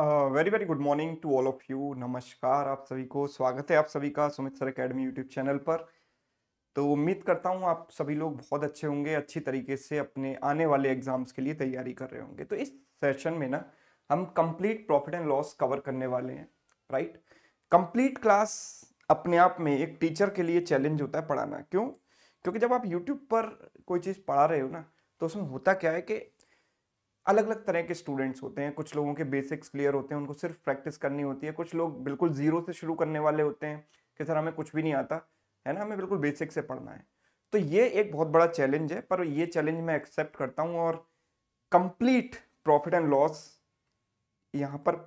Very very good morning to all of you नमस्कार आप सभी को स्वागत है आप सभी का Sumit sir academy YouTube channel पर तो उम्मीद करता हूँ आप सभी लोग बहुत अच्छे होंगे अच्छी तरीके से अपने आने वाले एग्जाम्स के लिए तैयारी कर रहे होंगे तो इस सेशन में ना हम complete profit and loss cover करने वाले हैं राइट कंप्लीट क्लास अपने आप में एक टीचर के लिए चैलेंज होता है पढ़ाना क्यों क्योंकि जब आप यूट्यूब पर कोई चीज़ पढ़ा रहे हो ना तो उसमें होता क्या है कि अलग अलग तरह के स्टूडेंट्स होते हैं कुछ लोगों के बेसिक्स क्लियर होते हैं उनको सिर्फ प्रैक्टिस करनी होती है कुछ लोग बिल्कुल जीरो से शुरू करने वाले होते हैं कि सर हमें कुछ भी नहीं आता है ना हमें बिल्कुल बेसिक से पढ़ना है तो ये एक बहुत बड़ा चैलेंज है पर ये चैलेंज मैं एक्सेप्ट करता हूँ और कंप्लीट प्रॉफिट एंड लॉस यहाँ पर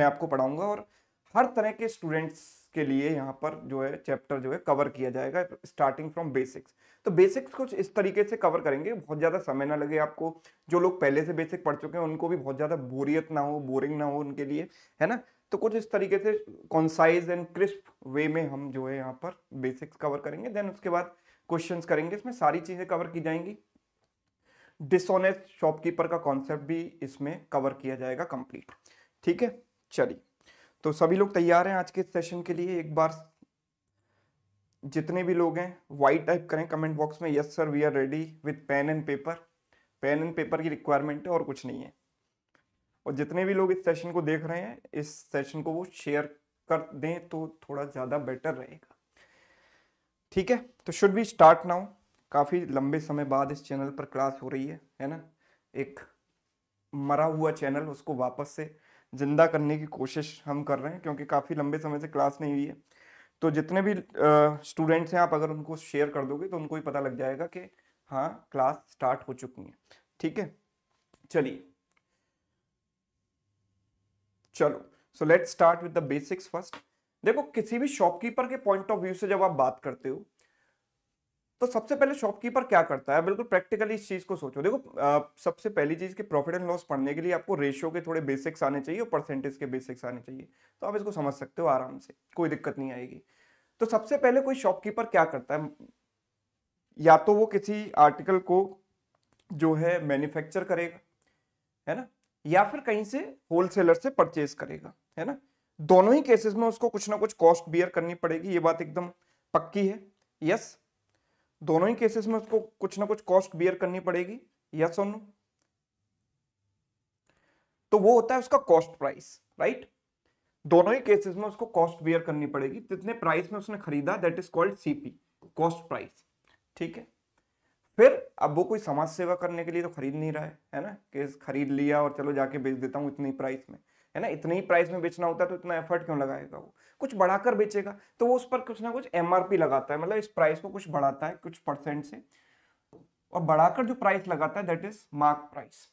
मैं आपको पढ़ाऊँगा और हर तरह के स्टूडेंट्स के लिए यहाँ पर जो है चैप्टर जो है कवर किया जाएगा स्टार्टिंग फ्रॉम बेसिक्स तो बेसिक्स कुछ इस तरीके से कवर करेंगे बहुत ज़्यादा समय ना लगे आपको जो लोग पहले से बेसिक पढ़ चुके हैं उनको भी बहुत ज़्यादा बोरियत ना हो बोरिंग ना हो उनके लिए है ना तो कुछ इस तरीके से कॉन्साइज एंड क्रिस्प वे में हम जो है यहाँ पर बेसिक्स कवर करेंगे देन उसके बाद क्वेश्चंस करेंगे इसमें सारी चीज़ें कवर की जाएंगी डिसऑनेस्ट शॉपकीपर का कॉन्सेप्ट भी इसमें कवर किया जाएगा कंप्लीट ठीक है चलिए तो सभी लोग तैयार हैं आज के सेशन के लिए एक बार जितने भी लोग हैं वाई टाइप करें कमेंट बॉक्स में yes sir we are ready with pen and paper pen and paper की रिक्वायरमेंट है और कुछ नहीं है और जितने भी लोग इस सेशन को देख रहे हैं इस सेशन को वो शेयर कर दें तो थोड़ा ज़्यादा बेटर रहेगा ठीक है तो शुड बी स्टार्ट नाउ काफ़ी लंबे समय बाद इस चैनल पर क्लास हो रही है है ना एक मरा हुआ चैनल उसको वापस से ज़िंदा करने की कोशिश हम कर रहे हैं क्योंकि काफ़ी लंबे समय से क्लास नहीं हुई है तो जितने भी स्टूडेंट्स हैं आप अगर उनको शेयर कर दोगे तो उनको ही पता लग जाएगा कि हाँ क्लास स्टार्ट हो चुकी है ठीक है चलिए चलो so let's start with the basics first देखो किसी भी शॉपकीपर के पॉइंट ऑफ व्यू से जब आप बात करते हो तो सबसे पहले शॉपकीपर क्या करता है बिल्कुल प्रैक्टिकली इस चीज को सोचो देखो आ, सबसे पहली चीज कि प्रॉफिट एंड लॉस पढ़ने के लिए आपको रेशियो के थोड़े बेसिक्स आने चाहिए और परसेंटेज के बेसिक्स आने चाहिए तो आप इसको समझ सकते हो आराम से कोई दिक्कत नहीं आएगी तो सबसे पहले कोई शॉपकीपर क्या करता है या तो वो किसी आर्टिकल को जो है मैन्युफैक्चर करेगा है ना या फिर कहीं से होलसेलर से परचेज करेगा है ना दोनों ही केसेस में उसको कुछ ना कुछ कॉस्ट बियर करनी पड़ेगी ये बात एकदम पक्की है यस दोनों ही केसेस में उसको कुछ ना कुछ कॉस्ट बियर करनी पड़ेगी या सुन तो वो होता है उसका कॉस्ट प्राइस राइट दोनों ही केसेस में उसको कॉस्ट बियर करनी पड़ेगी जितने प्राइस में उसने खरीदा that is called CP cost price ठीक है फिर अब वो कोई समाज सेवा करने के लिए तो खरीद नहीं रहा है है ना केस खरीद लिया और चलो जाके बेच देता हूं इतनी प्राइस में है ना इतने ही प्राइस में बेचना होता है तो इतना एफर्ट क्यों लगाएगा वो कुछ बढ़ाकर बेचेगा तो वो उस पर कुछ ना कुछ एम लगाता है मतलब इस प्राइस को कुछ बढ़ाता है कुछ परसेंट से और बढ़ाकर जो प्राइस लगाता है दैट इज मार्क प्राइस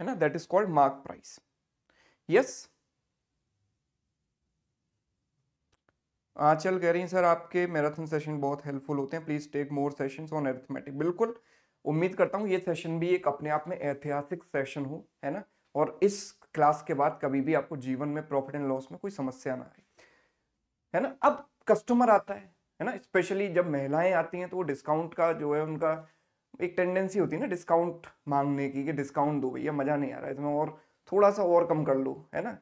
है ना that is called mark price yes Anchal कह रही हैं सर आपके मैराथन सेशन बहुत हेल्पफुल होते हैं please take more sessions on arithmetic बिल्कुल उम्मीद करता हूँ ये सेशन भी एक अपने आप में ऐतिहासिक सेशन हो है ना और इस क्लास के बाद कभी भी आपको जीवन में प्रॉफिट एंड लॉस में कोई समस्या ना आए है ना अब कस्टमर आता है है ना स्पेशली जब महिलाएं आती हैं तो वो डिस्काउंट का जो है उनका एक टेंडेंसी होती है ना डिस्काउंट मांगने की कि डिस्काउंट दो भैया मज़ा नहीं आ रहा है इसमें और थोड़ा सा और कम कर लो है ना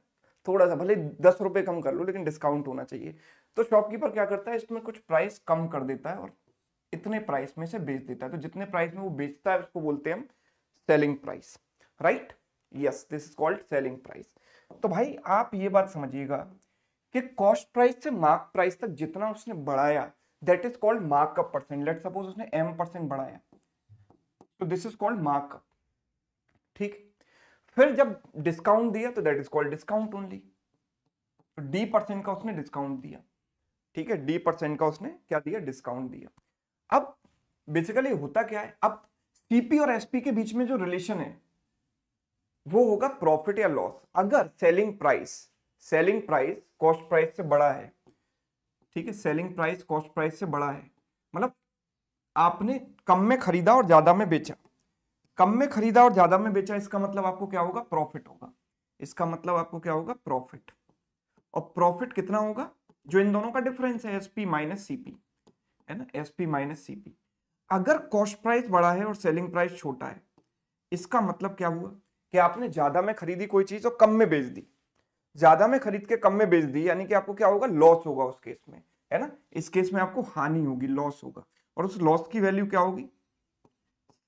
थोड़ा सा भले दस रुपये कम कर लो लेकिन डिस्काउंट होना चाहिए तो शॉपकीपर क्या करता है इसमें कुछ प्राइस कम कर देता है और इतने प्राइस में से बेच देता है तो जितने प्राइस में वो बेचता है उसको बोलते हैं हम selling price right yes this is called selling price तो भाई आप ये बात समझिएगा कि कॉस्ट प्राइस से मार्क प्राइस तक जितना उसने बढ़ाया that is called markup percent let suppose उसने एम परसेंट बढ़ाया तो दिस इज कॉल्ड मार्कअप ठीक फिर जब डिस्काउंट दिया तो that is called discount only D percent का उसने डिस्काउंट दिया ठीक है डी परसेंट का उसने क्या दिया डिस्काउंट दिया अब बेसिकली होता क्या है अब सीपी और एसपी के बीच में जो रिलेशन है वो होगा प्रॉफिट या लॉस अगर selling price selling price cost price से बड़ा है ठीक है सेलिंग प्राइस कॉस्ट प्राइस से बड़ा है मतलब आपने कम में खरीदा और ज्यादा में बेचा कम में खरीदा और ज्यादा में बेचा इसका मतलब आपको क्या होगा प्रॉफिट होगा इसका मतलब आपको क्या होगा प्रॉफिट और प्रॉफिट कितना होगा जो इन दोनों का डिफरेंस है S P minus C P है ना S P minus C P अगर कॉस्ट प्राइस बड़ा है और सेलिंग प्राइस छोटा है इसका मतलब क्या हुआ कि आपने ज्यादा में खरीदी कोई चीज और कम में बेच दी ज्यादा में खरीद के कम में बेच दी यानी कि आपको क्या होगा लॉस होगा उस केस में है ना इस केस में आपको हानि होगी लॉस होगा और उस लॉस की वैल्यू क्या होगी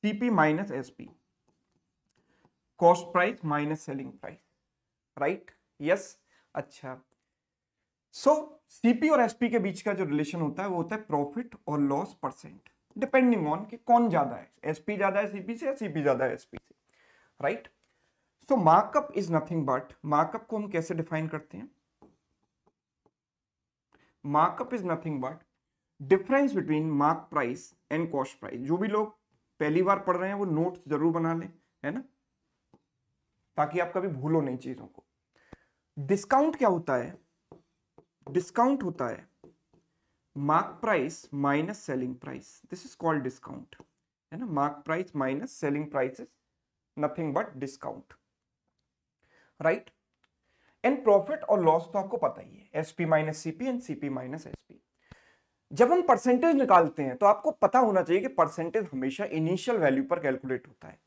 CP minus SP cost price minus selling price right yes अच्छा सो so, सीपी और एसपी के बीच का जो रिलेशन होता है वो होता है प्रॉफिट और लॉस परसेंट डिपेंडिंग ऑन कि कौन ज्यादा है एसपी ज्यादा है सीपी से या सीपी ज्यादा है एसपी से right right? So markup is nothing but markup को हम कैसे डिफाइन करते हैं markup is nothing but difference between mark price and cost price जो भी लोग पहली बार पढ़ रहे हैं वो नोट जरूर बना लें है ना ताकि आप कभी भूलो नहीं चीजों को डिस्काउंट क्या होता है डिस्काउंट होता है mark price minus selling price this is called discount है ना mark price minus selling price is nothing but discount right and profit और लॉस तो आपको पता ही है S P minus CP and CP minus S P जब हम परसेंटेज निकालते हैं तो आपको पता होना चाहिए कि परसेंटेज हमेशा इनिशियल वैल्यू पर कैलकुलेट होता है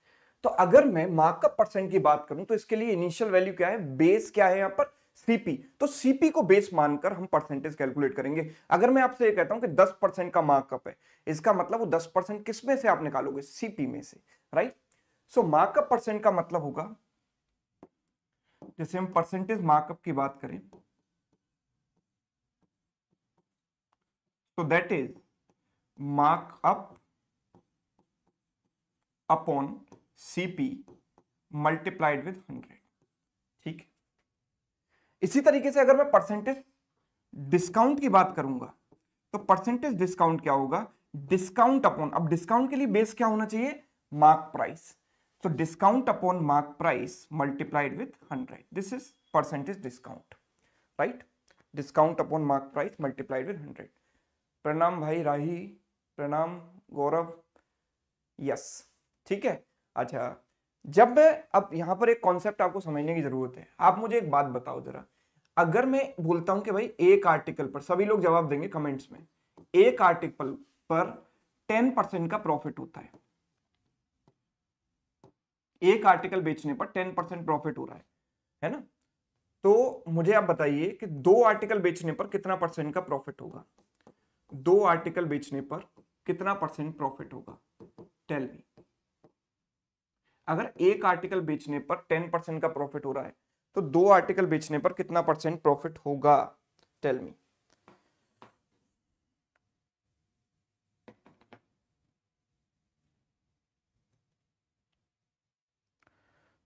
तो अगर मैं मार्कअप परसेंट की बात करूं तो इसके लिए इनिशियल वैल्यू क्या है बेस क्या है यहां पर सीपी तो सीपी को बेस मानकर हम परसेंटेज कैलकुलेट करेंगे अगर मैं आपसे ये कहता हूं कि 10 परसेंट का मार्कअप है इसका मतलब वो 10 परसेंट किसमें से आप निकालोगे सीपी में से राइट सो मार्कअप परसेंट का मतलब होगा जैसे हम परसेंटेज मार्कअप की बात करें तो that is markup upon CP multiplied with hundred ठीक इसी तरीके से अगर मैं परसेंटेज डिस्काउंट की बात करूंगा तो परसेंटेज डिस्काउंट क्या होगा डिस्काउंट अपॉन अब डिस्काउंट के लिए बेस क्या होना चाहिए mark price So discount upon mark price multiplied with 100. This is percentage discount, right? Discount upon mark price multiplied with 100. Pranam Bhai Rahi, Pranam Gaurav, yes ठीक है अच्छा जब मैं अब यहाँ पर एक कॉन्सेप्ट आपको समझने की जरूरत है आप मुझे एक बात बताओ जरा अगर मैं बोलता हूँ कि भाई एक आर्टिकल पर सभी लोग जवाब देंगे कमेंट्स में एक आर्टिकल पर टेन परसेंट का प्रॉफिट होता है एक आर्टिकल बेचने पर टेन परसेंट प्रॉफिट हो रहा है है ना तो मुझे आप बताइए कि दो आर्टिकल बेचने पर कितना परसेंट का प्रॉफिट होगा दो आर्टिकल बेचने पर कितना परसेंट प्रॉफिट होगा टेल मी अगर एक आर्टिकल बेचने पर टेन परसेंट का प्रॉफिट हो रहा है तो दो आर्टिकल बेचने पर कितना परसेंट प्रॉफिट होगा tell me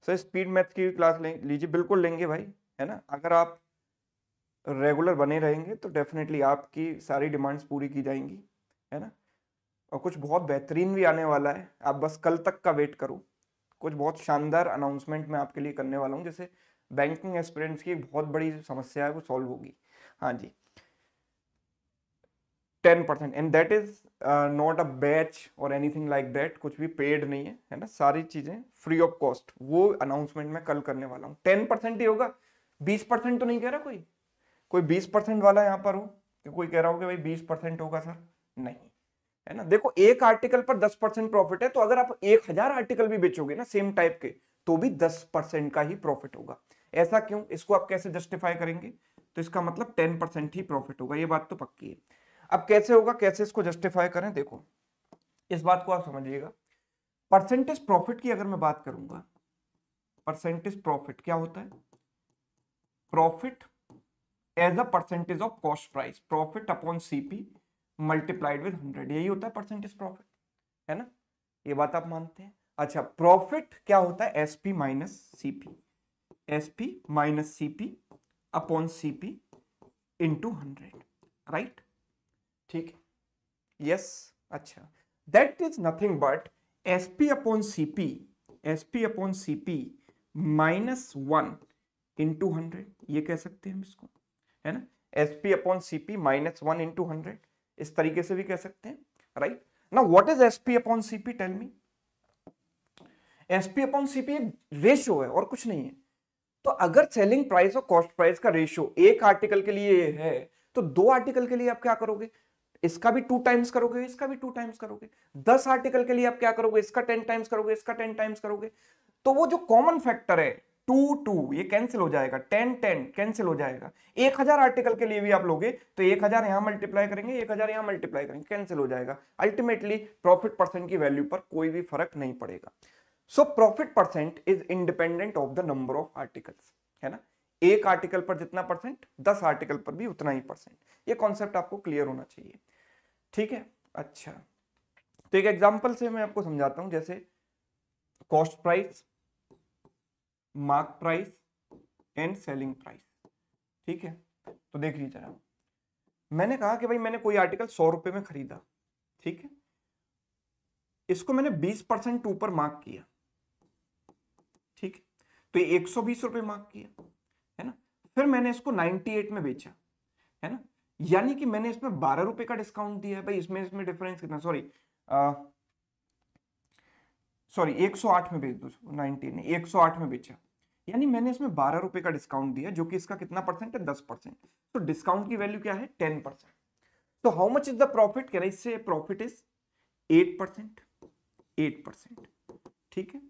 sir speed math की क्लास ले लीजिए बिल्कुल लेंगे भाई है ना अगर आप रेगुलर बने रहेंगे तो डेफिनेटली आपकी सारी डिमांड्स पूरी की जाएंगी है ना और कुछ बहुत बेहतरीन भी आने वाला है आप बस कल तक का वेट करो कुछ बहुत शानदार अनाउंसमेंट मैं आपके लिए करने वाला हूँ जैसे बैंकिंग एक्सपीरियंस की एक बहुत बड़ी समस्या है वो सॉल्व होगी हाँ जी ten percent and that is not a batch or anything like that कुछ भी पेड नहीं है है ना सारी चीजें फ्री ऑफ कॉस्ट वो अनाउंसमेंट मैं कल करने वाला हूँ टेन परसेंट ही होगा बीस परसेंट तो नहीं कह रहा कोई कोई बीस परसेंट वाला यहाँ पर हो कि कोई कह रहा हो कि भाई बीस परसेंट होगा सर नहीं है ना देखो एक आर्टिकल पर दस परसेंट प्रॉफिट है तो अगर आप एक हजार आर्टिकल भी बेचोगे ना सेम टाइप के तो भी दस परसेंट का ही प्रॉफिट होगा ऐसा क्यों इसको आप कैसे जस्टिफाई करेंगे तो इसका मतलब टेन परसेंट ही प्रॉफिट होगा ये बात तो पक्की है अब कैसे होगा कैसे इसको जस्टिफाई करें देखो इस बात को आप समझिएगा परसेंटेज प्रॉफिट की अगर मैं बात करूंगा परसेंटेज प्रॉफिट क्या होता है profit as a percentage of cost price profit upon CP multiplied with hundred यही होता है परसेंटेज प्रॉफिट है ना ये बात आप मानते हैं अच्छा प्रॉफिट क्या होता है S P minus CP S P minus CP upon CP into hundred right ठीक यस अच्छा that is nothing but S P upon C P S P upon C P minus one into hundred ये कह सकते हैं हम इसको है ना S P upon C P minus one to hundred इस तरीके से भी कह सकते हैं राइट ना what is S P upon C P tell me S P upon C P एक रेशियो है और कुछ नहीं है तो अगर सेलिंग प्राइस और कॉस्ट प्राइस का रेशियो एक आर्टिकल के लिए है तो दो आर्टिकल के लिए आप क्या करोगे इसका भी टू टाइम्स करोगे इसका भी टू टाइम्स करोगे दस आर्टिकल के लिए आप क्या करोगे इसका टेन टाइम्स करोगे इसका टेन टाइम्स करोगे तो वो जो कॉमन फैक्टर है टू टू ये कैंसिल हो जाएगा टेन टेन कैंसिल हो जाएगा एक हजार आर्टिकल के लिए भी आप लोगे तो एक हजार यहां मल्टीप्लाई करेंगे एक हजार यहां मल्टीप्लाई करेंगे कैंसिल हो जाएगा अल्टीमेटली प्रॉफिट परसेंट की वैल्यू पर कोई भी फर्क नहीं पड़ेगा so profit percent is independent of the number of articles है ना एक आर्टिकल पर जितना परसेंट दस आर्टिकल पर भी उतना ही परसेंट ये कॉन्सेप्ट आपको क्लियर होना चाहिए ठीक है अच्छा तो एक एग्जाम्पल से मैं आपको समझाता हूं जैसे cost price mark price and selling price ठीक है तो देख जरा मैंने कहा कि भाई मैंने कोई आर्टिकल सौ रुपए में खरीदा ठीक है इसको मैंने बीस परसेंट ऊपर मार्क किया ठीक है तो ये एक सौ बीस रुपये मार्क किया है ना फिर मैंने इसको नाइनटी एट में बेचा है ना यानी कि मैंने इसमें बारह रुपए का डिस्काउंट दिया है भाई इसमें इसमें डिफरेंस कितना सॉरी सॉरी 108 में बेच दो 19 ने 108 में बेचा यानी मैंने इसमें बारह रुपए का डिस्काउंट दिया जो कि इसका कितना परसेंट है दस परसेंट तो डिस्काउंट की वैल्यू क्या है टेन परसेंट तो how much is the profit कह रहे इससे profit is eight percent eight percent ठीक है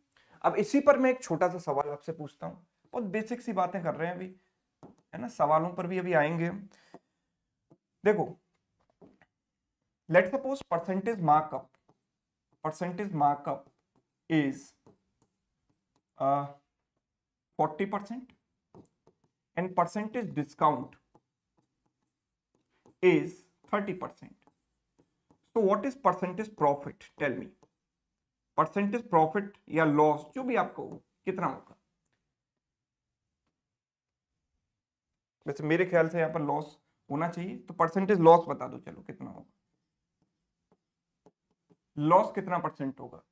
अब इसी पर मैं एक छोटा सा सवाल आपसे पूछता हूँ बहुत बेसिक सी बातें कर रहे हैं अभी है ना सवालों पर भी अभी आएंगे देखो let suppose percentage markup percentage markup is forty percent and percentage discount is thirty percent so what is percentage profit tell me percentage profit या लॉस जो भी आपको हो कितना होगा वैसे मेरे ख्याल से यहां पर लॉस होना चाहिए तो परसेंटेज लॉस बता दो चलो कितना होगा लॉस कितना परसेंट होगा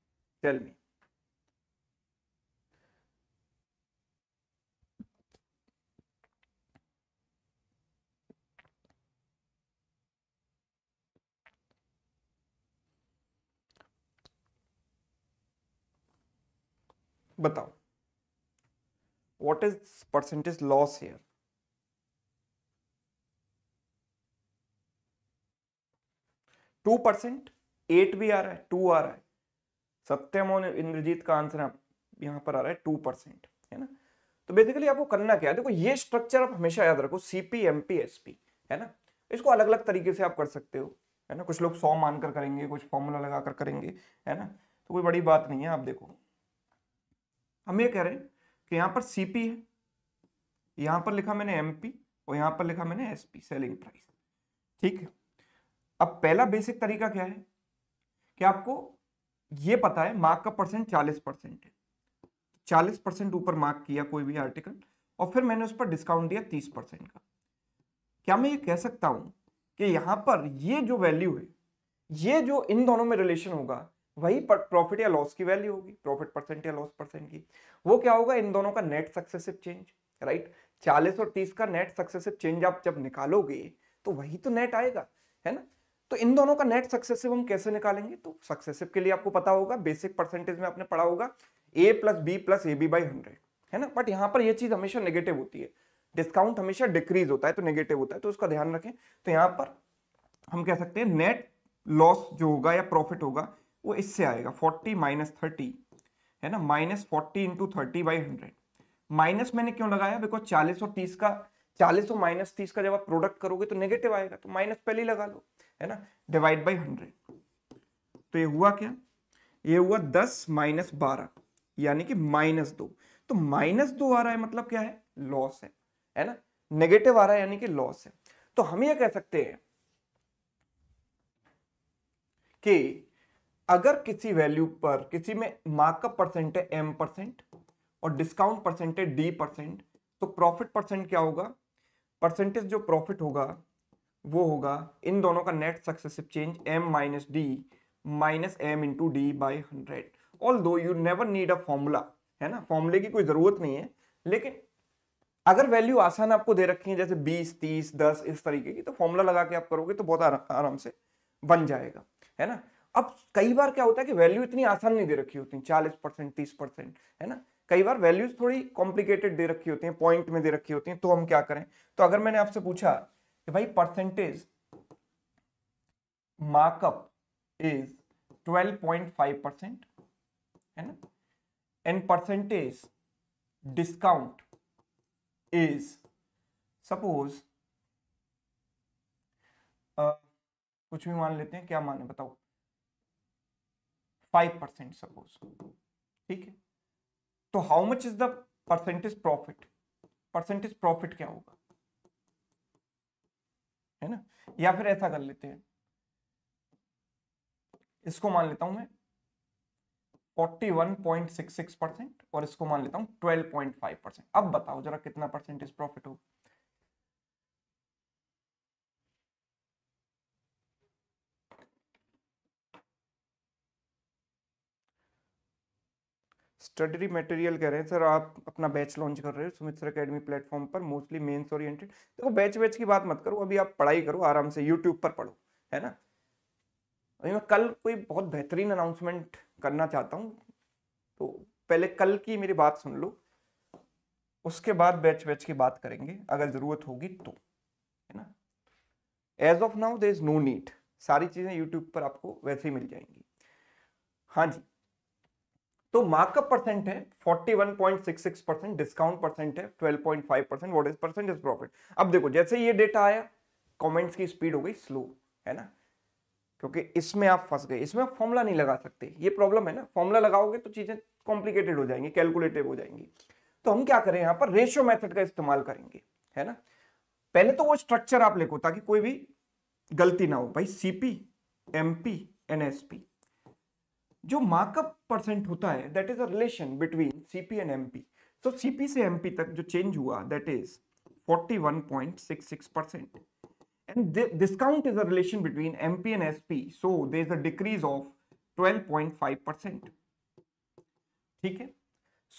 टेल मी बताओ what is percentage loss here two percent eight भी आ रहा है टू आ रहा है सत्यम और इंद्रजीत का आंसर आप यहाँ पर आ रहा है टू परसेंट है ना तो बेसिकली आपको करना क्या है देखो ये स्ट्रक्चर आप हमेशा याद रखो CP M P S P है ना इसको अलग अलग तरीके से आप कर सकते हो है ना कुछ लोग सौ मानकर करेंगे कुछ फॉर्मूला लगा कर करेंगे है ना तो कोई बड़ी बात नहीं है आप देखो हम ये कह रहे हैं कि यहाँ पर सीपी है यहाँ पर लिखा मैंने एमपी और यहाँ पर लिखा मैंने एसपी सेलिंग प्राइस ठीक है अब पहला बेसिक तरीका क्या है कि आपको ये पता है मार्क का परसेंट चालीस परसेंट है चालीस परसेंट ऊपर मार्क किया कोई भी आर्टिकल और फिर मैंने उस पर डिस्काउंट दिया तीस परसेंट का क्या मैं ये कह सकता हूं कि यहां पर ये जो वैल्यू है ये जो इन दोनों में रिलेशन होगा वही प्रॉफिट या लॉस की वैल्यू होगी प्रॉफिट परसेंट या लॉस परसेंट की वो क्या होगा इन दोनों का नेट सक्सेसिव चेंज राइट चालीस और तीस का नेट सक्सेसिव चेंज आप जब निकालोगे तो वही तो नेट आएगा है ना तो इन दोनों का नेट सक्सेसिव हम कैसे निकालेंगे तो सक्सेसिव के लिए आपको पता होगा बेसिक परसेंटेज में आपने पढ़ा होगा A plus B plus A B by hundred है ना बट यहाँ पर यह चीज हमेशा नेगेटिव होती है डिस्काउंट हमेशा डिक्रीज होता है तो नेगेटिव होता है तो उसका ध्यान रखें तो यहाँ पर हम कह सकते हैं नेट लॉस जो होगा या प्रॉफिट होगा वो इससे आएगा फोर्टी माइनस थर्टी है ना minus forty into thirty by hundred minus मैंने क्यों लगाया बिकॉज चालीस और तीस का चालीस और माइनस तीस का जब आप प्रोडक्ट करोगे तो नेगेटिव आएगा तो माइनस पहले लगा लो है ना डिवाइड बाई हंड्रेड तो ये हुआ क्या ये हुआ दस माइनस बारह यानी कि माइनस दो तो माइनस दो आ रहा है मतलब क्या है लॉस है है ना नेगेटिव आ रहा है यानी कि लॉस है तो हम ये कह सकते हैं कि अगर किसी वैल्यू पर किसी में मार्कअप परसेंट है एम परसेंट और डिस्काउंट परसेंट है डी परसेंट तो प्रॉफिट परसेंट क्या होगा परसेंटेज जो प्रॉफिट होगा वो होगा इन दोनों का net successive change M minus D minus M into D by hundred although you never need a formula है ना फॉर्मूले की कोई ज़रूरत नहीं है लेकिन अगर वैल्यू आसान आपको दे रखी है जैसे 20, 30, 10 इस तरीके की तो फॉर्मूला लगा के आप करोगे तो बहुत आराम से बन जाएगा है ना अब कई बार क्या होता है कि वैल्यू इतनी आसान नहीं दे रखी होती चालीस परसेंट तीस परसेंट है ना कई बार वैल्यूज थोड़ी कॉम्प्लिकेटेड दे रखी होती हैं पॉइंट में दे रखी होती हैं तो हम क्या करें तो अगर मैंने आपसे पूछा कि भाई परसेंटेज मार्कअप इज 12.5 परसेंट है ना and percentage discount is suppose कुछ भी मान लेते हैं क्या माने बताओ फाइव परसेंट सपोज ठीक है तो how much is the percentage profit percentage profit क्या होगा है ना या फिर ऐसा कर लेते हैं इसको मान लेता हूं मैं 41.66 परसेंट और इसको मान लेता हूं 12.5 परसेंट अब बताओ जरा कितना परसेंटेज प्रॉफिट होगा स्टडी मटेरियल कह रहे हैं सर आप अपना बैच लॉन्च कर रहे हो सुमित सर अकेडमी प्लेटफॉर्म पर मोस्टली मेंस ओरिएंटेड देखो बैच बैच की बात मत करो अभी आप पढ़ाई करो आराम से यूट्यूब पर पढ़ो है ना अभी मैं कल कोई बहुत बेहतरीन अनाउंसमेंट करना चाहता हूँ तो पहले कल की मेरी बात सुन लो उसके बाद बैच बैच की बात करेंगे अगर ज़रूरत होगी तो है ना as of now there is no need सारी चीज़ें यूट्यूब पर आपको वैसे ही मिल जाएंगी हाँ जी तो मार्कअप परसेंट है 41.66 परसेंट डिस्काउंट परसेंट है 12.5 percent what is percent is profit अब देखो जैसे ये डेटा आया कमेंट्स की स्पीड हो गई स्लो है ना क्योंकि इसमें आप फंस गए इसमें आप फॉर्मूला नहीं लगा सकते ये प्रॉब्लम है ना फॉर्मूला लगाओगे तो चीजें कॉम्प्लिकेटेड हो जाएंगी कैलकुलेटिव हो जाएंगी तो हम क्या करें यहाँ पर रेशियो मैथड का इस्तेमाल करेंगे है ना पहले तो वो स्ट्रक्चर आप लिखो ताकि कोई भी गलती ना हो भाई सीपी एमपी एनएसपी जो मार्कअप परसेंट होता है that is a relation between C and M P so से एम तक जो चेंज हुआ that is forty and discount is a relation between M and S so there is a decrease of twelve point five percent ठीक है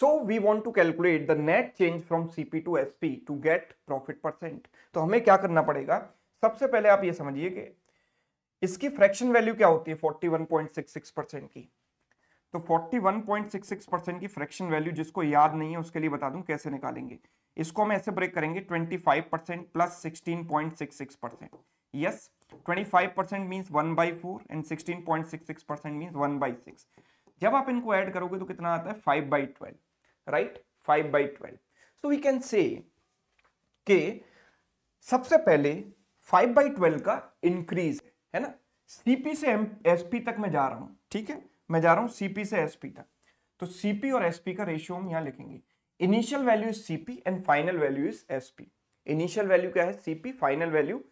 so we want to calculate the net change from CP to S P to get profit percent तो हमें क्या करना पड़ेगा सबसे पहले आप ये समझिए कि इसकी फ्रैक्शन वैल्यू क्या होती है 41.66 की तो 41.66 की फ्रैक्शन वैल्यू जिसको याद नहीं है उसके लिए बता दूं कैसे निकालेंगे इसको हम ऐसे ब्रेक करेंगे 25 percent plus sixteen percent yes 25 percent means one by four and sixteen point six six percent mean one by six जब आप इनको ऐड करोगे तो कितना आता है five by twelve right five by twelve so we can say सबसे पहले फाइव बाई ट्वेल्व का इंक्रीज है है ना सीपी से एसपी तक मैं जा रहा हूं ठीक है मैं जा रहा हूं सीपी से एसपी तक तो सीपी और एसपी का रेशियो हम यहां लिखेंगे initial value is CP and final value is SP initial value क्या है CP final value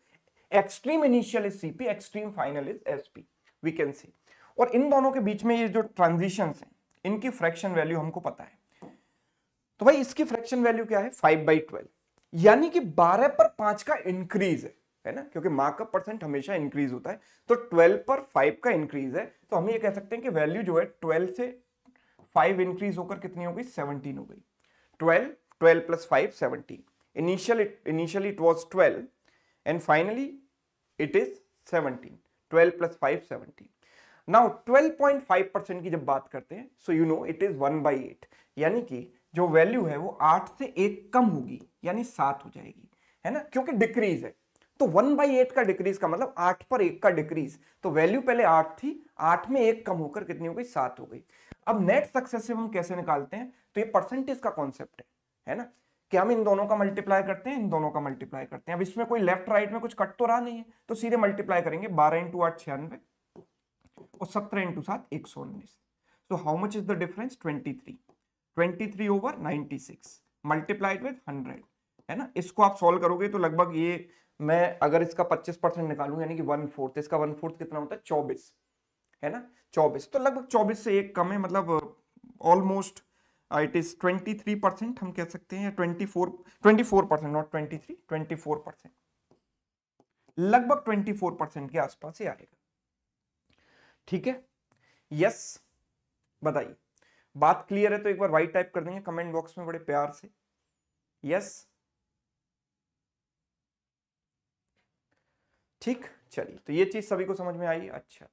extreme initial is CP extreme final is SP we can see और इन दोनों के बीच में ये जो ट्रांजिशन है इनकी फ्रैक्शन वैल्यू हमको पता है तो भाई इसकी फ्रैक्शन वैल्यू क्या है फाइव बाई ट्वेल्व यानी कि बारह पर पांच का इंक्रीज है है ना क्योंकि मार्कअप परसेंट हमेशा इंक्रीज होता है तो ट्वेल्व पर फाइव का इंक्रीज है तो हम ये कह सकते हैं कि वैल्यू जो है ट्वेल्व से फाइव इंक्रीज होकर कितनी हो गई सेवनटीन हो गई twelve twelve plus five seventeen initial initially it was twelve and finally it is seventeen twelve plus five seventeen now twelve point five percent की जब बात करते हैं so you know it is one by eight यानी कि जो value है वो आठ से एक कम होगी यानी सात हो जाएगी है ना क्योंकि डिक्रीज है तो वन बाई एट का डिक्रीज का मतलब आठ पर एक का डिक्रीज तो वैल्यू पहले आठ थी आठ में एक कम होकर कितनी हो गई सात हो गई अब नेट सक्सेसिव हम कैसे निकालते हैं तो ये परसेंटेज का कॉन्सेप्ट है है ना कि हम इन दोनों का मल्टीप्लाई करते हैं इन दोनों का मल्टीप्लाई करते हैं अब इसमें कोई लेफ्ट राइट में कुछ कट तो रहा नहीं है तो सीधे मल्टीप्लाई करेंगे बारह इंटू आठ छियानवे और सत्रह इंटू सात एक सौ उन्नीस तो how much is the difference twenty three twenty three over ninety six multiplied with hundred है ना इसको आप सोल्व करोगे तो लगभग ये मैं अगर इसका 25 परसेंट निकालूँ यानी कि वन फोर्थ इसका वन फोर्थ कितना होता है चौबीस है ना चौबीस तो लगभग चौबीस से एक कम है मतलब almost it is twenty three percent हम कह सकते हैं twenty four twenty four percent not twenty three twenty four percent लगभग ट्वेंटी फोर परसेंट के आसपास ही आएगा ठीक है यस बताइए बात क्लियर है तो एक बार वाइट टाइप कर देंगे कमेंट बॉक्स में बड़े प्यार से यस yes, ठीक चलिए तो ये चीज सभी को समझ में आई अच्छा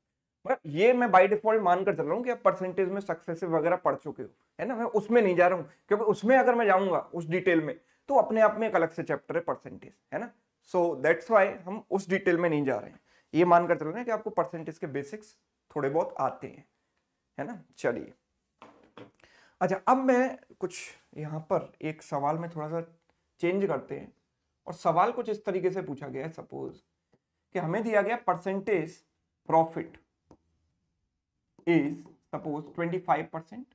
ये मैं बाई डिफॉल्ट मानकर चल रहा हूँ कि आप परसेंटेज में सक्सेसिव वगैरह पढ़ चुके हो है ना मैं उसमें नहीं जा रहा हूँ क्योंकि उसमें अगर मैं जाऊँगा उस डिटेल में तो अपने आप में एक अलग से चैप्टर है परसेंटेज है ना सो दैट्स वाई हम उस डिटेल में नहीं जा रहे हैं ये मानकर चल रहे हैं कि आपको परसेंटेज के बेसिक्स थोड़े बहुत आते हैं है ना चलिए अच्छा अब मैं कुछ यहाँ पर एक सवाल में थोड़ा सा चेंज करते हैं और सवाल कुछ इस तरीके से पूछा गया है सपोज कि हमें दिया गया percentage profit is suppose 25 percent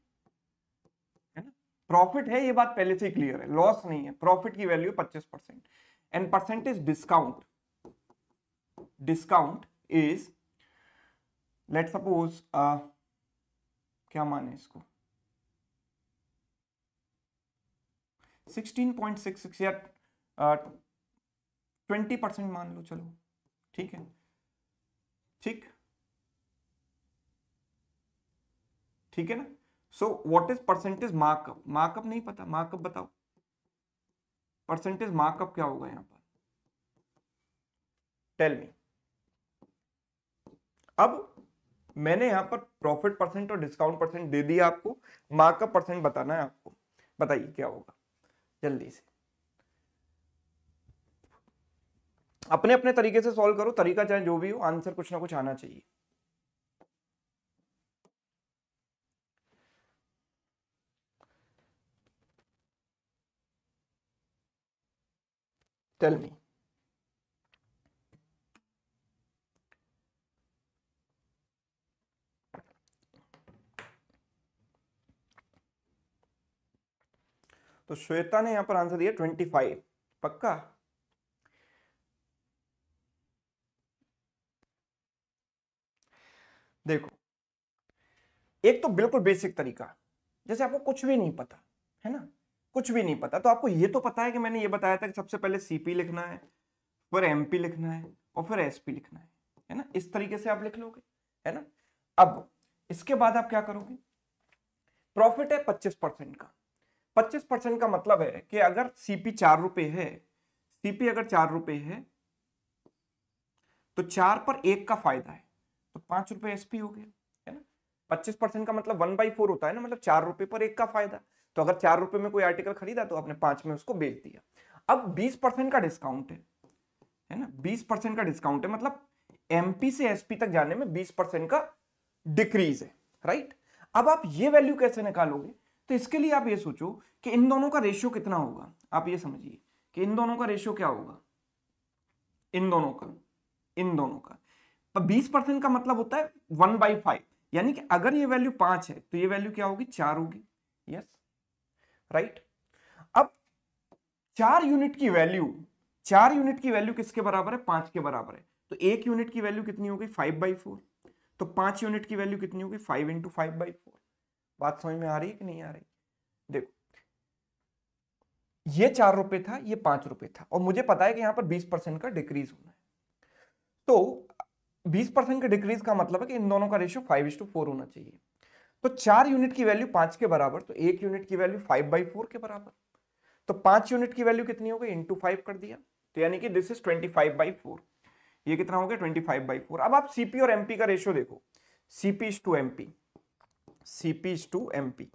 है ना प्रॉफिट है ये बात पहले से ही क्लियर है लॉस नहीं है प्रॉफिट की value 25 percent and percentage discount discount is let suppose क्या माने इसको 16.66 या ट्वेंटी uh, परसेंट मान लो चलो ठीक है ठीक ठीक है ना so what is percentage markup markup नहीं पता मार्कअप बताओ परसेंटेज मार्कअप क्या होगा यहां पर टेल मी अब मैंने यहां पर प्रॉफिट परसेंट और डिस्काउंट परसेंट दे दिया आपको मार्कअप परसेंट बताना है आपको बताइए क्या होगा जल्दी से अपने अपने तरीके से सॉल्व करो तरीका चाहे जो भी हो आंसर कुछ ना कुछ आना चाहिए टेल मी तो श्वेता ने यहां पर आंसर दिया ट्वेंटी फाइव पक्का देखो एक तो बिल्कुल बेसिक तरीका जैसे आपको कुछ भी नहीं पता है ना कुछ भी नहीं पता तो आपको ये तो पता है कि मैंने ये बताया था कि सबसे पहले सीपी लिखना है फिर एमपी लिखना है और फिर एसपी लिखना है है ना इस तरीके से आप लिख लोगे है ना अब इसके बाद आप क्या करोगे प्रॉफिट है पच्चीस परसेंट का पच्चीस परसेंट का मतलब है कि अगर सीपी चार रुपए है सीपी अगर चार रुपए है तो चार पर एक का फायदा है तो पांच रुपए एसपी हो गया है ना पच्चीस परसेंट का मतलब वन बाई फोर होता है ना मतलब चार रुपए पर एक का फायदा तो अगर चार रुपए में कोई आर्टिकल खरीदा तो आपने पांच में उसको बेच दिया अब बीस परसेंट का डिस्काउंट है है ना बीस परसेंट का डिस्काउंट है मतलब एमपी से एसपी तक जाने में बीस परसेंट का डिक्रीज है राइट अब आप ये वैल्यू कैसे निकालोगे तो इसके लिए आप ये सोचो कि इन दोनों का रेशियो कितना होगा आप ये समझिए कि इन दोनों का रेशियो क्या होगा इन दोनों का इन दोनों का तो बीस परसेंट का मतलब होता है वन बाई फाइव यानी कि अगर ये वैल्यू पांच है तो ये वैल्यू क्या होगी चार होगी यस राइट अब चार यूनिट की वैल्यू चार यूनिट की वैल्यू किसके बराबर है पांच के बराबर है तो एक यूनिट की वैल्यू कितनी होगी फाइव बाई फोर तो पांच यूनिट की वैल्यू कितनी होगी five into five by four बात समझ में आ रही है कि नहीं आ रही देखो ये चार रुपए था ये पांच रुपए था और मुझे पता है कि यहां पर बीस परसेंट का डिक्रीज होना है तो बीस परसेंट के डिक्रीज का मतलब है कि इन दोनों का ratio five is to four होना चाहिए तो चार यूनिट की वैल्यू पांच के बराबर तो एक यूनिट की वैल्यू फाइव बाई फोर के बराबर तो पांच यूनिट की वैल्यू कितनी हो गई इंटू फाइव कर दिया तो यानी कि this is twenty five by four ये कितना हो गया ट्वेंटी फाइव बाई फोर अब आप सीपी और एमपी का रेशियो देखो CP is to MP CP is to MP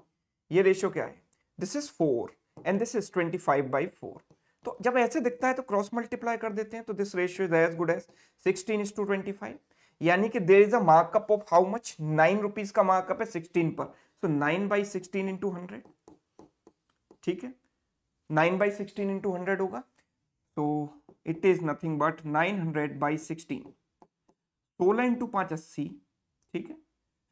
ये रेशियो क्या है this is four and this is twenty five by four तो जब ऐसे दिखता है तो क्रॉस मल्टीप्लाई कर देते हैं तो this ratio is as good as sixteen is to twenty five यानी कि there is a markup of how much nine rupees का मार्कअप है सिक्सटीन पर so nine by sixteen into hundred ठीक है nine by sixteen into hundred होगा तो it is nothing but nine hundred by sixteen सोलह इंटू पांच अस्सी ठीक है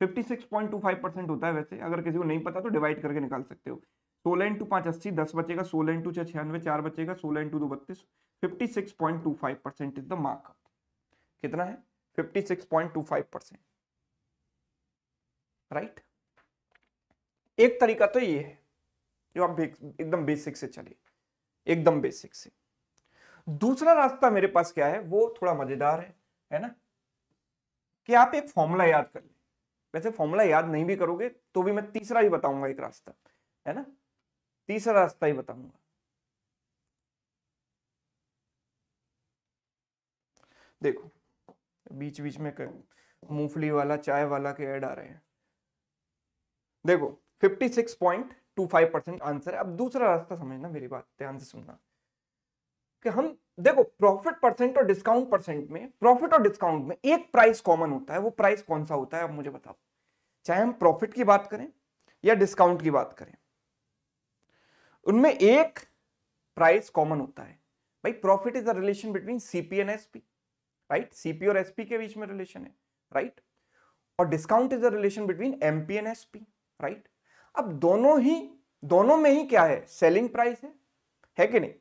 fifty six point two five percent होता है वैसे अगर किसी को नहीं पता तो डिवाइड करके निकाल सकते हो सोलह इंटू पांच अस्सी दस बचेगा सोलह इंटू छह छियानवे चार बचेगा सोलह इंटू दो बत्तीस fifty six point two five percent is the markup कितना है fifty six point two five percent right एक तरीका तो ये है जो आप एकदम बेसिक से चले एकदम बेसिक से दूसरा रास्ता मेरे पास क्या है वो थोड़ा मजेदार है है ना कि आप एक फॉर्मूला याद कर लें वैसे फॉर्मूला याद नहीं भी करोगे तो भी मैं तीसरा ही बताऊंगा एक रास्ता है ना तीसरा रास्ता ही बताऊंगा देखो बीच बीच में मूंगफली वाला चाय वाला के ऐड आ रहे हैं देखो 56.25 परसेंट आंसर है अब दूसरा रास्ता समझना मेरी बात ध्यान से सुनना कि हम देखो प्रॉफिट परसेंट और डिस्काउंट परसेंट में प्रॉफिट और डिस्काउंट में एक प्राइस कॉमन होता है वो प्राइस कौन सा होता है आप मुझे बताओ चाहे हम प्रॉफिट की बात करें या डिस्काउंट की बात करें उनमें एक प्राइस कॉमन होता है भाई profit is the relation between CP and SP right CP और एसपी के बीच में रिलेशन है राइट और discount is the relation between MP and SP right अब दोनों ही दोनों में ही क्या है सेलिंग प्राइस है है कि नहीं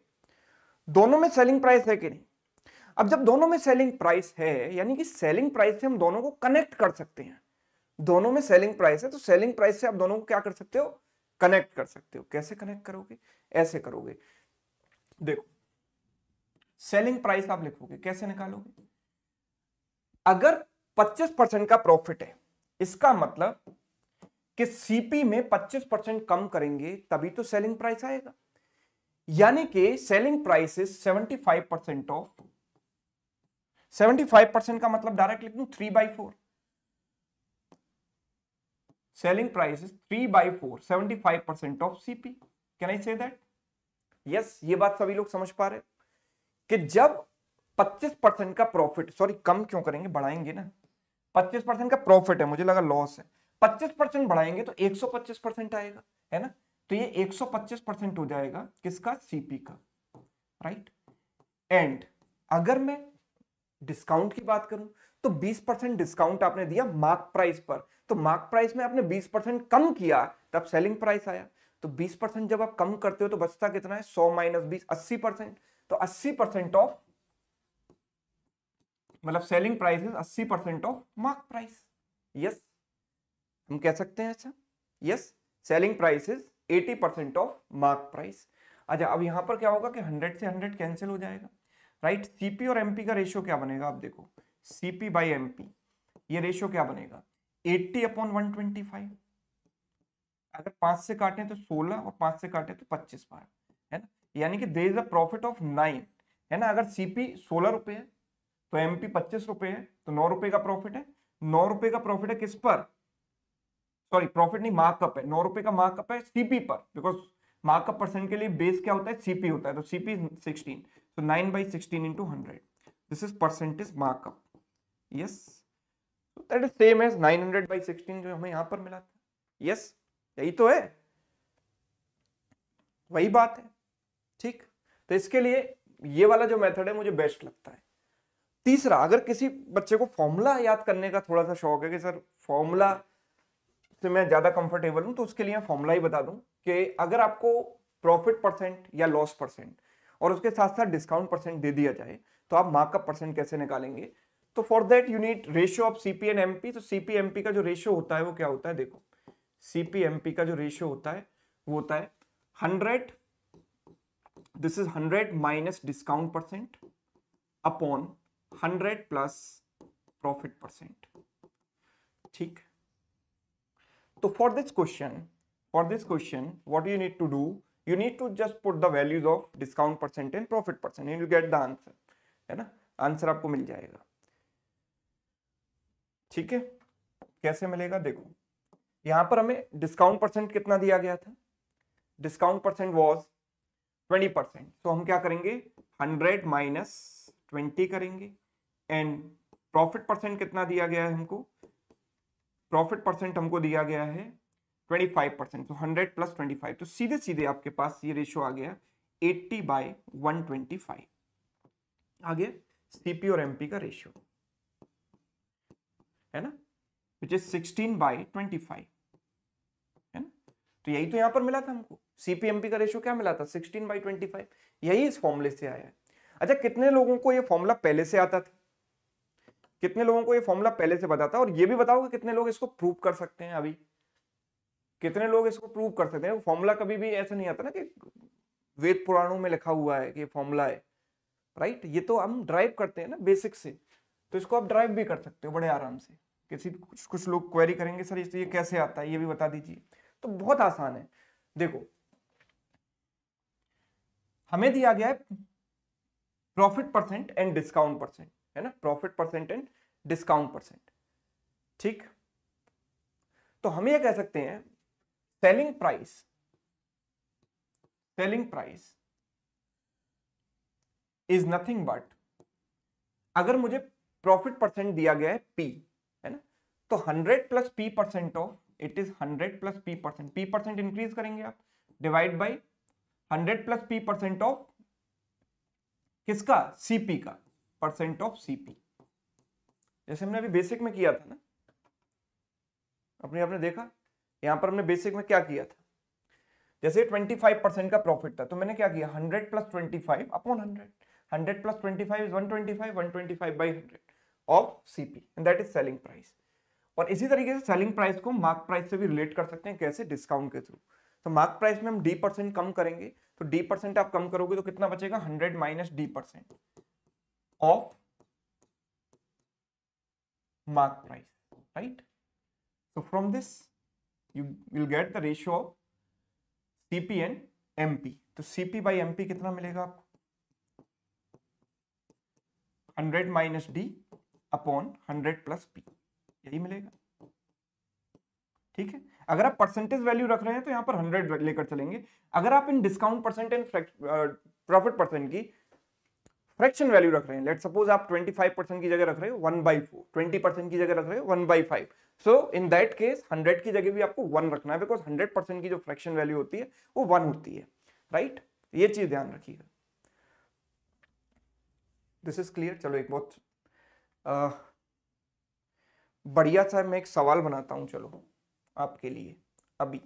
दोनों में सेलिंग प्राइस है कि नहीं अब जब दोनों में सेलिंग प्राइस है यानी कि सेलिंग प्राइस से हम दोनों को कनेक्ट कर सकते हैं दोनों में सेलिंग प्राइस है तो सेलिंग प्राइस से आप दोनों को क्या कर सकते हो कनेक्ट कर सकते हो कैसे कनेक्ट करोगे ऐसे करोगे देखो सेलिंग प्राइस आप लिखोगे कैसे निकालोगे अगर 25 परसेंट का प्रॉफिट है इसका मतलब कि सीपी में 25 परसेंट कम करेंगे तभी तो सेलिंग प्राइस आएगा यानी कि selling price is 75 percent of 75 percent का मतलब डायरेक्ट लिख दू three by four selling price is 3 by 4 75% of CP can I say that yes ये बात सभी लोग समझ पा रहे कि जब 25% का प्रॉफिट सॉरी कम क्यों करेंगे बढ़ाएंगे ना 25% का प्रॉफिट है मुझे लगा लॉस है 25% बढ़ाएंगे तो 125% आएगा है ना तो ये 125% हो जाएगा किसका सीपी का राइट right? एंड अगर मैं डिस्काउंट की बात करूं तो 20 परसेंट डिस्काउंट आपने दिया मार्क प्राइस पर तो मार्क प्राइस में आपने 20 परसेंट कम किया तब सेलिंग प्राइस आया तो 20 परसेंट जब आप कम करते हो तो बचता कितना है 100 माइनस बीस अस्सी परसेंट तो 80 परसेंट ऑफ मतलब सेलिंग प्राइस इज अस्सी percent of mark price yes हम कह सकते हैं अच्छा yes selling price is eighty percent of mark price अच्छा अब यहां पर क्या होगा कि 100 से 100 कैंसिल हो जाएगा राइट सीपी और एमपी का रेशियो क्या बनेगा आप देखो सीपी बाई एम ये रेशियो क्या बनेगा 80 अपॉन 125 अगर पांच से काटें तो 16 और पांच से काटें तो 25 बार है ना यानी कि there is a profit of nine है ना अगर सीपी सोलह रुपए है तो एम पी पच्चीस रुपए है तो नौ रुपए का प्रॉफिट है नौ रुपए का प्रॉफिट है किस पर सॉरी प्रॉफिट नहीं मार्कअप है नौ रुपए का मार्कअप है सीपी पर बिकॉज मार्कअप परसेंट के लिए बेस क्या होता है सीपी होता है तो सीपी सिक्सटीन तो nine by sixteen into hundred this is percentage markup yes that is same as 900 by 16 जो हमें यहां पर मिला था यस यही तो है वही बात है ठीक तो इसके लिए ये वाला जो मेथड है मुझे बेस्ट लगता है तीसरा अगर किसी बच्चे को फॉर्मूला याद करने का थोड़ा सा शौक है कि सर फॉर्मूला से मैं ज़्यादा कंफर्टेबल हूं तो उसके लिए फॉर्मूला ही बता दूं कि अगर आपको प्रॉफिट परसेंट या लॉस परसेंट और उसके साथ साथ डिस्काउंट परसेंट दे दिया जाए तो आप मार्कअप परसेंट कैसे निकालेंगे तो for that you need ratio of CP and MP तो सीपी एमपी का जो रेशियो होता है वो क्या होता है देखो सीपी एमपी का जो रेशियो होता है वो होता है hundred this is hundred minus discount percent upon hundred plus profit percent ठीक तो for this question for this question what you need to do you need to just put the values of discount percent and profit percent and you get the answer है ना answer आपको मिल जाएगा ठीक है कैसे मिलेगा देखो यहां पर हमें डिस्काउंट परसेंट कितना दिया गया था discount percent was twenty percent तो हम क्या करेंगे हंड्रेड माइनस ट्वेंटी करेंगे एंड प्रॉफिट परसेंट कितना दिया गया है हमको प्रॉफिट परसेंट हमको दिया गया है ट्वेंटी फाइव परसेंट तो हंड्रेड प्लस ट्वेंटी फाइव तो सीधे सीधे आपके पास ये रेशियो आ गया eighty by one twenty five आगे सीपी और एमपी का रेशियो है ना which is sixteen by twenty five है ना तो यही तो यहां पर मिला था हमको सीपीएमपी का रेशियो क्या मिला था सिक्सटीन बाई ट्वेंटी फाइव यही इस फॉर्मुले से आया है अच्छा कितने लोगों को ये फॉर्मूला पहले से आता था कितने लोगों को ये फॉर्मूला पहले से बताता और ये भी बताओ कि कितने लोग इसको प्रूव कर सकते हैं अभी कितने लोग इसको प्रूव कर सकते हैं फॉर्मूला कभी भी ऐसा नहीं आता ना कि वेद पुराणों में लिखा हुआ है कि फॉर्मूला है राइट ये तो हम ड्राइव करते हैं ना बेसिक से तो इसको आप ड्राइव भी कर सकते हो बड़े आराम से किसी कुछ कुछ लोग क्वेरी करेंगे सर ये कैसे आता है ये भी बता दीजिए तो बहुत आसान है देखो हमें दिया गया है profit percent and discount percent है ना profit percent and discount percent ठीक तो हम ये कह सकते हैं selling price selling price is nothing but अगर मुझे प्रॉफिट परसेंट दिया गया है पी तो 100 plus P percent of it is 100 plus P percent P percent increase करेंगे आप divide by 100 plus P percent of किसका सीपी का परसेंट ऑफ सीपी जैसे हमने अभी बेसिक में किया था ना अपने आपने देखा यहां पर हमने बेसिक में क्या किया था जैसे 25 परसेंट का प्रॉफिट था तो मैंने क्या किया 100 plus 25 upon 100 100 plus 25 is 125 125 by 100 of CP and that is selling price और इसी तरीके से सेलिंग प्राइस को मार्क प्राइस से भी रिलेट कर सकते हैं कैसे डिस्काउंट के थ्रू तो मार्क प्राइस में हम डी परसेंट कम करेंगे तो डी परसेंट आप कम करोगे तो कितना बचेगा hundred minus D percent of mark price right so from this you will get the ratio of CP and MP तो सीपी बाई एमपी कितना मिलेगा आपको hundred minus D upon hundred plus P यही मिलेगा ठीक है अगर आप परसेंटेज वैल्यू रख रहे हैं तो यहाँ पर हंड्रेड लेकर चलेंगे अगर आप इन discount percent and profit percent की फ्रैक्शन वैल्यू रख रहे हैं लेट सपोज आप 25 परसेंट की जगह रख रहे हो one by four twenty percent की जगह रख रहे हो one by five so in that case hundred की जगह भी आपको वन रखना है बिकॉज हंड्रेड परसेंट की जो फ्रैक्शन वैल्यू होती है वो वन होती है राइट right? ये चीज ध्यान रखिएगा दिस इज क्लियर चलो एक बहुत बढ़िया सा मैं एक सवाल बनाता हूं चलो आपके लिए अभी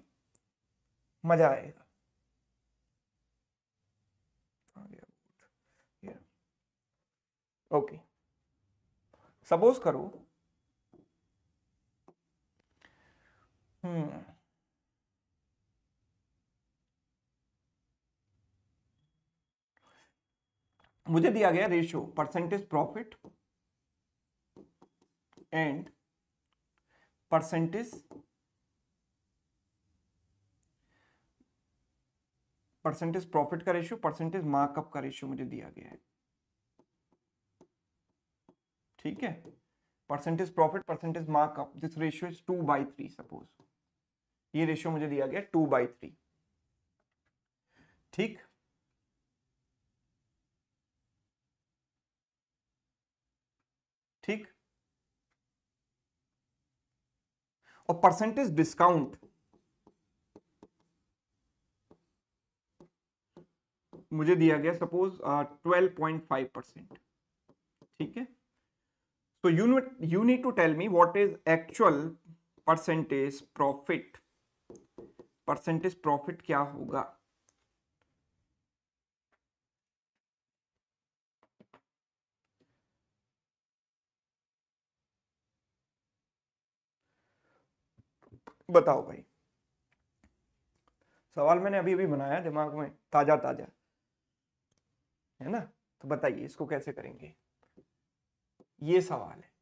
मजा आएगा ओके सपोज करो हम्म मुझे दिया गया ratio percentage profit and percentage percentage profit का रेशियो परसेंटेज मार्कअप का रेशियो मुझे दिया गया है ठीक है percentage profit percentage markup this ratio is two by three suppose ये रेशियो मुझे दिया गया टू बाई थ्री ठीक और परसेंटेज डिस्काउंट मुझे दिया गया suppose twelve point five percent ठीक है so unit you need to tell me what is actual percentage profit percentage profit क्या होगा बताओ भाई सवाल मैंने अभी अभी बनाया दिमाग में ताजा ताजा है ना तो बताइए इसको कैसे करेंगे ये सवाल है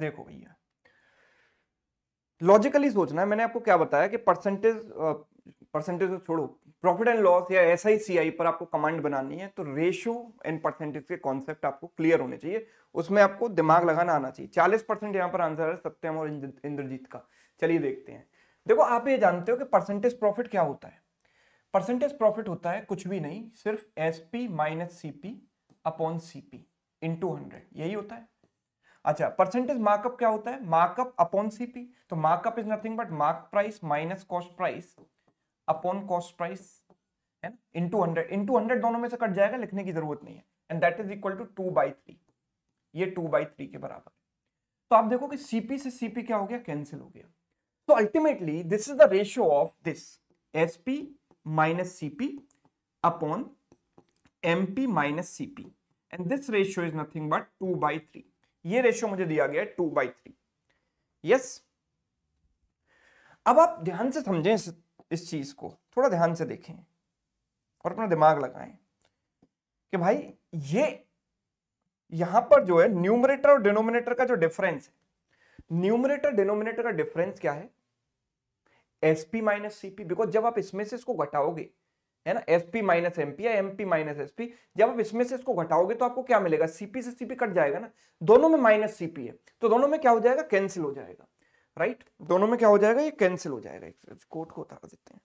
देखो भैया लॉजिकली सोचना है मैंने आपको क्या बताया कि परसेंटेज परसेंटेज तो छोड़ो प्रॉफिट एंड लॉस या एस आई पर आपको कमांड बनानी है तो रेशो एंड परसेंटेज के कॉन्सेप्ट आपको क्लियर होने चाहिए उसमें आपको दिमाग लगाना आना चाहिए चालीस परसेंट यहाँ पर आंसर है सत्यम और इंद्रजीत का चलिए देखते हैं देखो आप ये जानते हो कि परसेंटेज प्रॉफिट क्या होता है परसेंटेज प्रॉफिट होता है कुछ भी नहीं सिर्फ S P minus C P upon C P into hundred यही होता है अच्छा परसेंटेज मार्कअप क्या होता है मार्कअप अपॉन सीपी तो markup is nothing but mark price minus cost price upon cost price है ना इंटू हंड्रेड इंटू हंड्रेड दोनों में से कट जाएगा लिखने की जरूरत नहीं है and that is equal to two by three ये टू बाई थ्री के बराबर तो आप देखो कि सीपी से सीपी क्या हो गया कैंसिल हो गया तो ultimately this is the ratio of this S P minus CP upon M P minus CP and this ratio is nothing but two by three ये रेशियो मुझे दिया गया है टू बाई थ्री यस अब आप ध्यान से समझें इस, इस चीज को थोड़ा ध्यान से देखें और अपना दिमाग लगाएं कि भाई ये यहां पर जो है न्यूमरेटर और डिनोमिनेटर का जो डिफरेंस है न्यूमरेटर डिनोमिनेटर का डिफरेंस क्या है एसपी माइनस सीपी बिकॉज जब आप इसमें से इसको घटाओगे है ना S P minus M P या M P minus S P जब आप इसमें से इसको घटाओगे तो आपको क्या मिलेगा सीपी से सीपी कट जाएगा ना दोनों में माइनस सीपी है तो दोनों में क्या हो जाएगा कैंसिल हो जाएगा राइट दोनों में क्या हो जाएगा ये कैंसिल हो जाएगा कोट को उतार देते हैं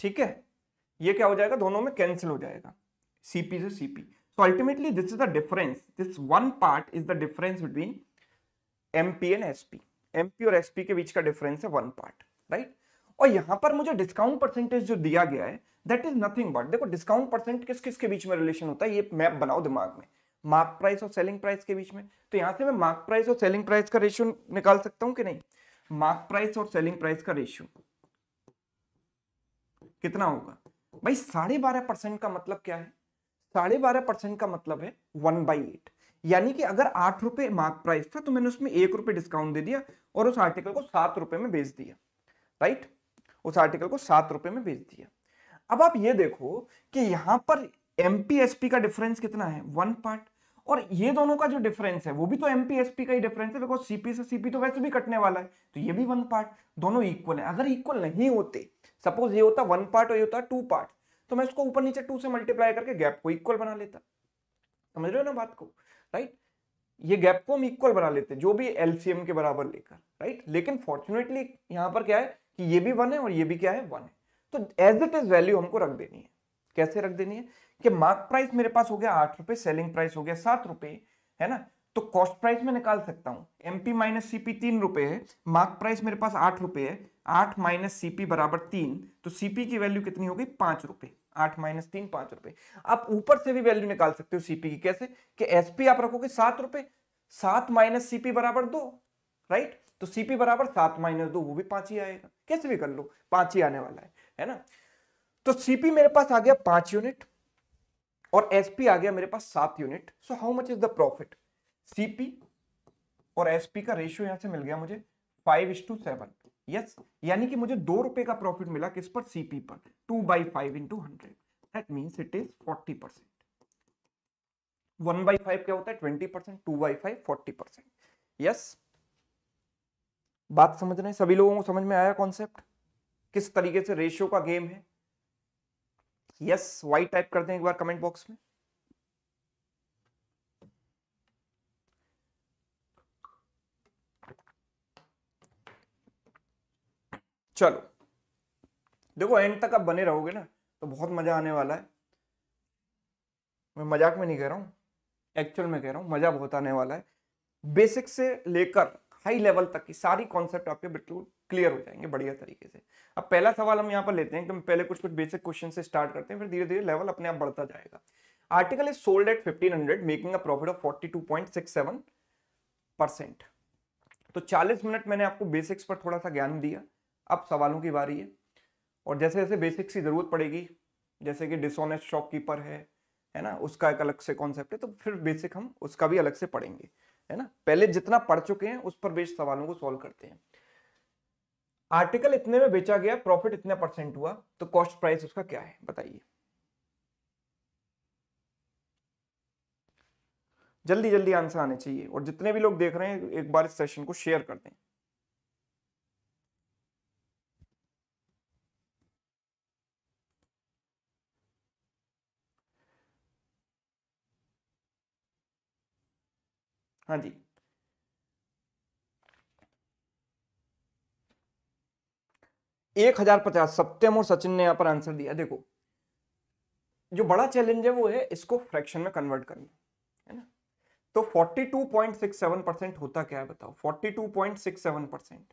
ठीक है ये क्या हो जाएगा दोनों में कैंसिल हो जाएगा सीपी से CP So ultimately, this is the difference. This one part is the difference between MP and SP. MP और SP के बीच का difference है one part, right? और यहाँ पर मुझे discount percentage जो दिया गया है that is nothing but देखो discount percent किस किस के बीच में relation होता है ये मैप बनाओ दिमाग में Mark price और selling price के बीच में तो यहाँ से मैं mark price और selling price का ratio निकाल सकता हूँ कि नहीं Mark price और selling price का ratio कितना होगा भाई साढ़े बारह percent का मतलब क्या है साढ़े बारह परसेंट का मतलब है वन बाई एट यानी कि अगर आठ रुपए मार्क प्राइस था तो मैंने उसमें एक रुपए डिस्काउंट दे दिया और उस आर्टिकल को सात रुपए में बेच दिया राइट उस आर्टिकल को सात रुपए में बेच दिया अब आप ये देखो कि यहां पर एमपीएसपी का डिफरेंस कितना है वन पार्ट और ये दोनों का जो डिफरेंस है वो भी तो एमपीएसपी का ही डिफरेंस है बिकॉज सीपी से सीपी तो वैसे भी कटने वाला है तो ये भी वन पार्ट दोनों इक्वल है अगर इक्वल नहीं होते सपोज ये होता वन पार्ट और ये होता टू पार्ट तो मैं उसको ऊपर नीचे टू से मल्टीप्लाई करके गैप को इक्वल बना लेता समझ रहे हो ना बात को राइट ये गैप को हम इक्वल बना लेते जो भी एलसीएम के बराबर लेकर राइट लेकिन फॉर्चुनेटली यहाँ पर क्या है कि ये भी वन है और ये भी क्या है वन है तो एज इट इज वैल्यू हमको रख देनी है कैसे रख देनी है कि मार्क प्राइस मेरे पास हो गया आठ रुपए सेलिंग प्राइस हो गया सात रुपए है ना तो कॉस्ट प्राइस में निकाल सकता हूँ एमपी माइनस सीपी तीन रुपए है मार्क प्राइस मेरे पास आठ रुपए है आठ माइनस सीपी बराबर तीन तो सीपी की वैल्यू कितनी हो गई पांच रुपए आठ माइनस तीन पांच रुपए आप ऊपर से भी वैल्यू निकाल सकते हो सीपी की कैसे कि एसपी आप रखोगे सात रुपए सात माइनस सीपी बराबर दो राइट तो सीपी बराबर सात माइनस दो वो भी पांच ही आएगा कैसे भी कर लो पांच ही आने वाला है है ना तो सीपी मेरे पास आ गया पांच यूनिट और एसपी आ गया मेरे पास सात unit so how much is the profit CP और एसपी का रेशियो यहां से मिल गया मुझे five is to seven yes यानी कि मुझे दो रुपए का प्रॉफिट मिला किस पर सीपी पर two by five into hundred that it is forty percent one by five क्या होता है twenty percent two by five forty percent yes बात समझ रहे सभी लोगों को समझ में आया कॉन्सेप्ट किस तरीके से रेशियो का गेम है यस वाई टाइप कर दें एक बार कमेंट बॉक्स में चलो देखो एंड तक आप बने रहोगे ना तो बहुत मज़ा आने वाला है मैं मजाक में नहीं कह रहा हूँ एक्चुअल में कह रहा हूँ मज़ा बहुत आने वाला है बेसिक से लेकर हाई लेवल तक की सारी कॉन्सेप्ट आपके बिल्कुल क्लियर हो जाएंगे बढ़िया तरीके से अब पहला सवाल हम यहाँ पर लेते हैं एकदम पहले कुछ कुछ बेसिक क्वेश्चन से स्टार्ट करते हैं फिर धीरे धीरे लेवल अपने आप बढ़ता जाएगा article is sold at fifteen hundred making a profit of forty two point six seven percent तो चालीस मिनट मैंने आपको बेसिक्स पर थोड़ा सा ज्ञान दिया अब सवालों की बारी है और जैसे जैसे बेसिक्स की ज़रूरत पड़ेगी जैसे कि डिसऑनेस्ट शॉपकीपर है है ना उसका एक अलग से कॉन्सेप्ट है तो फिर बेसिक हम उसका भी अलग से पढ़ेंगे है ना पहले जितना पढ़ चुके हैं उस पर बेस्ड सवालों को सॉल्व करते हैं आर्टिकल इतने में बेचा गया प्रॉफिट इतना परसेंट हुआ तो कॉस्ट प्राइस उसका क्या है बताइए जल्दी जल्दी आंसर आने चाहिए और जितने भी लोग देख रहे हैं एक बार इस सेशन को शेयर कर दें हाँ जी एक हजार पचास सत्यम और सचिन ने यहां पर आंसर दिया देखो जो बड़ा चैलेंज है वो है इसको फ्रैक्शन में कन्वर्ट करना है ना तो 42.67 परसेंट होता क्या है बताओ 42.67 परसेंट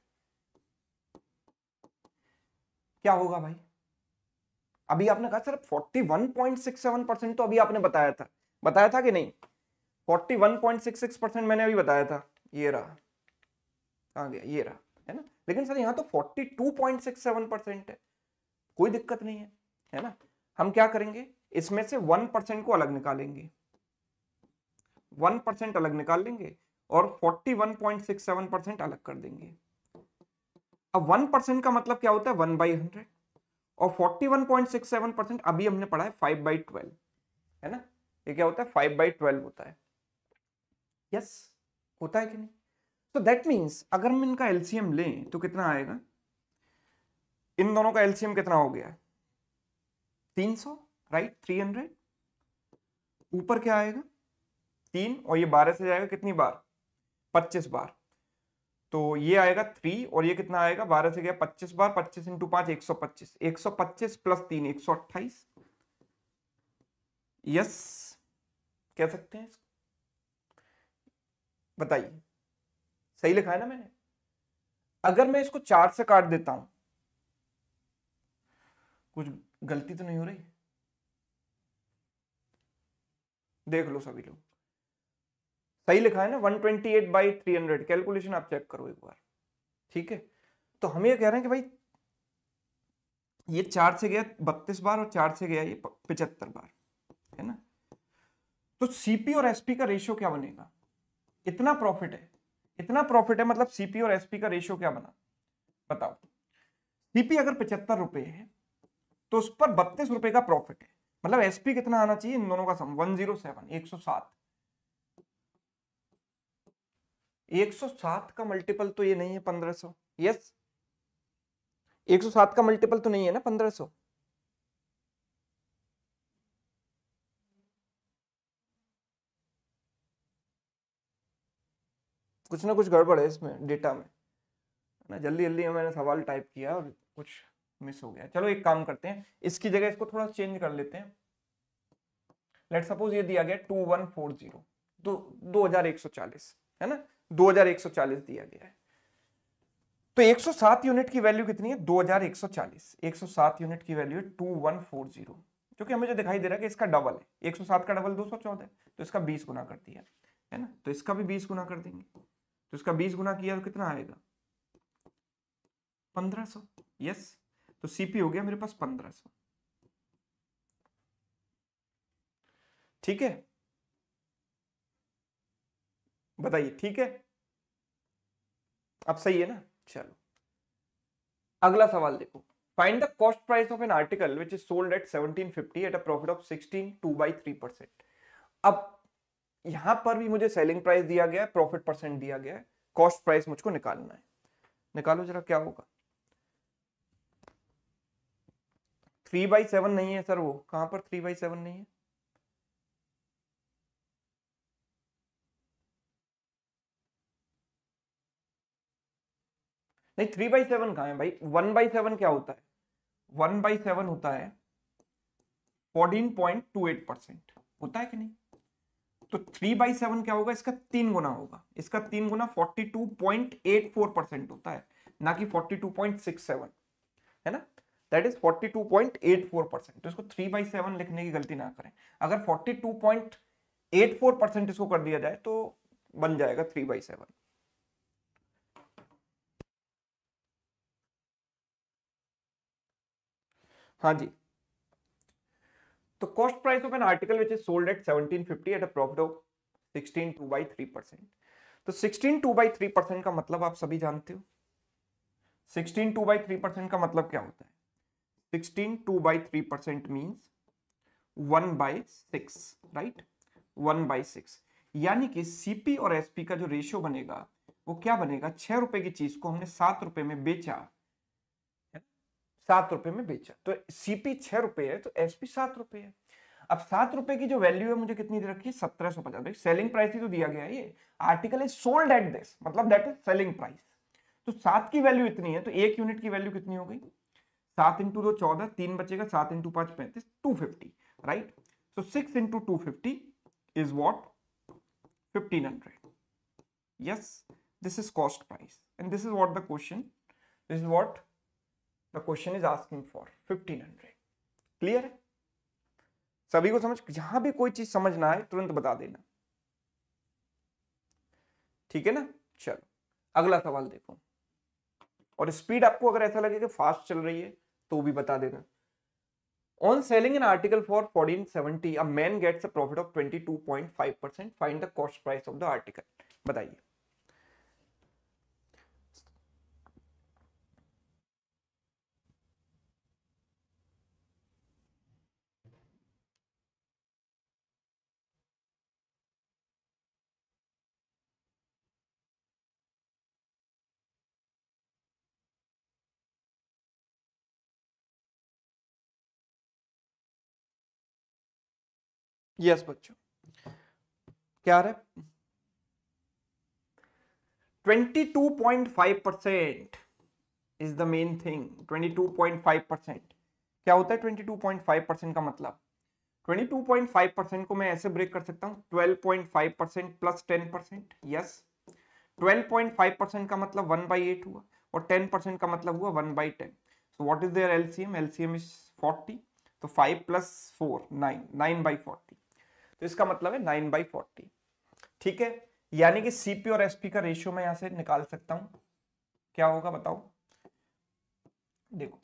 क्या होगा भाई अभी आपने कहा सर 41.67 परसेंट तो अभी आपने बताया था बताया था कि नहीं 41.66 परसेंट मैंने अभी बताया था ये रहा कहा गया ये रहा है ना लेकिन सर यहाँ तो 42.67 परसेंट है कोई दिक्कत नहीं है है ना हम क्या करेंगे इसमें से 1 परसेंट को अलग निकालेंगे 1 परसेंट अलग निकाल लेंगे और 41.67 परसेंट अलग कर देंगे अब 1 परसेंट का मतलब क्या होता है वन बाई हंड्रेड और फोर्टी अभी हमने पढ़ा है फाइव बाई ट्वेल्व है ना ये क्या होता है फाइव बाई ट्वेल्व होता है यस होता है कि नहीं तो दैट मीन्स अगर हम इनका एलसीएम लें तो कितना आएगा इन दोनों का एलसीएम कितना हो गया तीन सौ राइट थ्री हंड्रेड ऊपर क्या आएगा तीन और ये बारह से जाएगा कितनी बार पच्चीस बार तो ये आएगा थ्री और ये कितना आएगा बारह से गया पच्चीस बार पच्चीस इंटू पांच एक सौ पच्चीस एक सौ पच्चीस प्लस तीन एक सौ अट्ठाईस यस कह सकते हैं इसको बताइए सही लिखा है ना मैंने अगर मैं इसको चार से काट देता हूं कुछ गलती तो नहीं हो रही देख लो सभी लोग सही लिखा है ना 128 twenty eight by three hundred calculation आप चेक करो एक बार ठीक है तो हम ये कह रहे हैं कि भाई ये चार से गया बत्तीस बार और चार से गया ये पिचहत्तर बार है ना तो सीपी और एसपी का रेशियो क्या बनेगा इतना प्रॉफिट है इतना प्रॉफिट है मतलब सीपी और एसपी का रेशियो क्या बना बताओ सीपी अगर पचहत्तर रुपए है तो उस पर बत्तीस रुपए का प्रॉफिट है मतलब एसपी कितना आना चाहिए इन दोनों का सम 107 107 107 का मल्टीपल तो ये नहीं है 1500 यस 107 का मल्टीपल तो नहीं है ना 1500 कुछ ना कुछ गड़बड़ है इसमें डेटा में ना जल्दी जल्दी मैंने सवाल टाइप किया और कुछ मिस हो गया चलो एक काम करते हैं इसकी जगह इसको थोड़ा चेंज कर लेते हैं लेट सपोज ये दिया गया टू वन फोर जीरो दो हजार एक सौ चालीस है ना दो हजार एक सौ चालीस दिया गया है तो एक सौ सात यूनिट की वैल्यू कितनी है दो हजार एक एक सौ चालीस सौ सात यूनिट की वैल्यू है टू वन फोर जीरो क्योंकि हमें जो दिखाई दे रहा है कि इसका डबल है एक सौ सात का डबल दो सौ चौदह तो इसका बीस गुना कर दिया है ना तो इसका भी बीस गुना कर देंगे तो इसका बीस गुना किया तो कितना आएगा पंद्रह सौ यस तो सीपी हो गया मेरे पास पंद्रह सौ ठीक है बताइए ठीक है अब सही है ना चलो अगला सवाल देखो find the cost price of an article which is sold at 1750 at a profit of 16 2 by three percent अब यहां पर भी मुझे सेलिंग प्राइस दिया गया है प्रॉफिट परसेंट दिया गया है कॉस्ट प्राइस मुझको निकालना है निकालो जरा क्या होगा थ्री बाई सेवन नहीं है सर वो कहां पर थ्री बाई सेवन नहीं है नहीं थ्री बाई सेवन कहा है भाई वन बाई सेवन क्या होता है वन बाई सेवन होता है fourteen point two eight percent होता है कि नहीं तो थ्री बाई सेवन क्या होगा इसका तीन गुना होगा इसका तीन गुना forty two point eight four percent होता है ना कि forty two point six seven है ना that is forty two point eight four percent तो इसको थ्री बाई सेवन लिखने की गलती ना करें अगर forty two point eight four percent इसको कर दिया जाए तो बन जाएगा थ्री बाई सेवन हाँ जी price of an article which is sold at seventeen fifty at a profit of sixteen two by three percent तो टू बाई थ्री परसेंट का मतलब आप सभी जानते हो टू बाई थ्री परसेंट का मतलब क्या होता है two by three percent means one by six right one by six यानी कि सीपी और एसपी का जो रेशियो बनेगा वो क्या बनेगा छह रुपए की चीज को हमने सात रुपए में बेचा सात रुपए में बेचा तो सीपी छह रुपए है तो एसपी सात रुपए है अब सात रुपए की जो वैल्यू है मुझे कितनी दे रखी है सत्रह सौ पचास सेलिंग प्राइस ही तो दिया गया है ये article is sold at this मतलब दैट इज सेलिंग प्राइस तो सात की वैल्यू इतनी है तो एक यूनिट की वैल्यू कितनी हो गई सात इंटू दो चौदह तीन बचेगा सात इंटू पांच पैंतीस two fifty right so six into two fifty is what fifteen hundred yes this is cost price and this is what the question this is what the question is asking for fifteen hundred clear है सभी को समझ जहां भी कोई चीज समझ ना आए तुरंत बता देना ठीक है ना चलो अगला सवाल देखो और स्पीड आपको अगर ऐसा लगे कि फास्ट चल रही है तो भी बता देना on selling an article for fourteen seventy a man gets a profit of twenty two point five percent find the cost price of the article बताइए यस yes, बच्चों क्या है 22.5 percent is the main thing 22.5 percent क्या होता है 22.5 percent का मतलब 22.5 percent को मैं ऐसे ब्रेक कर सकता हूं 12.5 percent plus ten percent yes 12.5 percent का मतलब वन बाई एट हुआ और 10 परसेंट का मतलब हुआ one by ten so what is their LCM LCM is 40 तो 5 plus four nine nine by forty तो इसका मतलब है नाइन बाई फोर्टी ठीक है यानी कि सीपी और एसपी का रेशियो मैं यहां से निकाल सकता हूं क्या होगा बताओ देखो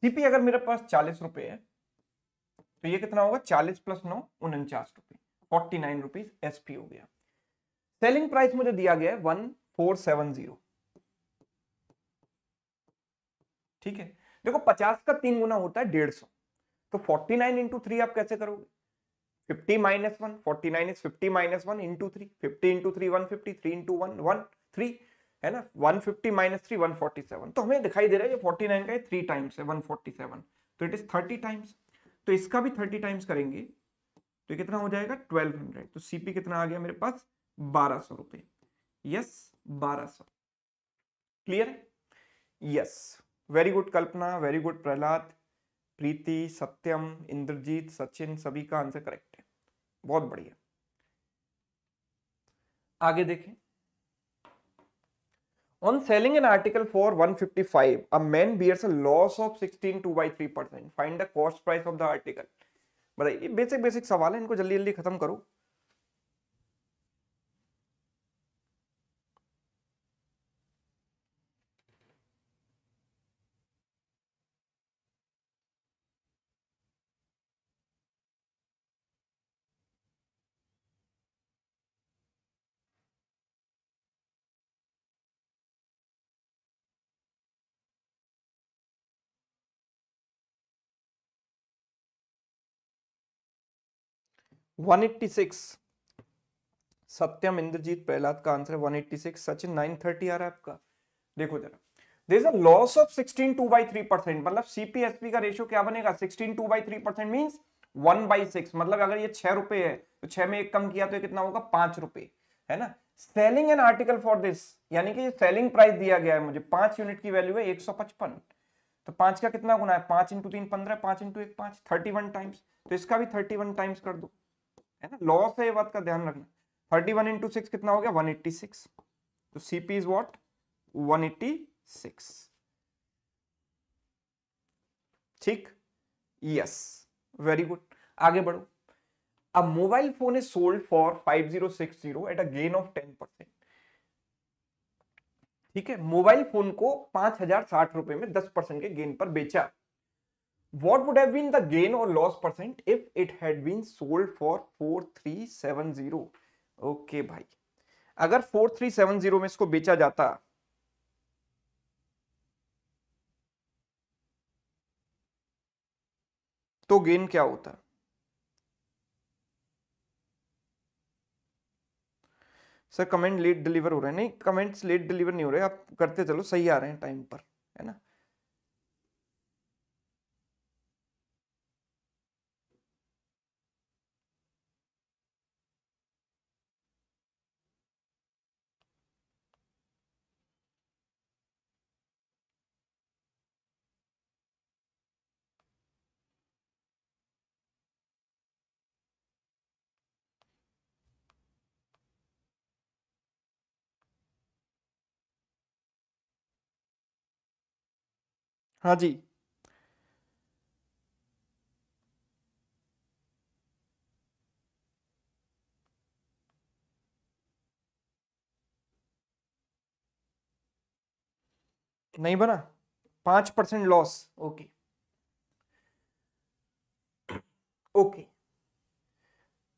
सीपी अगर मेरे पास चालीस रुपए है तो ये कितना होगा चालीस प्लस नौ उनचास रुपए फोर्टी नाइन रुपीज एस हो गया सेलिंग प्राइस मुझे दिया गया है वन फोर सेवन जीरो ठीक है देखो पचास का तीन गुना होता है डेढ़ सौ तो फोर्टी नाइन इंटू थ्री आप कैसे करोगे 50 minus 1, 49 is 50 minus 1 into 3, 50 into 3, 150, 3 into 1, 1, 3, है ना 150 माइनस थ्री वन तो हमें दिखाई दे रहा है ये 49 का थ्री टाइम्स है 147 तो इट इज 30 टाइम्स तो इसका भी 30 टाइम्स करेंगे तो कितना हो जाएगा 1200 तो सीपी कितना आ गया मेरे पास बारह सौ रुपये यस बारह सौ क्लियर है yes very good Kalpana very good Prahlad Preeti Satyam Indrajit Sachin सभी का आंसर करेक्ट बहुत बढ़िया आगे देखें On selling an article for 155, a man bears a loss of 16 2 by 3 percent. Find the cost price of the article. बताइए बेसिक बेसिक सवाल है इनको जल्दी जल्दी खत्म करो 186 सत्यम इंद्रजीत प्रहलाद का आंसर 186 सचिन 930 आ रहा है आपका देखो जरा there a loss of 16 2 by three percent मतलब सीपीएसपी का रेशियो क्या बनेगा 16 2 by three percent means one by six मतलब अगर ये छह रुपए है तो छह में एक कम किया तो कितना होगा पांच रुपए है ना selling an article for this यानी कि ये सेलिंग प्राइस दिया गया है मुझे पांच यूनिट की वैल्यू है एक सौ पचपन तो पांच का कितना गुना है पांच इंटू तीन पंद्रह पांच इंटू एक पांच थर्टी वन टाइम्स तो इसका भी थर्टी वन टाइम्स कर दो है ना लॉस है ये बात का ध्यान रखना थर्टी वन इंटू सिक्स कितना हो गया वन एट्टी सिक्स तो CP is what one eighty six ठीक यस वेरी गुड आगे बढ़ो अब mobile phone is sold for five zero six zero at a gain of ten percent ठीक है मोबाइल फोन को पांच हजार साठ रुपए में दस परसेंट के गेन पर बेचा what would have been the gain or loss percent if it had been sold for 4370 okay, 4370 में इसको बेचा जाता तो गेन क्या होता सर कमेंट लेट डिलीवर हो रहे हैं नहीं कमेंट्स लेट डिलीवर नहीं हो रहे आप करते चलो सही आ रहे हैं टाइम पर है ना हाँ जी नहीं बना पांच परसेंट लॉस ओके ओके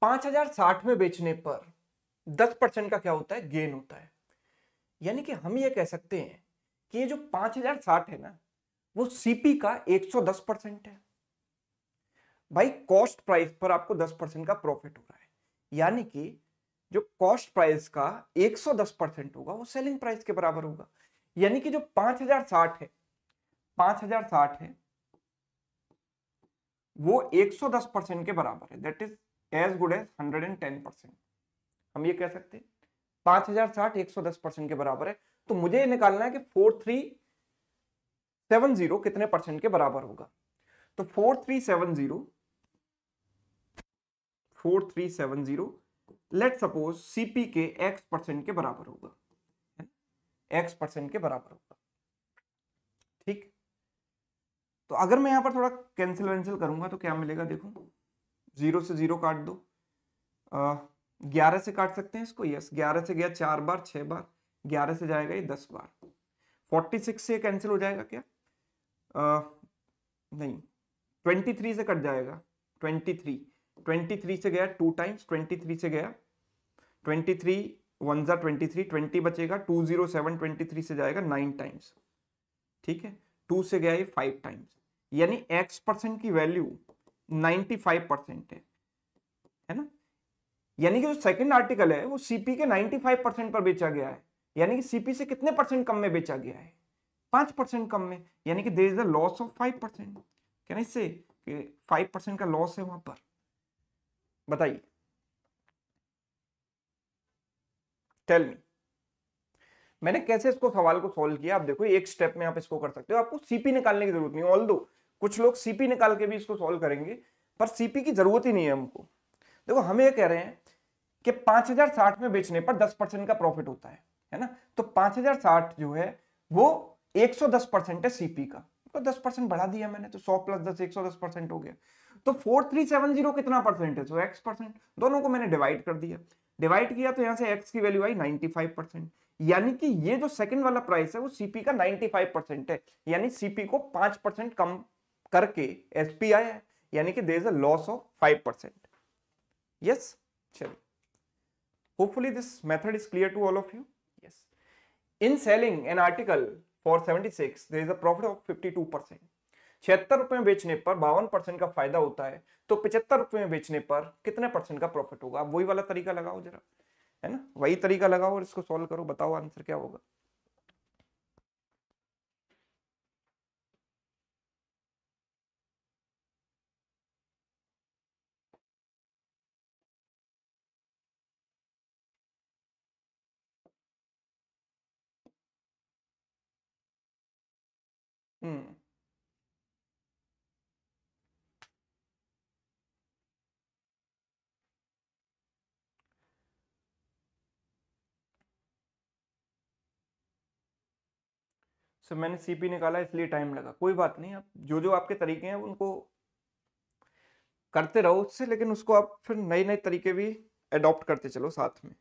पांच हजार साठ में बेचने पर दस परसेंट का क्या होता है गेन होता है यानी कि हम ये कह सकते हैं कि ये जो पांच हजार साठ है ना वो सीपी का 110 परसेंट है भाई कॉस्ट प्राइस पर आपको 10 परसेंट का प्रॉफिट हो रहा है यानी कि जो कॉस्ट प्राइस का 110 परसेंट होगा वो सेलिंग प्राइस के बराबर होगा यानी कि जो 5060 है 5060 है वो 110 परसेंट के बराबर है that is as good as 110 percent हम ये कह सकते हैं 5060 110 परसेंट के बराबर है तो मुझे निकालना है कि 43 सेवन जीरो कितने परसेंट के बराबर होगा तो four three seven zero four three seven zero let suppose CP के एक्स परसेंट के बराबर होगा एक्स परसेंट के बराबर होगा ठीक तो अगर मैं यहां पर थोड़ा कैंसिल वैंसिल करूंगा तो क्या मिलेगा देखो जीरो से जीरो काट दो ग्यारह से काट सकते हैं इसको यस ग्यारह से गया चार बार छह बार ग्यारह से जाएगा ये दस बार फोर्टी सिक्स से कैंसिल हो जाएगा क्या आ, नहीं ट्वेंटी थ्री से कट जाएगा ट्वेंटी थ्री ट्वेंटी थ्री से गया टू टाइम्स ट्वेंटी थ्री से गया ट्वेंटी थ्री वन ज़ा ट्वेंटी थ्री ट्वेंटी बचेगा two zero seven twenty three से जाएगा नाइन टाइम्स ठीक है टू से गया ये फाइव टाइम्स यानी एक्स परसेंट की वैल्यू नाइन्टी फाइव परसेंट है है ना यानी कि जो सेकंड आर्टिकल है वो सीपी के 95 परसेंट पर बेचा गया है यानी कि सीपी से कितने परसेंट कम में बेचा गया है पांच परसेंट कम में यानी कि there is the loss of five percent क्या इससे फाइव परसेंट का लॉस है वहां पर बताइए टेल मी मैंने कैसे इसको सवाल को सॉल्व किया आप देखो एक स्टेप में आप इसको कर सकते हो आपको सीपी निकालने की जरूरत नहीं ऑल दो कुछ लोग सीपी निकाल के भी इसको सॉल्व करेंगे पर सीपी की जरूरत ही नहीं है हमको देखो हम ये कह रहे हैं कि 5060 में बेचने पर 10 परसेंट का प्रॉफिट होता है है ना तो 5060 जो है वो 110 परसेंट है सीपी का तो 10 परसेंट बढ़ा दिया मैंने तो 100 प्लस 10 110 परसेंट हो गया तो 4370 कितना परसेंट है तो x परसेंट दोनों को मैंने डिवाइड कर दिया डिवाइड किया तो यहाँ से x की वैल्यू आई 95 परसेंट यानी कि ये जो सेकंड वाला प्राइस है वो सीपी का 95 परसेंट है यानी सीपी को 5 परसेंट कम करके एस पी आया यानी कि there is a loss of five percent yes चलिए hopefully this method is clear to all of you yes in selling an article for seventy six there is a profit of fifty two percent छिहत्तर रुपये में बेचने पर बावन percent का फायदा होता है तो पिछहत्तर रुपये में बेचने पर कितने परसेंट का प्रॉफिट होगा वही वाला तरीका लगाओ जरा है ना वही तरीका लगाओ और इसको सॉल्व करो बताओ आंसर क्या होगा सर मैंने सीपी निकाला इसलिए टाइम लगा कोई बात नहीं आप जो जो आपके तरीके हैं उनको करते रहो उससे लेकिन उसको आप फिर नए नए तरीके भी एडॉप्ट करते चलो साथ में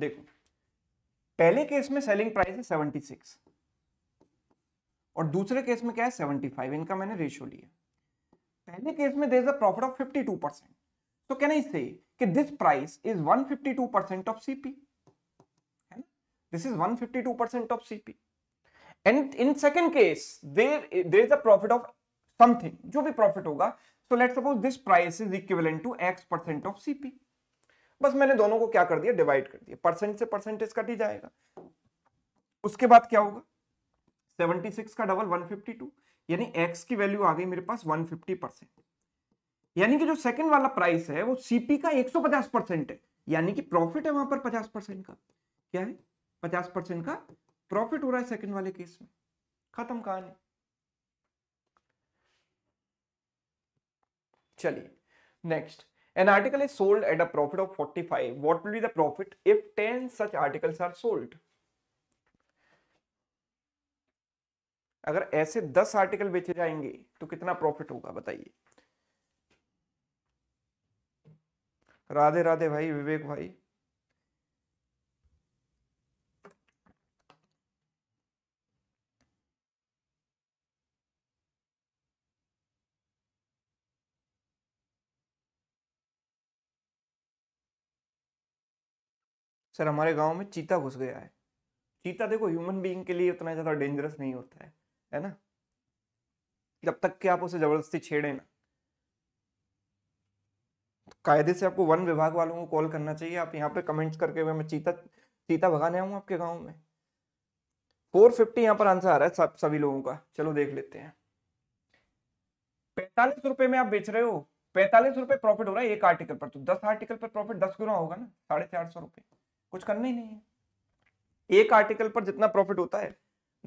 देखो पहले केस में सेलिंग प्राइस है सेवेंटी सिक्स और दूसरे केस में क्या है सेवेंटी फाइव इनका मैंने रेशियो लिया पहले केस में there profit of fifty two percent तो कैन नहीं से कि this price is one fifty two percent of CP This is 152% of CP. And in second case, there, there is a profit of something, जो भी profit होगा. So let's suppose this price is equivalent to X percent of CP. बस मैंने दोनों को क्या कर दिया डिवाइड कर दिया परसेंट से परसेंटेज कट ही जाएगा उसके बाद क्या होगा 76 का डबल 152 यानी x की वैल्यू आ गई मेरे पास 150 परसेंट यानी कि जो सेकंड वाला प्राइस है वो सीपी का 150 परसेंट है यानी कि प्रॉफिट है वहां पर 50 परसेंट का क्या है पचास परसेंट का प्रॉफिट हो रहा है सेकंड वाले केस में खत्म कहानी चलिए next an article is sold at a profit of 45 what will be the profit if 10 such articles are sold अगर ऐसे 10 आर्टिकल बेचे जाएंगे तो कितना प्रॉफिट होगा बताइए राधे राधे भाई विवेक भाई सर हमारे गांव में चीता घुस गया है चीता देखो ह्यूमन बीइंग के लिए उतना ज़्यादा डेंजरस नहीं होता है है ना जब तक कि आप उसे ज़बरदस्ती छेड़े ना तो कायदे से आपको वन विभाग वालों को कॉल करना चाहिए आप यहाँ पे कमेंट्स करके मैं चीता चीता भगाने आऊँ आपके गाँव में फोर फिफ्टी यहाँ पर आंसर आ रहा है सब सभी लोगों का चलो देख लेते हैं पैंतालीस रुपए में आप बेच रहे हो पैंतालीस रुपए प्रॉफिट हो रहा है एक आर्टिकल पर तो दस आर्टिकल पर प्रॉफिट दस गुना होगा ना साढ़े चार सौ रुपये कुछ करना ही नहीं है एक आर्टिकल पर जितना प्रॉफिट होता है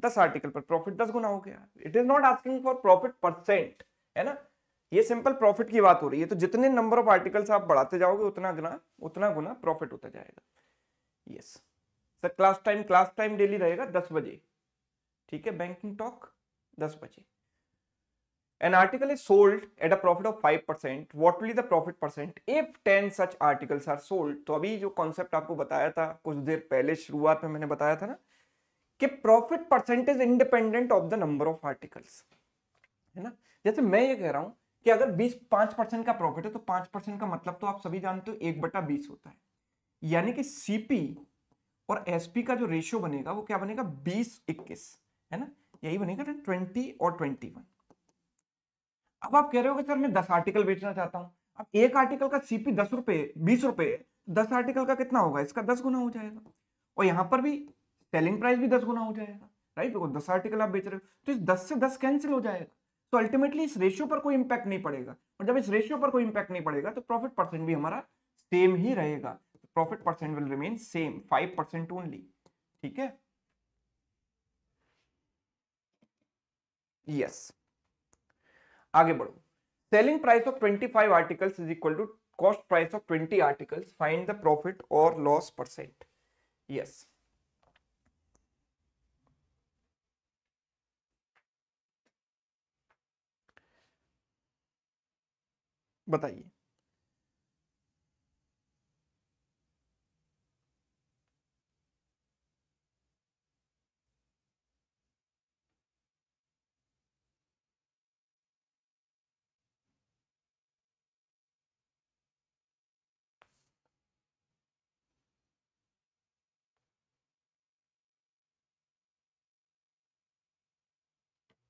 दस आर्टिकल पर प्रॉफिट दस गुना हो गया it is not asking for profit percent है ना ये सिंपल प्रॉफिट की बात हो रही है तो जितने नंबर ऑफ आर्टिकल्स आप बढ़ाते जाओगे उतना गुना उतना गुना प्रॉफिट होता जाएगा yes sir class time class time daily रहेगा दस बजे ठीक है बैंकिंग टॉक दस बजे an article is sold at a profit of 5%, what will be the profit percent if 10 such articles are sold? तो अभी जो कॉन्सेप्ट आपको बताया था कुछ देर पहले शुरुआत में मैंने बताया था ना कि profit percentage independent of the number of articles है ना जैसे मैं ये कह रहा हूं कि अगर 20 पांच परसेंट का प्रॉफिट है तो पांच परसेंट का मतलब तो आप सभी जानते हो एक बटा बीस होता है यानी कि सीपी और एसपी का जो रेशियो बनेगा वो क्या बनेगा बीस इक्कीस है ना यही बनेगा ट्वेंटी और ट्वेंटी वन अब आप कह रहे हो कि सर मैं दस आर्टिकल बेचना चाहता हूँ अब एक आर्टिकल का सीपी दस रुपये बीस रुपये दस आर्टिकल का कितना होगा इसका दस गुना हो जाएगा और यहाँ पर भी सेलिंग प्राइस भी दस गुना हो जाएगा राइट देखो दस आर्टिकल आप बेच रहे हो तो इस दस से दस कैंसिल हो जाएगा तो अल्टीमेटली इस रेशियो पर कोई इम्पैक्ट नहीं पड़ेगा और जब इस रेशियो पर कोई इम्पैक्ट नहीं पड़ेगा तो प्रॉफिट परसेंट भी हमारा सेम ही रहेगा profit percent will remain same five percent only ठीक है यस आगे बढ़ो selling price of twenty five articles is equal to cost price of twenty articles find the profit और लॉस परसेंट यस बताइए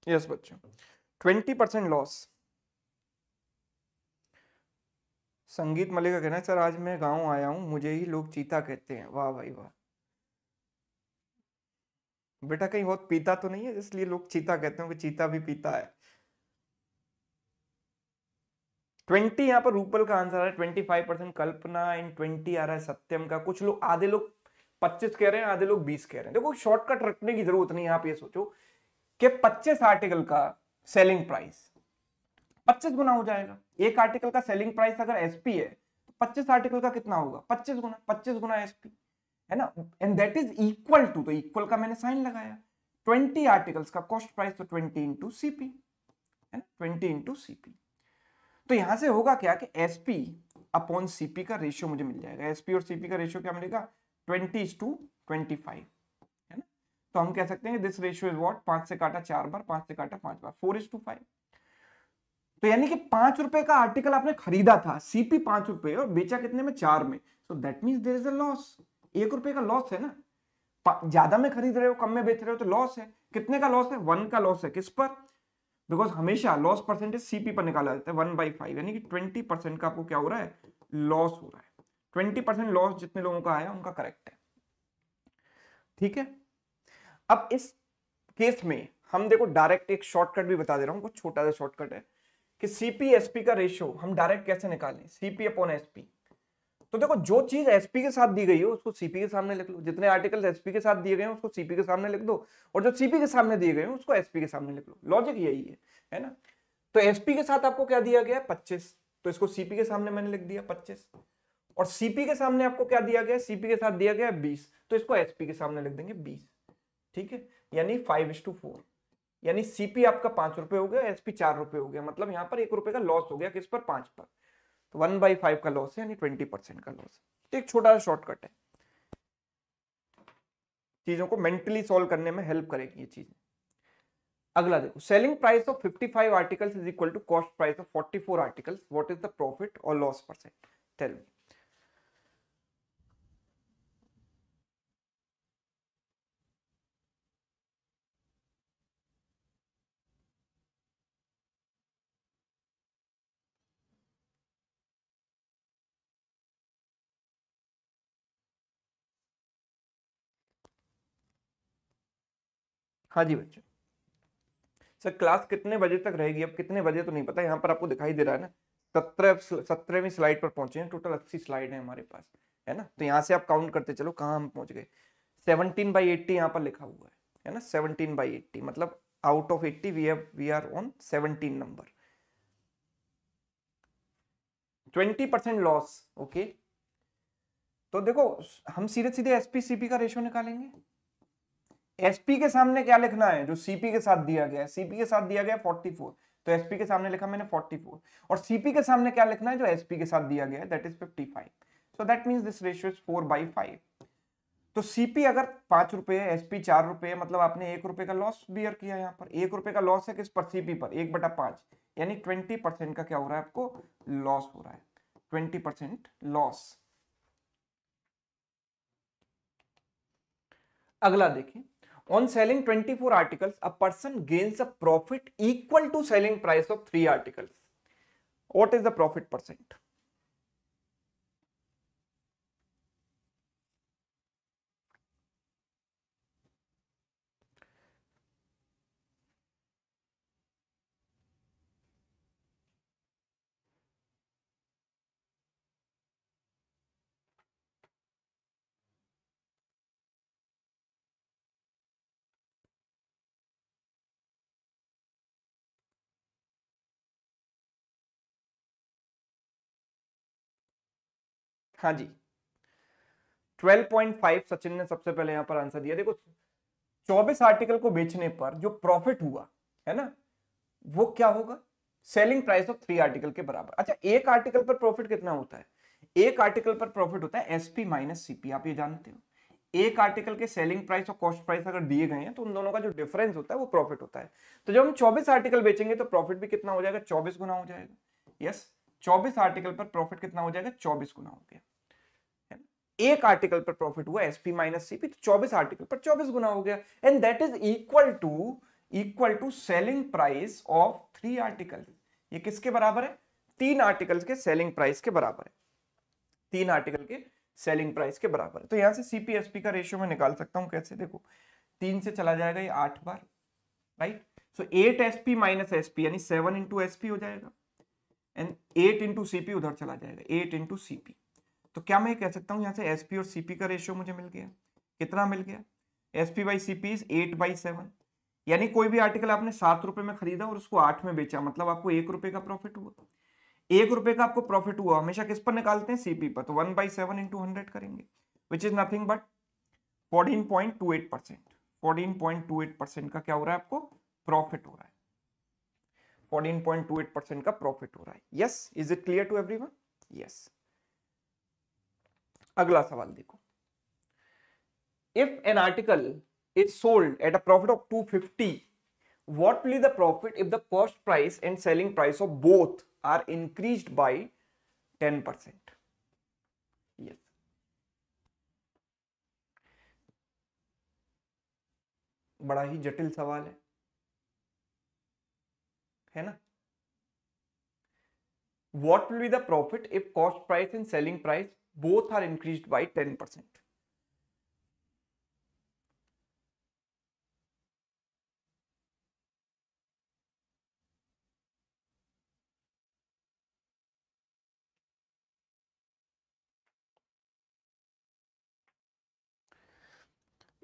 यस बच्चों twenty percent loss Sangeet Malik का कहना है सर आज मैं गांव आया हूं मुझे ही लोग चीता कहते हैं वाह भाई वाह बेटा कहीं बहुत पीता तो नहीं है इसलिए लोग चीता कहते हैं कि चीता भी पीता है ट्वेंटी यहां पर रूपल का आंसर आ रहा है twenty five percent Kalpana and twenty आ रहा है सत्यम का कुछ लोग आधे लोग पच्चीस कह रहे हैं आधे लोग बीस कह रहे हैं देखो शॉर्टकट रखने की जरूरत नहीं आप ये सोचो के 25 आर्टिकल का सेलिंग प्राइस 25 गुना हो जाएगा एक आर्टिकल का सेलिंग प्राइस अगर एसपी है तो 25 आर्टिकल का कितना होगा 25 गुना 25 गुना एसपी है ना and that is equal to तो इक्वल का मैंने साइन लगाया 20 आर्टिकल्स का कॉस्ट प्राइस तो 20 इंटू सीपी है ना ट्वेंटी इंटू सीपी तो यहां से होगा क्या कि एसपी अपॉन सीपी का रेशियो मुझे मिल जाएगा एसपी और सीपी का रेशियो क्या मिलेगा ट्वेंटी टू ट्वेंटी फाइव तो हम कह सकते हैं दिस रेशियो इज वॉट पांच से काटा चार बार पांच से काटा पांच बार फोर इज टू फाइव तो यानी कि पांच रुपए का आर्टिकल आपने खरीदा था सीपी पांच रुपए और बेचा कितने में चार में so that mean there is a loss एक रुपए का लॉस है ना ज्यादा में खरीद रहे हो कम में बेच रहे हो तो लॉस है कितने का लॉस है वन का लॉस है किस पर बिकॉज हमेशा लॉस परसेंटेज सीपी पर निकाला जाता है वन बाई फाइव यानी कि ट्वेंटी परसेंट का आपको क्या हो रहा है लॉस हो रहा है ट्वेंटी परसेंट लॉस जितने लोगों का आया उनका करेक्ट है ठीक है अब इस केस में हम देखो डायरेक्ट एक शॉर्टकट भी बता दे रहा हूँ कुछ छोटा सा शॉर्टकट है कि सीपी एसपी का रेशियो हम डायरेक्ट कैसे निकालें सीपी अपॉन एसपी तो देखो जो चीज एसपी के साथ दी गई हो उसको सीपी के सामने लिख लो जितने आर्टिकल एसपी के साथ दिए गए हैं उसको सीपी के सामने लिख दो और जो सीपी के सामने दिए गए हैं उसको एसपी के सामने लिख लो लॉजिक यही है है ना तो एसपी के साथ आपको क्या दिया गया पच्चीस तो इसको सीपी के सामने मैंने लिख दिया पच्चीस और सीपी के सामने आपको क्या दिया गया सीपी के साथ दिया गया बीस तो इसको एसपी के सामने लिख देंगे बीस ठीक है यानी फाइव इज टू फोर यानी सीपी आपका पांच रुपए हो गया एसपी चार रुपए हो गया मतलब यहाँ पर एक रुपए का लॉस हो गया किस पर पांच पर तो वन बाई फाइव का लॉस है यानी ट्वेंटी परसेंट का लॉस तो एक छोटा सा शॉर्टकट है चीजों को मेंटली सॉल्व करने में हेल्प करेगी ये चीज अगला देखो selling price of fifty five articles is equal to cost price of forty four articles what is the profit और लॉस परसेंट टेल मी हाँ जी बच्चों सर क्लास कितने बजे तक रहेगी अब कितने बजे तो नहीं पता यहाँ पर आपको दिखाई दे रहा है ना सत्रह सत्रहवीं स्लाइड पर पहुंचे हैं टोटल अस्सी स्लाइड है हमारे पास है ना तो यहाँ से आप काउंट करते चलो कहाँ हम पहुंच गए सेवनटीन बाई एट्टी यहाँ पर लिखा हुआ है है ना सेवनटीन बाई एट्टी मतलब out of eighty we have we are on seventeen number twenty percent loss okay तो देखो हम सीधे सीधे एसपीसीपी का रेशो निकालेंगे एसपी के सामने क्या लिखना है जो सीपी के साथ दिया गया है सीपी के साथ दिया गया फोर्टी फोर तो एसपी के सामने लिखा मैंने फोर्टी फोर और सीपी के सामने क्या लिखना है जो एसपी के साथ दिया गया that is fifty five so that mean this ratio is four by five तो सीपी अगर पांच रुपए है एसपी चार रुपए है मतलब आपने एक रुपए का लॉस बियर किया यहाँ पर एक रुपए का लॉस है किस पर सीपी पर एक बटा पांच यानी ट्वेंटी परसेंट का क्या हो रहा है आपको लॉस हो रहा है ट्वेंटी परसेंट लॉस अगला देखिए on selling 24 articles, a person gains a profit equal to selling price of 3 articles. What is the profit percent? हाँ जी 12.5 सचिन ने सबसे पहले यहां पर आंसर दिया देखो 24 आर्टिकल को बेचने पर जो प्रॉफिट हुआ है ना वो क्या होगा selling price of three article के बराबर अच्छा एक आर्टिकल पर प्रॉफिट कितना होता है एक आर्टिकल पर प्रॉफिट होता है एसपी माइनस सीपी आप ये जानते हो एक आर्टिकल के सेलिंग प्राइस और कॉस्ट प्राइस अगर दिए गए हैं तो उन दोनों का जो डिफरेंस होता है वो प्रॉफिट होता है तो जब हम 24 आर्टिकल बेचेंगे तो प्रॉफिट भी कितना हो जाएगा 24 गुना हो जाएगा यस चौबीस आर्टिकल पर प्रॉफिट कितना हो जाएगा चौबीस गुना हो गया एक आर्टिकल पर प्रॉफिट हुआ एसपी माइनस सीपी तो चौबीस आर्टिकल पर चौबीस गुना हो गया and that is equal to equal to selling price of three article ये किसके बराबर है तीन आर्टिकल्स के सेलिंग प्राइस के बराबर है तीन आर्टिकल के सेलिंग प्राइस के बराबर है तो यहां से सीपीएसपी का रेशियो में निकाल सकता हूं कैसे देखो तीन से चला जाएगा ये आठ बार right so eight SP minus SP यानी सेवन इंटू एसपी हो जाएगा एंड एट इंटू सीपी उधर चला जाएगा एट इंटू सीपी तो क्या मैं कह सकता हूँ यहाँ से एस और सीपी का रेशियो मुझे मिल गया कितना मिल गया S P by C P यानी कोई भी आर्टिकल आपने सात रुपए में खरीदा और उसको आठ में बेचा मतलब आपको एक रुपए का प्रॉफिट हुआ एक रुपए का आपको प्रॉफिट हुआ हमेशा किस पर निकालते हैं सीपी पर तो one by seven into hundred करेंगे which is nothing but fourteen point two eight percent fourteen point two eight percent का क्या हो रहा है आपको प्रॉफिट हो रहा है 14.28 का प्रॉफिट हो रहा है yes is it clear to everyone yes अगला सवाल देखो if an article is sold at a profit of 250 fifty what will the profit if the first price and selling price of both are increase by ten percent बड़ा ही जटिल सवाल है है ना what will be the profit if cost price and selling price both are increase by ten percent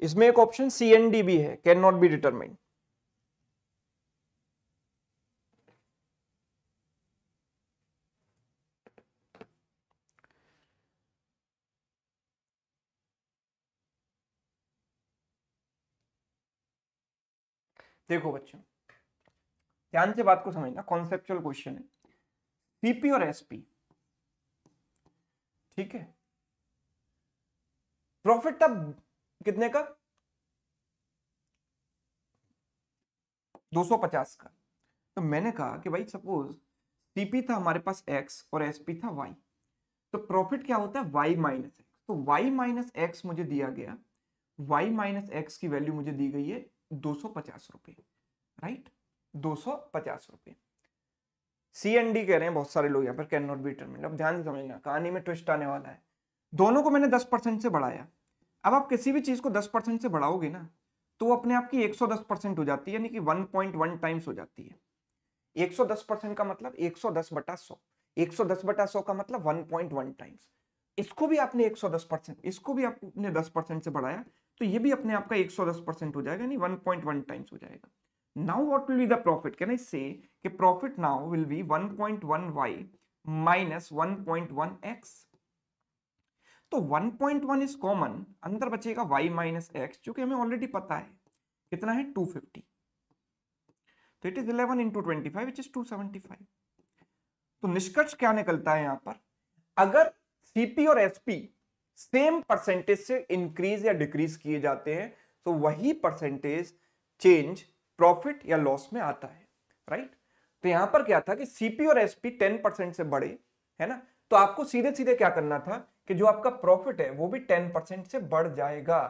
इसमें एक option C N D भी है कैन नॉट बी डिटरमाइंड देखो बच्चों ध्यान से बात को समझना कॉन्सेप्चुअल क्वेश्चन है पीपी और एसपी ठीक है प्रॉफिट तब कितने का 250 का तो मैंने कहा कि भाई सपोज सीपी था हमारे पास एक्स और एसपी था वाई तो प्रॉफिट क्या होता है वाई माइनस एक्स तो वाई माइनस एक्स मुझे दिया गया वाई माइनस एक्स की वैल्यू मुझे दी गई है दो सौ पचास रुपये राइट दो सौ पचास रुपये सी एन डी कह रहे हैं बहुत सारे लोग यहाँ पर कैन नॉट बी टर्मिनेट अब ध्यान से समझना कहानी में ट्विस्ट आने वाला है दोनों को मैंने दस परसेंट से बढ़ाया अब आप किसी भी चीज़ को दस परसेंट से बढ़ाओगे ना तो वो अपने आप की एक सौ दस परसेंट हो जाती है यानी कि वन पॉइंट वन टाइम्स हो जाती है एक सौ दस परसेंट का मतलब एक सौ दस बटा सौ एक सौ दस बटा सौ का मतलब वन पॉइंट वन टाइम्स इसको भी आपने एक सौ दस परसेंट इसको भी आपने दस परसेंट से बढ़ाया तो ये भी अपने आप का 110 परसेंट हो जाएगा यानी 1.1 टाइम्स हो जाएगा now what will be the profit can I say कि profit now will be 1.1 Y minus 1.1 X तो 1.1 इज कॉमन अंदर बचेगा y माइनस एक्स जो कि हमें ऑलरेडी पता है कितना है 250 तो it is 11 into twenty five is two तो निष्कर्ष क्या निकलता है यहां पर अगर सीपी और एसपी सेम परसेंटेज से इंक्रीज या डिक्रीज किए जाते हैं तो वही परसेंटेज चेंज प्रॉफिट या लॉस में आता है राइट तो यहां पर क्या था कि सीपी और एसपी टेन परसेंट से बढ़े है ना तो आपको सीधे सीधे क्या करना था कि जो आपका प्रॉफिट है वो भी टेन परसेंट से बढ़ जाएगा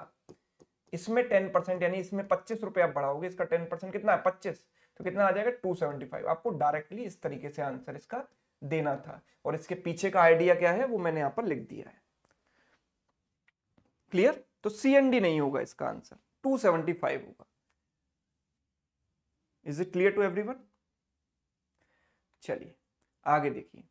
इसमें टेन परसेंट यानी इसमें पच्चीस रुपए आप बढ़ाओगे इसका टेन परसेंट कितना है पच्चीस तो कितना आ जाएगा टू सेवेंटी फाइव आपको डायरेक्टली इस तरीके से आंसर इसका देना था और इसके पीछे का आइडिया क्या है वो मैंने यहां पर लिख दिया है क्लियर तो सी एन डी नहीं होगा इसका आंसर 275 होगा is it clear to everyone चलिए आगे देखिए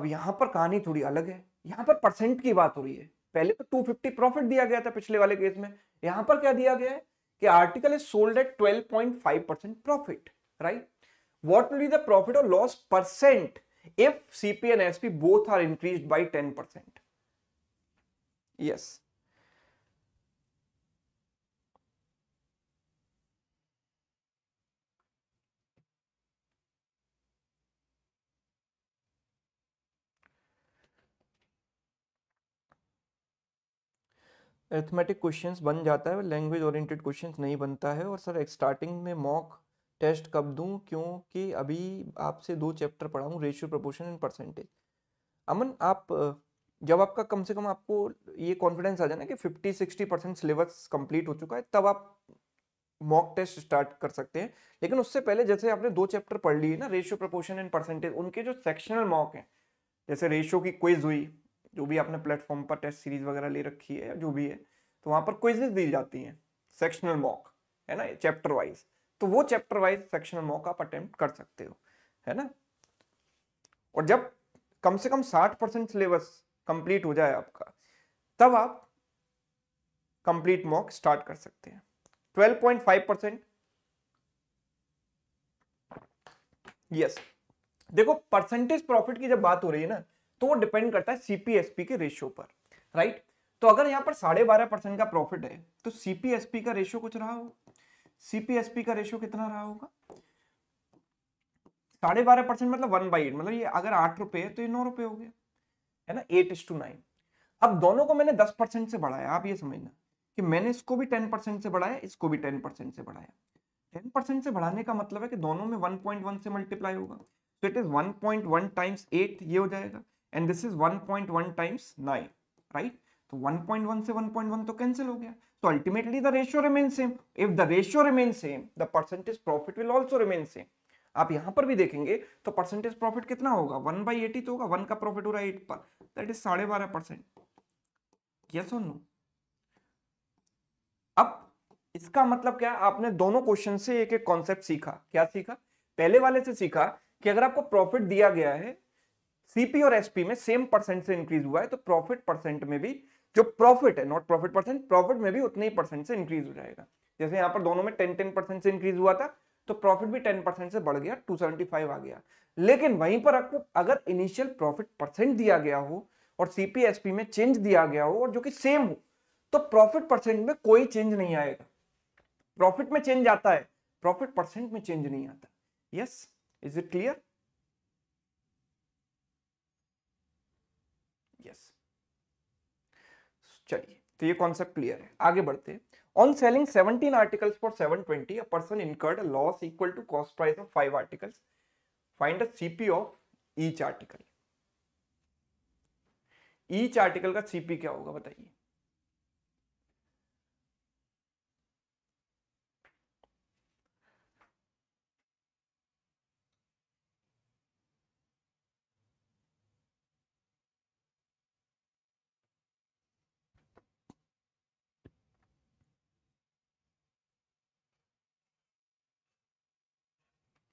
अब यहां पर कहानी थोड़ी अलग है यहां पर परसेंट की बात हो रही है पहले तो 250 प्रॉफिट दिया गया था पिछले वाले केस में यहां पर क्या दिया गया है कि article is sold at 12.5 percent profit right what will be the profit और loss percent if CP and SP both are increase by ten percent Yes. Arithmetic questions बन जाता है लैंग्वेज ओरिएंटेड क्वेश्चंस नहीं बनता है और सर एक starting में मॉक टेस्ट कब दूं क्योंकि अभी आपसे दो चैप्टर पढ़ाऊँ ratio proportion and percentage Aman आप जब आपका कम से कम आपको ये कॉन्फिडेंस आ जाना कि 50-60 परसेंट सिलेबस कंप्लीट हो चुका है तब आप मॉक टेस्ट स्टार्ट कर सकते हैं लेकिन उससे पहले जैसे आपने दो चैप्टर पढ़ लिए ना रेशियो प्रपोर्शन एंड परसेंटेज उनके जो सेक्शनल मॉक हैं जैसे रेशियो की क्विज हुई जो भी आपने प्लेटफॉर्म पर टेस्ट सीरीज वगैरह ले रखी है जो भी है तो वहाँ पर क्विजेज दी जाती हैं सेक्शनल मॉक है ना चैप्टर वाइज तो वो चैप्टर वाइज सेक्शनल मॉक आप अटेम्प्ट कर सकते हो है ना और जब कम से कम साठ परसेंट सिलेबस कंप्लीट हो जाए आपका तब आप कंप्लीट मॉक स्टार्ट कर सकते हैं 12.5 परसेंट यस देखो परसेंटेज प्रॉफिट की जब बात हो रही है ना तो वो डिपेंड करता है सीपीएसपी के रेशियो पर राइट right? तो अगर यहां पर साढ़े बारह परसेंट का प्रॉफिट है तो सीपीएसपी का रेशियो कुछ रहा होगा सीपीएसपी का रेशियो कितना रहा होगा साढ़े बारह परसेंट मतलब वन बाई एट मतलब ये अगर आठ रुपए है तो ये नौ रुपए हो गया है ना एट इज टू नाइन अब दोनों को मैंने दस परसेंट से बढ़ाया आप ये समझना कि मैंने इसको भी टेन परसेंट से बढ़ाया इसको भी टेन परसेंट से बढ़ाया टेन परसेंट से बढ़ाने का मतलब है कि दोनों में वन पॉइंट वन से मल्टीप्लाई होगा तो it is one point one times eight ये हो जाएगा and this is one point one times nine right तो वन पॉइंट वन से वन पॉइंट वन तो कैंसिल हो गया तो ultimately the ratio remain same if the ratio remain same the percentage profit will also remain same आप यहां पर भी देखेंगे तो परसेंटेज प्रॉफिट कितना होगा वन बाई एटी तो होगा वन का प्रॉफिट हो रहा है एट पर दैट इज साढ़े बारह परसेंट यस और नो अब इसका मतलब क्या आपने दोनों क्वेश्चन से एक एक कॉन्सेप्ट सीखा क्या सीखा पहले वाले से सीखा कि अगर आपको प्रॉफिट दिया गया है सीपी और एसपी में सेम परसेंट से इंक्रीज हुआ है तो प्रॉफिट परसेंट में भी जो प्रॉफिट है नॉट प्रॉफिट परसेंट प्रॉफिट में भी उतने ही परसेंट से इंक्रीज हो जाएगा जैसे यहां पर दोनों में टेन टेन परसेंट से इंक्रीज हुआ था तो प्रॉफिट भी टेन परसेंट से बढ़ गया टू सेवेंटी फाइव आ गया लेकिन वहीं पर आपको अगर इनिशियल प्रॉफिट परसेंट दिया गया हो और सीपीएसपी में चेंज दिया गया हो और जो कि सेम हो तो प्रॉफिट परसेंट में कोई चेंज नहीं आएगा प्रॉफिट में चेंज आता है प्रॉफिट परसेंट में चेंज नहीं आता yes is it clear yes चलिए तो ये कॉन्सेप्ट क्लियर है आगे बढ़ते हैं On selling 17 articles for 720, a person incurred a loss equal to cost price of 5 articles. Find the CP of each article. Each article का CP क्या होगा बताइए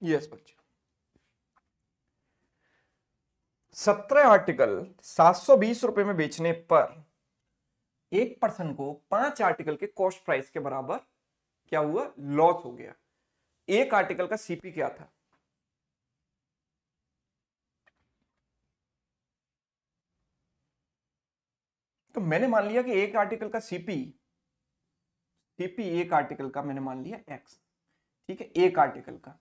यस बच्चे सत्रह आर्टिकल सात सौ बीस रुपए में बेचने पर एक पर्सन को पांच आर्टिकल के कॉस्ट प्राइस के बराबर क्या हुआ लॉस हो गया एक आर्टिकल का सीपी क्या था तो मैंने मान लिया कि एक आर्टिकल का सीपी सीपी एक आर्टिकल का मैंने मान लिया एक्स ठीक है एक आर्टिकल का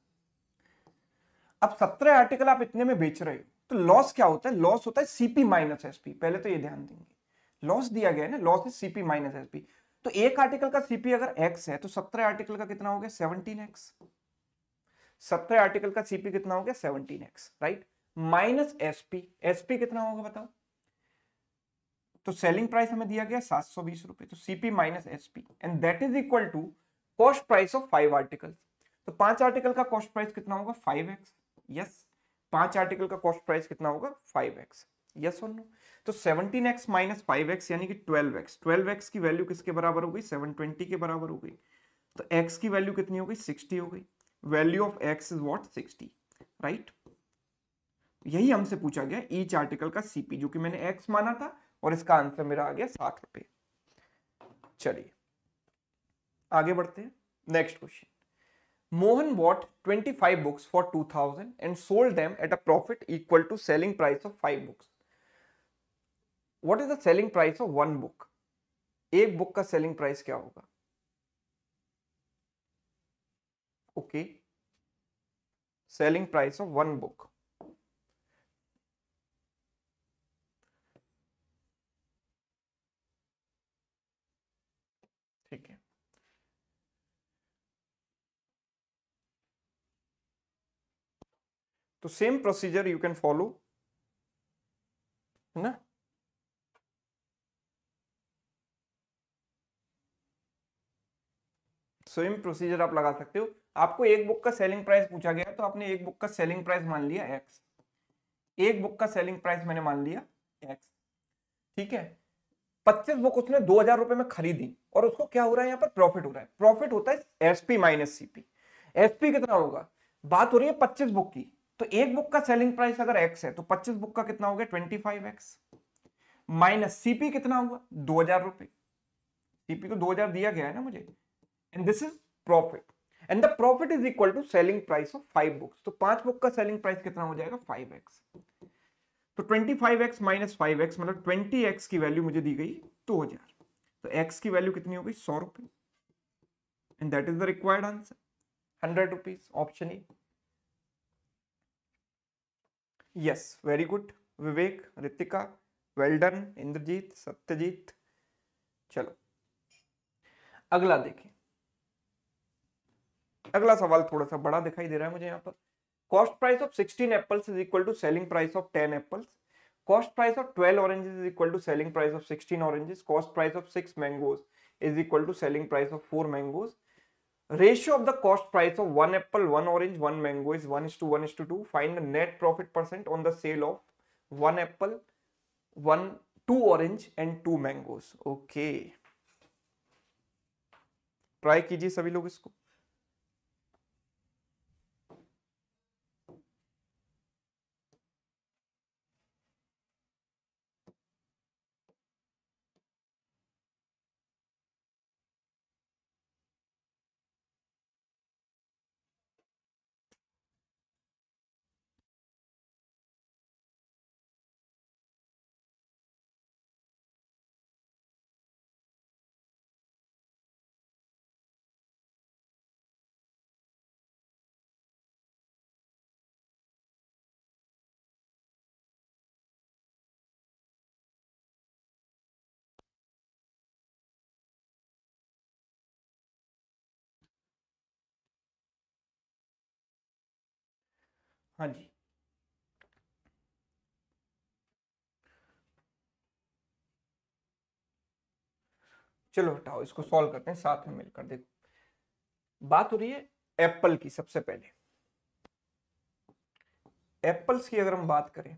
अब सत्रह आर्टिकल आप इतने में बेच रहे हो तो लॉस क्या होता है लॉस होता है सीपी माइनस एसपी पहले तो ये ध्यान देंगे लॉस दिया गया है ना loss is CP minus SP तो एक आर्टिकल का सीपी अगर एक्स है तो सत्रह आर्टिकल का कितना हो गया सेवनटीन एक्स सत्रह आर्टिकल का सीपी कितना हो गया seventeen X right minus SP SP कितना होगा बताओ तो सेलिंग प्राइस हमें दिया गया सात सौ बीस रुपए तो CP minus SP and that is equal to cost price of five article तो पांच आर्टिकल का कॉस्ट प्राइस कितना होगा फाइव एक्स यस पांच आर्टिकल का कॉस्ट प्राइस कितना होगा फाइव एक्स यस और नो तो seventeen X minus five X यानी कि ट्वेल्व एक्स ट्वेल्व एक्स की वैल्यू किसके बराबर हो गई सेवन ट्वेंटी के बराबर हो गई तो एक्स की वैल्यू कितनी हो गई सिक्सटी हो गई value of X is what sixty right यही हमसे पूछा गया ईच आर्टिकल का सीपी जो कि मैंने एक्स माना था और इसका आंसर मेरा आ गया साठ रुपए चलिए आगे बढ़ते हैं next question Mohan bought 25 books for 2000 and sold them at a profit equal to selling price of 5 books. What is the selling price of one book? एक बुक का सेलिंग प्राइस क्या होगा Okay. Selling price of one book. तो same procedure you can follow है ना same procedure आप लगा सकते हो आपको एक बुक का सेलिंग प्राइस पूछा गया तो आपने एक बुक का सेलिंग प्राइस मान लिया एक्स एक बुक का सेलिंग प्राइस मैंने मान लिया एक्स ठीक है पच्चीस बुक उसने दो हजार रुपए में खरीदी और उसको क्या हो रहा है यहाँ पर प्रॉफिट हो रहा है प्रॉफिट होता है एसपी माइनस सीपी एसपी कितना होगा बात हो रही है पच्चीस बुक की तो एक बुक का सेलिंग प्राइस अगर एक्स है तो पच्चीस बुक का कितना हो गया twenty five X minus CP कितना हुआ दो हजार रुपए सीपी को दो हजार दिया गया है ना मुझे and this is profit and the profit is equal to selling price of five books तो पांच बुक का सेलिंग प्राइस कितना हो जाएगा फाइव एक्स तो twenty five X minus five X मतलब ट्वेंटी एक्स की वैल्यू मुझे दी गई दो हजार तो एक्स की वैल्यू कितनी हो गई सौ रुपए and that is the required answer hundred rupees option A yes very good Vivek Ritika well done Indrajit Satyajit चलो अगला देखिए अगला सवाल थोड़ा सा बड़ा दिखाई दे रहा है मुझे यहाँ पर cost price of 16 apples is equal to selling price of 10 apples cost price of 12 oranges is equal to selling price of 16 oranges cost price of 6 mangoes is equal to selling price of 4 mangoes ratio of the cost price of one apple one orange one mango is one is to one is to two find the net profit percent on the sale of one apple one two orange and two mangoes okay try कीजिए सभी लोग इसको हाँ जी चलो हटाओ इसको solve करते हैं साथ में मिलकर देखो बात हो रही है एप्पल की सबसे पहले एप्पल्स की अगर हम बात करें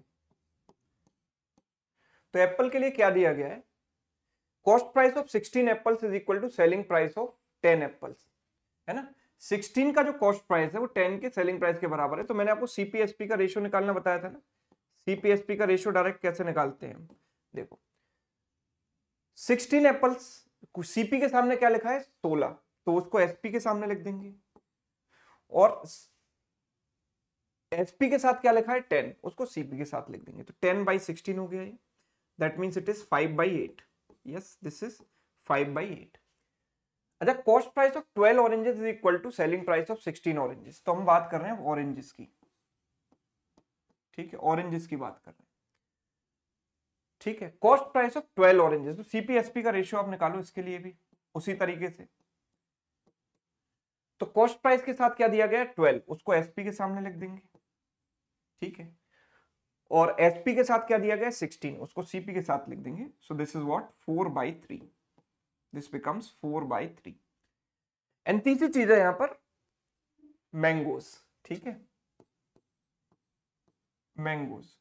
तो एप्पल के लिए क्या दिया गया है cost price of 16 apples is equal to selling price of 10 apples है ना सिक्सटीन का जो कॉस्ट प्राइस है वो टेन के सेलिंग प्राइस के बराबर है तो मैंने आपको सीपीएसपी का रेशियो निकालना बताया था ना सीपीएसपी का रेशियो डायरेक्ट कैसे निकालते हैं देखो सिक्सटीन एप्पल्स सीपी के सामने क्या लिखा है सोलह तो उसको एसपी के सामने लिख देंगे और एसपी के साथ क्या लिखा है टेन उसको सीपी के साथ लिख देंगे तो टेन बाई सिक्सटीन हो गया ये that means it is five by eight yes this is five by eight अच्छा cost price of twelve oranges is equal to selling price of sixteen oranges तो हम बात कर रहे हैं ऑरेंजेस की ठीक है ऑरेंजेस की बात कर रहे हैं ठीक है cost price of twelve oranges तो सीपीएसपी का रेशियो आप निकालो इसके लिए भी उसी तरीके से तो कॉस्ट प्राइस के साथ क्या दिया गया ट्वेल्व उसको एसपी के सामने लिख देंगे ठीक है और एसपी के साथ क्या दिया गया सिक्सटीन उसको सीपी के साथ लिख देंगे so this is what four by three this becomes four by three and तीसरी चीज है यहां पर मैंगोस ठीक है मैंगोस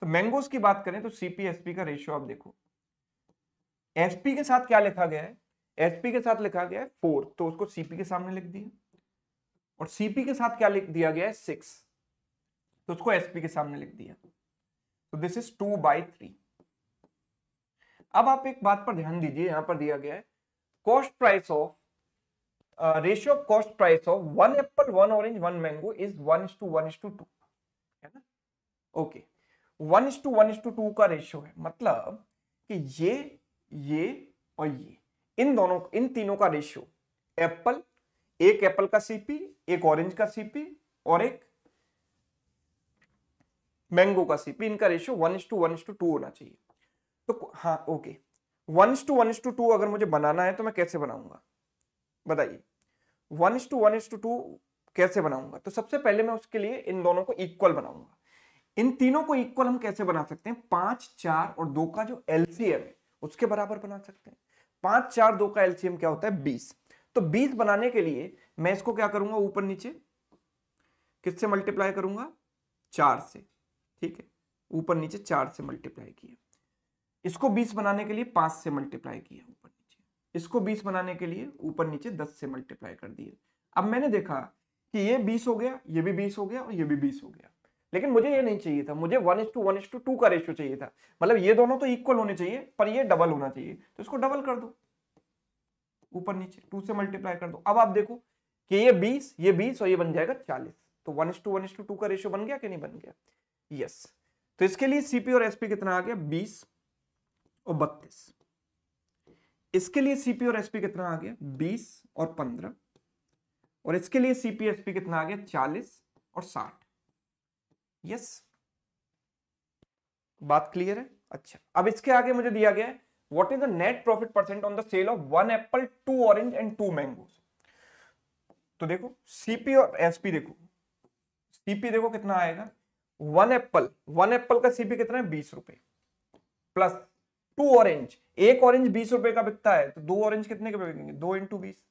तो मैंगोस की बात करें तो सीपीएसपी का रेशियो आप देखो एसपी के साथ क्या लिखा गया है एसपी के साथ लिखा गया है फोर तो उसको सीपी के सामने लिख दिया और सीपी के साथ क्या लिख दिया गया है सिक्स तो उसको एसपी के सामने लिख दिया तो this is two by three अब आप एक बात पर ध्यान दीजिए यहां पर दिया गया है cost price of uh, ratio of cost price of one apple, one orange, one mango is one is to one is to two है ना okay one is to one is to two का ratio है मतलब कि ये ये और ये इन दोनों इन तीनों का रेशियो एप्पल एक एप्पल का सीपी एक ऑरेंज का सीपी और एक मैंगो का सीपी इनका ratio one is to one is to two होना चाहिए तो हाँ okay one to one to two अगर मुझे बनाना है तो मैं कैसे बनाऊंगा बताइए one to one to two कैसे बनाऊंगा तो सबसे पहले मैं उसके लिए इन दोनों को इक्वल बनाऊंगा इन तीनों को इक्वल हम कैसे बना सकते हैं पांच चार और दो का जो एलसीएम है उसके बराबर बना सकते हैं पांच चार दो का एलसीएम क्या होता है बीस तो बीस बनाने के लिए मैं इसको क्या करूंगा ऊपर नीचे किससे मल्टीप्लाई करूंगा चार से ठीक है ऊपर नीचे चार से मल्टीप्लाई किया इसको बीस बनाने के लिए पांच से मल्टीप्लाई किया ऊपर नीचे इसको बीस बनाने के लिए ऊपर नीचे दस से मल्टीप्लाई कर दिए अब मैंने देखा कि ये बीस हो गया ये भी बीस हो गया और ये भी बीस हो गया लेकिन मुझे ये नहीं चाहिए था मुझे one is to one is to two का रेशियो चाहिए था मतलब ये दोनों तो इक्वल होने चाहिए पर ये डबल होना चाहिए तो इसको डबल कर दो ऊपर नीचे टू से मल्टीप्लाई कर दो अब आप देखो कि ये बीस ये बीस और ये बन जाएगा चालीस तो one is to one is to two का रेशियो बन गया कि नहीं बन गया यस तो इसके लिए सीपी और एसपी कितना आ गया बीस और बत्तीस इसके लिए सीपी और एसपी कितना आ गया बीस और पंद्रह और इसके लिए सीपी एसपी कितना आ गया चालीस और साठ यस बात क्लियर है अच्छा अब इसके आगे मुझे दिया गया है what is the net profit percent on the sale of one apple two orange and two mangoes तो देखो सीपी और एसपी देखो सीपी देखो कितना आएगा वन एप्पल वन एप्पल का सीपी कितना है बीस रुपए प्लस टू ऑरेंज एक ऑरेंज बीस रुपए का बिकता है तो दो ऑरेंज कितने के बिकेंगे दो इंटू बीस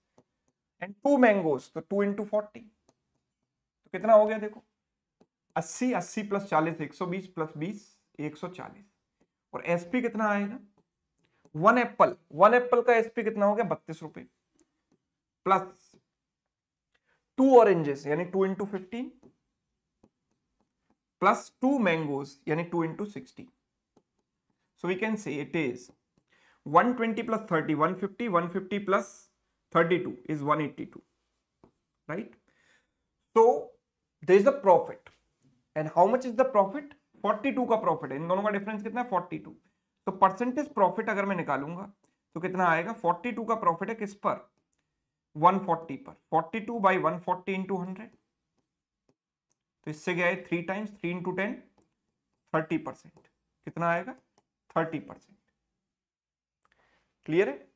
एंड टू मैंगोज तो टू इंटू फोर्टी तो कितना हो गया देखो अस्सी अस्सी प्लस चालीस एक सौ बीस प्लस बीस एक सौ चालीस और एसपी कितना आएगा वन एप्पल वन एप्पल का एसपी कितना हो गया बत्तीस रुपए प्लस टू ऑरेंजेस यानी two into fifteen plus two mangoes यानी two into sixteen So we can say it is 120 plus 30, 150, 150 plus 32 is 182, right? So there is the profit. And how much is the profit? 42 का profit है इन दोनों का difference कितना है 42 तो percentage profit अगर मैं निकालूंगा तो कितना आएगा 42 का प्रॉफिट है किस पर 140 पर 42 two by one forty into hundred तो इससे क्या है three times three into ten thirty percent कितना आएगा थर्टी परसेंट क्लियर है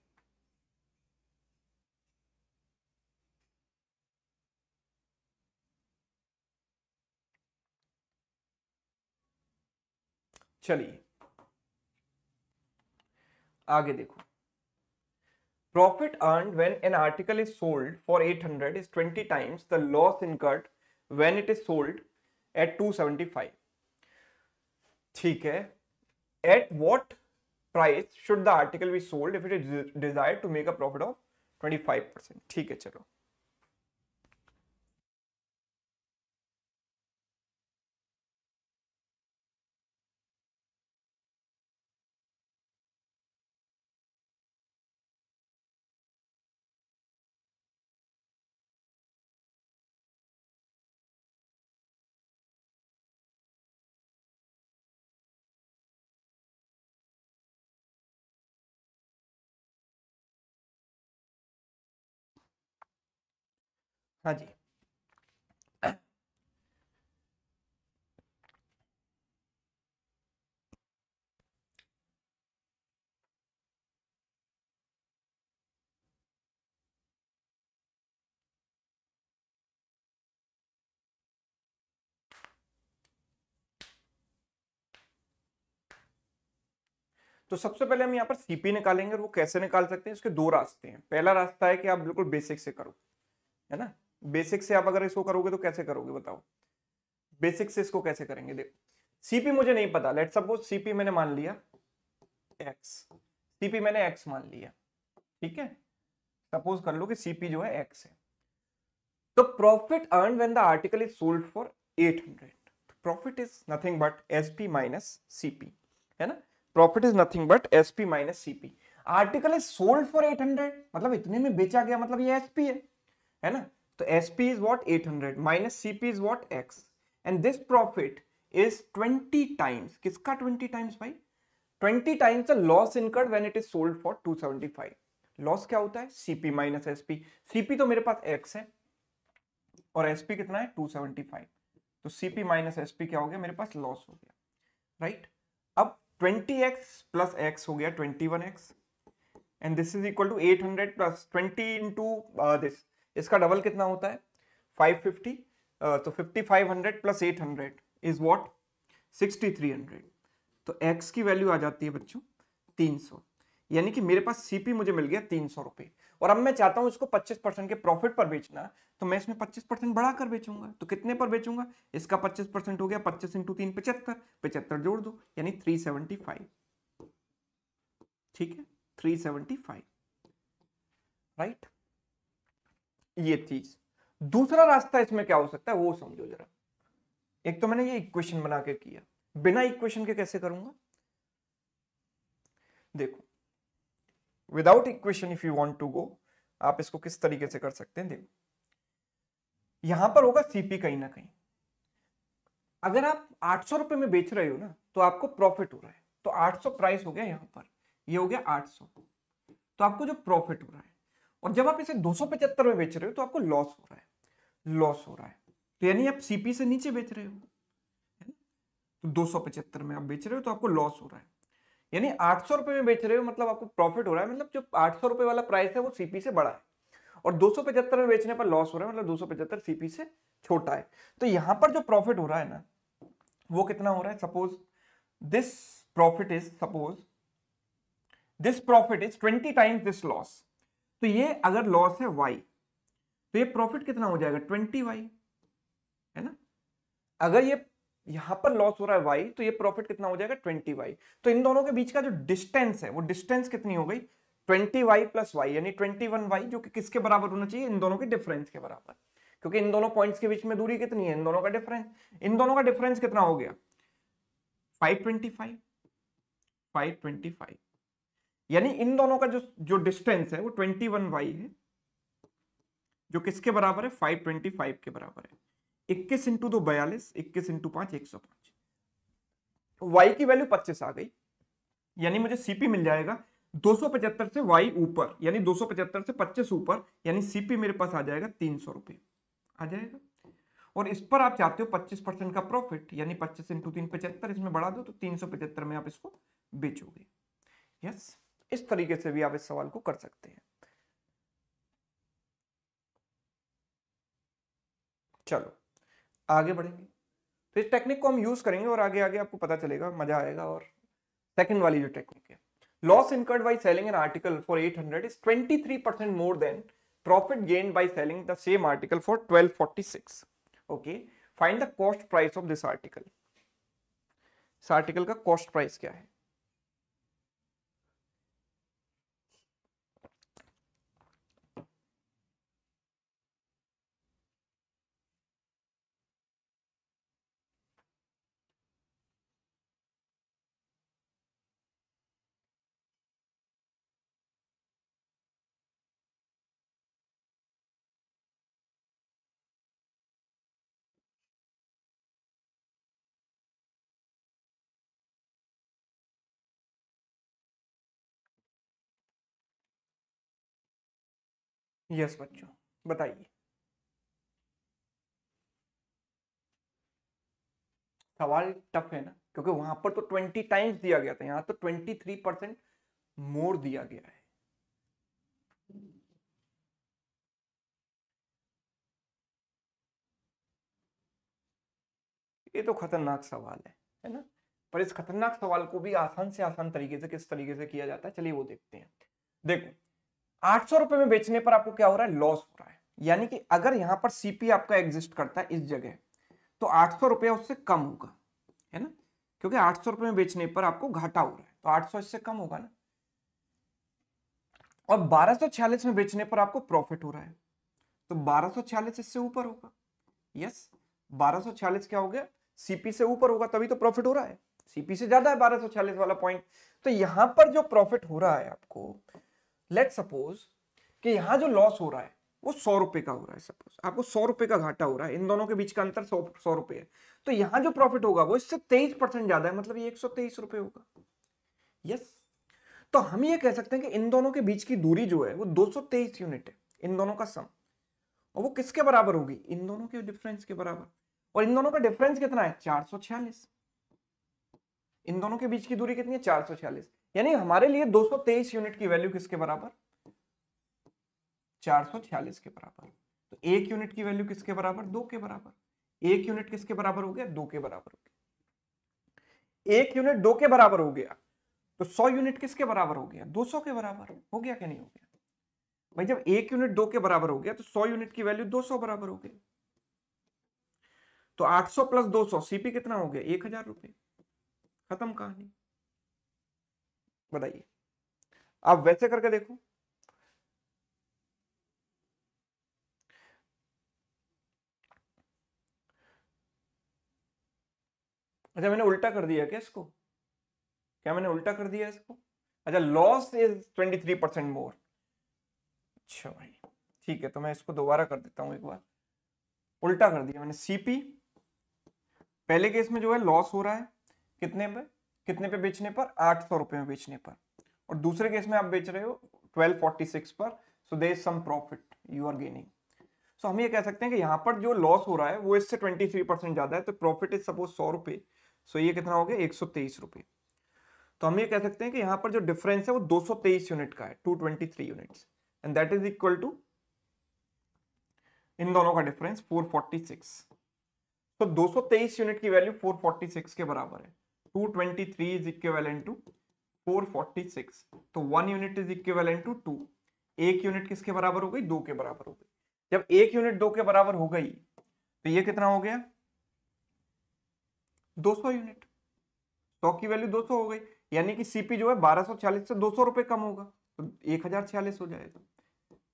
चलिए आगे देखो profit earn when an article is sold for eight hundred is twenty times the loss incurred when it is sold at two seventy five ठीक है at what price should the article be sold if it is desired to make a profit of 25% ठीक है चलो हाँ जी तो सबसे पहले हम यहाँ पर सीपी निकालेंगे और वो कैसे निकाल सकते हैं इसके दो रास्ते हैं पहला रास्ता है कि आप बिल्कुल बेसिक से करो है ना बेसिक से आप अगर इसको करोगे तो कैसे करोगे बताओ बेसिक से इसको कैसे करेंगे देखो सीपी मुझे नहीं पता लेट सपोज सीपी मैंने मान लिया एक्स सीपी मैंने एक्स मान लिया ठीक है सपोज कर लो कि सीपी जो है एक्स है तो profit earn when the article is sold for 800 profit is nothing but S P minus CP है ना profit is nothing but S P minus CP article is sold for 800 मतलब इतने में बेचा गया मतलब ये एसपी है है ना तो SP is what 800 minus CP is what X and this profit is 20 times किसका 20 times भाई 20 times the loss incurred when it is sold for 275 loss क्या होता है सीपी माइनस एसपी सीपी तो मेरे पास एक्स है और एसपी कितना है 275 तो सीपी माइनस एसपी क्या हो गया मेरे पास लॉस हो गया राइट अब 20x प्लस एक्स हो गया 21x and this is equal to 800 plus 20 into this इसका डबल कितना होता है 550 तो 5500 प्लस 800 इज व्हाट 6300 तो एक्स की वैल्यू आ जाती है बच्चों 300 यानी कि मेरे पास सीपी मुझे मिल गया तीन सौ और अब मैं चाहता हूं इसको 25 परसेंट के प्रॉफिट पर बेचना तो मैं इसमें 25 परसेंट बढ़ा कर बेचूंगा तो कितने पर बेचूंगा इसका 25 परसेंट हो गया 25 इंटू तीन पचहत्तर पचहत्तर जोड़ दो यानी 375 ठीक है 375 राइट ये चीज दूसरा रास्ता इसमें क्या हो सकता है वो समझो जरा एक तो मैंने ये इक्वेशन बना के किया बिना इक्वेशन के कैसे करूंगा देखो without equation if you want to go आप इसको किस तरीके से कर सकते हैं देखो यहां पर होगा सीपी कहीं ना कहीं अगर आप आठ सौ रुपए में बेच रहे हो ना तो आपको प्रॉफिट हो रहा है तो 800 प्राइस हो गया यहां पर ये यह हो गया 800 तो आपको जो प्रॉफिट हो रहा है और जब आप इसे दो में बेच रहे हो तो आपको लॉस हो रहा है लॉस हो रहा है तो यानी आप सीपी से नीचे बेच रहे हो तो दो में आप बेच रहे हो तो आपको लॉस हो रहा है यानी आठ सौ रुपए में बेच रहे हो मतलब आपको प्रॉफिट हो रहा है मतलब जो आठ सौ रुपए वाला प्राइस है वो सीपी से बड़ा है और दो सौ पचहत्तर में बेचने पर लॉस हो रहा है मतलब दो सौ पचहत्तर सीपी से छोटा है तो यहाँ पर जो प्रॉफिट हो रहा है ना वो कितना हो रहा है suppose this profit is suppose this profit is twenty times this loss तो ये अगर लॉस है वाई तो ये प्रॉफिट कितना हो जाएगा ट्वेंटी वाई है ना अगर ये यहां पर लॉस हो रहा है वाई तो ये प्रॉफिट कितना हो जाएगा ट्वेंटी वाई तो इन दोनों के बीच का जो डिस्टेंस है वो डिस्टेंस कितनी हो गई ट्वेंटी वाई प्लस वाई यानी ट्वेंटी वन वाई जो कि किसके बराबर होना चाहिए इन दोनों के डिफरेंस के बराबर क्योंकि इन दोनों पॉइंट्स के बीच में दूरी कितनी है इन दोनों का डिफरेंस इन दोनों का डिफरेंस कितना हो गया five twenty five five twenty five यानी इन दोनों का जो जो डिस्टेंस है वो ट्वेंटी वन वाई है जो किसके बराबर है फाइव ट्वेंटी फाइव के बराबर है इक्कीस इंटू दो बयालीस इक्कीस इंटू पांच एक सौ पांच वाई तो की वैल्यू पच्चीस आ गई यानी मुझे सीपी मिल जाएगा 275 से वाई ऊपर यानी 275 से 25 ऊपर यानी सीपी मेरे पास आ जाएगा तीन सौ रुपये आ जाएगा और इस पर आप चाहते हो 25 परसेंट का प्रॉफिट यानी 25 इंटू तीन पचहत्तर इसमें बढ़ा दो तो तीन सौ पचहत्तर में आप इसको बेचोगे यस yes? इस तरीके से भी आप इस सवाल को कर सकते हैं चलो आगे बढ़ेंगे तो इस टेक्निक को हम यूज करेंगे और आगे आगे आपको पता चलेगा मजा आएगा और सेकंड वाली जो टेक्निक है loss incurred by selling an article for 800 hundred is twenty three percent more than profit gain by selling the same article for twelve okay find the cost price of this article इस article का cost price क्या है yes बच्चों बताइए सवाल tough है ना क्योंकि वहां पर तो ट्वेंटी टाइम्स दिया गया था यहां तो ट्वेंटी थ्री परसेंट मोर दिया गया है ये तो खतरनाक सवाल है है ना पर इस खतरनाक सवाल को भी आसान से आसान तरीके से किस तरीके से किया जाता है चलिए वो देखते हैं देखो आठ सौ रुपए में बेचने पर आपको क्या हो रहा है लॉस हो रहा है यानी कि अगर यहां पर सीपी आपका एग्जिस्ट करता है इस जगह तो आठ सौ रुपया उससे कम होगा है ना क्योंकि आठ सौ रुपए में बेचने पर आपको घाटा हो रहा है तो आठ सौ इससे कम होगा ना और बारह सौ छियालीस में बेचने पर आपको प्रॉफिट हो रहा है तो बारह सौ छियालीस इससे ऊपर होगा यस बारह सौ छियालीस क्या हो गया सीपी से ऊपर होगा तभी तो प्रॉफिट हो रहा है सीपी से ज्यादा है बारह सौ छियालीस वाला पॉइंट तो यहां पर जो प्रॉफिट हो रहा है आपको लेट सपोज कि यहां जो लॉस हो रहा है वो सौ रुपए का हो रहा है सपोज आपको सौ रुपए का घाटा हो रहा है इन दोनों के बीच का अंतर सौ सौ रुपए है तो यहां जो प्रॉफिट होगा वो इससे तेईस परसेंट ज्यादा है मतलब ये एक सौ तेईस रुपए होगा यस तो हम ये कह सकते हैं कि इन दोनों के बीच की दूरी जो है वो दो सौ तेईस यूनिट है इन दोनों का सम और वो किसके बराबर होगी इन दोनों के डिफरेंस के बराबर और इन दोनों का डिफरेंस कितना है चार सौ छियालीस इन दोनों के बीच की दूरी कितनी है चार सौ छियालीस यानी हमारे लिए 223 यूनिट की वैल्यू किसके बराबर 446 के बराबर तो एक यूनिट की वैल्यू किसके बराबर दो के बराबर एक यूनिट किसके बराबर हो गया दो के बराबर हो गया एक यूनिट दो के बराबर हो गया तो सौ यूनिट किसके बराबर हो गया 200 के बराबर हो गया क्या नहीं हो गया भाई जब एक यूनिट दो के बराबर हो गया तो सौ यूनिट की वैल्यू सौ बराबर हो गई तो आठ सौ प्लस सौ सीपी कितना हो गया एक हजार रुपये खत्म कहानी बताइए आप वैसे करके देखो अच्छा मैंने उल्टा कर दिया क्या इसको क्या मैंने उल्टा कर दिया इसको अच्छा loss is twenty three percent more अच्छा भाई ठीक है तो मैं इसको दोबारा कर देता हूं एक बार उल्टा कर दिया मैंने सीपी पहले केस में जो है लॉस हो रहा है कितने पे कितने पे बेचने पर आठ सौ रुपए में बेचने पर और दूसरे केस में आप बेच रहे हो ट्वेल्व फोर्टी सिक्स पर so they some profit you are gaining so हम ये कह सकते हैं कि यहाँ पर जो लॉस हो रहा है वो इससे ट्वेंटी थ्री परसेंट ज़्यादा है तो प्रॉफिट इज सपोज सौ रुपए सो ये कितना हो गया एक सौ तेईस रुपए तो हम ये कह सकते हैं कि यहाँ पर जो डिफरेंस है वो दो सौ तेईस यूनिट का है to twenty three unit and that is equal to इन दोनों का डिफरेंस फोर फोर्टी सिक्स तो दो सौ तेईस यूनिट की वैल्यू फोर फोर्टी सिक्स के बराबर है 223 is equivalent to 446 तो one unit is equivalent to two एक यूनिट किसके बराबर हो गई दो के बराबर हो गई जब एक यूनिट दो के बराबर हो गई तो ये कितना हो गया 200 यूनिट 100 की वैल्यू 200 हो गई यानी कि सीपी जो है 1240 से 200 रुपए कम होगा तो एक हो जाएगा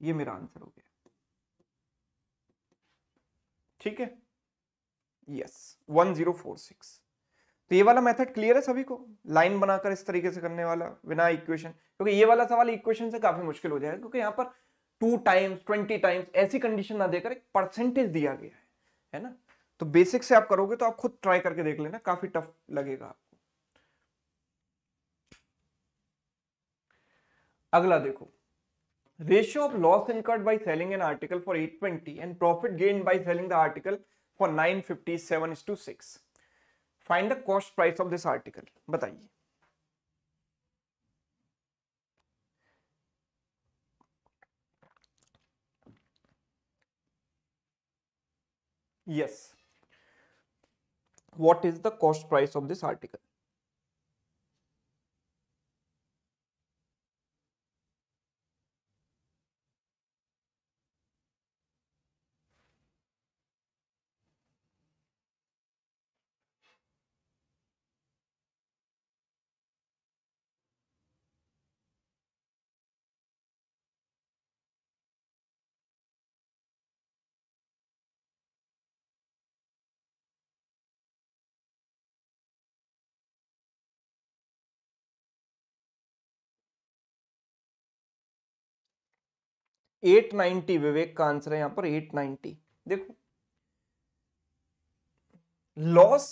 ये मेरा आंसर हो गया ठीक है यस yes, 1046 तो ये वाला मेथड क्लियर है सभी को लाइन बनाकर इस तरीके से करने वाला बिना इक्वेशन क्योंकि ये वाला सवाल इक्वेशन से काफी मुश्किल हो जाएगा क्योंकि यहाँ पर टू टाइम्स ट्वेंटी टाइम्स ऐसी कंडीशन ना देकर एक परसेंटेज दिया गया है है ना तो बेसिक से आप करोगे तो आप खुद ट्राई करके देख लेना काफी टफ लगेगा आपको अगला देखो ratio of loss incurred by selling an article for twenty and profit gain by selling the article for fifty seven is two six find the cost price of this article बताइए yes what is the cost price of this article 890 Vivek का answer है यहां पर 890 देखो loss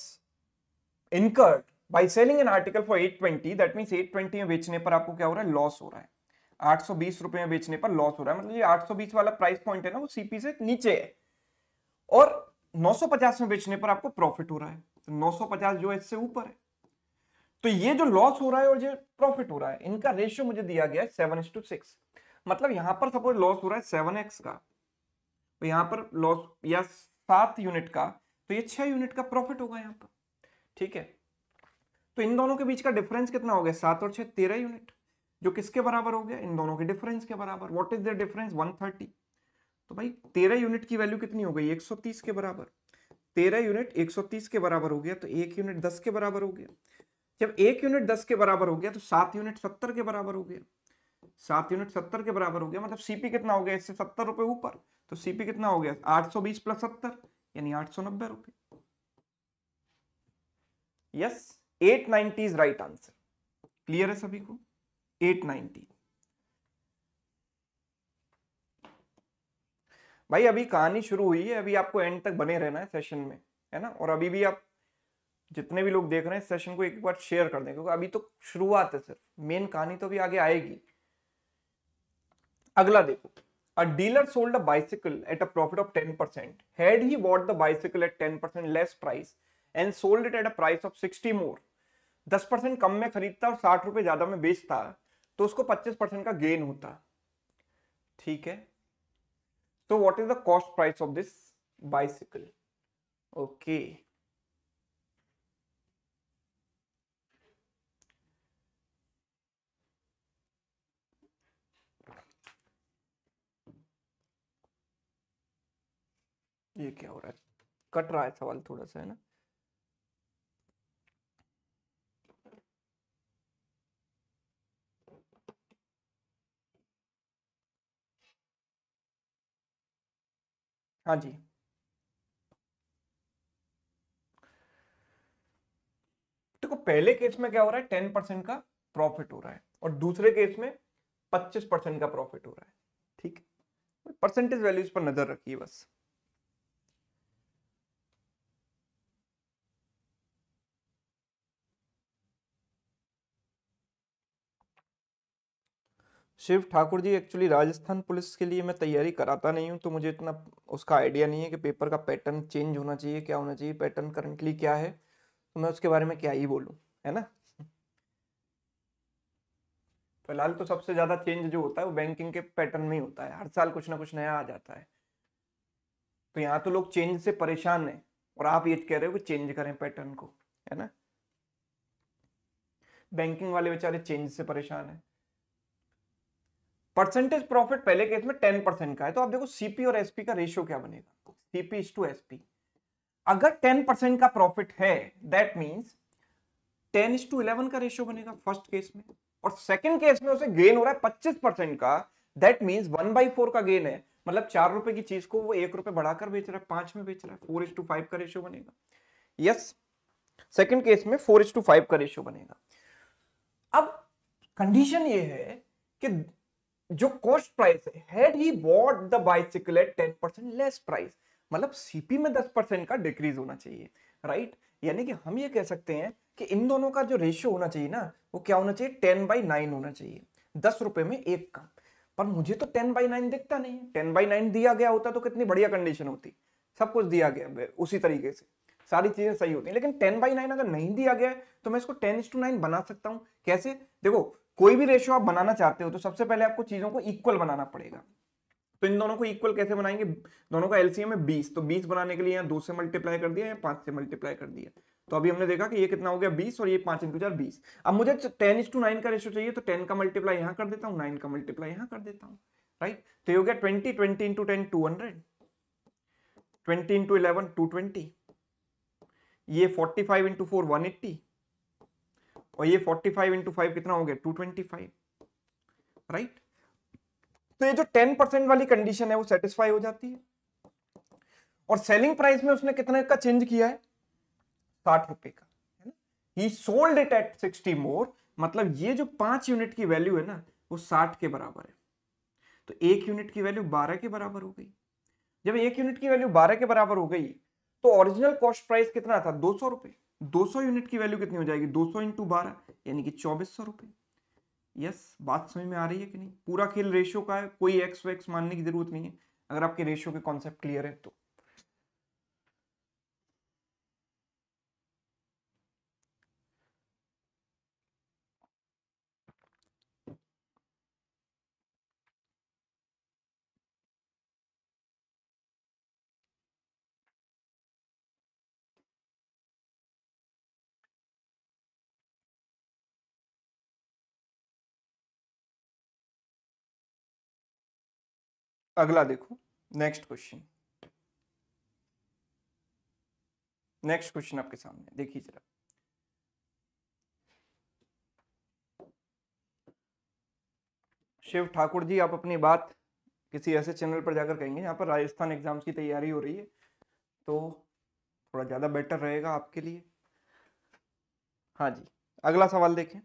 incurred by selling an article for 820 that means 820 में बेचने पर आपको क्या हो रहा है लॉस हो रहा है आठ सौ बीस रुपए में बेचने पर लॉस हो रहा है मतलब ये आठ सौ बीस वाला प्राइस पॉइंट है ना वो सीपी से नीचे है और 950 में बेचने पर आपको प्रॉफिट हो रहा है तो 950 जो है इससे ऊपर है तो ये जो लॉस हो रहा है और ये प्रॉफिट हो रहा है इनका रेशियो मुझे दिया गया है सेवन टू सिक्स मतलब यहां पर सपोज लॉस हो रहा है सेवन एक्स का तो यहां पर लॉस या सात यूनिट का तो ये छह यूनिट का प्रॉफिट होगा यहाँ पर ठीक है तो इन दोनों के बीच का डिफरेंस कितना हो गया सात और छह तेरह यूनिट जो किसके बराबर हो गया इन दोनों के डिफरेंस के बराबर वॉट इज द डिफरेंस 130 तो भाई तेरह यूनिट की वैल्यू कितनी हो गई 130 के बराबर तेरह यूनिट 130 के बराबर हो गया तो एक यूनिट दस के बराबर हो गया जब एक यूनिट दस के बराबर हो गया तो सात यूनिट सत्तर के बराबर हो गया सात यूनिट सत्तर के बराबर हो गया मतलब सीपी कितना हो गया इससे सत्तर रुपए ऊपर तो सीपी कितना हो गया आठ सौ बीस प्लस सत्तर यानी आठ सौ नब्बे रुपए yes eight ninety is right answer clear है सभी को एट नाइनटी भाई अभी कहानी शुरू हुई है अभी आपको एंड तक बने रहना है सेशन में है ना और अभी भी आप जितने भी लोग देख रहे हैं सेशन को एक बार शेयर कर दें क्योंकि अभी तो शुरुआत है सिर्फ मेन कहानी तो अभी आगे आएगी अगला देखो a dealer sold a bicycle at a profit of ten percent had he what the bicycle at ten percent less price and sold it at a price of sixty more दस परसेंट कम में खरीदता और साठ रुपए ज्यादा में बेचता तो उसको पच्चीस परसेंट का गेन होता ठीक है तो what is the cost price of this bicycle okay ये क्या हो रहा है कट रहा है सवाल थोड़ा सा है ना हाँ जी देखो पहले केस में क्या हो रहा है टेन परसेंट का प्रॉफिट हो रहा है और दूसरे केस में पच्चीस परसेंट का प्रॉफिट हो रहा है ठीक परसेंटेज वैल्यूज पर नजर रखिए बस शिव ठाकुर जी एक्चुअली राजस्थान पुलिस के लिए मैं तैयारी कराता नहीं हूँ तो मुझे इतना उसका आइडिया नहीं है कि पेपर का पैटर्न चेंज होना चाहिए क्या होना चाहिए पैटर्न करंटली क्या है तो मैं उसके बारे में क्या ही बोलूँ है ना फिलहाल तो सबसे ज़्यादा चेंज जो होता है वो बैंकिंग के पैटर्न में ही होता है हर साल कुछ ना कुछ नया आ जाता है तो यहाँ तो लोग चेंज से परेशान है और आप ये कह रहे हो कि चेंज करें पैटर्न को है ना बैंकिंग वाले बेचारे चेंज से परेशान है परसेंटेज प्रॉफिट पहले केस में टेन परसेंट का है तो आप देखो सीपी और एसपी का रेशियो क्या बनेगा सीपी टू एसपी अगर टेन परसेंट का प्रॉफिट है that means ten is to eleven का रेशियो बनेगा फर्स्ट केस में और सेकंड केस में उसे गेन हो रहा है पच्चीस परसेंट का that means one by four का गेन है मतलब चार रुपए की चीज को वो एक रुपए बढ़ाकर बेच रहा है पांच में बेच रहा है फोर इज टू फाइव का रेशियो बनेगा यस सेकेंड केस में फोर इज टू फाइव का रेशियो बनेगा अब कंडीशन ये है कि जो कॉस्ट प्राइस है he bought the bicycle at ten percent less price मतलब सीपी में दस परसेंट का डिक्रीज होना चाहिए राइट यानी कि हम ये कह सकते हैं कि इन दोनों का जो रेशियो होना चाहिए ना वो क्या होना चाहिए टेन बाई नाइन होना चाहिए दस रुपए में एक का पर मुझे तो टेन बाई नाइन दिखता नहीं टेन बाई नाइन दिया गया होता तो कितनी बढ़िया कंडीशन होती सब कुछ दिया गया उसी तरीके से सारी चीजें सही होती लेकिन टेन बाई नाइन अगर नहीं दिया गया तो मैं इसको टेन इंस टू नाइन बना सकता हूँ कैसे देखो कोई भी रेशियो आप बनाना चाहते हो तो सबसे पहले आपको चीजों को इक्वल बनाना पड़ेगा तो इन दोनों को इक्वल कैसे बनाएंगे दोनों का एलसीएम है बीस तो बीस बनाने के लिए यहाँ दो से मल्टीप्लाई कर दिया या पांच से मल्टीप्लाई कर दिया तो अभी हमने देखा कि ये कितना हो गया बीस और ये पांच इंटू चार बीस अब मुझे टेन इज टू नाइन का रेशियो चाहिए तो टेन का मल्टीप्लाई यहाँ कर देता हूँ नाइन का मल्टीप्लाई यहाँ कर देता हूँ राइट तो ये हो गया twenty twenty into ten two hundred twenty into eleven two twenty ये forty five into four one eighty और ये 45 फाइव इंटू फाइव कितना हो गया 225 राइट तो ये जो 10 परसेंट वाली कंडीशन है वो सेटिस्फाई हो जाती है और सेलिंग प्राइस में उसने कितने का चेंज किया है साठ रुपए का है ना he sold it at sixty more मतलब ये जो पांच यूनिट की वैल्यू है ना वो साठ के बराबर है तो एक यूनिट की वैल्यू बारह के बराबर हो गई जब एक यूनिट की वैल्यू बारह के बराबर हो गई तो ओरिजिनल कॉस्ट प्राइस कितना था दो सौ रुपये 200 यूनिट की वैल्यू कितनी हो जाएगी 200 सौ इंटू बारह यानी कि चौबीस सौ रुपये यस बात समझ में आ रही है कि नहीं पूरा खेल रेशियो का है कोई एक्स वेक्स मानने की जरूरत नहीं है अगर आपके रेशियो के कॉन्सेप्ट क्लियर है तो अगला देखो नेक्स्ट क्वेश्चन नेक्स्ट क्वेश्चन आपके सामने देखिए जरा शिव ठाकुर जी आप अपनी बात किसी ऐसे चैनल पर जाकर कहेंगे जहां पर राजस्थान एग्जाम्स की तैयारी हो रही है तो थोड़ा ज़्यादा बेटर रहेगा आपके लिए हाँ जी अगला सवाल देखें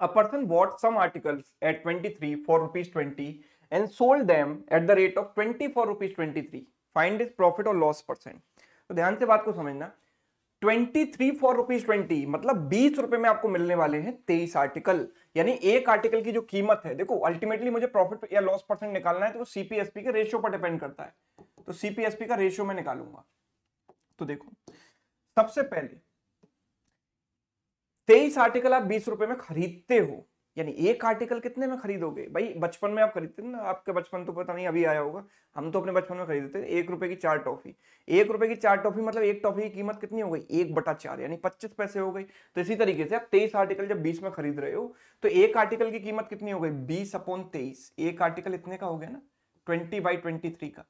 A person bought some articles at 23 for rupees 20 and sold them at the rate of 20 for rupees 23. Find his profit or loss percent. तो ध्यान से बात को समझना 23 for rupees 20 मतलब बीस रुपए में आपको मिलने वाले हैं तेईस आर्टिकल यानी एक आर्टिकल की जो कीमत है देखो अल्टीमेटली मुझे प्रॉफिट या लॉस परसेंट निकालना है तो सीपीएसपी के रेशियो पर डिपेंड करता है तो सीपीएसपी का रेशियो में निकालूंगा तो देखो सबसे पहले तेईस आर्टिकल आप बीस रुपए में खरीदते हो यानी एक आर्टिकल कितने में खरीदोगे भाई बचपन में आप खरीदते ना आपके बचपन तो पता नहीं अभी आया होगा हम तो अपने बचपन में खरीदते थे एक रुपए की चार टॉफी एक रुपए की चार टॉफी मतलब एक टॉफी की कीमत कितनी हो गई एक बटा चार यानी पच्चीस पैसे हो गई तो इसी तरीके से आप तेईस आर्टिकल जब बीस में खरीद रहे हो तो एक आर्टिकल की कीमत कितनी हो गई बीस अपॉन तेईस एक आर्टिकल इतने का हो गया ना ट्वेंटी बाई ट्वेंटी थ्री का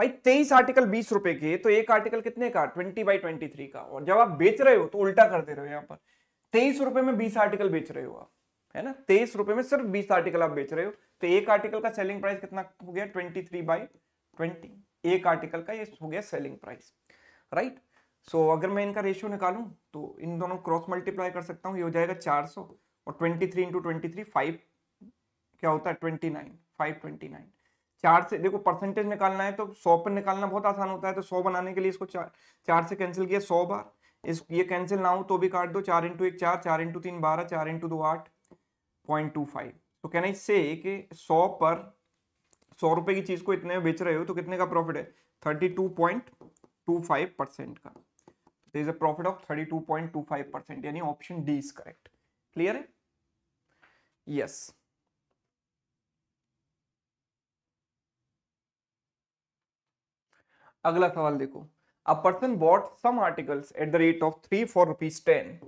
भाई तेईस आर्टिकल बीस रुपए के तो एक आर्टिकल कितने का ट्वेंटी बाई ट्वेंटी थ्री का और जब आप बेच रहे हो तो उल्टा कर दे रहे हो यहाँ पर तेईस रुपए में बीस आर्टिकल बेच रहे हो आप है ना तेईस रुपए में सिर्फ बीस आर्टिकल आप बेच रहे हो तो एक आर्टिकल का सेलिंग प्राइस कितना हो गया ट्वेंटी थ्री बाई ट्वेंटी एक आर्टिकल का ये हो गया सेलिंग प्राइस राइट सो अगर मैं इनका रेशियो निकालू तो इन दोनों क्रॉस मल्टीप्लाई कर सकता हूँ ये हो जाएगा चार सौ और twenty three into twenty three five क्या होता है twenty nine five twenty nine चार से देखो परसेंटेज निकालना है तो सौ पर निकालना बहुत आसान होता है तो सौ बनाने के लिए इसको चार चार से कैंसिल किया सौ बार इस ये कैंसिल ना हो तो भी काट दो चार इंटू एक चार चार इंटू तीन बारह चार इंटू दो आठ पॉइंट टू फाइव तो कहना इससे कि सौ पर सौ रुपए की चीज को इतने में बेच रहे हो तो कितने का प्रॉफिट है thirty two point two five percent का is a profit of thirty two point two five percent यानी option D is correct clear है यस yes. अगला सवाल देखो a person bought some articles at the rate of three for rupees ten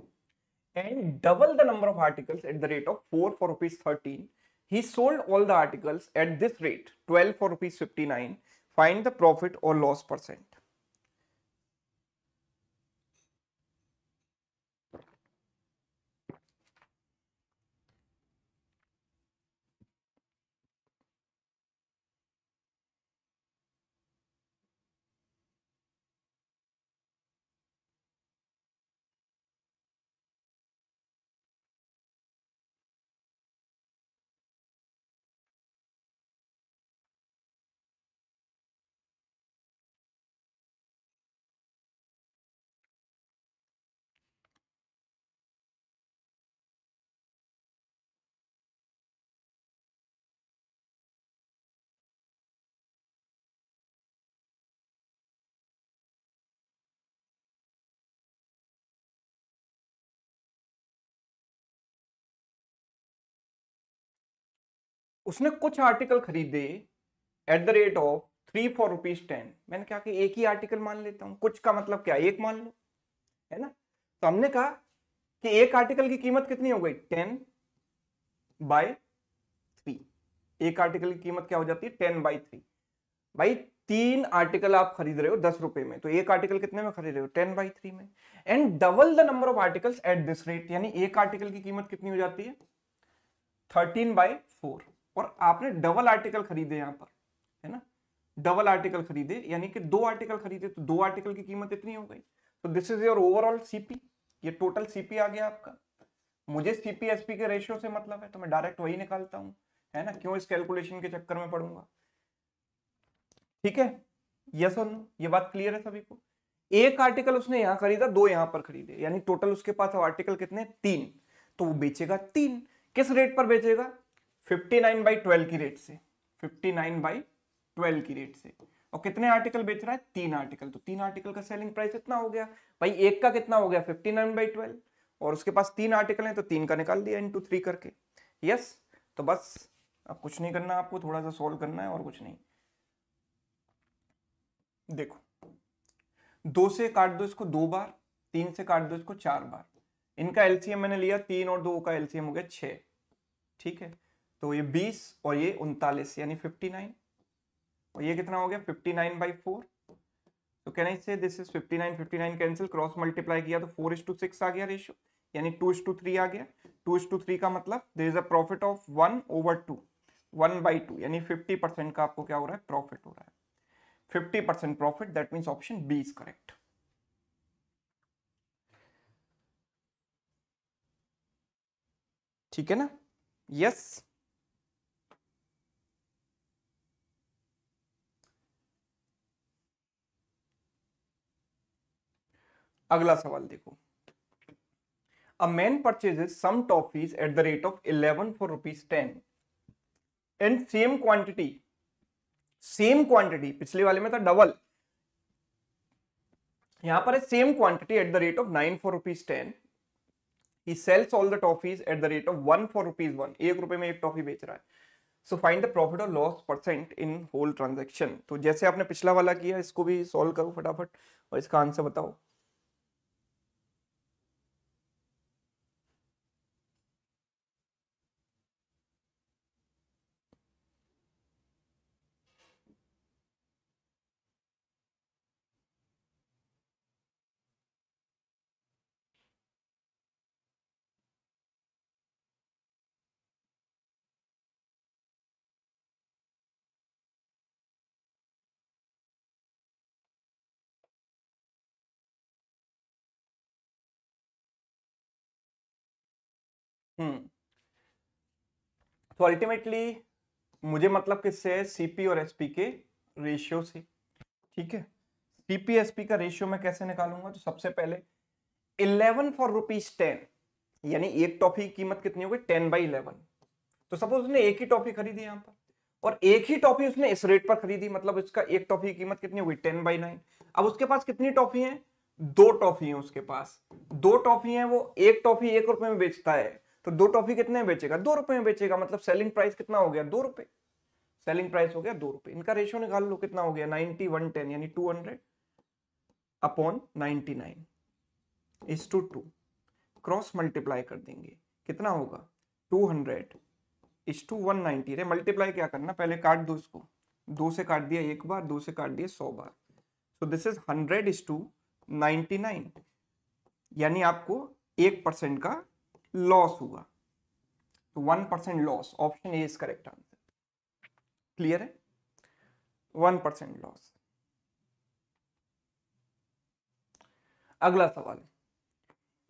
and double the number of articles at the rate of four for rupees thirteen he sold all the articles at this rate twelve for rupees fifty nine find the profit और loss percent उसने कुछ article खरीदे at the rate of three for rupees ten मैंने कहा कि एक ही article मान लेता हूँ कुछ का मतलब क्या एक मान लो है ना तो हमने कहा कि एक आर्टिकल की कीमत कितनी हो गई टेन बाय थ्री एक आर्टिकल की कीमत क्या हो जाती है टेन बाई थ्री भाई तीन आर्टिकल आप खरीद रहे हो दस रुपए में तो एक आर्टिकल कितने में खरीद रहे हो टेन बाई थ्री में and double the number of articles at this rate यानी एक आर्टिकल की कीमत कितनी हो जाती है थर्टीन बाई फोर और आपने डबल आर्टिकल खरीदे यहाँ पर है ना डबल आर्टिकल खरीदे यानी कि दो आर्टिकल खरीदे तो दो आर्टिकल की कीमत इतनी हो गई तो this is your overall CP ये टोटल सीपी आ गया आपका मुझे सीपी एसपी के रेशियो से मतलब है तो मैं डायरेक्ट वही निकालता हूँ है ना क्यों इस कैलकुलेशन के चक्कर में पड़ूंगा ठीक है यस और नो ये बात क्लियर है सभी को एक आर्टिकल उसने यहाँ खरीदा दो यहाँ पर खरीदे यानी टोटल उसके पास आर्टिकल कितने तीन तो वो बेचेगा तीन किस रेट पर बेचेगा फिफ्टी नाइन बाई ट्वेल्व की रेट से फिफ्टी नाइन बाई ट्वेल्व की रेट से और कितने आर्टिकल बेच रहा है तीन आर्टिकल तो तीन आर्टिकल का सेलिंग प्राइस इतना हो गया भाई एक का कितना हो गया फिफ्टी नाइन बाई ट्वेल्व और उसके पास तीन आर्टिकल हैं तो तीन का निकाल दिया इंटू थ्री करके यस तो बस अब कुछ नहीं करना आपको थोड़ा सा सोल्व करना है और कुछ नहीं देखो दो से काट दो इसको दो बार तीन से काट दो इसको चार बार इनका एलसीएम मैंने लिया तीन और दो का एलसीएम हो गया छ ठीक है तो ये बीस और ये उनतालीस यानी फिफ्टी नाइन और ये कितना हो गया फिफ्टी नाइन बाई फोर तो can I say this is fifty nine fifty nine cancel cross multiply किया तो फोर इज टू सिक्स आ गया रेशियो यानी टू इज टू थ्री आ गया टू इज टू थ्री का मतलब there is a profit of one over two one by two यानी फिफ्टी परसेंट का आपको क्या हो रहा है प्रॉफिट हो रहा है fifty percent profit that means option B is correct ठीक है ना यस yes. अगला सवाल देखो a man purchases some toffees at the rate of eleven for rupees ten in same quantity same quantity पिछले वाले में था डबल यहां पर है same quantity at the rate of nine for rupees ten he sells all the toffees at the rate of one for rupees one एक रुपए में एक टॉफी बेच रहा है सो फाइंड द प्रॉफिट और loss percent in whole transaction तो जैसे आपने पिछला वाला किया इसको भी सॉल्व करो फटाफट और इसका आंसर बताओ तो अल्टीमेटली मुझे मतलब किससे है सीपी और एसपी के रेशियो से ठीक है सीपी एसपी का रेशियो मैं कैसे निकालूंगा तो सबसे पहले इलेवन फॉर रुपीज टेन यानी एक टॉफी की कीमत कितनी होगी टेन बाई इलेवन तो सपोज उसने एक ही टॉफी खरीदी यहाँ पर और एक ही टॉफी उसने इस रेट पर खरीदी मतलब इसका एक टॉफी की कीमत कितनी होगी टेन बाई नाइन अब उसके पास कितनी टॉफी है दो टॉफी है उसके पास दो टॉफी है वो एक टॉफी एक रुपए में बेचता है तो दो टॉफी कितने में बेचेगा दो रुपए में बेचेगा मतलब सेलिंग प्राइस कितना हो गया दो रुपए सेलिंग प्राइस हो गया दो रुपए इनका रेशियो निकाल लो कितना हो गया नाइनटी वन टेन यानी two hundred upon ninety nine is to two cross multiply कर देंगे कितना होगा two hundred is to one ninety रे मल्टीप्लाई क्या करना पहले काट दो इसको दो से काट दिया एक बार दो से काट दिया सौ बार so this is hundred is to ninety nine यानी आपको एक परसेंट का लॉस हुआ तो one percent loss option A is correct answer clear है वन परसेंट लॉस अगला सवाल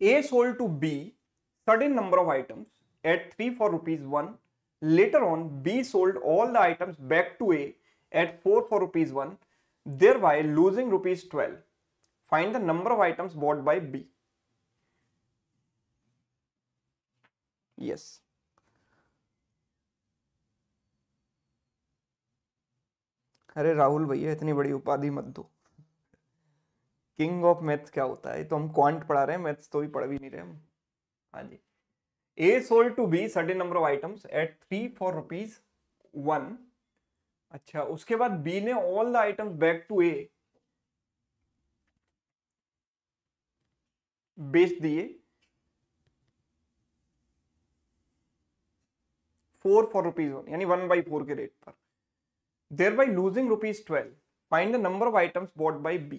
A sold to B certain number of items at three for rupees one later on B sold all the items back to A at four for rupees one there by losing rupees twelve find the number of items bought by B yes अरे राहुल भैया इतनी बड़ी उपाधि मत दो king of maths क्या होता है तो हम क्वांट पढ़ा रहे हैं मैथ्स तो भी पढ़ भी नहीं रहे हम हाँ जी A sold to B certain number of items at three for rupees one अच्छा उसके बाद बी ने all the items back to A बेच दिए फोर फॉर रुपीज वन यानी वन बाई फोर के रेट पर there by losing rupees twelve find the number of items bought by B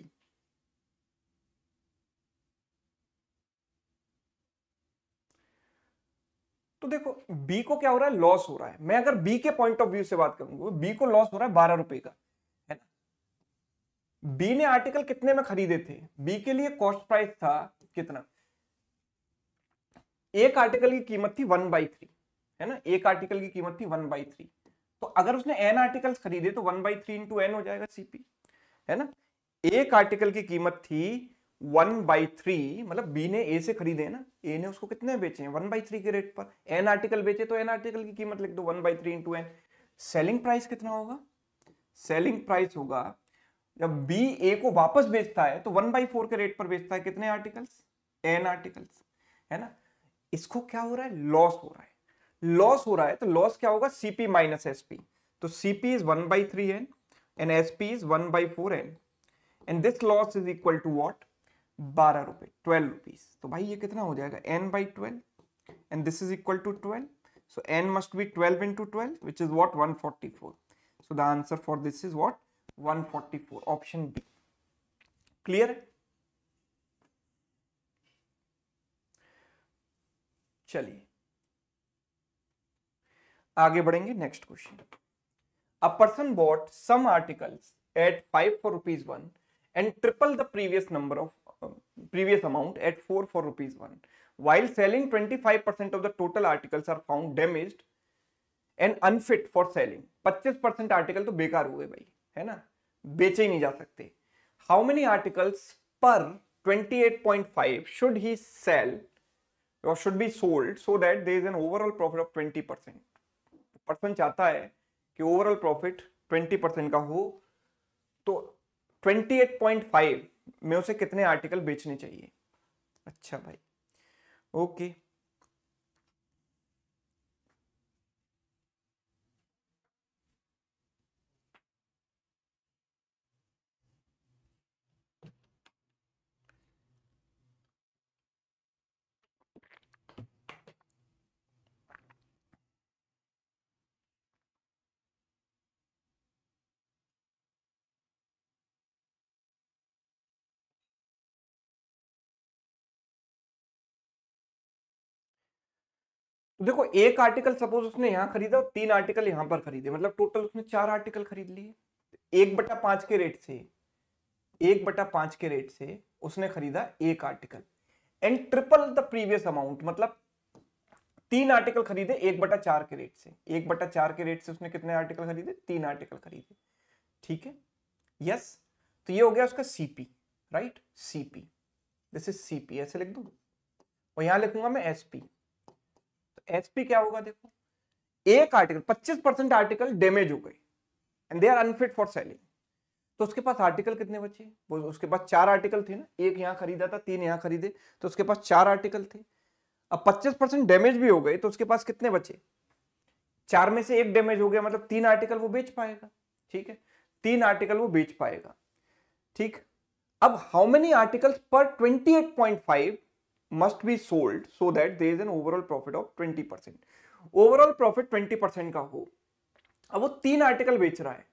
तो देखो बी को क्या हो रहा है लॉस हो रहा है मैं अगर बी के पॉइंट ऑफ व्यू से बात करूंगा बी को लॉस हो रहा है बारह रुपए का है ना बी ने आर्टिकल कितने में खरीदे थे बी के लिए कॉस्ट प्राइस था कितना एक आर्टिकल की कीमत थी वन बाई थ्री है ना एक आर्टिकल की कीमत थी वन बाई थ्री तो अगर उसने एन आर्टिकल खरीदे तो one by three into n हो जाएगा सीपी है ना एक आर्टिकल की कीमत थी वन बाई थ्री मतलब बी ने ए से खरीदे ना ए ने उसको कितने बेचे हैं वन बाई थ्री के रेट पर एन आर्टिकल बेचे तो एन आर्टिकल की कीमत लिख दो one by three into n selling price कितना होगा सेलिंग प्राइस होगा जब बी ए को वापस बेचता है तो वन बाई फोर के रेट पर बेचता है कितने आर्टिकल्स एन आर्टिकल्स है ना इसको क्या हो रहा है लॉस हो रहा है लॉस हो रहा है तो लॉस क्या होगा सीपी माइनस एसपी तो CP is one by three n and S P is one by four n and this loss is equal to what बारह रुपए ट्वेल्व रुपीज तो भाई ये कितना हो जाएगा n by twelve and this is equal to twelve so n must be twelve into twelve which is what one forty four so the answer for this is what one forty four option B clear चलिए आगे बढ़ेंगे next question a person bought some articles at five for rupees one and triple the previous number of previous amount at four for rupees one while selling twenty five percent of the total articles are found damage and unfit for selling पच्चीस परसेंट article तो बेकार हुए भाई है ना बेचे ही नहीं जा सकते how many articles per twenty eight point five should he sell और should be sold so that there is an overall profit of twenty percent person चाहता है कि ओवरऑल प्रॉफिट 20 परसेंट का हो तो 28.5 में उसे कितने आर्टिकल बेचने चाहिए अच्छा भाई ओके देखो एक आर्टिकल सपोज उसने यहाँ खरीदा और तीन आर्टिकल यहाँ पर खरीदे मतलब टोटल उसने चार आर्टिकल खरीद लिए एक बटा पांच के रेट से एक बटा पांच के रेट से उसने खरीदा एक article and triple the previous amount मतलब तीन आर्टिकल खरीदे एक बटा चार के रेट से एक बटा चार के रेट से उसने कितने आर्टिकल खरीदे तीन आर्टिकल खरीदे ठीक है यस तो ये हो गया उसका CP right CP this is CP ऐसे लिख दो और यहां लिखूंगा मैं एसपी एचपी क्या होगा देखो एक आर्टिकल 25 परसेंट आर्टिकल डैमेज हो गई and they are unfit for selling तो उसके पास आर्टिकल कितने बचे वो उसके पास चार आर्टिकल थे ना एक यहाँ खरीदा था तीन यहाँ खरीदे तो उसके पास चार आर्टिकल थे अब पच्चीस परसेंट डैमेज भी हो गए तो उसके पास कितने बचे चार में से एक डैमेज हो गया मतलब तीन आर्टिकल वो बेच पाएगा ठीक है तीन आर्टिकल वो बेच पाएगा ठीक अब हाउ मेनी आर्टिकल्स पर 28.5 must be sold so that there is an overall profit of 20 percent overall profit 20 percent का हो अब वो तीन आर्टिकल बेच रहा है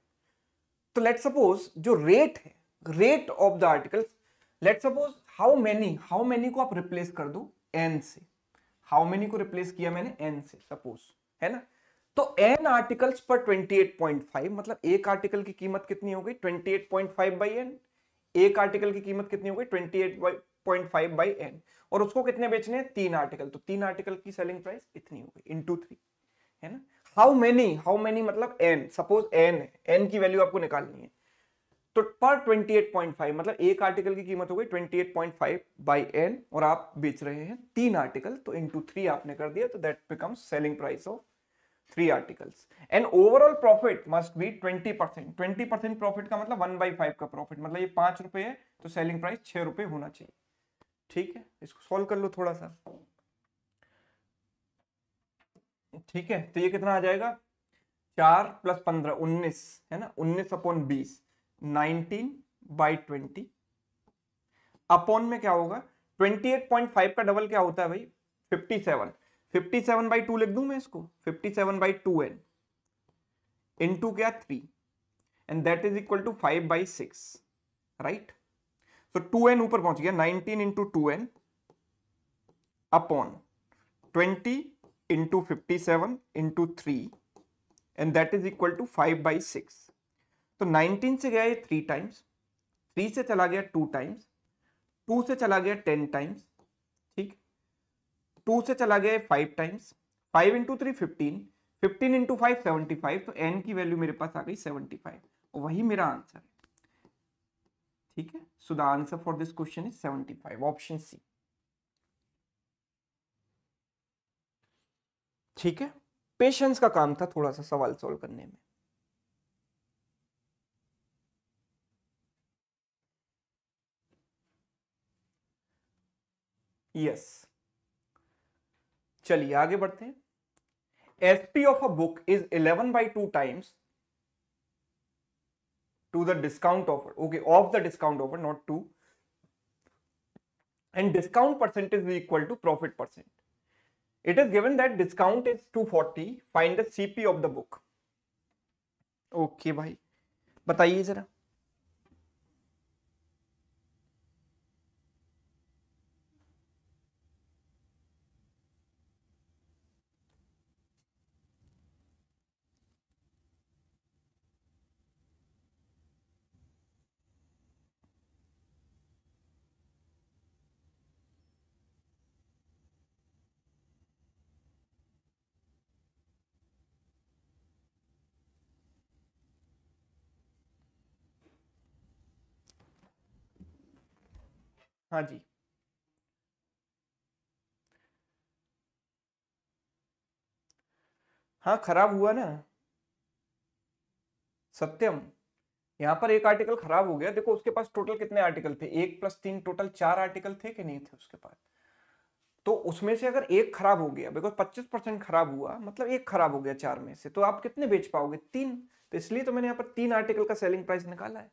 तो लेट सपोज जो रेट है rate of the articles let suppose how many how many को आप रिप्लेस कर दो एन से हाउ मैनी को रिप्लेस किया मैंने एन से सपोज है ना तो एन आर्टिकल्स पर 28.5 मतलब एक आर्टिकल की कीमत कितनी हो गई 28.5 बाई एन एक आर्टिकल की कीमत कितनी हो गई पॉइंट फाइव बाई एन और उसको कितने बेचने हैं तीन आर्टिकल तो तीन आर्टिकल की सेलिंग प्राइस इतनी हो गई टू थ्री है ना हाउ मेनी हाउ मेनी मतलब एन सपोज एन है एन की वैल्यू आपको निकालनी है तो पर 28.5 मतलब एक आर्टिकल की कीमत हो गई 28.5 बाय एन और आप बेच रहे हैं तीन आर्टिकल तो इनटू थ्री आपने कर दिया तो that becomes selling price of three articles and overall profit must be 20 percent twenty percent profit का मतलब वन बाई फाइव का प्रॉफिट मतलब ये पांच रुपए है तो सेलिंग प्राइस छह रुपए होना चाहिए ठीक है इसको सॉल्व कर लो थोड़ा सा ठीक है तो ये कितना आ जाएगा चार प्लस पंद्रह उन्नीस है ना उन्नीस अपॉन बीस नाइनटीन बाई ट्वेंटी अपॉन में क्या होगा ट्वेंटी एट पॉइंट फाइव का डबल क्या होता है भाई fifty seven fifty seven by two लिख दू मैं इसको fifty seven by two n in two क्या three and that is equal to five by six right so two n ऊपर पहुंच गया nineteen into two n upon twenty into fifty seven into three and that is equal to five by six तो nineteen से गया ये three times three से चला गया टू टाइम्स टू से चला गया टेन टाइम्स ठीक टू से चला गया five times five into three fifteen fifteen into five seventy five तो एन की वैल्यू मेरे पास आ गई सेवेंटी फाइव वही मेरा आंसर है ठीक है so the answer for this question is seventy five option C ठीक है पेशेंस का काम था थोड़ा सा सवाल सॉल्व करने में यस yes. चलिए आगे बढ़ते हैं SP of a book is eleven by two times to the discount offer okay of the discount offer not to and discount percentage is equal to profit percent it is given that discount is 240 find the cp of the book okay bhai bataiye zara हाँ जी हाँ खराब हुआ ना सत्यम यहाँ पर एक article खराब हो गया देखो उसके पास टोटल कितने आर्टिकल थे एक प्लस तीन टोटल चार आर्टिकल थे कि नहीं थे उसके पास तो उसमें से अगर एक खराब हो गया बिकॉज पच्चीस परसेंट खराब हुआ मतलब एक खराब हो गया चार में से तो आप कितने बेच पाओगे तीन तो इसलिए तो मैंने यहाँ पर तीन आर्टिकल का सेलिंग प्राइस निकाला है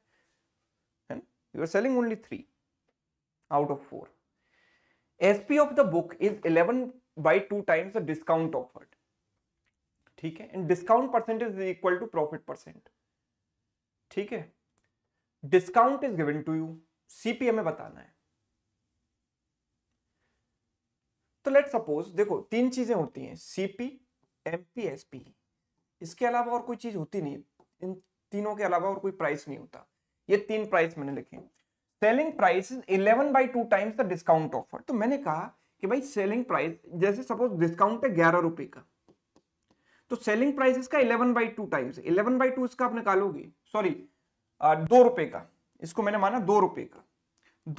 you are selling only three out of 4. SP of the book is 11 by 2 times the discount offered. ठीक है and discount percent is equal to profit percent ठीक है discount is given to you CPA में बताना है तो let suppose देखो तीन चीजें होती हैं सीपी एमपी एसपी इसके अलावा और कोई चीज होती नहीं इन तीनों के अलावा और कोई प्राइस नहीं होता ये तीन प्राइस मैंने लिखे हैं selling price is eleven by two times the discount offer तो मैंने कहा कि भाई सेलिंग प्राइस जैसे सपोज डिस्काउंट है ग्यारह रुपए का तो सेलिंग प्राइस इसका eleven by two times eleven by two इसका आप निकालोगे सॉरी दो रुपए का इसको मैंने माना दो रुपए का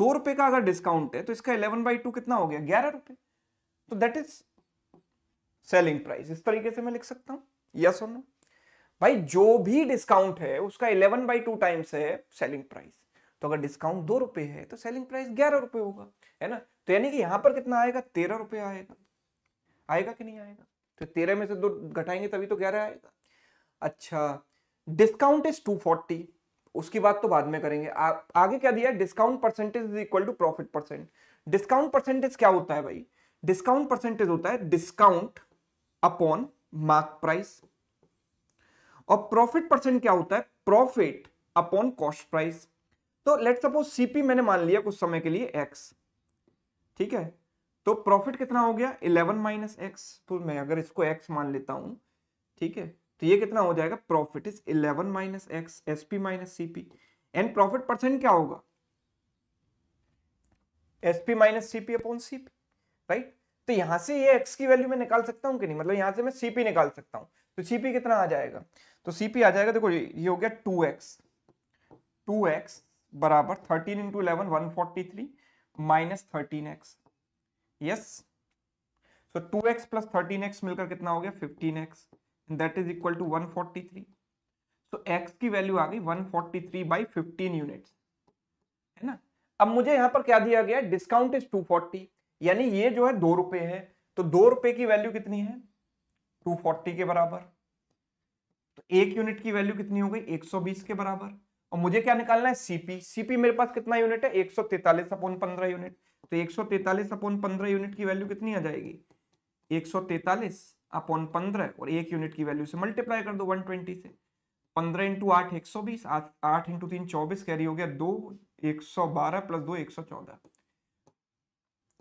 दो रुपए का अगर डिस्काउंट है तो इसका इलेवन बाई टू कितना हो गया ग्यारह रुपए तो दैट इज सेलिंग प्राइस इस तरीके से मैं लिख सकता हूं यस और नो भाई जो भी डिस्काउंट है उसका इलेवन बाई टू टाइम्स है सेलिंग प्राइस तो अगर डिस्काउंट दो रुपए है तो सेलिंग प्राइस ग्यारह रुपए होगा है ना तो यानी कि यहाँ पर कितना आएगा तेरह रुपए आएगा आएगा कि नहीं आएगा तो तेरह में से दो घटाएंगे तभी तो ग्यारह आएगा अच्छा डिस्काउंट इज टू फोर्टी उसकी बात तो बाद में करेंगे आ, आगे क्या दिया discount percentage is equal to profit percent discount percentage क्या होता है भाई डिस्काउंट परसेंटेज होता है डिस्काउंट अपॉन मार्क प्राइस और प्रॉफिट परसेंट क्या होता है प्रॉफिट अपॉन कॉस्ट प्राइस तो लेट सपोज सीपी मैंने मान लिया कुछ समय के लिए एक्स ठीक है तो प्रॉफिट कितना हो गया इलेवन माइनस एक्स तो मैं अगर इसको एक्स मान लेता हूं ठीक है तो ये कितना हो जाएगा profit is eleven minus x S P minus CP and profit percent क्या होगा S P minus CP upon CP right तो यहां से ये एक्स की वैल्यू मैं निकाल सकता हूं कि नहीं मतलब यहां से मैं सीपी निकाल सकता हूं तो सीपी कितना आ जाएगा तो सीपी आ जाएगा देखो ये हो गया टू एक्स टू एक्स बराबर thirteen into eleven one forty three minus thirteen x yes so two x plus thirteen x मिलकर कितना हो गया fifteen x that is equal to one forty three so x की value आ गई one forty three by fifteen unit है ना अब मुझे यहां पर क्या दिया गया डिस्काउंट इज टू फोर्टी यानी ये जो है दो रुपए है तो दो रुपए की वैल्यू कितनी है टू फोर्टी के बराबर तो एक यूनिट की वैल्यू कितनी हो गई एक सौ बीस के बराबर और मुझे क्या निकालना है सीपी सीपी मेरे पास कितना यूनिट है एक सौ तैतालीस अपॉन पंद्रह यूनिट तो एक सौ तैतालीस अपॉन पंद्रह यूनिट की वैल्यू कितनी आ जाएगी एक सौ तैतालीस अपॉन पंद्रह और एक यूनिट की वैल्यू से मल्टीप्लाई कर दो वन ट्वेंटी से पंद्रह इंटू आठ एक सौ बीस आठ इंटू तीन चौबीस कैरी हो गया दो एक सौ बारह प्लस दो एक सौ चौदह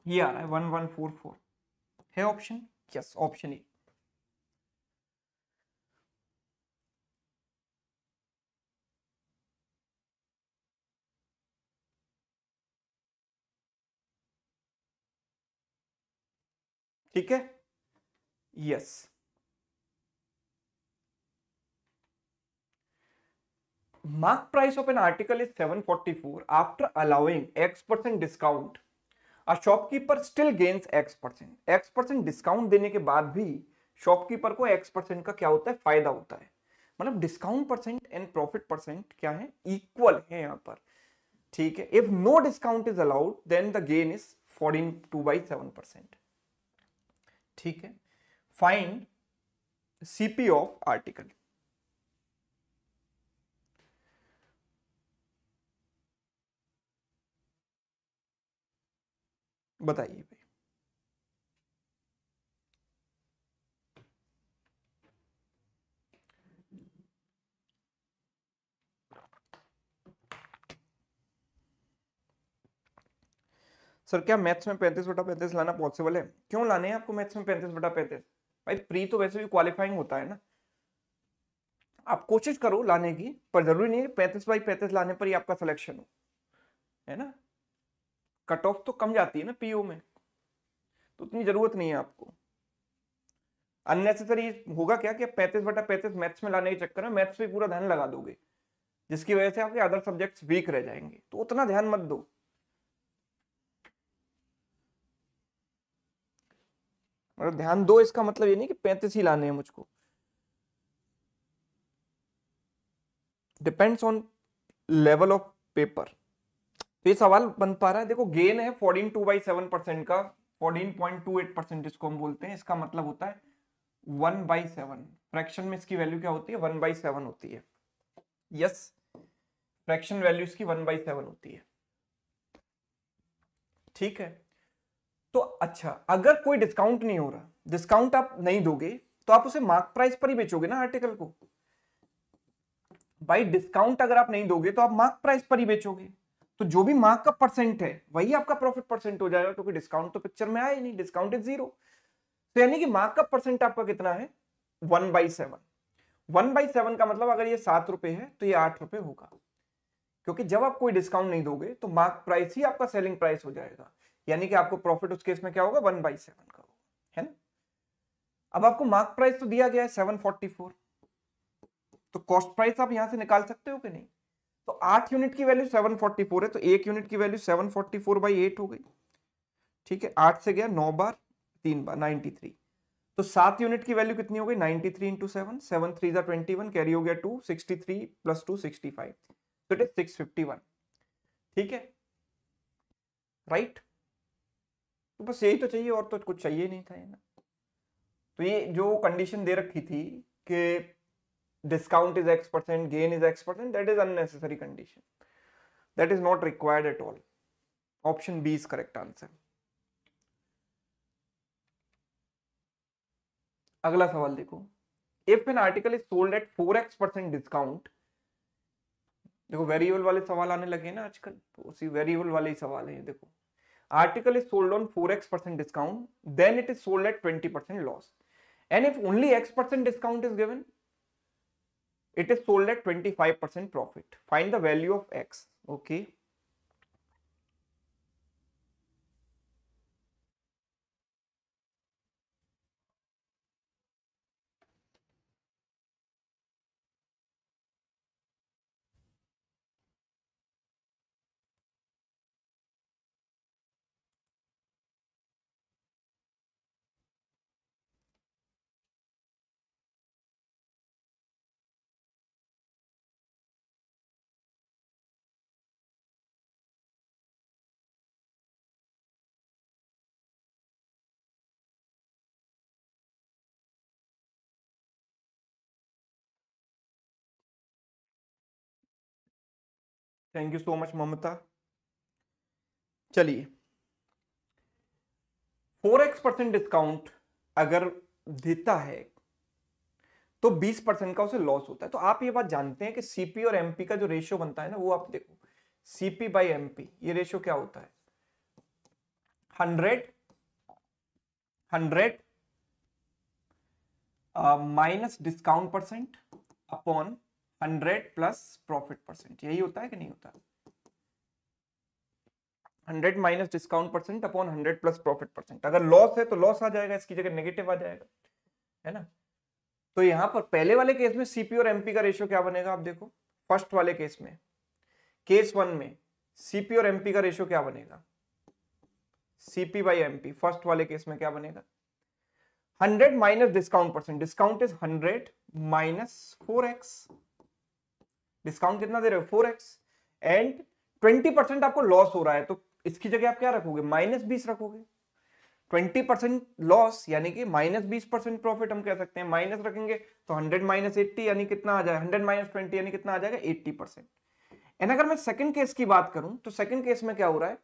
ये आ रहा है वन वन फोर फोर है ऑप्शन यस ऑप्शन ए ठीक है yes mark price of an article is 744 after allowing x percent discount a shopkeeper still gains x percent x percent discount देने के बाद भी शॉपकीपर को एक्स परसेंट का क्या होता है फायदा होता है मतलब discount percent and profit percent क्या है इक्वल है यहां पर ठीक है if no discount is allowed then the gain is fourteen two by seven percent ठीक है फाइंड सीपी ऑफ आर्टिकल बताइए सर क्या मैथ्स में पैंतीस बटा पैंतीस लाना पॉसिबल है क्यों लाने हैं आपको मैथ्स में पैंतीस बटा पैंतीस भाई प्री तो वैसे भी क्वालिफाइंग होता है ना आप कोशिश करो लाने की पर जरूरी नहीं है पैंतीस बाई पैंतीस लाने पर ही आपका सिलेक्शन हो है ना कट ऑफ तो कम जाती है ना पीओ में तो उतनी जरूरत नहीं है आपको अननेसेसरी होगा क्या कि पैंतीस बटा पैंतीस मैथ्स में लाने के चक्कर में मैथ्स पे पूरा ध्यान लगा दोगे जिसकी वजह से आपके अदर सब्जेक्ट्स वीक रह जाएंगे तो उतना ध्यान मत दो मतलब ध्यान दो इसका मतलब ये नहीं कि पैंतीस ही लाने हैं मुझको depends on level of paper तो ये सवाल बन पा रहा है देखो गेन है fourteen two by seven percent का fourteen point two eight percent जिसको हम बोलते हैं इसका मतलब होता है वन बाई सेवन फ्रैक्शन में इसकी वैल्यू क्या होती है वन बाई सेवन होती है यस फ्रैक्शन वैल्यू इसकी वन बाई सेवन होती है ठीक है तो अच्छा अगर कोई डिस्काउंट नहीं हो रहा डिस्काउंट आप नहीं दोगे तो आप उसे मार्क प्राइस पर ही बेचोगे ना आर्टिकल को भाई डिस्काउंट अगर आप नहीं दोगे तो आप मार्क प्राइस पर ही बेचोगे तो जो भी मार्क का परसेंट है वही आपका प्रॉफिट परसेंट हो जाएगा क्योंकि डिस्काउंट तो पिक्चर में आया ही नहीं डिस्काउंट इज जीरो तो यानी कि मार्क का परसेंट आपका कितना है one by seven one by seven का मतलब अगर ये सात रुपए है तो ये आठ रुपए होगा क्योंकि जब आप कोई डिस्काउंट नहीं दोगे तो मार्क प्राइस ही आपका सेलिंग प्राइस हो जाएगा यानी कि आपको प्रॉफिट उस केस में क्या होगा वन बाई सेवन का होगा है ना अब आपको मार्क प्राइस तो दिया गया है सेवन फोर्टी फोर तो कॉस्ट प्राइस आप यहां से निकाल सकते हो कि नहीं तो आठ यूनिट की वैल्यू सेवन फोर्टी फोर है तो एक यूनिट की value seven forty four by eight हो गई ठीक है आठ से गया नौ बार तीन बार नाइनटी थ्री तो सात यूनिट की वैल्यू कितनी हो गई ninety three into seven seven three जा ट्वेंटी वन कैरी हो गया two sixty three plus two sixty five तो it is six fifty one ठीक है राइट right? तो बस यही तो चाहिए और तो कुछ चाहिए नहीं था ये ना तो ये जो कंडीशन दे रखी थी कि discount is x percent gain is x percent that is unnecessary condition that is not required at all option B is correct answer अगला सवाल देखो if an article is sold at four x percent discount देखो variable वाले सवाल आने लगे ना आजकल तो उसी वेरिएबल वाले ही सवाल है देखो article is sold on 4x percent discount, then it is sold at 20% loss. And if only x percent discount is given, it is sold at 25% profit. Find the value of x. Okay. Thank you so much Mamata चलिए four x percent discount अगर देता है तो 20 percent का उसे loss होता है तो आप ये बात जानते हैं कि सीपी और एमपी का जो रेशियो बनता है ना वो आप देखो सीपी बाई एमपी ये रेशियो क्या होता है hundred hundred minus discount percent upon hundred plus profit percent यही होता है कि नहीं होता hundred minus discount percent upon hundred plus profit percent अगर लॉस है तो लॉस आ जाएगा इसकी जगह नेगेटिव आ जाएगा है ना तो यहां पर पहले वाले केस में सीपी और एमपी का रेशियो क्या बनेगा आप देखो फर्स्ट वाले केस में केस वन में सीपी और एमपी का रेशियो क्या बनेगा सीपी बाई एमपी फर्स्ट वाले केस में क्या बनेगा hundred minus discount percent discount is hundred minus four x discount कितना दे रहे हो four x and twenty percent आपको लॉस हो रहा है तो इसकी जगह आप क्या रखोगे माइनस बीस रखोगे ट्वेंटी परसेंट लॉस यानी कि माइनस बीस परसेंट प्रॉफिट हम कह सकते हैं माइनस रखेंगे तो हंड्रेड माइनस एट्टी यानी कितना आ जाएगा हंड्रेड माइनस ट्वेंटी यानी कितना आ जाएगा एट्टी परसेंट एंड अगर मैं सेकंड केस की बात करूं तो सेकंड केस में क्या हो रहा है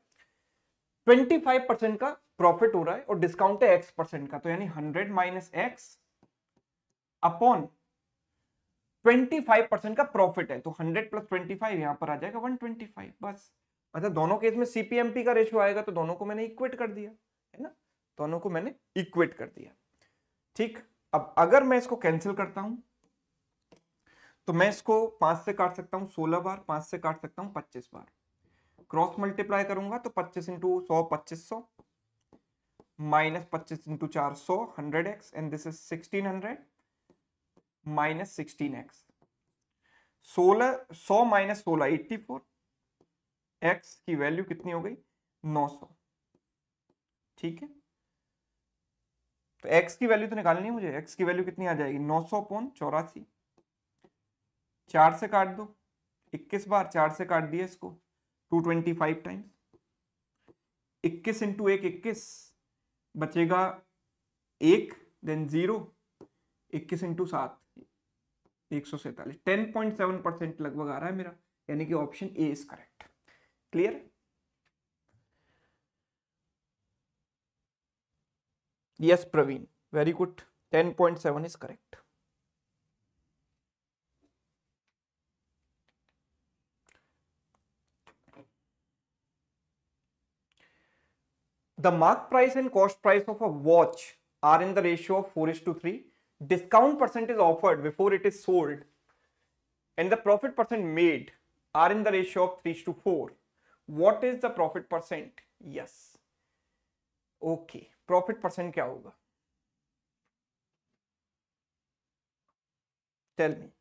ट्वेंटी फाइव परसेंट का प्रॉफिट हो रहा है और डिस्काउंट है एक्स परसेंट का तो यानी हंड्रेड माइनस एक्स अपॉन 25 का प्रॉफिट है तो 100 प्लस 25 यहाँ पर आ जाएगा 125 बस मतलब दोनों केस में सीपीएमपी का रेशियो आएगा तो दोनों को मैंने इक्वेट कर दिया है ना दोनों को मैंने इक्वेट कर दिया ठीक अब अगर मैं इसको कैंसिल करता हूं तो मैं इसको पांच से काट सकता हूं सोलह बार पांच से काट सकता हूं पच्चीस बार क्रॉस मल्टीप्लाई करूंगा तो पच्चीस इंटू सौ पच्चीस सौ माइनस पच्चीस इंटू चार सौ hundred x and this is sixteen hundred minus sixteen x सोलह सौ माइनस सोलह एट्टी फोर एक्स की वैल्यू कितनी हो गई नौ सौ ठीक है तो एक्स की वैल्यू तो निकालनी है मुझे एक्स की वैल्यू कितनी आ जाएगी नौ सौ पौन चौरासी चार से काट दो इक्कीस बार चार से काट दिया इसको टू ट्वेंटी फाइव टाइम्स इक्कीस इंटू एक इक्कीस बचेगा एक देन जीरो इक्कीस इंटू सात एक सौ सैतालीस टेन पॉइंट सेवन परसेंट लगभग आ रहा है मेरा यानी कि option A is correct clear yes Praveen very good ten point seven is correct the mark price and cost price of a watch are in the ratio of four is to three discount percent is offered before it is sold and the profit percent made are in the ratio of 3 to 4. What is the profit percent? Yes. Okay. Profit percent kya hoga? Tell me.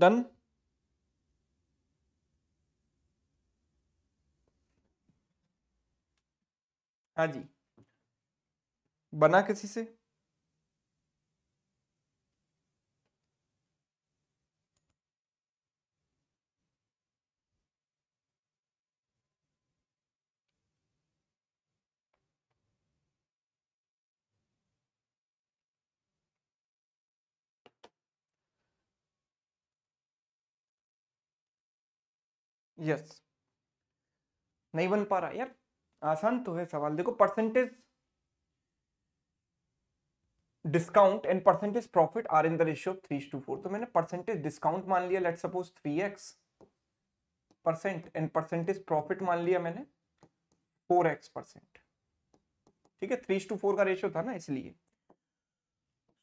Done हाँ जी बना किसी से yes नहीं बन पा रहा यार आसान तो है सवाल देखो percentage discount and percentage profit are in the ratio of three to four तो मैंने परसेंटेज डिस्काउंट मान लिया let suppose three x percent and percentage profit मान लिया मैंने फोर एक्स परसेंट ठीक है थ्री टू फोर का रेशियो था ना इसलिए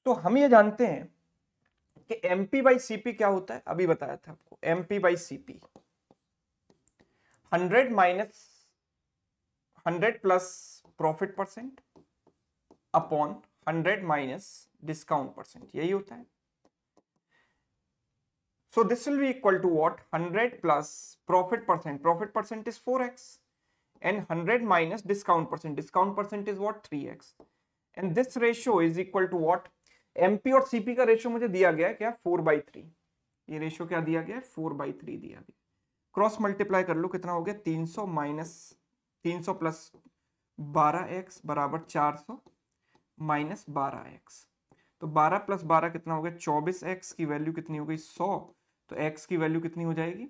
तो हम ये जानते हैं कि एमपी बाई बाई सीपी क्या होता है अभी बताया था आपको MP by by CP hundred minus hundred plus profit percent upon hundred minus discount percent यही होता है so this will be equal to what hundred plus profit percent profit percent is four x and hundred minus discount percent discount percent is what three x and this ratio is equal to what MP और CP का ratio मुझे दिया गया है क्या four by three ये ratio क्या दिया गया है फोर बाई थ्री दिया गया क्रॉस मल्टीप्लाई कर लो कितना हो गया तीन सौ माइनस तीन सौ प्लस बारह एक्स बराबर चार सौ माइनस बारह एक्स तो बारह प्लस बारह कितना हो गया चौबीस एक्स की वैल्यू कितनी हो गई सौ तो एक्स की वैल्यू कितनी हो जाएगी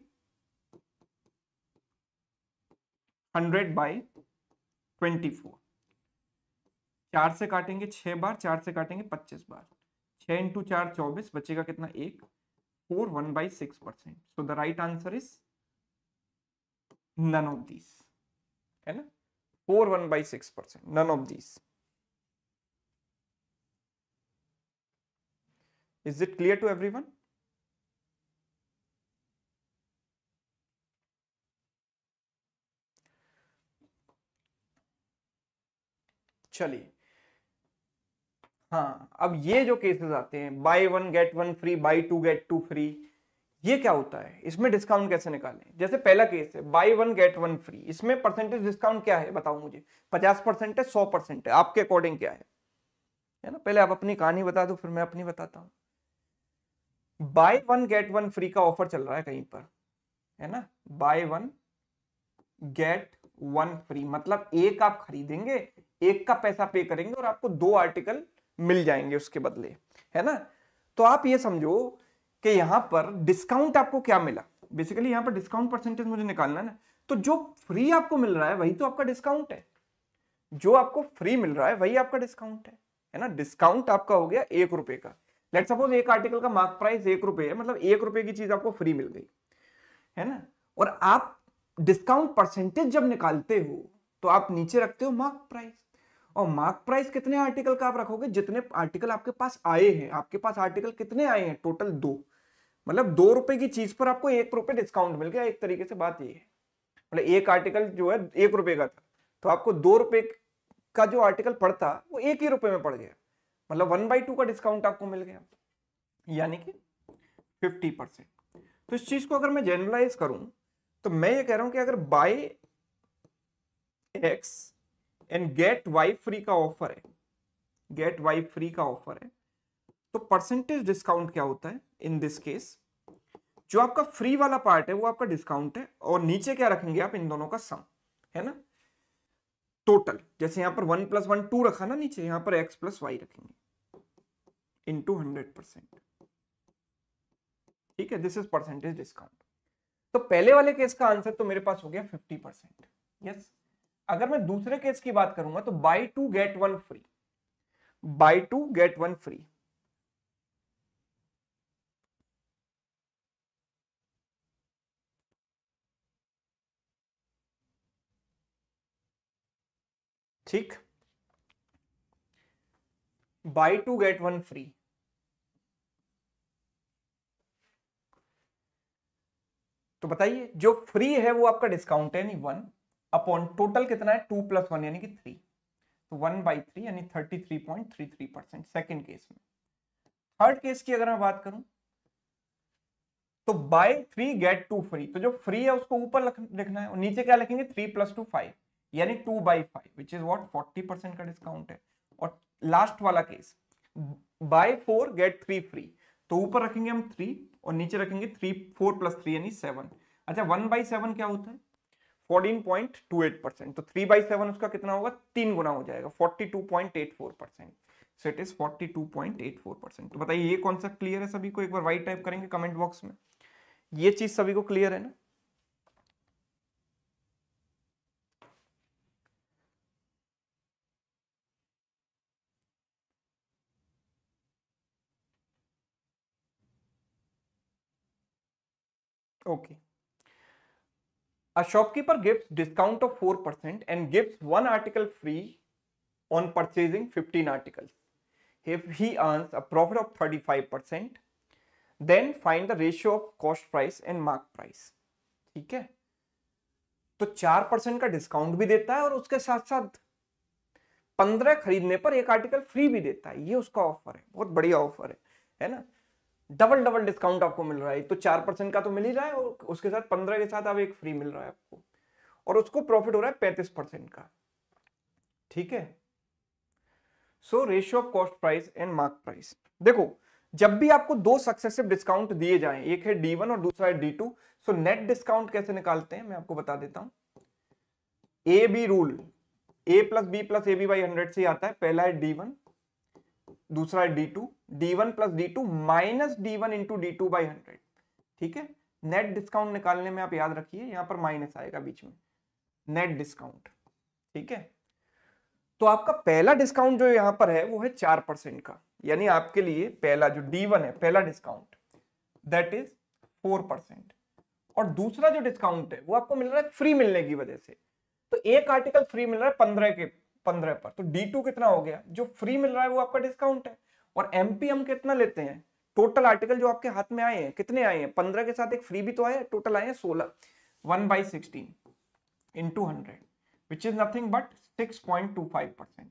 हंड्रेड बाई ट्वेंटी फोर चार से काटेंगे छह बार चार से काटेंगे पच्चीस बार छह इंटू चार चौबीस बचेगा कितना एक four one by six percent so the right answer is none of these है ना four one by six percent none of these is it clear to everyone चलिए हाँ अब ये जो केसेस आते हैं buy one get one free buy two get two free ये क्या होता है इसमें डिस्काउंट कैसे निकालें जैसे पहला केस है buy one get one free इसमें परसेंटेज डिस्काउंट क्या है बताओ मुझे पचास परसेंट है सौ परसेंट है आपके अकॉर्डिंग क्या है है ना पहले आप अपनी कहानी बता दो फिर मैं अपनी बताता हूँ buy one get one free का ऑफर चल रहा है कहीं पर है ना buy one get one free मतलब एक आप खरीदेंगे एक का पैसा पे करेंगे और आपको दो आर्टिकल मिल जाएंगे उसके बदले है ना तो आप ये समझो कि यहां पर डिस्काउंट आपको क्या मिला बेसिकली यहां पर डिस्काउंट परसेंटेज मुझे निकालना ना तो जो फ्री आपको मिल रहा है वही तो आपका डिस्काउंट है जो आपको फ्री मिल रहा है वही आपका डिस्काउंट है है ना डिस्काउंट आपका हो गया एक रुपए का लेट सपोज एक आर्टिकल का मार्क प्राइस एक रुपए है मतलब एक रुपए की चीज आपको फ्री मिल गई है ना और आप डिस्काउंट परसेंटेज जब निकालते हो तो आप नीचे रखते हो मार्क प्राइस और मार्क प्राइस कितने आर्टिकल का आप रखोगे जितने आर्टिकल आपके पास आए हैं आपके पास आर्टिकल कितने आए हैं टोटल दो मतलब दो रुपए की चीज पर आपको एक रुपए डिस्काउंट मिल गया एक तरीके से बात ये है मतलब एक आर्टिकल जो है एक रुपए का था तो आपको दो रुपए का जो आर्टिकल पड़ता वो एक ही रुपए में पड़ गया मतलब वन बाई टू का डिस्काउंट आपको मिल गया यानी कि फिफ्टी परसेंट तो इस चीज को अगर मैं जनरलाइज करूं तो मैं ये कह रहा हूं कि अगर buy x and get y free का ऑफर है गेट वाई फ्री का ऑफर है तो परसेंटेज डिस्काउंट क्या होता है इन दिस केस जो आपका फ्री वाला पार्ट है वो आपका डिस्काउंट है और नीचे क्या रखेंगे आप इन दोनों का सम है ना टोटल जैसे यहां पर वन प्लस वन टू रखा ना नीचे यहां पर एक्स प्लस वाई रखेंगे इन टू हंड्रेड परसेंट ठीक है दिस इज परसेंटेज डिस्काउंट तो पहले वाले केस का आंसर तो मेरे पास हो गया फिफ्टी परसेंट यस अगर मैं दूसरे केस की बात करूंगा तो buy two get one free buy two get one free ठीक buy two get one free तो बताइए जो फ्री है वो आपका डिस्काउंट है नहीं वन अपॉन टोटल कितना है टू प्लस वन यानी कि थ्री तो वन बाई थ्री यानी thirty three point three three percent second case में थर्ड केस की अगर मैं बात करूं तो buy three get two free तो जो फ्री है उसको ऊपर लिखना है और नीचे क्या लिखेंगे थ्री प्लस टू फाइव यानी two by five which is what forty percent का डिस्काउंट है और लास्ट वाला case by four get three free तो ऊपर रखेंगे हम थ्री और नीचे रखेंगे थ्री फोर प्लस थ्री यानी सेवन अच्छा वन बाई सेवन क्या होता है fourteen point two eight percent तो थ्री बाई सेवन उसका कितना होगा तीन गुना हो जाएगा forty two point eight four percent so it is forty two point eight four percent तो बताइए ये कॉन्सेप्ट क्लियर है सभी को एक बार वाइट टाइप करेंगे कमेंट बॉक्स में ये चीज सभी को क्लियर है ना okay a shopkeeper gift discount of four percent and gift one article free on purchasing fifteen articles if he earn a profit of thirty five percent then find the ratio of cost price and mark price ठीक है तो चार percent का discount भी देता है और उसके साथ साथ पंद्रह खरीदने पर एक आर्टिकल फ्री भी देता है ये उसका ऑफर है बहुत बढ़िया ऑफर है है ना डबल डबल डिस्काउंट आपको मिल रहा है तो चार परसेंट का तो मिल ही रहा है और उसके साथ पंद्रह के साथ आप एक फ्री मिल रहा है आपको और उसको प्रॉफिट हो रहा है पैंतीस परसेंट का ठीक है so ratio of cost price and mark price देखो जब भी आपको दो सक्सेसिव डिस्काउंट दिए जाए एक है डी और दूसरा है डी सो नेट डिस्काउंट कैसे निकालते हैं मैं आपको बता देता हूं A B rule A plus B plus A B by hundred से आता है पहला है डी वन दूसरा है D two D one plus D two minus D one into D two by hundred ठीक है नेट डिस्काउंट निकालने में आप याद रखिए यहां पर माइनस आएगा बीच में नेट डिस्काउंट ठीक है तो आपका पहला डिस्काउंट जो यहां पर है वो है चार परसेंट का यानी आपके लिए पहला जो डी वन है पहला discount that is four percent और दूसरा जो डिस्काउंट है वो आपको मिल रहा है फ्री मिलने की वजह से तो एक आर्टिकल फ्री मिल रहा है पंद्रह के पंद्रह पर तो डी टू कितना हो गया जो फ्री मिल रहा है वो आपका डिस्काउंट है और एमपीएम कितना लेते हैं टोटल आर्टिकल जो आपके हाथ में आए हैं कितने आए हैं पंद्रह के साथ एक फ्री भी तो आया टोटल आए हैं सोलह one by sixteen into hundred which is nothing but six point two five percent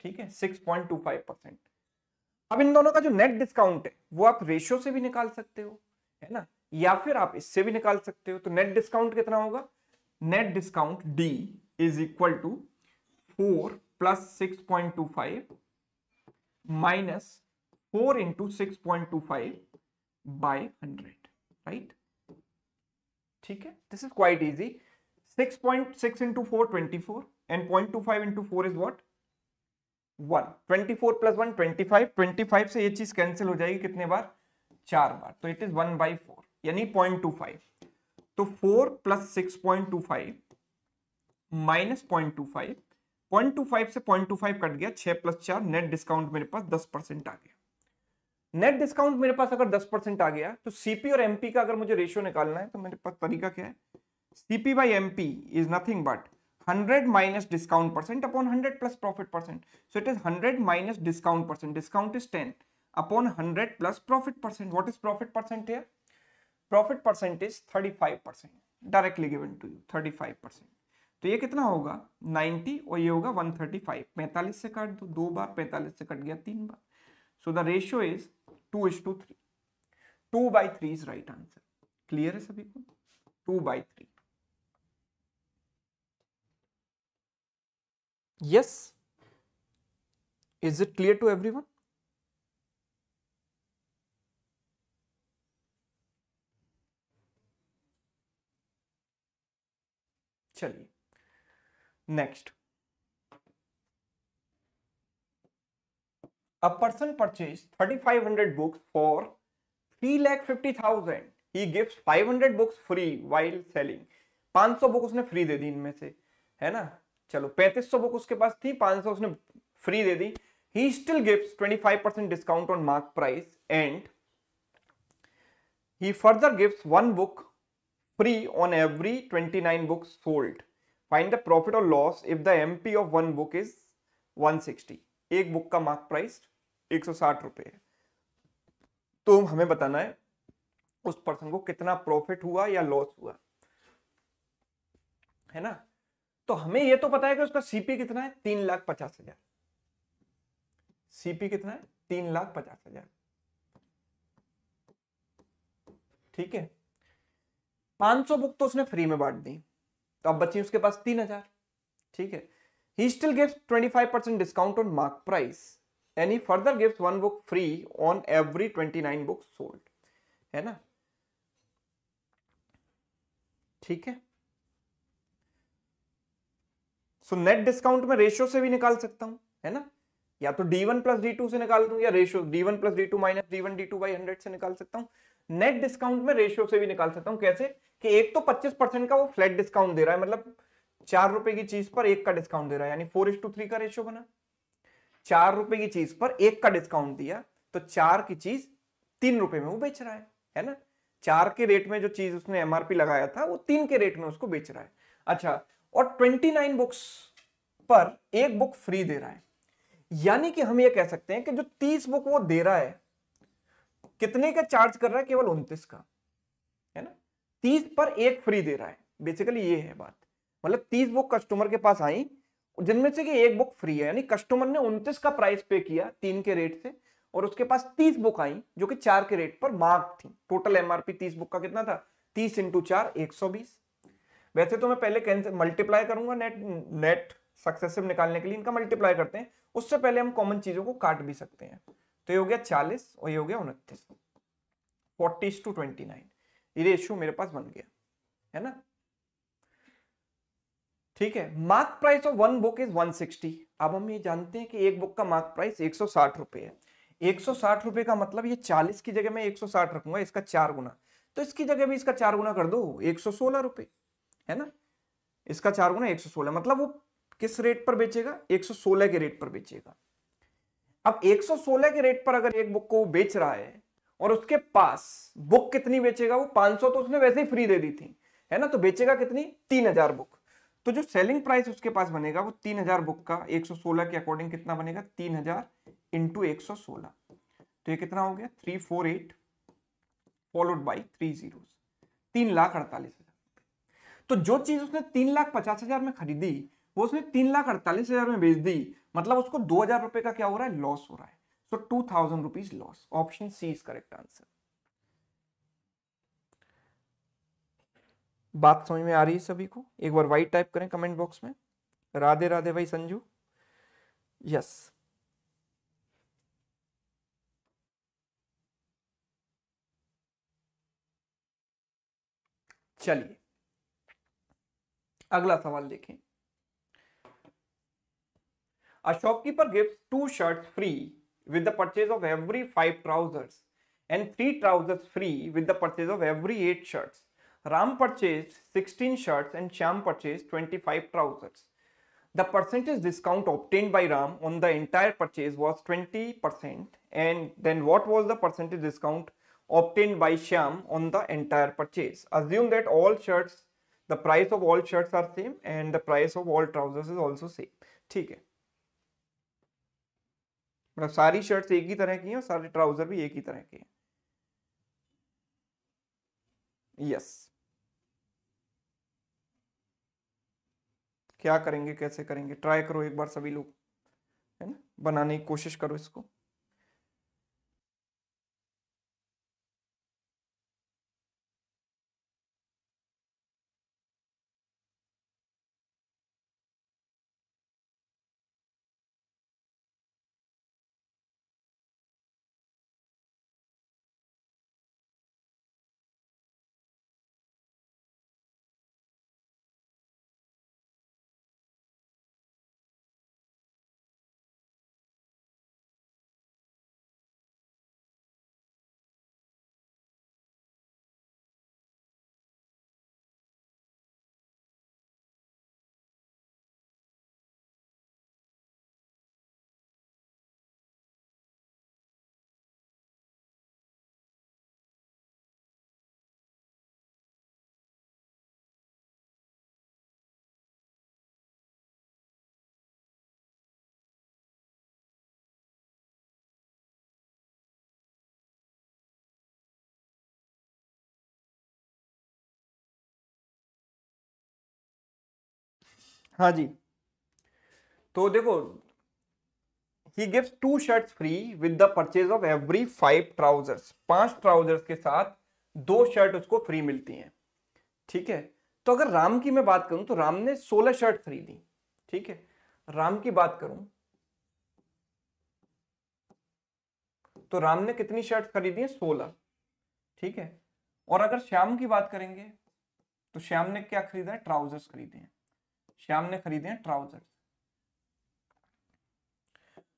ठीक है six point two five percent अब इन दोनों का जो नेट डिस्काउंट है वो आप रेशियो से भी निकाल सकते हो है ना या फिर आप इससे भी निकाल सकते हो तो नेट डिस्काउंट कितना होगा net discount D is equal to 4 plus 6.25 minus 4 into 6.25 by 100 right ठीक है this is quite easy 6.6 into 4 24 and 0.25 into 4 is what 1 24 plus 1 25 25 से ये चीज कैंसिल हो जाएगी कितने बार चार बार तो इट इज 1 by 4 यानी 0.25 तो 4 plus 6.25 minus point two five point two five से पॉइंट टू फाइव कट गया छह प्लस चार नेट डिस्काउंट मेरे पास दस परसेंट आ गया नेट डिस्काउंट मेरे पास अगर दस परसेंट आ गया तो सीपी और एमपी का अगर मुझे रेशियो निकालना है तो मेरे पास तरीका क्या है CP by M is nothing but 100 minus discount percent upon hundred plus profit percent so it is hundred minus discount percent discount is ten upon hundred plus profit percent what is profit percent profit percent is 35 percent directly given to you 35 percent तो ये कितना होगा 90 और ये होगा 135 45 से काट दो दो बार 45 से कट गया तीन बार so the ratio is two is to three two by three is right answer clear है सभी को two by three yes is it clear to everyone चलिए next a person purchase thirty five hundred books for three lakh fifty thousand he gift five hundred books free while selling पांच सौ book उसने free दे दी इनमें से है ना चलो पैंतीस सौ बुक उसके पास थी पांच सौ उसने फ्री दे दी he still gift twenty five percent discount on mark price and he further gift one book free on every twenty nine books find the profit और loss if the M P of one book is 160 एक book का mark price एक सौ है तो हमें बताना है उस पर्सन को कितना प्रॉफिट हुआ या लॉस हुआ है ना तो हमें यह तो पता है कि उसका सीपी कितना है तीन लाख पचास हजार सीपी कितना है तीन लाख पचास हजार ठीक है 500 बुक तो उसने फ्री में बांट दी तो अब बची उसके पास तीन हजार ठीक है he still gives twenty five percent discount on mark price any further gives one book free on every twenty nine book sold है ना ठीक है सो नेट डिस्काउंट में रेशियो से भी निकाल सकता हूं है ना या तो d1 वन प्लस डी से निकाल दूं या ratio d1 one plus D two minus D one D two by hundred से निकाल सकता हूं नेट डिस्काउंट में रेशियो से भी निकाल सकता हूं कैसे कि एक तो 25 परसेंट का वो फ्लैट डिस्काउंट दे रहा है मतलब चार रुपए की चीज पर एक का डिस्काउंट दे रहा है यानी फोर इंस टू थ्री का रेशियो बना चार रुपए की चीज पर एक का डिस्काउंट दिया तो चार की चीज तीन रुपए में वो बेच रहा है है ना चार के रेट में जो चीज उसने एमआरपी लगाया था वो तीन के रेट में उसको बेच रहा है अच्छा और ट्वेंटी नाइन बुक्स पर एक बुक फ्री दे रहा है यानी कि हम ये कह सकते हैं कि जो तीस बुक वो दे रहा है कितने का चार्ज कर रहा है केवल उनतीस का है ना तीस पर एक फ्री दे रहा है बेसिकली ये है बात मतलब तीस बुक कस्टमर के पास आई जिनमें से कि एक बुक फ्री है यानी कस्टमर ने उनतीस का प्राइस पे किया तीन के रेट से और उसके पास तीस बुक आई जो कि चार के रेट पर मार्क थी टोटल एमआरपी तीस बुक का कितना था तीस इंटू चार एक सौ बीस वैसे तो मैं पहले कैंसिल मल्टीप्लाई करूंगा नेट नेट सक्सेसिव निकालने के लिए इनका मल्टीप्लाई करते हैं उससे पहले हम कॉमन चीजों को काट भी सकते हैं तो ये हो गया चालीस और ये हो गया उनतीस फोर्टी टू ट्वेंटी नाइन ये रेशियो मेरे पास बन गया है ना ठीक है mark price of one book is 160 अब हम ये जानते हैं कि एक बुक का मार्क प्राइस एक सौ रुपए है एक सौ रुपए का मतलब ये 40 की जगह मैं 160 रखूंगा इसका चार गुना तो इसकी जगह भी इसका चार गुना कर दो एक सौ रुपए है ना इसका चार गुना एक सौ सोलह मतलब वो किस रेट पर बेचेगा एक सौ सोलह के रेट पर बेचेगा अब 116 के रेट पर अगर एक बुक को बेच रहा है और उसके पास बुक कितनी बेचेगा वो 500 तो उसने वैसे ही फ्री दे दी थी है ना तो बेचेगा कितनी 3000 बुक तो जो सेलिंग प्राइस उसके पास बनेगा वो 3000 बुक का 116 के अकॉर्डिंग कितना बनेगा 3000 हजार इंटू एक तो ये कितना हो गया three four eight followed by three zero तीन लाख अड़तालीस हजार तो जो चीज उसने तीन लाख पचास हजार में खरीदी वो उसने तीन लाख अड़तालीस हजार में बेच दी मतलब उसको दो हजार रुपए का क्या हो रहा है लॉस हो रहा है so two thousand rupees loss option C is correct answer बात समझ में आ रही है सभी को एक बार वाइट टाइप करें कमेंट बॉक्स में राधे राधे भाई संजू यस चलिए अगला सवाल देखें A shopkeeper gives two shirts free with the purchase of every five trousers and three trousers free with the purchase of every eight shirts. Ram purchased 16 shirts and Sham purchased 25 trousers. The percentage discount obtained by Ram on the entire purchase was 20% and then what was the percentage discount obtained by Sham on the entire purchase. Assume that all shirts, the price of all shirts are same and the price of all trousers is also same. ठीक है मतलब सारी shirts एक ही तरह की हैं और सारे ट्राउजर भी एक ही तरह के हैं यस क्या करेंगे कैसे करेंगे ट्राई करो एक बार सभी लोग है ना बनाने की कोशिश करो इसको हाँ जी तो देखो he gives two shirts free with the purchase of every five trousers पांच ट्राउजर्स के साथ दो शर्ट उसको फ्री मिलती हैं ठीक है तो अगर राम की मैं बात करूं तो राम ने सोलह शर्ट खरीदी ठीक है राम की बात करूं तो राम ने कितनी शर्ट खरीदी है सोलह ठीक है और अगर श्याम की बात करेंगे तो श्याम ने क्या खरीदा है ट्राउजर्स खरीदे हैं श्याम ने खरीदे हैं ट्राउजर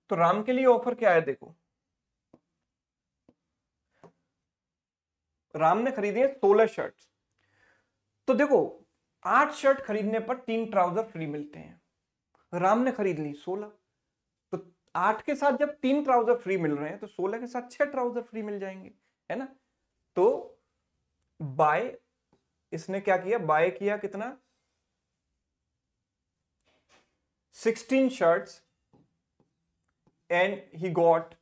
तो राम के लिए ऑफर क्या है देखो राम ने खरीदे हैं सोलह शर्ट तो देखो आठ शर्ट खरीदने पर तीन ट्राउजर फ्री मिलते हैं राम ने खरीद ली सोलह तो आठ के साथ जब तीन ट्राउजर फ्री मिल रहे हैं तो सोलह के साथ छह ट्राउजर फ्री मिल जाएंगे है ना तो बाय इसने क्या किया बाय किया कितना 16 shirts and he got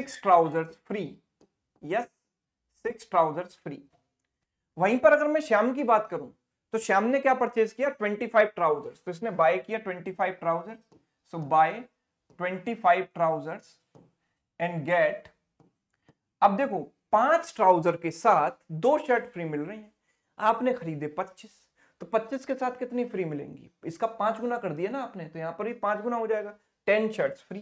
6 trousers free. Yes, 6 trousers free. वहीं पर अगर मैं श्याम की बात करूं तो श्याम ने क्या परचेज किया 25 ट्राउजर्स तो इसने बाय किया 25 trousers so buy 25 trousers and get अब देखो पांच ट्राउजर के साथ दो शर्ट फ्री मिल रही है आपने खरीदे 25 तो 25 के साथ कितनी फ्री मिलेंगी इसका पांच गुना कर दिया ना आपने तो यहाँ पर भी पांच गुना हो जाएगा टेन शर्ट्स फ्री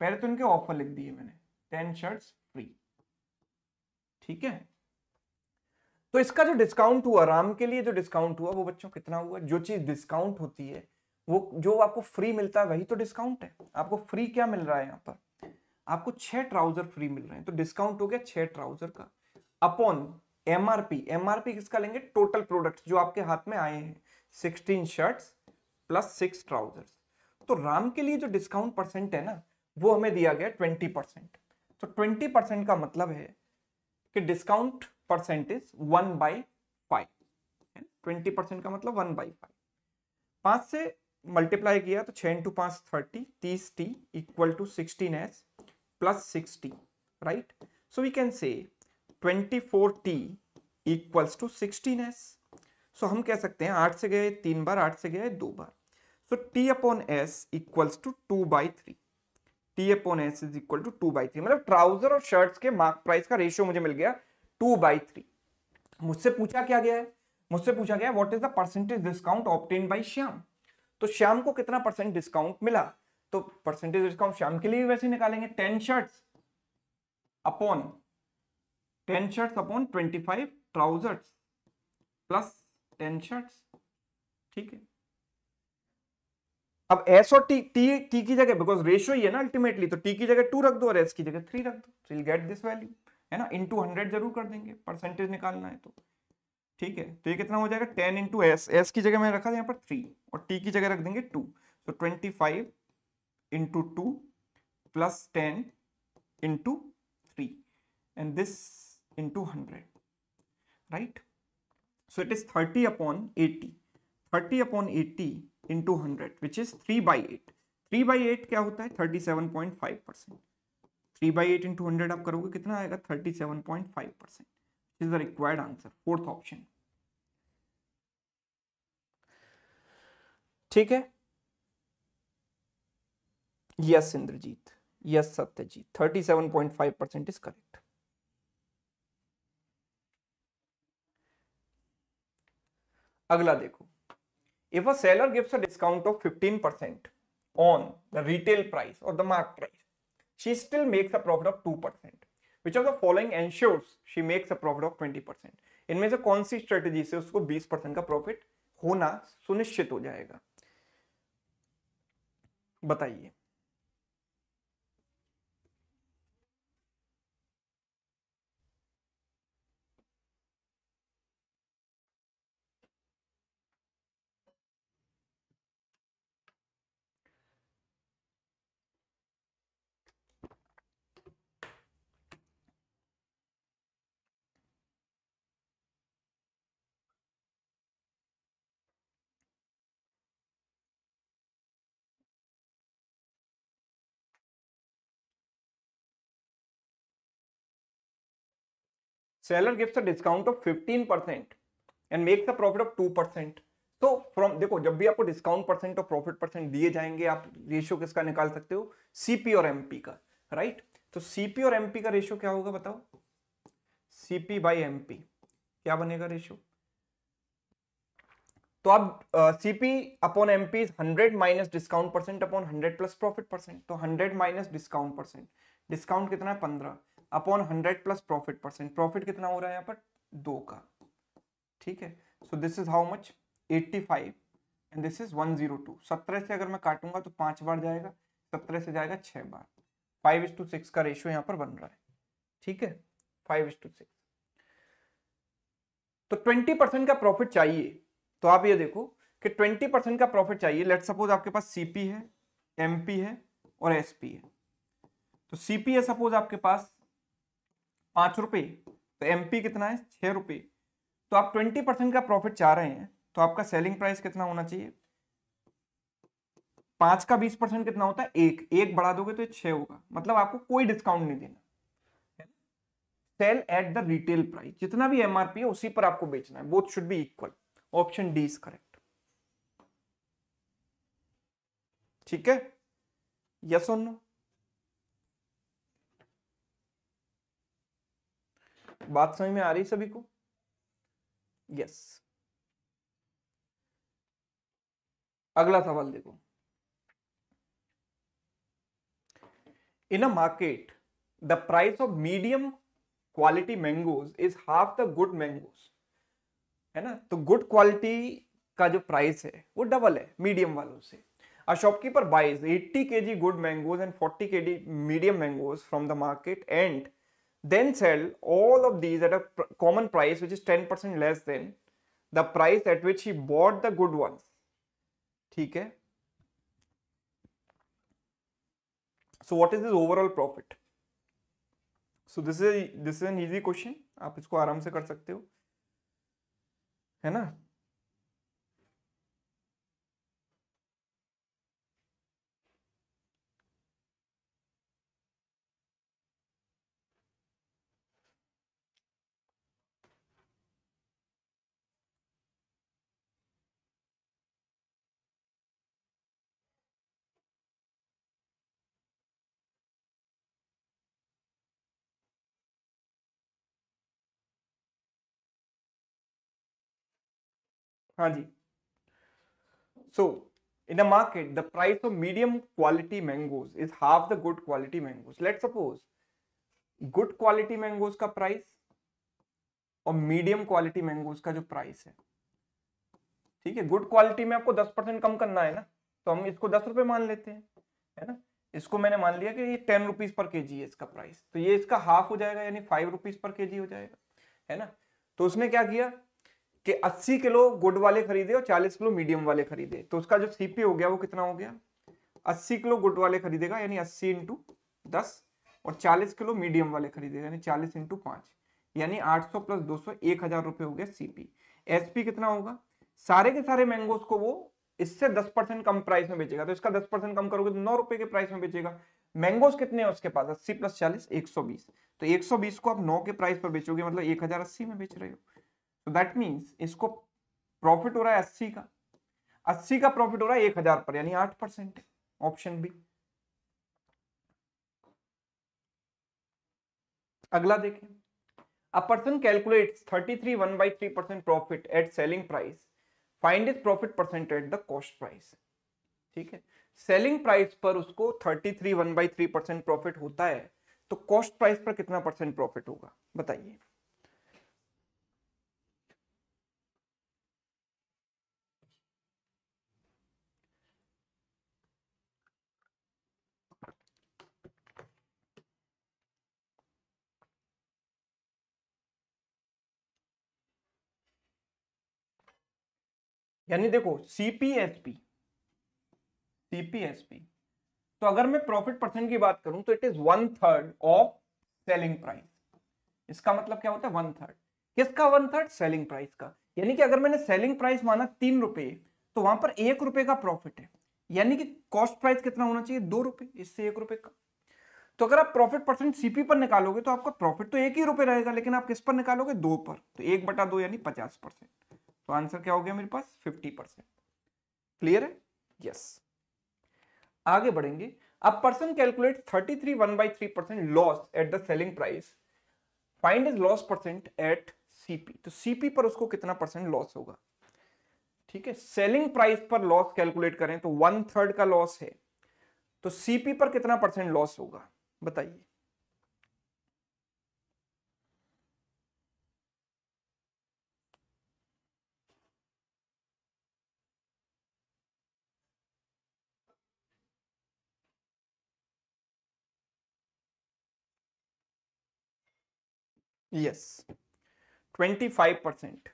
पहले तो इनके ऑफर लिख दिए मैंने टेन शर्ट्स फ्री ठीक है तो इसका जो डिस्काउंट हुआ राम के लिए जो डिस्काउंट हुआ वो बच्चों कितना हुआ जो चीज डिस्काउंट होती है वो जो आपको फ्री मिलता है वही तो डिस्काउंट है आपको फ्री क्या मिल रहा है यहाँ पर आपको छह ट्राउजर फ्री मिल रहे हैं तो डिस्काउंट हो गया छह ट्राउजर का अपॉन एमआरपी एमआरपी किसका लेंगे टोटल प्रोडक्ट जो आपके हाथ में आए हैं sixteen shirts plus six trousers तो राम के लिए जो डिस्काउंट परसेंट है ना वो हमें दिया गया ट्वेंटी परसेंट तो ट्वेंटी परसेंट का मतलब है कि discount percentage one by five twenty percent का मतलब वन बाई फाइव पांच से मल्टीप्लाई किया तो छह इंटू पांच थर्टी तीस T equal to sixteen S plus sixty right so we can say twenty four T equals to sixteen S so हम कह सकते हैं आठ से गए तीन बार आठ से गए दो बार so T upon S equals to two by three T upon S is equal to two by three मतलब ट्राउजर और शर्ट्स के मार्क प्राइस का रेशियो मुझे मिल गया टू बाई थ्री मुझसे पूछा क्या गया है मुझसे पूछा गया what is the percentage discount obtained by Shyam तो श्याम को कितना परसेंट डिस्काउंट मिला तो परसेंटेज डिस्काउंट श्याम के लिए भी वैसे निकालेंगे ten shirts upon 10 shirts upon 25 trousers plus 10 shirts ठीक है अब एस और टी टी टी की जगह बिकॉज रेशियो ही है ना अल्टीमेटली तो टी की जगह टू रख दो और एस की जगह थ्री रख दो विल गेट दिस वैल्यू है ना इन टू हंड्रेड जरूर कर देंगे परसेंटेज निकालना है तो ठीक है तो ये कितना हो जाएगा टेन इंटू एस एस की जगह मैंने रखा था यहाँ पर थ्री और टी की जगह रख देंगे टू तो twenty five into two plus ten into three and this into 100 right so it is 30 upon 80 30 upon 80 into 100 which is 3 by 8 3 by 8 kya hota hai 37.5 percent 3 by 8 into 100 आप karoge kitna aayega 37.5 percent is the required answer fourth option ठीक है yes Indrajeet yes Satyajeet 37.5 percent is correct अगला देखो if a seller gives a discount of 15 percent on the retail price और the market price she still makes a profit of 2 percent which of the following ensures she makes a profit of 20 percent इनमें से कौन सी strategy से उसको बीस percent का profit होना सुनिश्चित हो जाएगा बताइए seller gives a discount of fifteen percent and makes a profit of two percent तो फ्रॉम देखो जब भी आपको डिस्काउंट परसेंट और प्रॉफिट परसेंट दिए जाएंगे आप रेशियो किसका निकाल सकते हो सीपी और एमपी का राइट right? तो सीपी और एमपी का रेशियो क्या होगा बताओ सीपी बाई एमपी क्या बनेगा रेशियो तो आप CP upon MP hundred minus discount percent upon hundred plus profit percent तो hundred minus discount percent discount कितना है पंद्रह upon hundred plus profit percent profit कितना हो रहा है यहाँ पर दो का ठीक है so this is how much eighty five and this is one zero two सत्रह से अगर मैं काटूंगा तो पांच बार जाएगा सत्रह से जाएगा छह बार फाइव इज टू सिक्स का रेशियो यहाँ पर बन रहा है ठीक है फाइव इज टू सिक्स तो ट्वेंटी परसेंट का प्रॉफिट चाहिए तो आप ये देखो कि ट्वेंटी परसेंट का प्रॉफिट चाहिए लेट सपोज आपके पास सीपी है एमपी है और एसपी है तो सीपी है सपोज आपके पास पांच रुपए तो एमपी कितना है छह रुपए तो आप ट्वेंटी परसेंट का प्रॉफिट चाह रहे हैं तो आपका सेलिंग प्राइस कितना होना चाहिए पांच का बीस परसेंट कितना होता है एक एक बढ़ा दोगे तो छह होगा मतलब आपको कोई डिस्काउंट नहीं देना sell at the retail price जितना भी एमआरपी है उसी पर आपको बेचना है both should be equal option D is correct ठीक है यस और नो बात समझ में आ रही सभी को यस अगला सवाल देखो in a market the price of medium quality mangoes is half the good mangoes है ना तो गुड क्वालिटी का जो प्राइस है वो डबल है मीडियम वालों से A shopkeeper buys 80 kg good mangoes and 40 G medium mangoes from the market and then sell all of these at a pr common price which is 10% less than the price at which he bought the good ones Okay. so what is his overall profit so this is this is an easy question You can do से हाँ जी so in a market the price of medium quality mangoes is half the good quality mangoes let suppose good quality mangoes का price और medium quality mangoes का जो price है ठीक है गुड क्वालिटी में आपको दस परसेंट कम करना है ना तो हम इसको दस रुपए मान लेते हैं है ना इसको मैंने मान लिया कि ये टेन रुपीज पर के जी है इसका प्राइस तो ये इसका हाफ हो जाएगा यानी फाइव रुपीज पर के जी हो जाएगा है ना तो उसने क्या किया कि 80 किलो गुड वाले खरीदे और 40 किलो मीडियम वाले खरीदे तो उसका जो सीपी हो गया वो कितना हो गया 80 किलो गुड वाले खरीदेगा यानी 80 इंटू दस और 40 किलो मीडियम वाले खरीदेगा यानी 40 इंटू पांच यानी 800 प्लस 200 एक हजार रुपए हो गया सीपी एसपी कितना होगा सारे के सारे मैंगोज को वो इससे दस परसेंट कम प्राइस में बेचेगा तो इसका दस परसेंट कम करोगे तो नौ रुपए के प्राइस में बेचेगा मैंगोज कितने उसके पास अस्सी प्लस चालीस एक सौ बीस तो एक सौ बीस को आप नौ के प्राइस पर बेचोगे मतलब एक हजार अस्सी में बेच रहे हो तो दैट मीन्स इसको प्रॉफिट हो रहा है अस्सी का अस्सी का प्रॉफिट हो रहा है एक हजार पर यानी आठ परसेंट ऑप्शन बी अगला देखें a person calculates thirty three one by three percent profit at selling price find is profit percent at the cost price ठीक है सेलिंग प्राइस पर उसको thirty three one by three percent profit होता है तो cost price पर कितना percent profit होगा बताइए यानी देखो सीपीएसपी सीपीएसपी तो अगर मैं प्रॉफिट परसेंट की बात करूं तो it is one third of selling price इसका मतलब क्या होता है वन थर्ड किसका वन थर्ड सेलिंग प्राइस का यानी कि अगर मैंने सेलिंग प्राइस माना तीन रुपए तो वहां पर एक रुपए का प्रॉफिट है यानी कि कॉस्ट प्राइस कितना होना चाहिए दो रुपए इससे एक रुपए का तो अगर आप प्रॉफिट परसेंट सीपी पर निकालोगे तो आपका प्रॉफिट तो एक ही रुपए रहेगा लेकिन आप किस पर निकालोगे दो पर तो एक बटा दो यानी पचास परसेंट तो आंसर क्या हो गया मेरे पास फिफ्टी परसेंट क्लियर है यस आगे बढ़ेंगे अब person calculate thirty three one by three percent loss at the selling price find is loss percent at CP तो सीपी पर उसको कितना परसेंट लॉस होगा ठीक है सेलिंग प्राइस पर लॉस कैलकुलेट करें तो वन थर्ड का लॉस है तो सीपी पर कितना परसेंट लॉस होगा बताइए twenty five percent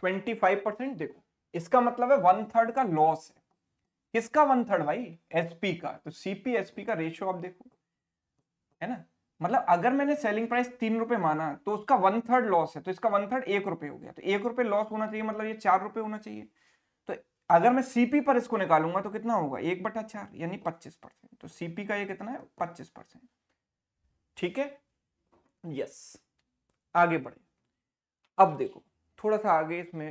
twenty five percent देखो इसका मतलब है वन थर्ड का लॉस है किसका वन थर्ड भाई एसपी का तो सीपी एसपी का रेशियो आप देखो है ना मतलब अगर मैंने सेलिंग प्राइस तीन रुपए माना तो उसका वन थर्ड लॉस है तो इसका वन थर्ड एक रुपए हो गया तो एक रुपए लॉस होना चाहिए मतलब ये चार रुपए होना चाहिए अगर मैं सीपी पर इसको निकालूंगा तो कितना होगा एक बटा चार यानी पच्चीस परसेंट तो सीपी का ये कितना है पच्चीस परसेंट ठीक है यस आगे बढ़े अब देखो थोड़ा सा आगे इसमें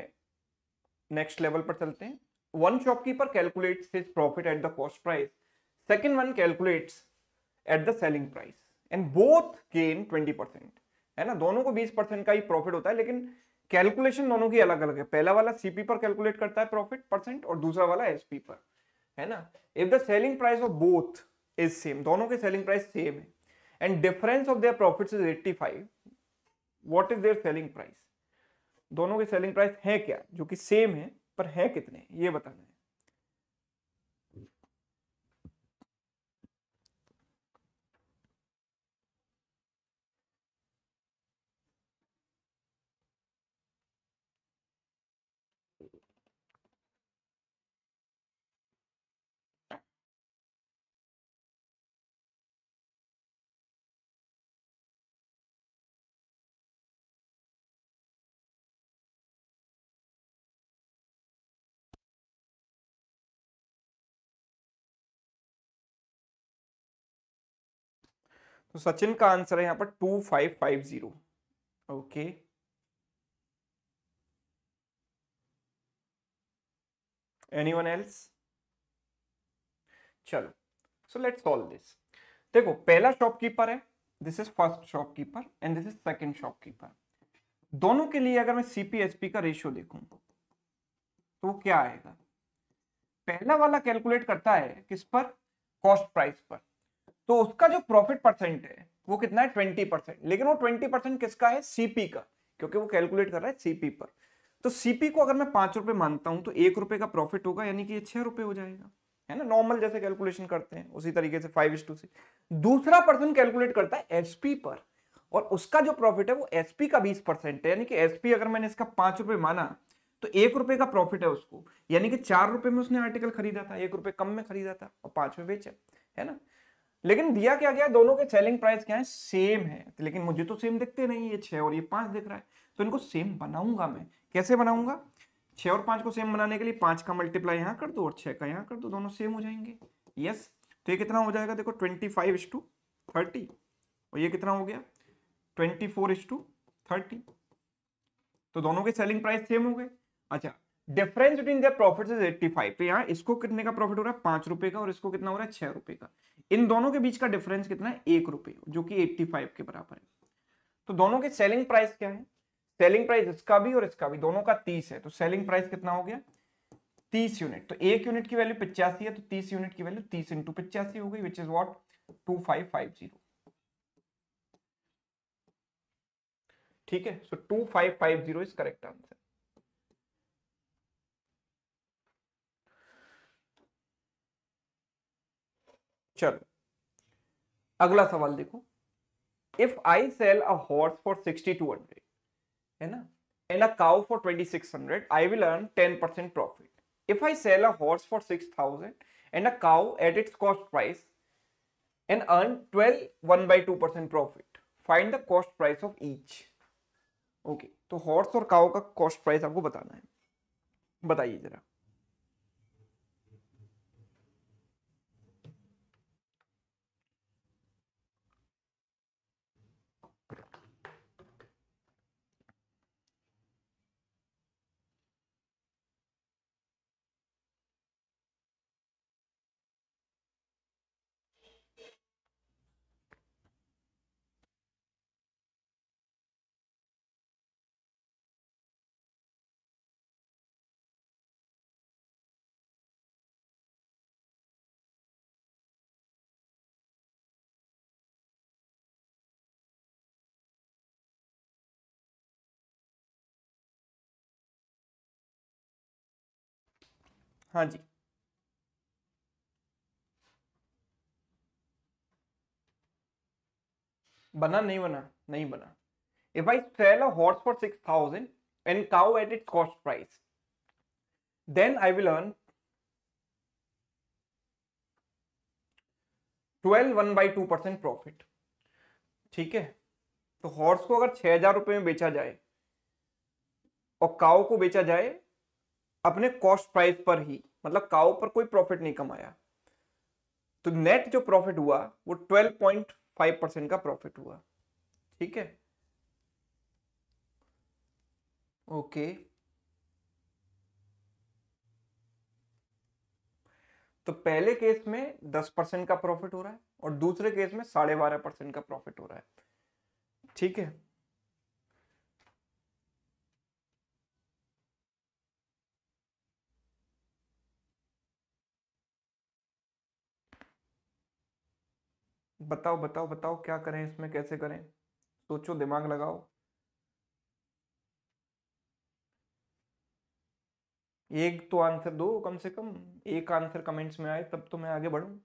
नेक्स्ट लेवल पर चलते हैं one shopkeeper calculate his profit at the cost price second one calculate at the selling price and both gain twenty percent है ना दोनों को बीस परसेंट का ही प्रॉफिट होता है लेकिन कैलकुलेशन दोनों की अलग अलग है पहला वाला सीपी पर कैलकुलेट करता है प्रॉफिट परसेंट और दूसरा वाला एसपी पर है ना if the selling price of both is same दोनों के सेलिंग प्राइस सेम है and difference of their profits is 85 what is their selling price दोनों के सेलिंग प्राइस है क्या जो कि सेम है पर है कितने ये बताना है तो सचिन का आंसर है यहां पर two five five zero okay any one else चलो सो लेट सॉल्व दिस देखो पहला शॉपकीपर है this is first shopkeeper and this is second shopkeeper दोनों के लिए अगर मैं सीपीएसपी का रेशियो देखूं तो क्या आएगा पहला वाला कैलकुलेट करता है किस पर कॉस्ट प्राइस पर तो उसका जो प्रॉफिट परसेंट है वो कितना है ट्वेंटी परसेंट लेकिन वो ट्वेंटी परसेंट किसका है सीपी का क्योंकि वो कैलकुलेट कर रहा है सीपी पर तो सीपी को अगर मैं पांच रुपए मानता हूं तो एक रुपए का प्रॉफिट होगा यानी कि छह रुपए हो जाएगा है ना नॉर्मल जैसे कैलकुलेशन करते हैं उसी तरीके से फाइव टू से दूसरा पर्सन कैलकुलेट करता है एसपी पर और उसका जो प्रॉफिट है वो एसपी का बीस परसेंट है यानी कि एसपी अगर मैंने इसका पांच रुपए माना तो एक रुपए का प्रॉफिट है उसको यानी कि चार रुपए में उसने आर्टिकल खरीदा था एक रुपए कम में खरीदा था और पांच में बेचा है ना लेकिन दिया क्या गया दोनों के सेलिंग प्राइस क्या है सेम है लेकिन मुझे तो सेम दिखते नहीं ये छह और ये पांच दिख रहा है तो इनको सेम बनाऊंगा मैं कैसे बनाऊंगा छह और पांच को सेम बनाने के लिए पांच का मल्टीप्लाई यहाँ कर दो और छह का यहाँ कर दो दोनों सेम हो जाएंगे यस तो ये कितना हो जाएगा देखो twenty five is to thirty और ये कितना हो गया twenty four is to thirty तो दोनों के सेलिंग प्राइस सेम हो गए अच्छा difference between the profit is eighty five पे यहाँ इसको कितने का प्रॉफिट हो रहा है पांच रुपए का और इसको कितना हो रहा है छह रुपए का इन दोनों के बीच का डिफरेंस कितना है एक रुपए जो कि एट्टी फाइव के बराबर है तो दोनों के सेलिंग प्राइस क्या है सेलिंग प्राइस इसका भी और इसका भी दोनों का तीस है तो सेलिंग प्राइस कितना हो गया तीस यूनिट तो एक यूनिट की वैल्यू पिचासी है तो तीस यूनिट की वैल्यू तीस इंटू पिचासी हो गई which is what two five five zero ठीक है so two five five zero is correct answer चलो अगला सवाल देखो if I sell a horse for sixty two hundred है ना and a cow for twenty six hundred I will earn ten percent profit if I sell a horse for six thousand and a cow at its cost price and earn twelve one by two percent profit find the cost price of each okay तो horse और cow का cost price आपको बताना है बताइए जरा हाँ जी बना नहीं बना नहीं बना I sell a horse for six thousand and cow at it cost price then I will earn twelve one by two percent profit ठीक है तो हॉर्स को अगर छह हजार रुपये में बेचा जाए और काउ को बेचा जाए अपने कॉस्ट प्राइस पर ही मतलब काओ पर कोई प्रॉफिट नहीं कमाया तो नेट जो प्रॉफिट हुआ वो 12.5 परसेंट का प्रॉफिट हुआ ठीक है ओके तो पहले केस में 10 परसेंट का प्रॉफिट हो रहा है और दूसरे केस में साढ़े बारह परसेंट का प्रॉफिट हो रहा है ठीक है बताओ बताओ बताओ क्या करें इसमें कैसे करें सोचो दिमाग लगाओ एक तो आंसर दो कम से कम एक आंसर कमेंट्स में आए तब तो मैं आगे बढ़ूं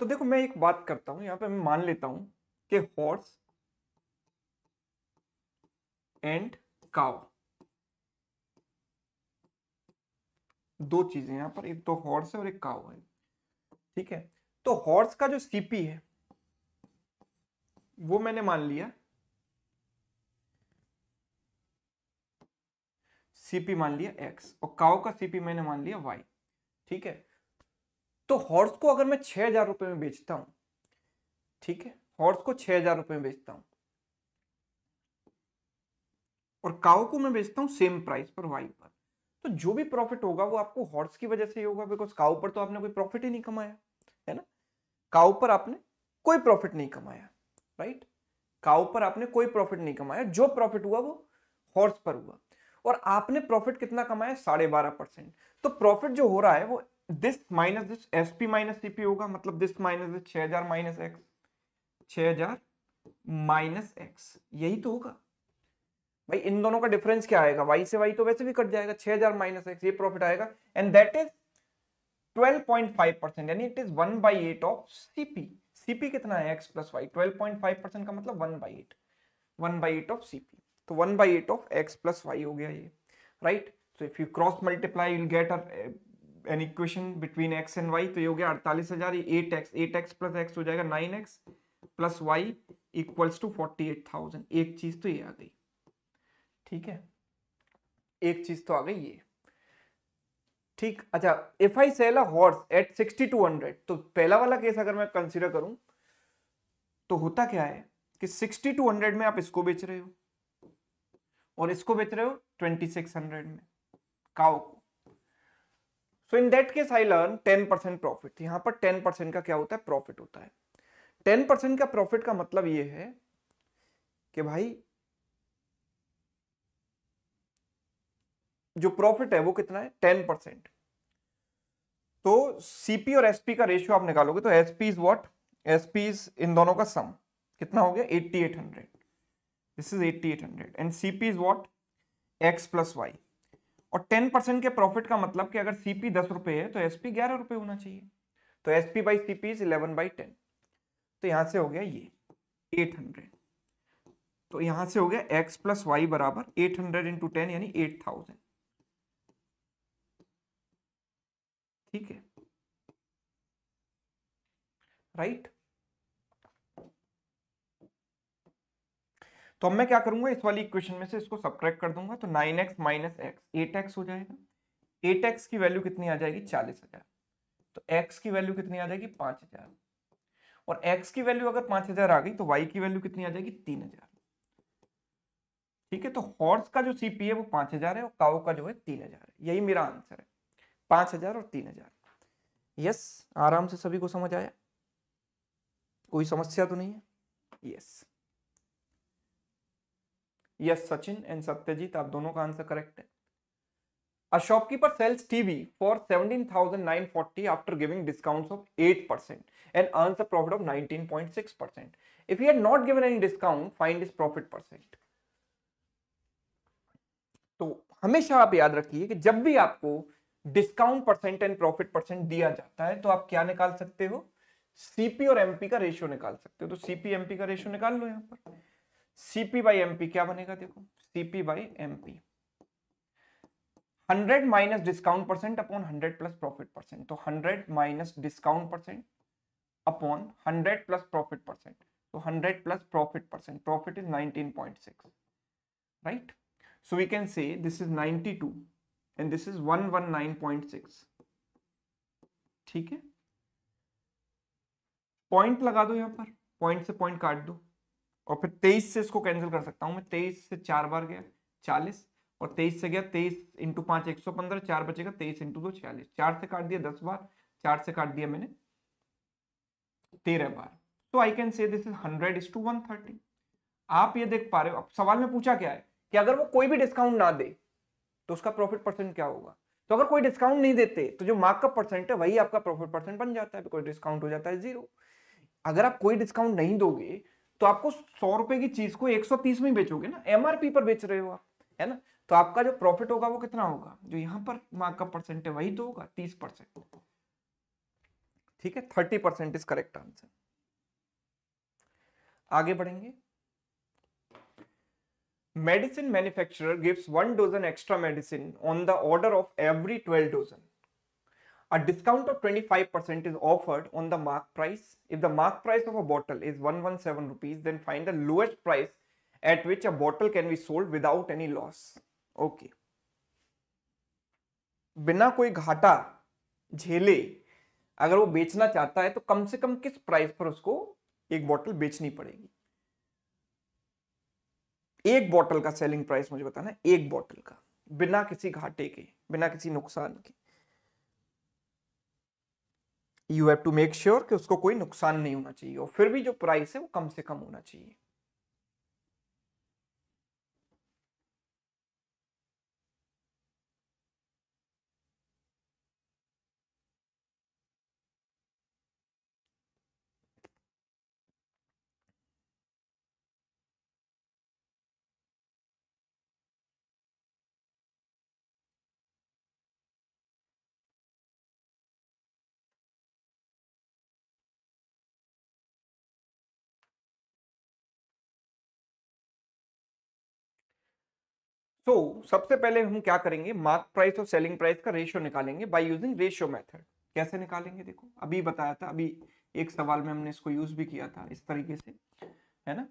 तो देखो मैं एक बात करता हूं यहां पे मैं मान लेता हूं कि हॉर्स एंड काउ दो चीजें यहां पर एक तो हॉर्स है और एक काउ है ठीक है तो हॉर्स का जो सीपी है वो मैंने मान लिया सीपी मान लिया एक्स और काउ का सीपी मैंने मान लिया वाई ठीक है तो हॉर्स को अगर मैं छह हजार रुपए में बेचता हूं ठीक है हॉर्स को छह हजार रुपए में बेचता हूं और काउ को मैं बेचता हूं सेम प्राइस पर वाई पर तो जो भी प्रॉफिट होगा वो आपको हॉर्स की वजह से ही होगा बिकॉज काउ पर तो आपने कोई प्रॉफिट ही नहीं कमाया है ना काउ पर आपने कोई प्रॉफिट नहीं कमाया राइट काउ पर आपने कोई प्रॉफिट नहीं कमाया जो प्रॉफिट हुआ वो हॉर्स पर हुआ और आपने प्रॉफिट कितना कमाया साढ़े बारह परसेंट तो प्रॉफिट जो हो रहा है वो this minus this S P minus C P होगा मतलब दिस माइनस दिस छः हजार माइनस एक्स छः हजार माइनस एक्स यही तो होगा भाई इन दोनों का डिफरेंस क्या आएगा वाई से वाई तो वैसे भी कट जाएगा छह हजार माइनस एक्स ये प्रॉफिट आएगा and that is twelve point five percent यानी it is one by eight of C P C P कितना है X plus Y twelve point five percent का मतलब one by eight one by eight of C P तो one by eight of X plus Y हो गया ये right so if you cross multiply will get an equation between x and Y तो ये हो गया अड़तालीस हजार eight X eight X plus X हो जाएगा nine X plus Y equals to forty eight thousand एक चीज तो ये आ गई ठीक है एक चीज तो आ गई ये ठीक अच्छा if I sell a horse at sixty two hundred तो पहला वाला केस अगर मैं कंसिडर करूं तो होता क्या है कि सिक्सटी टू हंड्रेड में आप इसको बेच रहे हो और इसको बेच रहे हो ट्वेंटी सिक्स हंड्रेड में काओ को so in that case I learn ten percent profit यहां पर टेन परसेंट का क्या होता है प्रॉफिट होता है टेन परसेंट का प्रॉफिट का मतलब ये है कि भाई जो प्रॉफिट है वो कितना है टेन परसेंट तो सीपी और एसपी का रेशियो आप निकालोगे तो SP is what SP is इन दोनों का सम कितना हो गया eighty eight hundred this is eighty eight hundred and CP is what X plus Y और टेन परसेंट के प्रॉफिट का मतलब कि अगर सीपी दस रुपए है तो एसपी ग्यारह रुपए होना चाहिए तो SP by C P eleven by ten तो यहां से हो गया ये एट हंड्रेड तो यहां से हो गया एक्स प्लस वाई बराबर एट हंड्रेड इंटू टेन यानी एट थाउजेंड ठीक है राइट तो अब मैं क्या करूंगा इस वाली इक्वेशन में से इसको सब्ट्रैक्ट कर दूंगा तो nine X minus X eight X हो जाएगा एट एक्स की वैल्यू कितनी आ जाएगी चालीस हजार तो एक्स की वैल्यू कितनी आ जाएगी पांच हजार और एक्स की वैल्यू अगर पांच हजार आ गई तो वाई की वैल्यू कितनी आ जाएगी तीन हजार ठीक है तो हॉर्स का जो सीपी है वो पांच हजार है और काओ का जो है तीन हजार है यही मेरा आंसर है पांच हजार और तीन हजार यस आराम से सभी को समझ आया कोई समस्या तो नहीं है yes yes Sachin and Satyajit आप दोनों का आंसर करेक्ट है A shopkeeper sells TV for 17,940 after giving discounts of 8% and earns a profit of 19.6%. If he had not given any discount find is profit percent तो हमेशा आप याद रखिए कि जब भी आपको discount percent and profit percent दिया जाता है तो आप क्या निकाल सकते हो सीपी और एमपी का रेशियो निकाल सकते हो तो सीपी एमपी का रेशियो निकाल लो यहां पर सीपी बाई एम क्या बनेगा देखो CP by P hundred minus discount percent upon hundred plus profit percent तो hundred minus discount percent upon hundred plus profit percent तो hundred plus profit percent profit is nineteen point six right so we can say this is 92 and this is 119.6 ठीक है point लगा दो यहां पर point से point काट दो और फिर तेईस से इसको कैंसिल कर सकता हूँ मैं तेईस से चार बार गया चालीस और तेईस से गया तेईस इंटू पाँच एक सौ पंद्रह चार बचेगा तेईस इंटू दो छियालीस चार से काट दिया दस बार चार से काट दिया मैंने तेरह बार तो I can say this is hundred is to one thirty आप ये देख पा रहे हो अब सवाल में पूछा क्या है कि अगर वो कोई भी डिस्काउंट ना दे तो उसका प्रॉफिट परसेंट क्या होगा तो अगर कोई डिस्काउंट नहीं देते तो जो मार्क का परसेंट है वही आपका प्रॉफिट परसेंट बन जाता है बिकॉज डिस्काउंट हो जाता है जीरो अगर आप कोई डिस्काउंट नहीं दोगे तो आपको सौ रुपए की चीज को तीस में बेचोगे ना एमआरपी पर बेच रहे हो आप है ना तो आपका जो प्रॉफिट होगा वो कितना होगा जो यहाँ पर मार्कअप परसेंट है वही तो होगा तीस परसेंट ठीक है thirty percent is correct answer आगे बढ़ेंगे medicine manufacturer gives one dozen extra medicine on the order of every twelve dozen A discount of 25% is offered on the mark price. If the mark price of a bottle is 117 rupees, then find the lowest price at which a bottle can be sold without any loss. Okay. बिना कोई घाटा झेले अगर वो बेचना चाहता है तो कम से कम किस प्राइस पर उसको एक बोतल बेचनी पड़ेगी एक बोतल का सेलिंग प्राइस मुझे बताना एक बोतल का बिना किसी घाटे के बिना किसी नुकसान के you have to make sure कि उसको कोई नुकसान नहीं होना चाहिए और फिर भी जो प्राइस है वो कम से कम होना चाहिए तो so, सबसे पहले हम क्या करेंगे मार्क प्राइस और सेलिंग प्राइस का रेशियो निकालेंगे बाय यूजिंग रेशियो मेथड कैसे निकालेंगे देखो अभी बताया था अभी एक सवाल में हमने इसको यूज भी किया था इस तरीके से है ना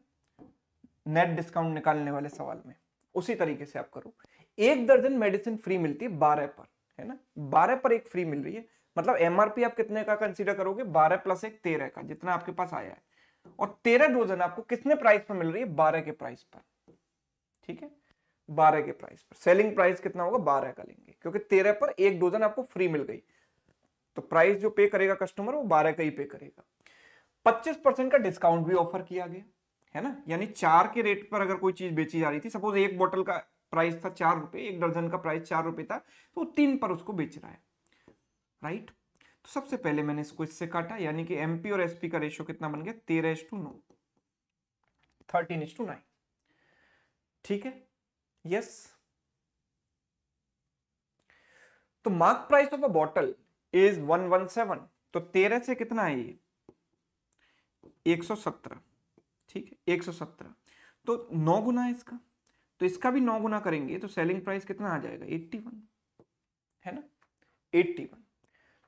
नेट डिस्काउंट निकालने वाले सवाल में उसी तरीके से आप करो एक दर्जन मेडिसिन फ्री मिलती है बारह पर है ना बारह पर एक फ्री मिल रही है मतलब एम आप कितने का कंसिडर करोगे बारह प्लस एक तेरह का जितना आपके पास आया है और तेरह डोजन आपको कितने प्राइस पर मिल रही है बारह के प्राइस पर ठीक है बारह के प्राइस पर सेलिंग प्राइस कितना होगा बारह का लेंगे क्योंकि तेरह पर एक डोजन आपको फ्री मिल गई तो प्राइस जो पे करेगा कस्टमर वो बारह का ही पे करेगा पच्चीस परसेंट का डिस्काउंट भी ऑफर किया गया है ना यानी चार के रेट पर अगर कोई चीज बेची जा रही थी सपोज एक बोतल का प्राइस था चार रुपए एक दर्जन का प्राइस चार रुपए था तो तीन पर उसको बेच रहा है राइट तो सबसे पहले मैंने इसको इससे काटा यानी कि एमपी और एसपी का रेशियो कितना बन गया तेरह इस टू नौ थर्टीन इस टू नाइन ठीक है यस तो mark price of a bottle is 117 तो 13 से कितना है ये 117 ठीक है 117 तो नौ गुना है इसका तो इसका भी नौ गुना करेंगे तो सेलिंग प्राइस कितना आ जाएगा 81 है ना 81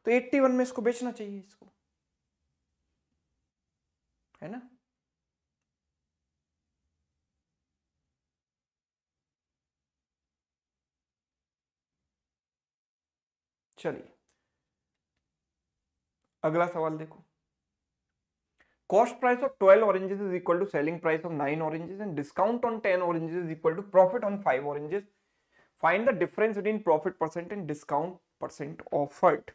तो 81 में इसको बेचना चाहिए इसको है ना चलिए अगला सवाल देखो cost price of twelve oranges is equal to selling price of nine oranges and discount on ten oranges is equal to profit on five oranges find the difference between profit percent and discount percent offered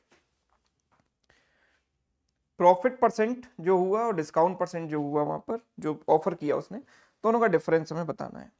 profit percent जो हुआ और discount percent जो हुआ वहां पर जो offer किया उसने दोनों का डिफरेंस हमें बताना है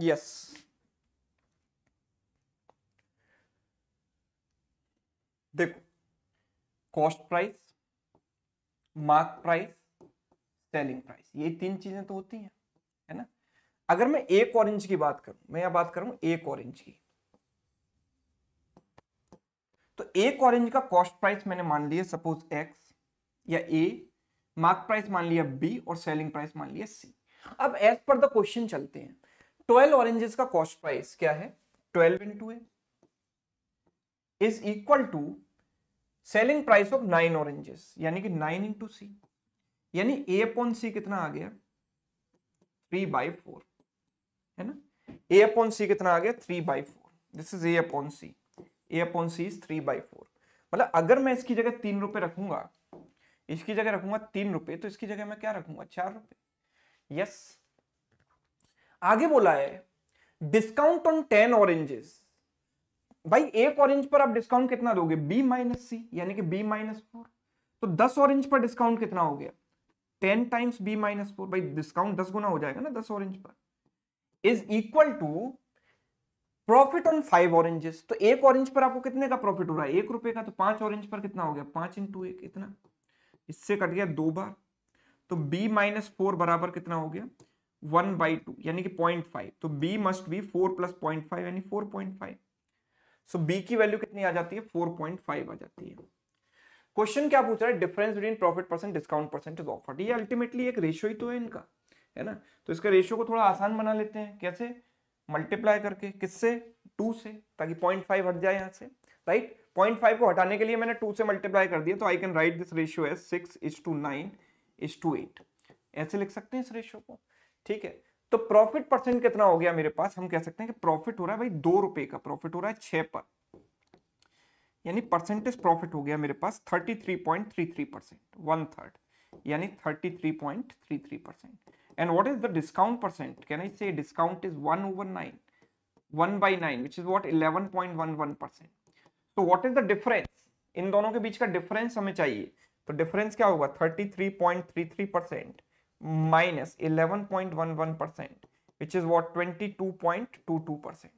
Yes. देखो cost price mark price selling price ये तीन चीजें तो होती हैं है ना अगर मैं एक ऑरेंज की बात करूं मैं यह बात करूं एक ऑरेंज की तो एक ऑरेंज का कॉस्ट प्राइस मैंने मान लिया सपोज एक्स या ए मार्क प्राइस मान लिया बी और सेलिंग प्राइस मान लिया सी अब एज पर द क्वेश्चन चलते हैं ट्वेल्व ऑरेंजेस का कॉस्ट प्राइस क्या है twelve into is equal to selling price of nine oranges यानी कि नाइन इन टू सी यानी ए अपॉन सी कितना आ गया थ्री बाई फोर है ना ए अपॉन सी कितना आ गया three by four this is A upon C A upon C is three by four मतलब अगर मैं इसकी जगह तीन रुपए रखूंगा इसकी जगह रखूंगा तीन रुपए तो इसकी जगह मैं क्या रखूंगा चार रुपए यस yes. आगे बोला है डिस्काउंट ऑन टेन ऑरेंजेस भाई एक ऑरेंज पर आप डिस्काउंट कितना दोगे बी माइनस सी यानी कि बी माइनस फोर तो दस ऑरेंज पर डिस्काउंट कितना हो गया ten times B minus four भाई डिस्काउंट दस गुना हो जाएगा ना दस ऑरेंज पर is equal to profit on five oranges तो एक ऑरेंज पर आपको कितने का प्रॉफिट हो रहा है एक रुपए का तो पांच ऑरेंज पर कितना हो गया पांच इंटू एक इतना इससे कट गया दो बार तो बी माइनस फोर बराबर कितना हो गया वन बाई टू यानी कि पॉइंट फाइव तो B must be four plus point five यानी four point five so B की वैल्यू कितनी आ जाती है फोर पॉइंट फाइव आ जाती है क्वेश्चन क्या पूछ रहा है difference between profit percent discount percent is offered ये अल्टीमेटली एक रेशियो ही तो है इनका है ना तो इसका रेशियो को थोड़ा आसान बना लेते हैं कैसे मल्टीप्लाई करके किससे टू से ताकि पॉइंट फाइव हट जाए यहाँ से राइट पॉइंट फाइव को हटाने के लिए मैंने टू से मल्टीप्लाई कर दिया तो I can write this ratio as six is to nine is to eight ऐसे लिख सकते हैं इस रेशियो को ठीक है तो प्रॉफिट परसेंट कितना हो गया मेरे पास हम कह सकते हैं कि प्रॉफिट हो रहा है भाई दो रुपए का प्रॉफिट हो रहा है छह पर यानी परसेंटेज प्रॉफिट हो गया मेरे पास thirty three three point three percent one third यानी thirty three three point three percent and what is the discount percent can I say discount is one over nine one by nine which is what eleven point one one percent so what is the difference इन दोनों के बीच का difference हमें चाहिए तो difference क्या होगा thirty three three point three percent minus 11.11 percent which is what 22.22 percent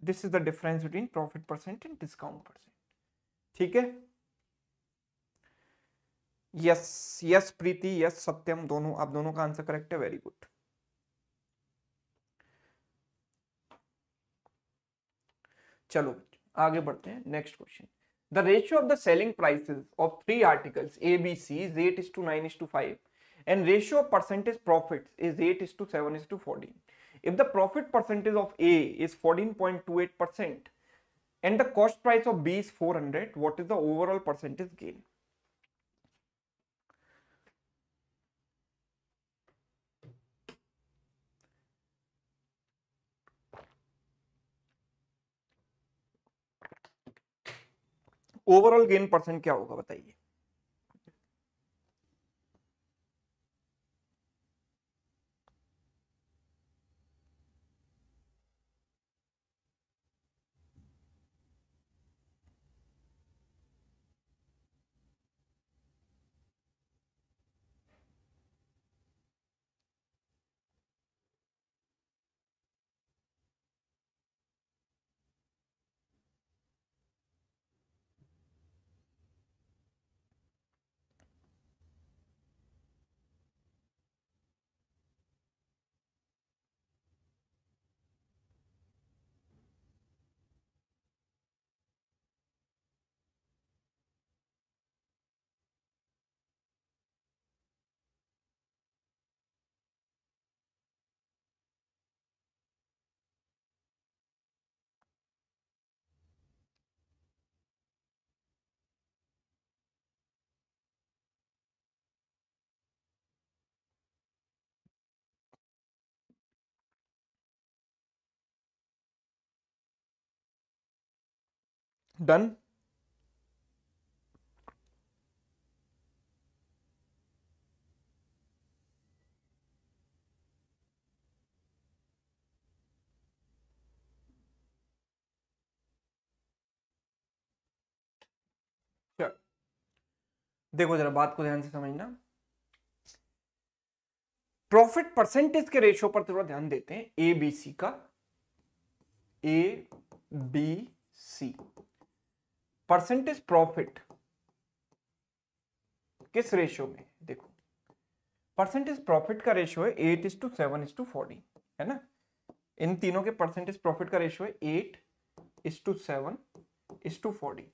this is the difference between profit percent and discount percent ठीक है yes yes Preeti yes Satyam दोनों आप दोनों का आंसर करेक्ट है वेरी गुड चलो आगे बढ़ते हैं next question the ratio of the selling prices of three articles A B C eight is to nine is to five and ratio percentage profit is eight is to seven is to fourteen if the profit percentage of A is fourteen point two eight percent and the cost price of B is four hundred what is the overall percentage gain overall gain percent क्या होगा बताइए done देखो जरा बात को ध्यान से समझना प्रॉफिट परसेंटेज के रेशियो पर थोड़ा ध्यान देते हैं ए बी सी का A B C percentage profit किस रेशियो में देखो परसेंटेज प्रॉफिट का रेशियो है eight is to seven is to fourteen है ना इन तीनों के परसेंटेज प्रॉफिट का रेशियो है eight is to seven is to fourteen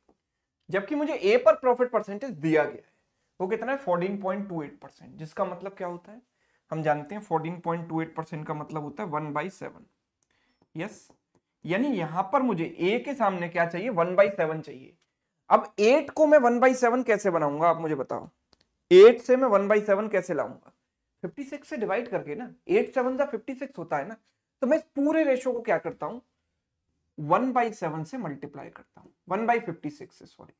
जबकि मुझे ए पर प्रॉफिट परसेंटेज दिया गया है वो कितना है fourteen point two eight percent जिसका मतलब क्या होता है हम जानते हैं fourteen point two eight percent का मतलब होता है वन बाई सेवन यस यानी यहां पर मुझे ए के सामने क्या चाहिए वन बाई सेवन चाहिए अब एट को मैं वन बाई सेवन कैसे बनाऊंगा आप मुझे बताओ एट से मैं वन बाई सेवन कैसे लाऊंगा फिफ्टी सिक्स से डिवाइड करके ना एट सेवन का फिफ्टी सिक्स होता है ना तो मैं इस पूरे रेशो को क्या करता हूँ वन बाई सेवन से मल्टीप्लाई करता हूँ वन बाई फिफ्टी सिक्स से सॉरी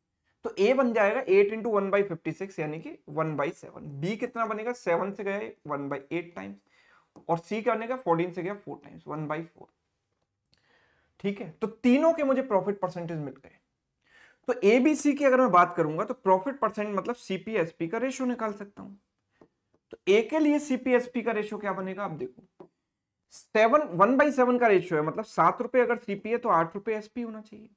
तो ए बन जाएगा eight into one by fifty six यानी कि वन बाई सेवन बी कितना बनेगा सेवन से गया वन बाई एट टाइम्स और सी क्या बनेगा फोर्टीन से गया four times one by four ठीक है तो तीनों के मुझे प्रॉफिट परसेंटेज मिल गए तो एबीसी की अगर मैं बात करूंगा तो प्रॉफिट परसेंट मतलब सीपीएसपी का रेशियो निकाल सकता हूं तो ए के लिए सीपीएसपी का रेशियो क्या बनेगा आप देखो सेवन वन बाई सेवन का रेशियो है मतलब सात रुपए अगर सीपी है तो आठ रुपए एसपी होना चाहिए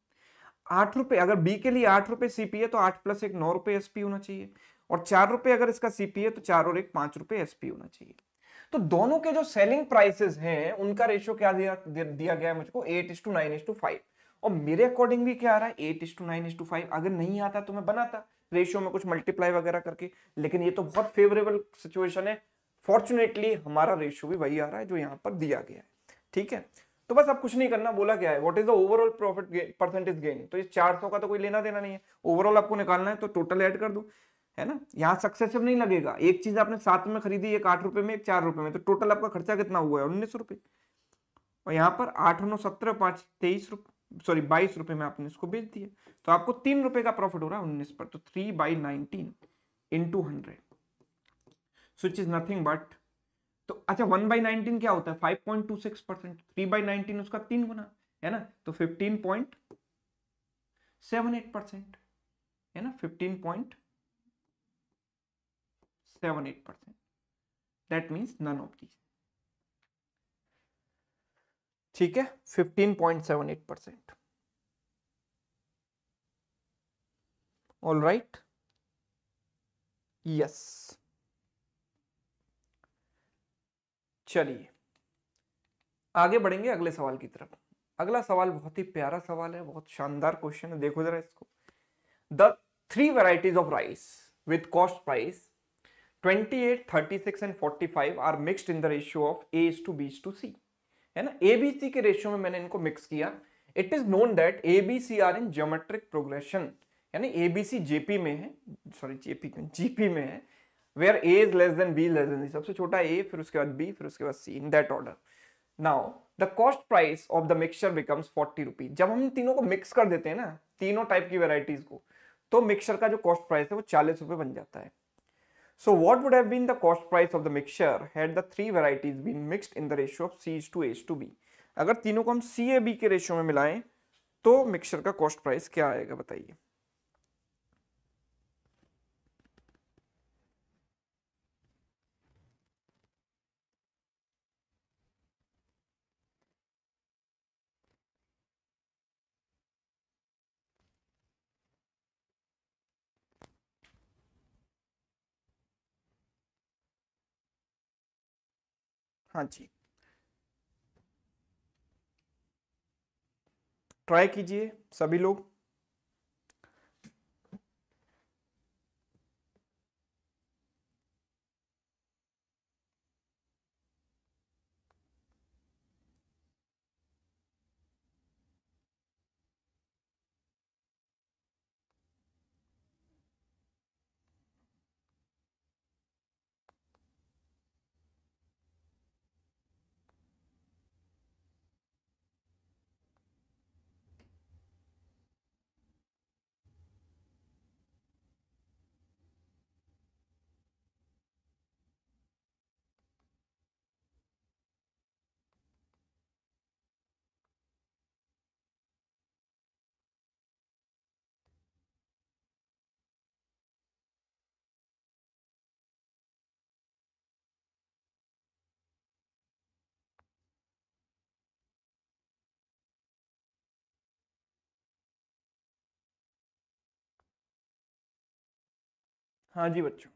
आठ रुपए अगर बी के लिए आठ रुपए सीपी है तो आठ प्लस एक नौ रुपए एसपी होना चाहिए और चार रुपए अगर इसका सीपी है तो चार और एक पांच रुपए एसपी होना चाहिए तो दोनों के जो सेलिंग प्राइसेस हैं उनका रेशियो क्या दिया दिया गया है मुझको eight is to nine is to five और मेरे अकॉर्डिंग भी क्या आ रहा है eight is to nine is to five अगर नहीं आता तो मैं बनाता रेशियो में कुछ मल्टीप्लाई वगैरह करके लेकिन ये तो बहुत फेवरेबल सिचुएशन है फॉर्चुनेटली हमारा रेशियो भी वही आ रहा है जो यहाँ पर दिया गया है ठीक है तो बस अब कुछ नहीं करना बोला गया है what is the overall profit percentage gain तो इस 400 का तो कोई लेना देना नहीं है ओवरऑल आपको निकालना है तो टोटल ऐड कर दो है ना यहाँ सक्सेसिव नहीं लगेगा एक चीज आपने सात में खरीदी एक आठ रुपए में एक चार रुपए में तो टोटल आपका खर्चा कितना हुआ है उन्नीस रुपए और यहाँ पर आठ नौ सत्रह पांच तेईस रुपए सॉरी बाईस रुपए में आपने इसको बेच दिया तो आपको तीन रुपए का प्रॉफिट हो रहा है उन्नीस पर तो three by nineteen into hundred switch is nothing but तो अच्छा वन बाई नाइनटीन क्या होता है five point two six percent three by nineteen उसका तीन गुना है ना तो fifteen point seven eight percent है ना fifteen point seven eight percent that means none of these ठीक है 15.78 परसेंट ऑल राइट यस चलिए आगे बढ़ेंगे अगले सवाल की तरफ अगला सवाल बहुत ही प्यारा सवाल है बहुत शानदार क्वेश्चन है देखो जरा इसको the three varieties of rice with cost price 28, 36 six 45 forty five are mixed in the ratio of to to B's to C है ना एबीसी के रेशियो में मैंने इनको मिक्स किया it is known that ABC are in geometric progression यानी ABC JP में है सॉरी जेपी में जीपी में है where A is less than B less than सबसे छोटा ए फिर उसके बाद बी फिर उसके बाद C in that order now the cost price of the mixture becomes forty rupees जब हम तीनों को मिक्स कर देते हैं ना तीनों टाइप की वेराइटीज को तो मिक्सचर का जो कॉस्ट प्राइस है वो चालीस रुपए बन जाता है So what would have been the cost price of the mixture had the three varieties been mixed in the ratio of C to H to B? अगर तीनों को हम C A B के रेशियो में मिलाएं तो मिक्सचर का cost price क्या आएगा बताइए हाँ जी ट्राई कीजिए सभी लोग हाँ जी बच्चों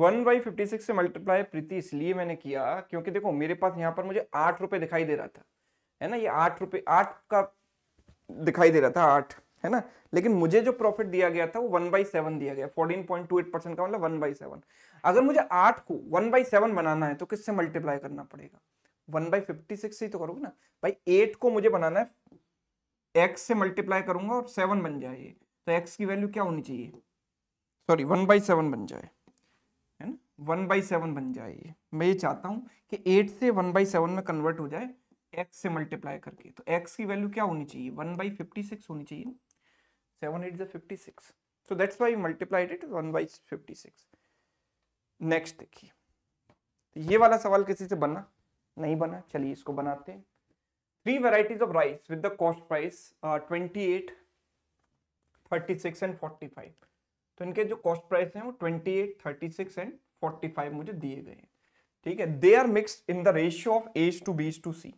वन बाई फिफ्टी सिक्स से मल्टीप्लाई प्रीति इसलिए मैंने किया क्योंकि देखो मेरे पास यहाँ पर मुझे आठ रुपए दिखाई दे रहा था है ना ये आठ रुपए आठ का दिखाई दे रहा था आठ है ना लेकिन मुझे जो प्रॉफिट दिया गया था वो वन बाई सेवन दिया गया fourteen point two eight percent का मतलब वन बाई सेवन अगर मुझे आठ को वन बाई सेवन बनाना है तो किससे मल्टीप्लाई करना पड़ेगा वन बाई फिफ्टी सिक्स से ही तो करोगे ना भाई एट को मुझे बनाना है एक्स से मल्टीप्लाई करूंगा और सेवन बन जाए तो एक्स की वैल्यू क्या होनी चाहिए सॉरी वन बाई सेवन बन जाए है ना वन बाई सेवन बन जाए मैं ये चाहता हूँ कि एट से वन बाई सेवन में कन्वर्ट हो जाए एक्स से मल्टीप्लाई करके तो एक्स की वैल्यू क्या होनी चाहिए वन बाई फिफ्टी सिक्स होनी चाहिए सेवन एट जो fifty six so that's why multiplied it one by fifty six next देखिए तो ये वाला सवाल किसी से बना नहीं बना चलिए इसको बनाते हैं three varieties of rice with the cost price twenty eight thirty six and forty five तो इनके जो कॉस्ट प्राइस हैं वो twenty eight thirty six and forty five मुझे दिए गए हैं ठीक है they are mixed in the ratio of A's to B's to C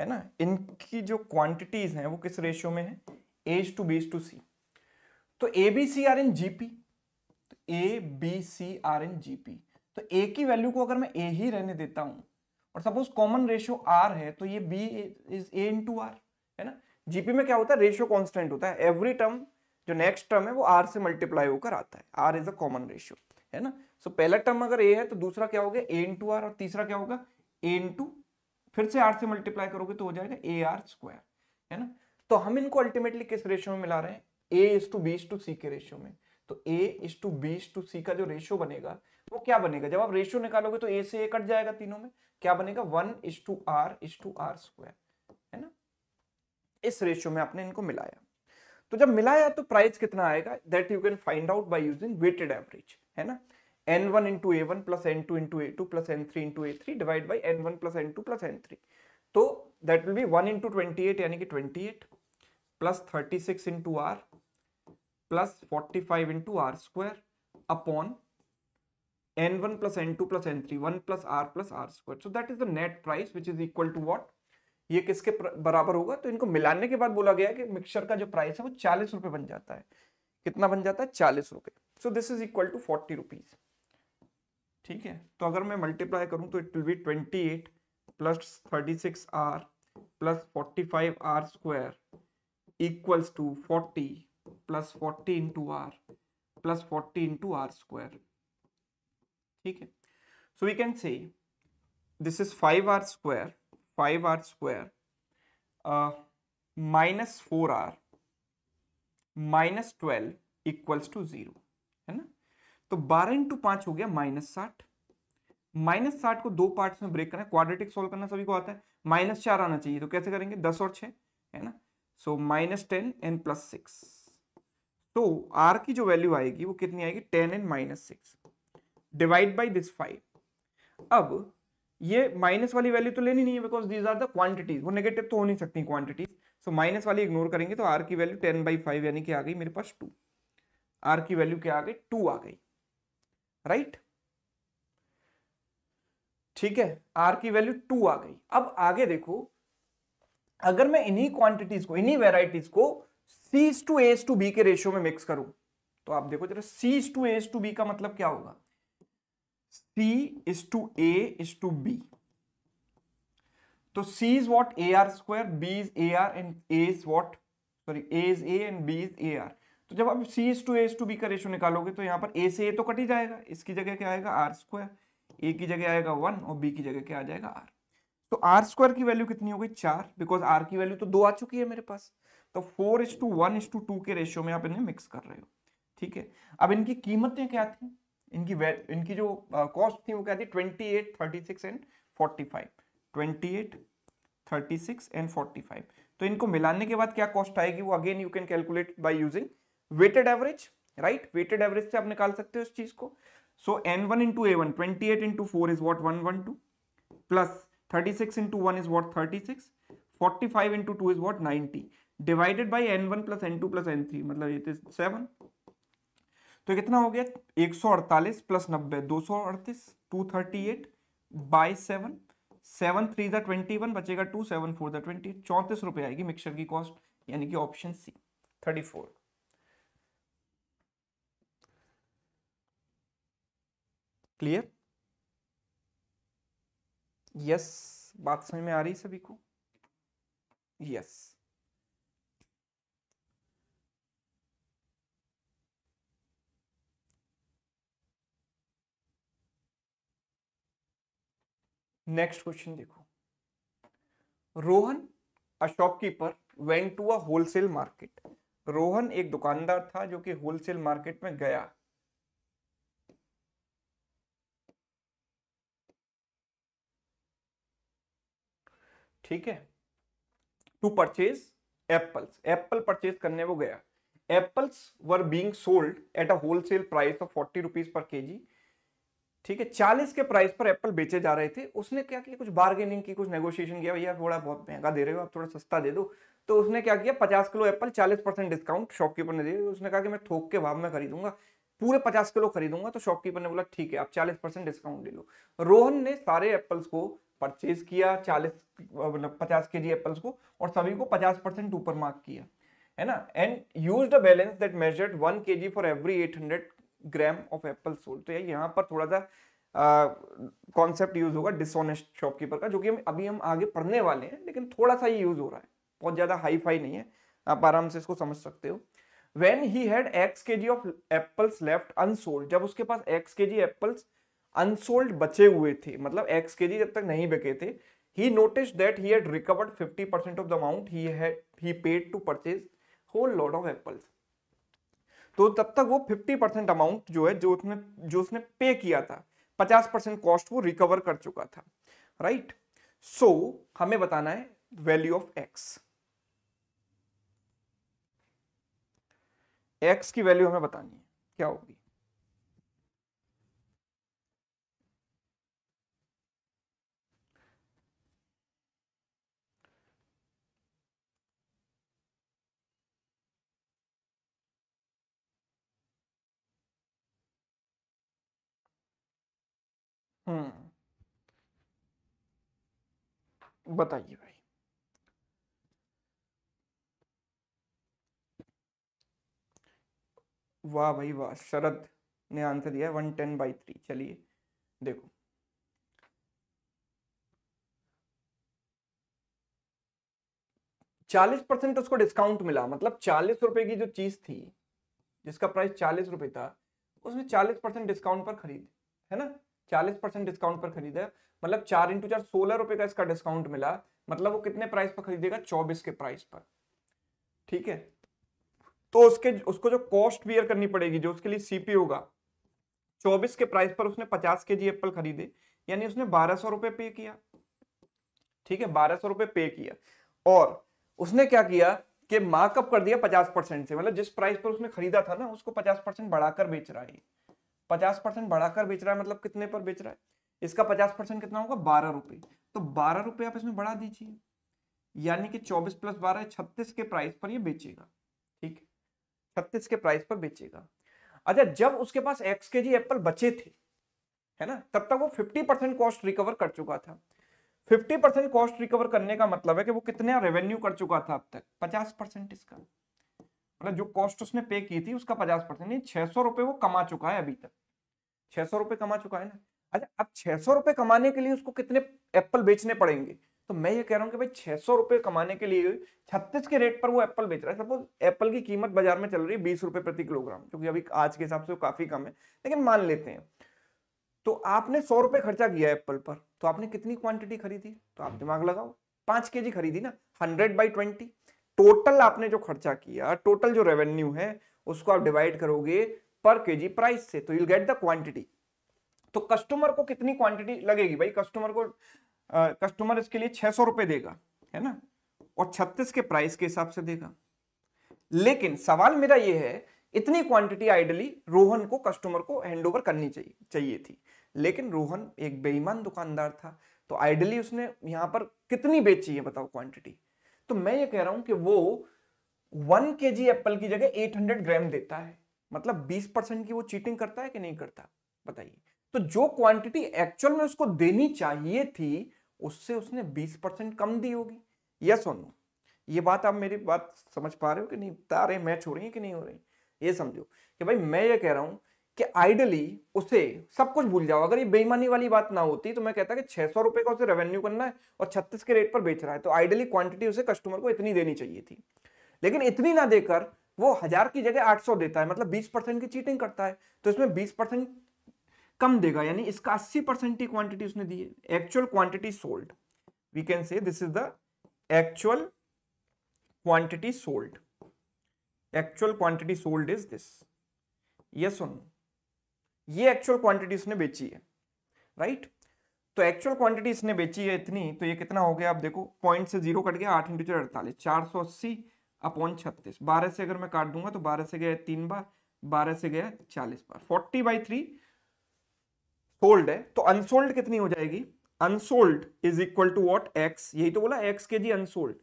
है ना इनकी जो क्वांटिटीज हैं वो किस रेशियो में है A's to B's to C तो A B C are in G P तो A B C are in G P तो ए की वैल्यू को अगर मैं ए ही रहने देता हूं और सपोज कॉमन रेशियो आर है तो ये B is A into R है ना जीपी में क्या होता है रेशियो कांस्टेंट होता है एवरी टर्म जो नेक्स्ट टर्म है वो आर से मल्टीप्लाई होकर आता है R is a common ratio है ना सो so, पहला टर्म अगर ए है तो दूसरा क्या हो गया ए इंटू आर और तीसरा क्या होगा ए इंटू फिर से आर से मल्टीप्लाई करोगे तो हो जाएगा ए आर स्क्वायर है ना तो हम इनको अल्टीमेटली किस रेशियो में मिला रहे हैं A is to B is to C के रेशियो में तो A is to B is to C का जो रेशियो बनेगा वो क्या बनेगा जब आप रेशियो निकालोगे तो ए से ए कट जाएगा तीनों में क्या बनेगा one is to R is to R square है ना इस रेशियो में आपने इनको मिलाया तो जब मिलाया तो प्राइस कितना आएगा that you can find out by using weighted average है ना N one into A one plus N two into A two plus N three into A three divide by N one plus N two plus N three तो that will be one into twenty eight यानी कि twenty eight plus thirty six into R plus forty five into R square upon N one plus N two plus N three one plus R plus R square so that is the net price which is equal to what ये किसके बराबर होगा तो इनको मिलाने के बाद बोला गया कि मिक्सचर का जो प्राइस है वो चालीस रुपए बन जाता है कितना बन जाता है चालीस रुपए so this is equal to forty rupees ठीक है तो अगर मैं मल्टीप्लाई करूं तो it will be twenty eight plus thirty six R plus forty five R square equals to forty plus forty into R plus forty into R square ठीक है so we can say this is five R square five R square minus four R minus twelve equals to zero है ना तो बारह into पांच हो गया minus साठ माइनस साठ को दो पार्ट्स में ब्रेक करना क्वाड्रेटिक सॉल्व करना सभी को आता है माइनस चार आना चाहिए तो कैसे करेंगे दस और छह है ना so minus ten N plus six तो आर की जो वैल्यू आएगी वो कितनी आएगी ten N minus six divide by this five अब ये माइनस वाली वैल्यू तो लेनी नहीं है because these are the quantities वो नेगेटिव तो हो नहीं सकती क्वांटिटीज सो माइनस वाली इग्नोर करेंगे तो आर की वैल्यू टेन बाई फाइव यानी कि आ गई मेरे पास टू आर की वैल्यू क्या आ गई टू आ गई राइट ठीक है आर की वैल्यू टू आ गई अब आगे देखो अगर मैं इन्हीं क्वांटिटीज को इन्हीं वेराइटीज को C's to A's to B के रेशियो में मिक्स करूं तो आप देखो जरा C's to A's to B का मतलब क्या होगा C is to A is to B तो C is what A R square B is A R and A is what sorry A is A and B is A R तो जब आप C is to A is to B का ratio निकालोगे तो यहाँ पर ए से ए तो कट ही जाएगा इसकी जगह क्या आएगा आर स्क्वायर ए की जगह आएगा वन और बी की जगह क्या आ जाएगा आर तो आर स्क्वायर की वैल्यू कितनी हो गई चार बिकॉज आर की वैल्यू तो दो आ चुकी है मेरे पास तो four is to one is to two के रेशियो में आप इन्हें मिक्स कर रहे हो ठीक है अब इनकी कीमतें क्या थी इनकी इनकी जो कॉस्ट थी वो क्या थी twenty eight thirty six and forty five twenty eight thirty six and forty five तो इनको मिलाने के बाद क्या कॉस्ट आएगी वो again you can calculate by using weighted average right weighted average से आप निकाल सकते हो इस चीज को so N one into A one twenty eight into four is what one one two plus thirty six into one is what thirty six forty five into two is what ninety divided by N one plus N two plus N three मतलब it is seven तो कितना हो गया 148 plus नब्बे दो सौ अड़तीस two thirty eight by seven seven three the twenty one बचेगा two seven four the twenty चौंतीस रुपए आएगी मिक्सर की कॉस्ट यानी कि option C thirty four clear yes बात समझ में आ रही सभी को यस नेक्स्ट क्वेश्चन देखो Rohan a shopkeeper went to a wholesale market Rohan एक दुकानदार था जो कि होलसेल मार्केट में गया ठीक है to purchase apples apple purchase करने वो गया apples were being sold at a wholesale price of forty rupees per kg ठीक है चालीस के प्राइस पर एप्पल बेचे जा रहे थे उसने क्या किया कुछ बार्गेनिंग की कुछ नेगोशिएशन किया भैया थोड़ा बहुत महंगा दे रहे हो आप थोड़ा सस्ता दे दो तो उसने क्या किया पचास किलो एप्पल चालीस परसेंट डिस्काउंट शॉपकीपर ने दिया उसने कहा कि मैं थोक के भाव में खरीदूंगा पूरे पचास किलो खरीदूंगा तो शॉपकीपर ने बोला ठीक है आप चालीस परसेंट डिस्काउंट ले लो रोहन ने सारे एप्पल्स को परचेज किया चालीस मतलब पचास के जी एप्पल्स को और सभी को पचास परसेंट ऊपर मार्क किया है ना and use the balance that measured one K G for every eight hundred gram of apple sold तो यार यहाँ पर थोड़ा सा कॉन्सेप्ट यूज होगा डिसऑनेस्ट शॉपकीपर का जो कि हम अभी हम आगे पढ़ने वाले हैं लेकिन थोड़ा सा ही यूज हो रहा है बहुत ज्यादा हाई फाई नहीं है आप आराम से इसको समझ सकते हो when he had X K G of apples left unsold जब उसके पास एक्स के जी एप्पल्स अनसोल्ड बचे हुए थे मतलब एक्स के जी जब तक नहीं बिके थे he notice that he had recovered fifty percent of the amount he had he paid to purchase whole lot of apples तो तब तक वो 50 परसेंट अमाउंट जो है जो उसने जो उसने पे किया था 50 परसेंट कॉस्ट वो रिकवर कर चुका था राइट right? सो so, हमें बताना है वैल्यू ऑफ एक्स एक्स की वैल्यू हमें बतानी है क्या होगी हम्म बताइए भाई वाह भाई वाह शरद ने आंसर दिया वन टेन बाई थ्री चलिए देखो चालीस परसेंट उसको डिस्काउंट मिला मतलब चालीस रुपए की जो चीज थी जिसका प्राइस चालीस रुपए था उसने चालीस परसेंट डिस्काउंट पर खरीद है ना चालीस परसेंट डिस्काउंट पर खरीदे मतलब चार इंटू चार सोलह रुपए का इसका डिस्काउंट मिला मतलब वो कितने प्राइस पर खरीदेगा चौबीस के प्राइस पर ठीक है तो उसके उसको जो कॉस्ट बियर करनी पड़ेगी जो उसके लिए सीपी होगा चौबीस के प्राइस पर उसने पचास के जी एप्पल खरीदे यानी उसने बारह सौ रुपए पे किया ठीक है बारह सौ रुपए पे किया और उसने क्या किया कि मार्कअप कर दिया पचास परसेंट से मतलब जिस प्राइस पर उसने खरीदा था ना उसको पचास परसेंट बढ़ाकर बेच रहा है पचास परसेंट बढ़ाकर बेच रहा है मतलब कितने पर बेच रहा है इसका पचास परसेंट कितना होगा बारह रुपये तो बारह रुपये आप इसमें बढ़ा दीजिए यानी कि चौबीस प्लस बारह छत्तीस के प्राइस पर ये बेचेगा ठीक है छत्तीस के प्राइस पर बेचेगा अच्छा जब उसके पास एक्स के जी एप्पल बचे थे है ना तब तक वो फिफ्टी परसेंट कॉस्ट रिकवर कर चुका था फिफ्टी परसेंट कॉस्ट रिकवर करने का मतलब है कि वो कितने रेवेन्यू कर चुका था अब तक पचास परसेंट इसका मतलब जो कॉस्ट उसने पे की थी उसका पचास परसेंट नहीं छह सौ रुपए वो कमा चुका है अभी तक छह सौ रुपए कमा चुका है ना अच्छा अब छह सौ रुपए कमाने के लिए उसको कितने एप्पल बेचने पड़ेंगे तो मैं ये कह रहा हूँ कि भाई छह सौ रुपए कमाने के लिए छत्तीस के रेट पर वो एप्पल बेच रहा है सपोज एप्पल की कीमत बाजार में चल रही है बीस रुपए प्रति किलोग्राम क्योंकि अभी आज के हिसाब से काफी कम है लेकिन मान लेते हैं तो आपने सौ रुपए खर्चा किया एप्पल पर तो आपने कितनी क्वांटिटी खरीदी तो आप दिमाग लगाओ पांच के जी खरीदी ना हंड्रेड बाई ट्वेंटी टोटल आपने जो खर्चा किया टोटल जो रेवेन्यू है उसको आप डिवाइड करोगे पर केजी प्राइस से तो यूल गेट द क्वांटिटी तो कस्टमर को कितनी क्वांटिटी लगेगी भाई कस्टमर को आ, कस्टमर इसके लिए छह सौ रुपए देगा है ना और छत्तीस के प्राइस के हिसाब से देगा लेकिन सवाल मेरा यह है इतनी क्वांटिटी आइडली रोहन को कस्टमर को हैंडओवर करनी चाहिए चाहिए थी लेकिन रोहन एक बेईमान दुकानदार था तो आइडली उसने यहां पर कितनी बेची है बताओ क्वांटिटी तो मैं ये कह रहा हूं कि वो वन के जी एप्पल की जगह एट हंड्रेड ग्राम देता है मतलब बीस परसेंट की वो चीटिंग करता है कि नहीं करता बताइए तो जो क्वांटिटी एक्चुअल में उसको देनी चाहिए थी उससे उसने बीस परसेंट कम दी होगी यस और नो ये बात आप मेरी बात समझ पा रहे हो कि नहीं तारे मैच हो रही है कि नहीं हो रही ये समझो कि भाई मैं ये कह रहा हूं कि आइडली उसे सब कुछ भूल जाओ अगर ये बेईमानी वाली बात ना होती तो मैं कहता कि छह सौ रुपए का उसे रेवेन्यू करना है और छत्तीस के रेट पर बेच रहा है तो आइडली क्वांटिटी उसे कस्टमर को इतनी देनी चाहिए थी लेकिन इतनी ना देकर वो हजार की जगह आठ सौ देता है मतलब बीस परसेंट की चीटिंग करता है तो इसमें बीस परसेंट कम देगा यानी इसका अस्सी परसेंट की क्वांटिटी उसने दी है actual quantity sold we can say this is the actual quantity sold actual quantity sold is this yes और नो ये एक्चुअल क्वांटिटी उसने बेची है राइट तो एक्चुअल क्वांटिटी इसने बेची है इतनी तो ये कितना हो गया आप देखो पॉइंट से जीरो कट गया आठ इंटू चार अड़तालीस चार सौ अस्सी अपॉन छत्तीस बारह से अगर मैं काट दूंगा तो बारह से गया तीन बार बारह से गया चालीस बार फोर्टी बाई थ्री सोल्ड है तो अनसोल्ड कितनी हो जाएगी unsold is equal to what X यही तो बोला एक्स के जी अनसोल्ड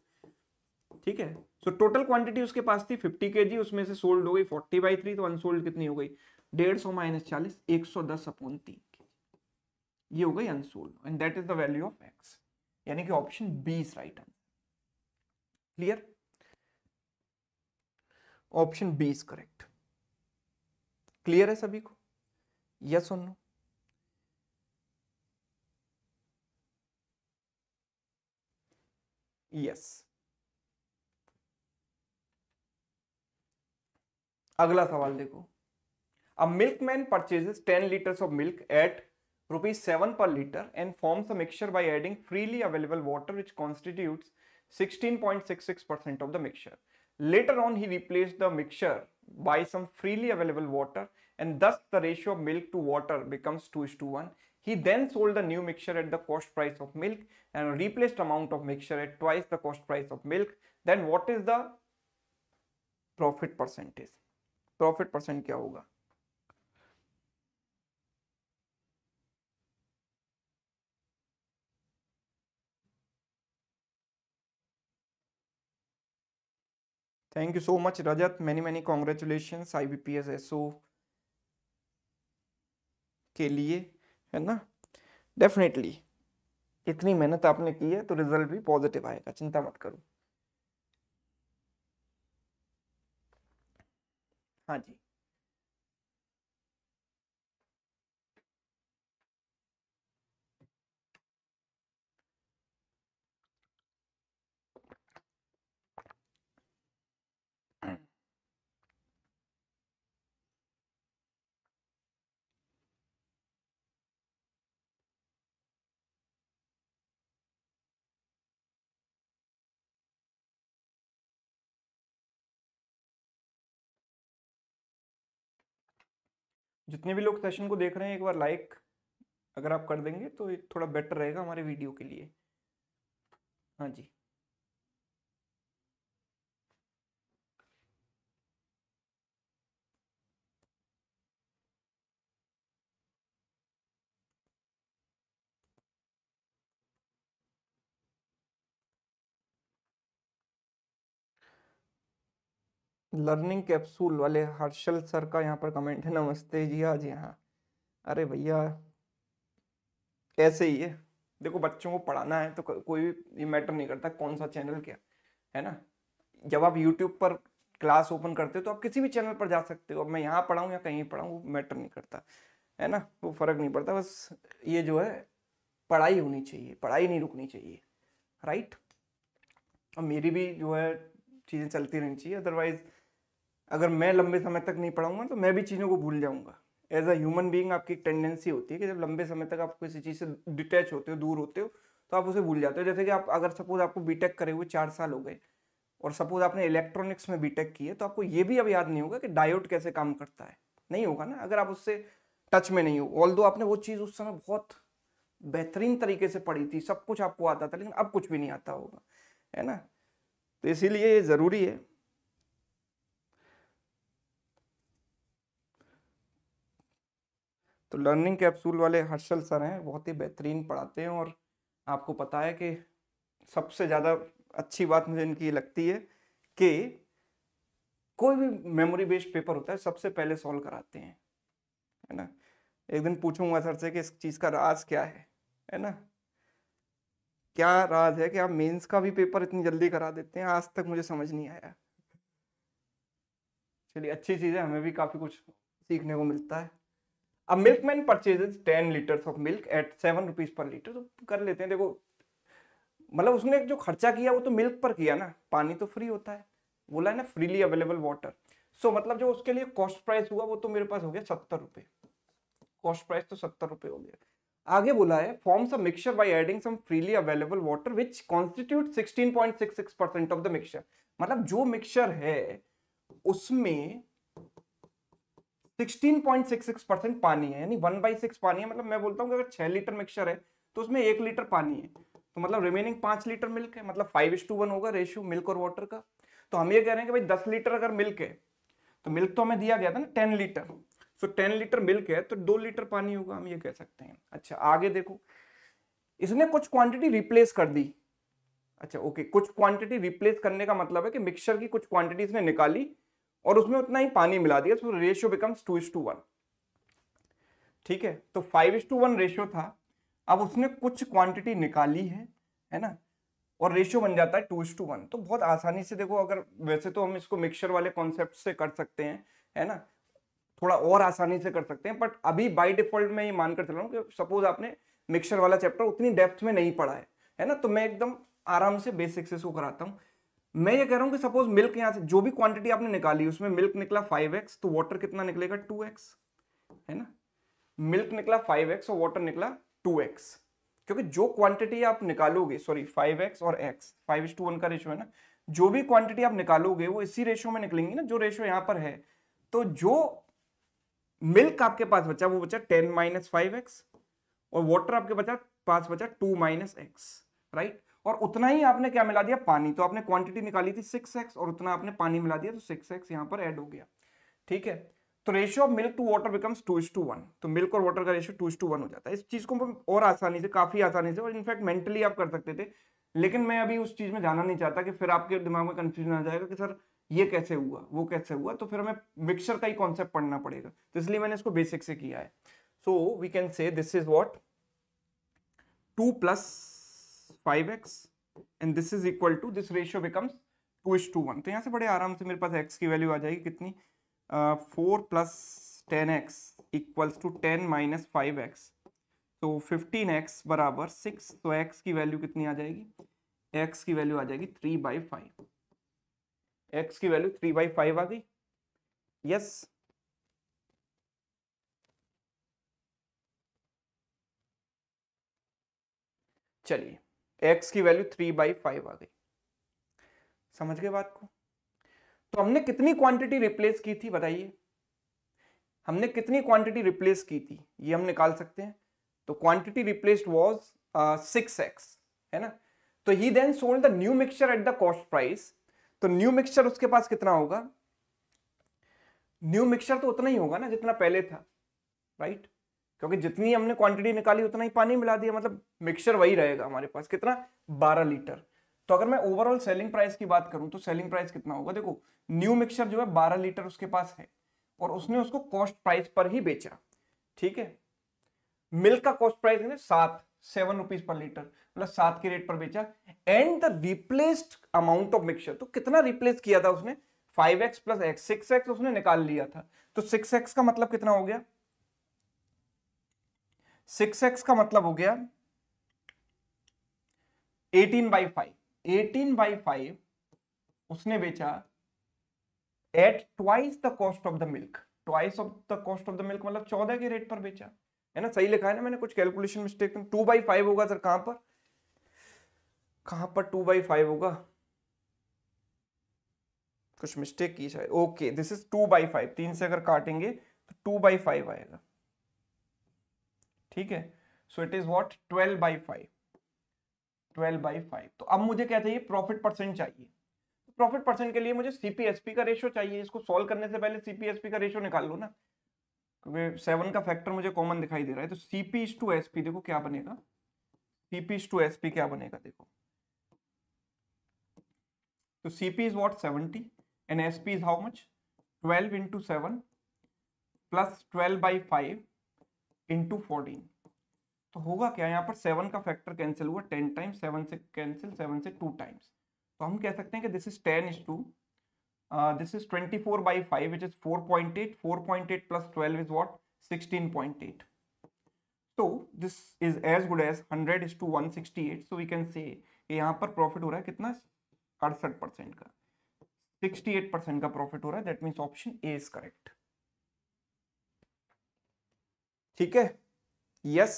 ठीक है सो टोटल क्वांटिटी उसके पास थी फिफ्टी के जी उसमें से सोल्ड हो गई फोर्टी बाई थ्री तो अनसोल्ड कितनी हो गई डेढ़ सौ माइनस चालीस एक सौ दस अपॉन तीन ये हो गई unsold and that is the value of X यानी कि option B is right answer clear option B is correct clear है सभी को यस और नो यस अगला सवाल देखो A milkman purchases 10 liters of milk at rupees 7 per liter and forms a mixture by adding freely available water which constitutes 16.66% of the mixture. Later on he replaced the mixture by some freely available water and thus the ratio of milk to water becomes 2 is to 1. He then sold the new mixture at the cost price of milk and replaced amount of mixture at twice the cost price of milk. Then what is the profit percentage? Profit percent क्या होगा? Thank you so much Rajat many many congratulation I B P S S O के लिए है ना definitely इतनी मेहनत आपने की है तो रिजल्ट भी पॉजिटिव आएगा चिंता मत करो हाँ जी जितने भी लोग सेशन को देख रहे हैं एक बार लाइक अगर आप कर देंगे तो थोड़ा बेटर रहेगा हमारे वीडियो के लिए हाँ जी लर्निंग कैप्सूल वाले हर्षल सर का यहाँ पर कमेंट है नमस्ते जी हाँ जी हाँ अरे भैया ऐसे ही है देखो बच्चों को पढ़ाना है तो कोई भी ये मैटर नहीं करता कौन सा चैनल क्या है ना जब आप यूट्यूब पर क्लास ओपन करते हो तो आप किसी भी चैनल पर जा सकते हो अब मैं यहाँ पढ़ाऊँ या कहीं पढ़ाऊँ वो मैटर नहीं करता है ना वो फर्क नहीं पड़ता बस ये जो है पढ़ाई होनी चाहिए पढ़ाई नहीं रुकनी चाहिए राइट और मेरी भी जो है चीज़ें चलती रहनी चाहिए अदरवाइज़ अगर मैं लंबे समय तक नहीं पढ़ाऊंगा तो मैं भी चीज़ों को भूल जाऊंगा एज अ ह्यूमन बींग आपकी टेंडेंसी होती है कि जब लंबे समय तक आप किसी चीज़ से डिटैच होते हो दूर होते हो तो आप उसे भूल जाते हो जैसे कि आप अगर सपोज आपको बीटेक करे हुए चार साल हो गए और सपोज आपने इलेक्ट्रॉनिक्स में बीटेक की है तो आपको ये भी अब याद नहीं होगा कि डायोड कैसे काम करता है नहीं होगा ना अगर आप उससे टच में नहीं हो ऑल आपने वो चीज़ उस समय बहुत बेहतरीन तरीके से पढ़ी थी सब कुछ आपको आता था लेकिन अब कुछ भी नहीं आता होगा है ना तो इसीलिए ये ज़रूरी है तो लर्निंग कैप्सूल वाले हर्षल सर हैं बहुत ही बेहतरीन पढ़ाते हैं और आपको पता है कि सबसे ज़्यादा अच्छी बात मुझे इनकी ये लगती है कि कोई भी मेमोरी बेस्ड पेपर होता है सबसे पहले सॉल्व कराते हैं है ना एक दिन पूछूंगा सर से कि इस चीज़ का राज क्या है है ना क्या राज है कि आप मेंस का भी पेपर इतनी जल्दी करा देते हैं आज तक मुझे समझ नहीं आया चलिए अच्छी चीज़ है हमें भी काफ़ी कुछ सीखने को मिलता है अब milkman purchase ten litres of milk at seven rupees per litre तो कर लेते हैं देखो मतलब उसने जो खर्चा किया वो तो मिल्क पर किया ना पानी तो फ्री होता है बोला है ना फ्रीली अवेलेबल वाटर सो मतलब जो उसके लिए कॉस्ट प्राइस हुआ वो तो मेरे पास हो गया सत्तर रुपये कॉस्ट प्राइस तो सत्तर रुपये हो गया आगे बोला है forms a mixture by adding some freely available water which constitute 16.66 percent of the mixture मतलब जो मिक्सचर है उसमें 16.66 परसेंट पानी है यानी वन बाई सिक्स पानी है मतलब मैं बोलता हूँ अगर छह लीटर मिक्सर है तो उसमें एक लीटर पानी है तो मतलब रिमेनिंग पांच लीटर मिल्क है मतलब फाइव इज टू वन होगा रेशियो मिल्क और वाटर का तो हम ये कह रहे हैं कि भाई दस लीटर अगर मिल्क है तो मिल्क तो हमें दिया गया था ना ten litre so ten litre milk है तो दो लीटर पानी होगा हम ये कह सकते हैं अच्छा आगे देखो इसने कुछ क्वांटिटी रिप्लेस कर दी अच्छा ओके कुछ क्वांटिटी रिप्लेस करने का मतलब है कि मिक्सचर की कुछ क्वांटिटी इसने निकाली और उसमें उतना ही पानी मिला दिया तो ratio becomes two is to one ठीक है तो five is to one ratio था अब उसने कुछ क्वांटिटी निकाली है है ना और रेशियो बन जाता है टू इज टू वन तो बहुत आसानी से देखो अगर वैसे तो हम इसको मिक्सचर वाले कॉन्सेप्ट से कर सकते हैं है ना थोड़ा और आसानी से कर सकते हैं बट अभी बाई डिफॉल्ट मैं ये मानकर चल रहा हूँ कि सपोज आपने मिक्सचर वाला चैप्टर उतनी डेप्थ में नहीं पढ़ा है है ना तो मैं एकदम आराम से बेसिक से इसको कराता हूँ मैं ये कह रहा हूँ कि सपोज मिल्क यहाँ से जो भी क्वांटिटी आपने निकाली उसमें मिल्क निकला 5x तो वाटर कितना निकलेगा 2x है ना मिल्क निकला 5x और वाटर निकला 2x क्योंकि जो क्वांटिटी आप निकालोगे सॉरी 5x और x five is to one का रेशो है ना जो भी क्वांटिटी आप निकालोगे वो इसी रेशो में निकलेंगी ना जो रेशो यहाँ पर है तो जो मिल्क आपके पास बचा वो बचा टेन माइनस फाइव एक्स और वॉटर आपके बचा पास बचा टू माइनस एक्स राइट और उतना ही आपने क्या मिला दिया पानी तो आपने क्वांटिटी निकाली थी सिक्स एक्स और उतना आपने पानी मिला दिया तो सिक्स एक्स यहाँ पर ऐड हो गया ठीक है तो ratio of milk to water becomes two is to one तो मिल्क और वाटर का ratio two is to one हो जाता है इस चीज को हम और आसानी से काफी आसानी से और इनफैक्ट मेंटली आप कर सकते थे लेकिन मैं अभी उस चीज में जाना नहीं चाहता कि फिर आपके दिमाग में कंफ्यूजन आ जाएगा कि सर ये कैसे हुआ वो कैसे हुआ तो फिर हमें मिक्सर का ही कॉन्सेप्ट पढ़ना पड़ेगा तो इसलिए मैंने इसको बेसिक से किया है so we can say this is what two plus 5x and this is equal to this ratio becomes two is to one तो यहाँ से बड़े आराम से मेरे पास x की वैल्यू आ जाएगी कितनी four plus ten x equals to ten minus five x तो फिफ्टीन एक्स बराबर सिक्स तो x की वैल्यू कितनी आ जाएगी x की वैल्यू आ जाएगी थ्री बाई फाइव एक्स की वैल्यू थ्री बाई फाइव आ गई यस चलिए एक्स की वैल्यू थ्री बाई फाइव आ गई समझ गए बात को तो हमने कितनी क्वांटिटी रिप्लेस की थी बताइए हमने कितनी क्वांटिटी रिप्लेस की थी ये हम निकाल सकते हैं तो quantity replaced was six x है ना तो ही then sold the new mixture at the cost price तो न्यू मिक्सचर उसके पास कितना होगा न्यू मिक्सचर तो उतना ही होगा ना जितना पहले था राइट क्योंकि जितनी हमने क्वांटिटी निकाली उतना ही पानी मिला दिया मतलब मिक्सचर वही रहेगा हमारे पास कितना बारह लीटर तो अगर मैं ओवरऑल सेलिंग प्राइस की बात करूं तो सेलिंग प्राइस कितना होगा देखो न्यू मिक्सचर जो है बारह लीटर उसके पास है और उसने उसको कॉस्ट प्राइस पर ही बेचा ठीक है मिल्क का कॉस्ट प्राइस है सात सेवन रुपीज पर लीटर मतलब सात के रेट पर बेचा and the replaced amount of mixture तो कितना रिप्लेस किया था उसने five x plus x six x उसने निकाल लिया था तो सिक्स एक्स का मतलब कितना हो गया सिक्स एक्स का मतलब हो गया eighteen by five eighteen by five उसने बेचा at twice the cost of the milk twice of the cost of the milk मतलब चौदह के रेट पर बेचा है ना सही लिखा है ना मैंने कुछ calculation mistake two by five होगा सर कहां पर कहां पर टू बाई फाइव होगा कुछ मिस्टेक की शायद okay this is two by five तीन से अगर काटेंगे तो टू बाई फाइव आएगा ठीक है so it is what twelve by five twelve by five तो अब मुझे क्या चाहिए प्रॉफिट परसेंट चाहिए प्रॉफिट तो परसेंट के लिए मुझे सीपीएसपी का रेशियो चाहिए इसको सॉल्व करने से पहले सीपीएसपी का रेशियो निकाल लो ना क्योंकि सेवन का फैक्टर मुझे कॉमन दिखाई दे रहा है तो सीपी टू एस देखो क्या बनेगा सीपी टू एस क्या बनेगा देखो तो CP is what seventy and S P is how much twelve into seven plus twelve by five into fourteen तो होगा क्या यहाँ पर सेवन का फैक्टर कैंसिल हुआ टेन टाइम्स सेवन से कैंसिल सेवन से टू टाइम्स तो हम कह सकते हैं कि this is ten is to this is twenty four by five which is four point eight four point eight plus twelve is what sixteen point eight तो this is as good as hundred is to one sixty eight so we can say यहाँ पर profit हो रहा है कितना अड़सठ percent का sixty eight percent का प्रॉफिट हो रहा है that means option A is correct ठीक है यस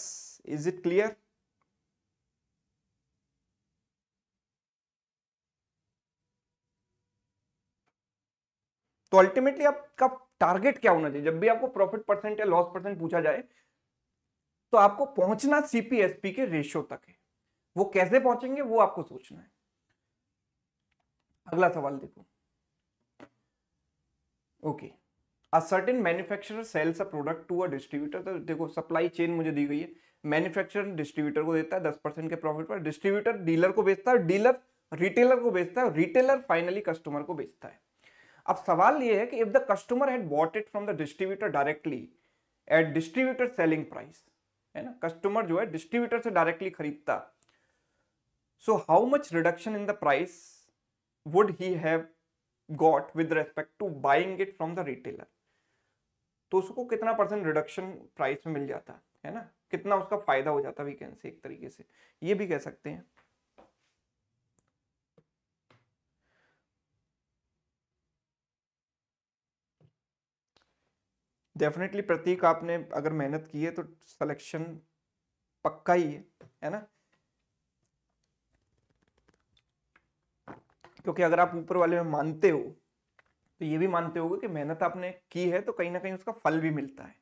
इज इट क्लियर तो अल्टीमेटली आपका टारगेट क्या होना चाहिए जब भी आपको प्रॉफिट परसेंट या लॉस परसेंट पूछा जाए तो आपको पहुंचना सीपीएसपी के रेशियो तक है वो कैसे पहुंचेंगे वो आपको सोचना है अगला सवाल देखो okay okay. A certain manufacturer sells a product to a distributor तो देखो सप्लाई चेन मुझे दी गई है मैन्युफैक्चरर डिस्ट्रीब्यूटर को देता है दस परसेंट के प्रॉफिट पर डिस्ट्रीब्यूटर डीलर को बेचता है डीलर रिटेलर को बेचता है रिटेलर फाइनली कस्टमर को बेचता है अब सवाल ये है कि if the customer had bought it from the distributor directly at distributor selling price है ना कस्टमर जो है डिस्ट्रीब्यूटर से डायरेक्टली खरीदता so how much reduction in the price would he have got with respect to buying it from the retailer तो उसको कितना percent reduction price में मिल जाता है ना कितना उसका फायदा हो जाता वी से एक तरीके से ये भी कह सकते हैं डेफिनेटली प्रतीक आपने अगर मेहनत की है तो सिलेक्शन पक्का ही है है ना क्योंकि अगर आप ऊपर वाले में मानते हो तो ये भी मानते होगे कि मेहनत आपने की है तो कहीं ना कहीं उसका फल भी मिलता है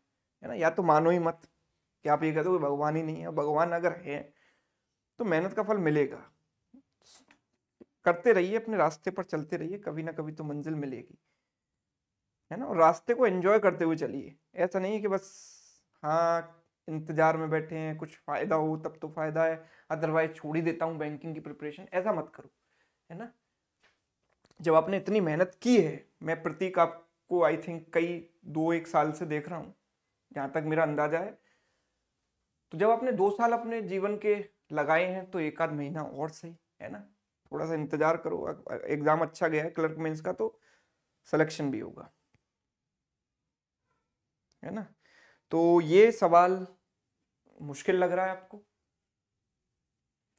है ना या तो मानो ही मत कि आप ये कहते हो भगवान ही नहीं है भगवान अगर है तो मेहनत का फल मिलेगा करते रहिए अपने रास्ते पर चलते रहिए कभी ना कभी तो मंजिल मिलेगी है ना और रास्ते को एंजॉय करते हुए चलिए ऐसा नहीं है कि बस हाँ इंतजार में बैठे हैं कुछ फ़ायदा हो तब तो फ़ायदा है अदरवाइज छोड़ ही देता हूँ बैंकिंग की प्रिपरेशन ऐसा मत करो है ना जब आपने इतनी मेहनत की है मैं प्रतीक आपको आई थिंक कई दो एक साल से देख रहा हूं जहां तक मेरा अंदाजा है तो जब आपने दो साल अपने जीवन के लगाए हैं तो एक आध महीना और सही है ना थोड़ा सा इंतजार करो एग्जाम अच्छा गया है क्लर्क मेंस का तो सिलेक्शन भी होगा है ना तो ये सवाल मुश्किल लग रहा है आपको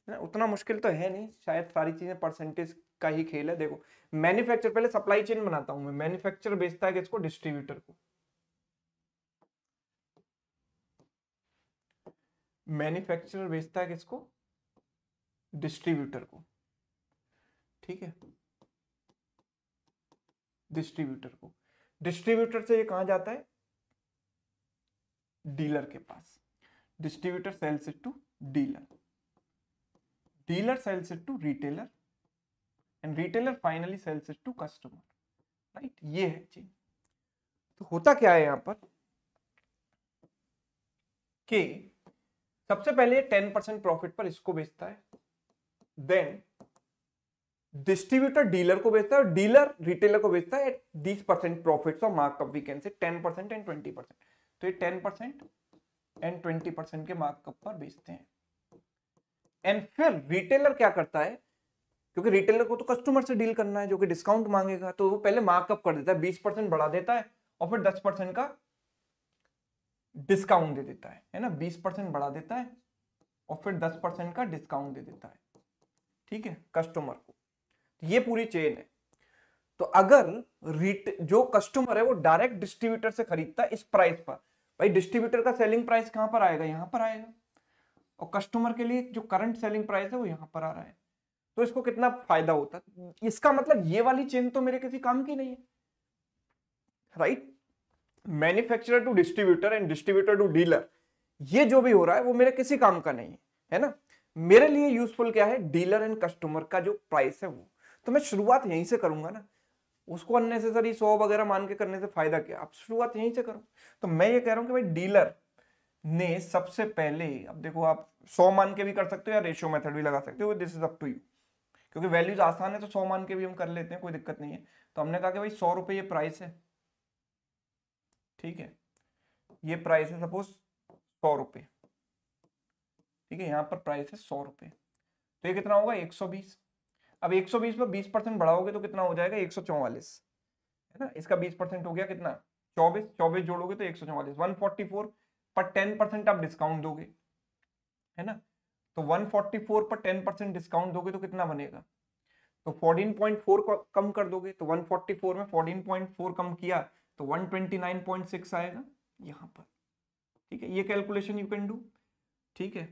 है ना उतना मुश्किल तो है नहीं शायद सारी चीज़ें परसेंटेज का ही खेल है देखो मैन्युफैक्चर पहले सप्लाई चेन बनाता हूं मैं मैन्युफैक्चर बेचता है किसको डिस्ट्रीब्यूटर को मैन्युफैक्चरर बेचता है किसको डिस्ट्रीब्यूटर को ठीक है डिस्ट्रीब्यूटर को डिस्ट्रीब्यूटर से ये कहा जाता है डीलर के पास distributor sells it to dealer dealer sells it to retailer and retailer finally sells it to customer right ये है चीज तो होता क्या है यहां पर कि सबसे पहले टेन परसेंट प्रॉफिट पर इसको बेचता है देन डिस्ट्रीब्यूटर डीलर को बेचता है और डीलर रिटेलर को बेचता है एट बीस परसेंट प्रॉफिट और markup we can say ten percent and twenty percent तो ये ten percent and twenty percent के मार्कअप पर बेचते हैं एंड फिर रिटेलर क्या करता है क्योंकि रिटेलर को तो कस्टमर से डील करना है जो कि डिस्काउंट मांगेगा तो वो पहले मार्कअप कर देता है बीस परसेंट बढ़ा देता है और फिर दस परसेंट का डिस्काउंट दे देता है है ना बीस परसेंट बढ़ा देता है और फिर दस परसेंट का डिस्काउंट दे देता है ठीक है कस्टमर को तो ये पूरी चेन है तो अगर रिट जो कस्टमर है वो डायरेक्ट डिस्ट्रीब्यूटर से खरीदता है इस प्राइस पर भाई डिस्ट्रीब्यूटर का सेलिंग प्राइस कहां पर आएगा यहां पर आएगा और कस्टमर के लिए जो करंट सेलिंग प्राइस है वो यहां पर आ रहा है तो इसको कितना फायदा होता इसका मतलब ये वाली चेन तो मेरे किसी काम की नहीं है right manufacturer to distributor and distributor to dealer ये जो भी हो रहा है वो मेरे किसी काम का नहीं है है ना मेरे लिए यूजफुल क्या है डीलर एंड कस्टमर का जो प्राइस है वो तो मैं शुरुआत यहीं से करूंगा ना उसको अननेसेसरी सौ वगैरह मान के करने से फायदा क्या आप शुरुआत यहीं से करो तो मैं ये कह रहा हूं कि भाई डीलर ने सबसे पहले अब देखो आप सौ मान के भी कर सकते हो या रेशियो मेथड भी लगा सकते हो this is up to you क्योंकि वैल्यूज आसान है तो सौ मान के भी हम कर लेते हैं कोई दिक्कत नहीं है तो हमने कहा कि भाई सौ रुपये ये प्राइस है ठीक है ये प्राइस है सपोज सौ रुपये ठीक है यहाँ पर प्राइस है सौ रुपये तो ये कितना होगा एक सौ बीस अब एक सौ बीस पर बीस परसेंट बढ़ाओगे तो कितना हो जाएगा एक सौ चौवालीस है ना इसका बीस परसेंट हो गया कितना चौबीस चौबीस जोड़ोगे तो एक सौ चौवालीस वन फोर्टी फोर पर टेन परसेंट आप डिस्काउंट दोगे है ना तो 144 पर 10 परसेंट डिस्काउंट दोगे तो कितना बनेगा तो 14.4 कम कर दोगे तो 144 में 14.4 कम किया तो 129.6 आएगा यहाँ पर ठीक है ये कैलकुलेशन यू कैन डू ठीक है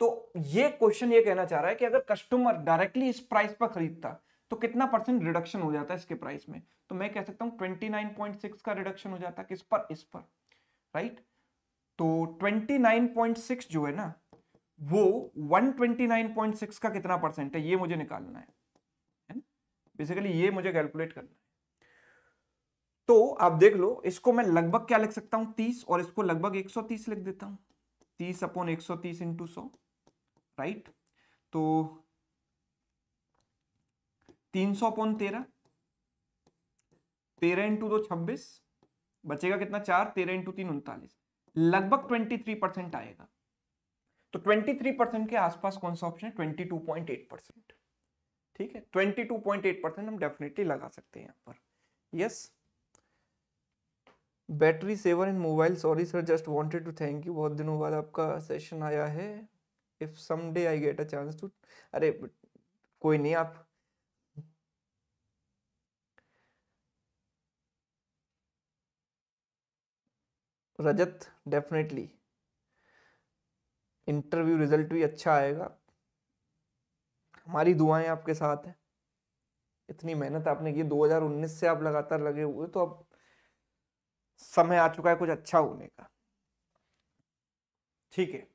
तो ये क्वेश्चन ये कहना चाह रहा है कि अगर कस्टमर डायरेक्टली इस प्राइस पर खरीदता तो कितना परसेंट रिडक्शन हो जाता है इसके प्राइस में तो मैं कह सकता हूँ 29.6 का रिडक्शन हो जाता है किस पर इस पर राइट तो 29.6 जो है ना वो 129.6 का कितना परसेंट है ये मुझे निकालना है बेसिकली ये मुझे कैलकुलेट करना है तो आप देख लो इसको मैं लगभग क्या लिख सकता हूं 30 और इसको लगभग 130 लिख देता हूं 30 अपॉन 130 इंटू राइट तो 300 अपॉन तेरह तेरह इंटू दो छब्बीस बचेगा कितना चार तेरह इंटू तीन उनतालीस लगभग 23 परसेंट आएगा तो 23 के आसपास कौन सा ऑप्शन है 22.8 ठीक है 22.8 हम डेफिनेटली लगा सकते हैं यहां पर yes battery saver in mobile sorry sir just wanted to thank you बहुत दिनों बाद आपका सेशन आया है if someday I get a chance to अरे कोई नहीं आप रजत डेफिनेटली इंटरव्यू रिजल्ट भी अच्छा आएगा हमारी दुआएं आपके साथ हैं इतनी मेहनत आपने की 2019 से आप लगातार लगे हुए तो अब समय आ चुका है कुछ अच्छा होने का ठीक है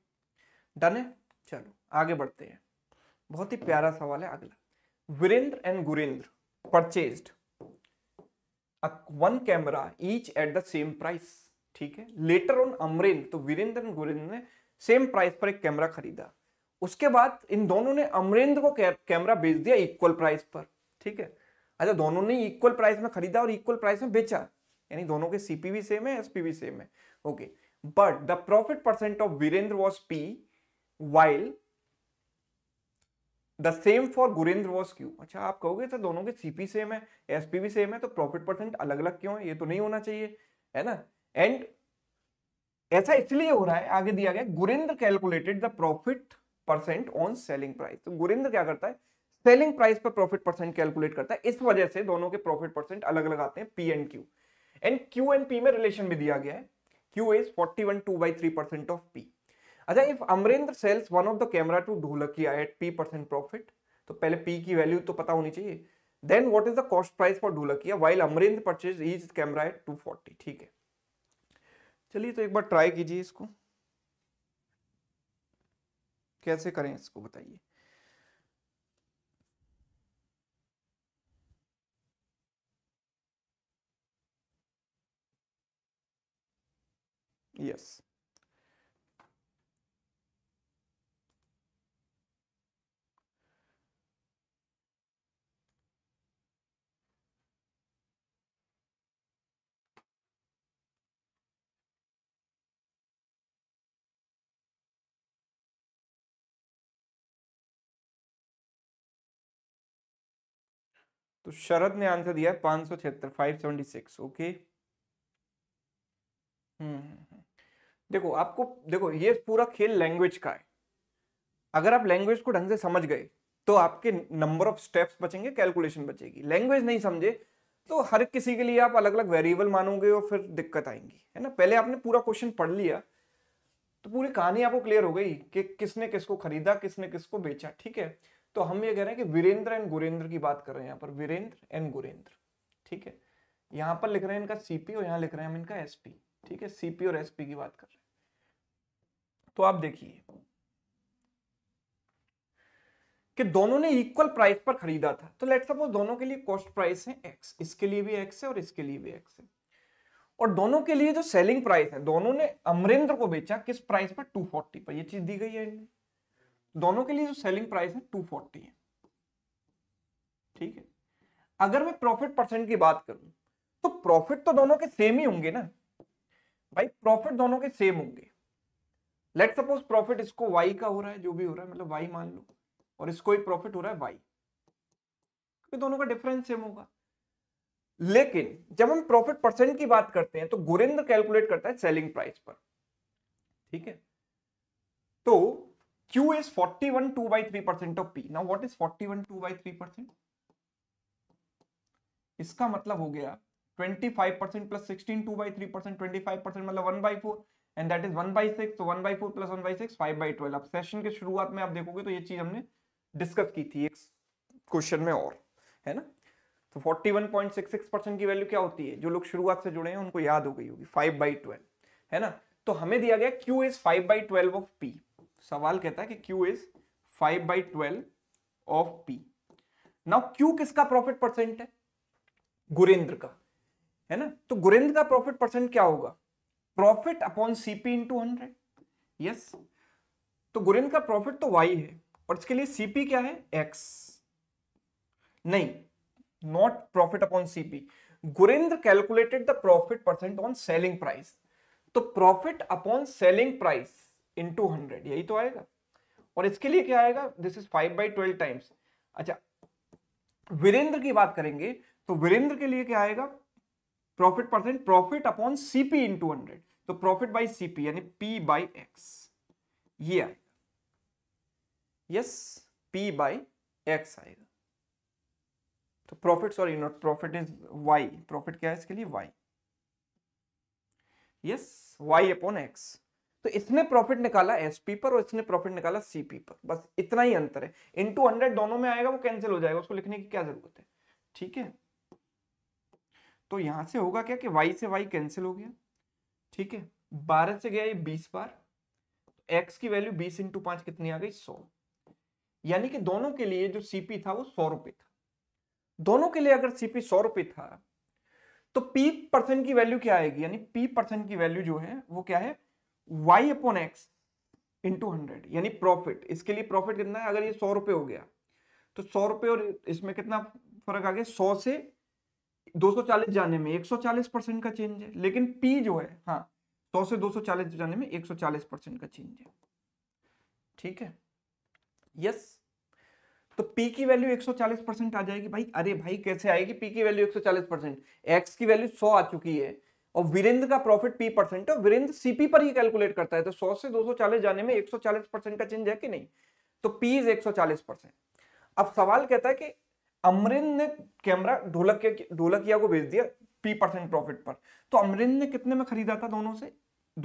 डन है चलो आगे बढ़ते हैं बहुत ही प्यारा सवाल है अगला Virendra and Gurendra purchased one camera each at the same price ठीक है लेटर ऑन अमरेंद्र तो वीरेंद्र एंड गुरेंद्र ने सेम प्राइस पर एक कैमरा खरीदा उसके बाद इन दोनों ने अमरेंद्र को कैमरा बेच दिया इक्वल प्राइस पर ठीक है अच्छा दोनों ने इक्वल प्राइस में खरीदा और इक्वल प्राइस में बेचा यानी दोनों के सीपीवी सेम है एसपीवी सेम है okay but the profit percent of Virendra was P while the same for Gurendra was Q अच्छा आप कहोगे सर दोनों के सीपी सेम है एसपी भी सेम है तो प्रॉफिट परसेंट अलग अलग क्यों है ये तो नहीं होना चाहिए है ना एंड ऐसा इसलिए हो रहा है आगे दिया गया Gurinder calculated the profit percent on selling price तो गुरिंद्र क्या करता है सेलिंग प्राइस पर प्रॉफिट परसेंट कैलकुलेट करता है इस वजह से दोनों के प्रॉफिट परसेंट अलग अलग आते हैं P and Q and Q and P में रिलेशन भी दिया गया है Q is forty one two by three percent of P अच्छा if Amrendra sells one of the camera to Dholakia at P percent profit तो पहले पी की वैल्यू तो पता होनी चाहिए then what is the cost price for Dholakia while Amrendra purchase is camera at two forty ठीक है चलिए तो एक बार ट्राई कीजिए इसको कैसे करें इसको बताइए यस तो शरद ने आंसर दिया है पांच सौ छिहत्तर five seventy six okay hmm, hmm, hmm. देखो आपको देखो ये पूरा खेल लैंग्वेज का है अगर आप लैंग्वेज को ढंग से समझ गए तो आपके नंबर ऑफ स्टेप्स बचेंगे कैलकुलेशन बचेगी लैंग्वेज नहीं समझे तो हर किसी के लिए आप अलग अलग वेरिएबल मानोगे और फिर दिक्कत आएंगी है ना पहले आपने पूरा क्वेश्चन पढ़ लिया तो पूरी कहानी आपको क्लियर हो गई कि किसने किसको खरीदा किसने किसको बेचा ठीक है तो हम ये कह रहे हैं कि वीरेंद्र एंड गुरेंद्र की बात कर रहे हैं यहाँ पर वीरेंद्र एंड गुरेंद्र ठीक है यहाँ पर लिख रहे हैं इनका सीपी और यहाँ लिख रहे हैं हम इनका एसपी ठीक है सीपी और एसपी की बात कर रहे हैं तो आप देखिए कि दोनों ने इक्वल प्राइस पर खरीदा था तो लेट सपोज दोनों के लिए कॉस्ट प्राइस है एक्स इसके लिए भी एक्स है और इसके लिए भी एक्स है और दोनों के लिए जो सेलिंग प्राइस है दोनों ने अमरेंद्र को बेचा किस प्राइस पर 240 पर यह चीज दी गई है इनमें दोनों के लिए जो सेलिंग प्राइस है टू फोर्टी है ठीक है अगर मैं प्रॉफिट परसेंट की बात करूं तो प्रॉफिट तो दोनों के सेम ही होंगे ना भाई प्रॉफिट दोनों के सेम होंगे लेट सपोज प्रॉफिट इसको वाई का हो रहा है जो भी हो रहा है मतलब वाई मान लो और इसको एक प्रॉफिट हो रहा है वाई क्योंकि दोनों का डिफरेंस सेम होगा लेकिन जब हम प्रॉफिट परसेंट की बात करते हैं तो गुरेंद्र कैलकुलेट करता है सेलिंग प्राइस पर ठीक है तो Q is 41 2 by 3 percent of P. Now what is 41 2 by 3 percent? इसका मतलब हो गया 25 percent plus 16 2 by 3 percent 25 percent मतलब 1 by 4 and that is 1 by 6 So 1 by 4 plus 1 by 6 5 by 12 अब सेशन के शुरुआत में आप देखोगे तो ये चीज हमने डिस्कस की थी एक क्वेश्चन में और है ना तो 41.66 percent की वैल्यू क्या होती है जो लोग शुरुआत से जुड़े हैं उनको याद हो गई होगी 5 by 12 है ना तो हमें दिया गया Q is 5 by 12 of P सवाल कहता है कि Q is 5 by twelve of P now Q किसका प्रॉफिट परसेंट है गुरेंद्र का है ना तो गुरेंद्र का प्रॉफिट परसेंट क्या होगा profit upon CP into hundred yes तो गुरेंद्र का प्रॉफिट तो वाई है और इसके लिए सीपी क्या है एक्स नहीं not profit upon CP Gurendra calculated the profit percent on selling price तो profit upon selling price into hundred यही तो आएगा और इसके लिए क्या आएगा this is five by twelve times अच्छा वीरेंद्र की बात करेंगे तो वीरेंद्र के लिए क्या आएगा profit percent profit upon CP into hundred तो प्रॉफिट बाई सीपी यानी पी बाई एक्स ये आएगा यस पी बाई एक्स आएगा तो profit sorry not profit is Y profit क्या है इसके लिए Y yes Y upon x तो इसने प्रॉफिट निकाला एसपी पर और इसने प्रॉफिट निकाला सीपी पर बस इतना ही अंतर है इनटू हंड्रेड दोनों में आएगा वो कैंसिल हो जाएगा उसको लिखने की क्या जरूरत है ठीक है तो यहां से होगा क्या कि वाई से वाई कैंसिल हो गया ठीक है बारह से गया ये बीस बार एक्स की वैल्यू बीस इंटू पांच कितनी आ गई सौ यानी कि दोनों के लिए जो सीपी था वो सौ रुपए था दोनों के लिए अगर सीपी सौ रुपए था तो पी परसेंट की वैल्यू क्या आएगी यानी पी परसेंट की वैल्यू जो है वो क्या है Y upon x into hundred यानी प्रॉफिट इसके लिए प्रॉफिट कितना है अगर ये सौ रुपए हो गया तो सौ रुपए और इसमें कितना फर्क आ गया सौ से 240 जाने में 140 परसेंट का चेंज है लेकिन पी जो है हाँ सौ से 240 जाने में 140 परसेंट का चेंज है ठीक है यस तो पी की वैल्यू 140 परसेंट आ जाएगी भाई अरे भाई कैसे आएगी पी की वैल्यू 140 परसेंट एक्स की वैल्यू 100 आ चुकी है और वीरेंद्र का प्रॉफिट पी परसेंट है वीरेंद्र सीपी पर ही कैलकुलेट करता है तो 100 से 240 जाने में 140 परसेंट का चेंज है कि नहीं तो पी इज 140 परसेंट अब सवाल कहता है कि अमरिंद ने कैमरा ढोलक के ढोलकिया को बेच दिया पी परसेंट प्रॉफिट पर तो अमरिंद ने कितने में खरीदा था दोनों से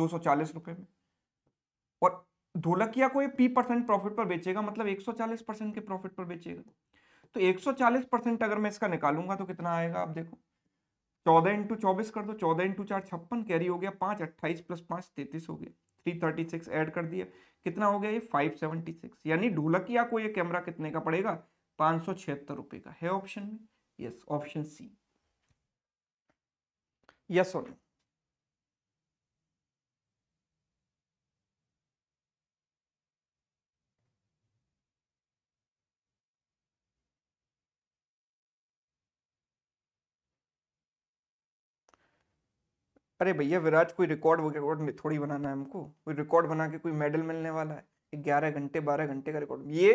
दो रुपए में और ढोलकिया को ये पी परसेंट प्रॉफिट पर बेचेगा मतलब 140 परसेंट के प्रॉफिट पर बेचेगा तो 140 परसेंट अगर मैं इसका निकालूंगा तो कितना आएगा आप देखो चौदह इंटू चौबीस कर दो चौदह इंटू चार छप्पन कैरी हो गया पाँच अट्ठाईस प्लस पाँच तैतीस हो गया थ्री थर्टी सिक्स ऐड कर दिया कितना हो गया ये फाइव सेवेंटी सिक्स यानी ढुलकिया को ये कैमरा कितने का पड़ेगा पाँच सौ छिहत्तर रुपये का है ऑप्शन में यस ऑप्शन सी यस और नहीं अरे भैया विराट कोई रिकॉर्ड रिकॉर्ड थोड़ी बनाना है हमको कोई रिकॉर्ड बना के कोई मेडल मिलने वाला है ग्यारह घंटे बारह घंटे का रिकॉर्ड ये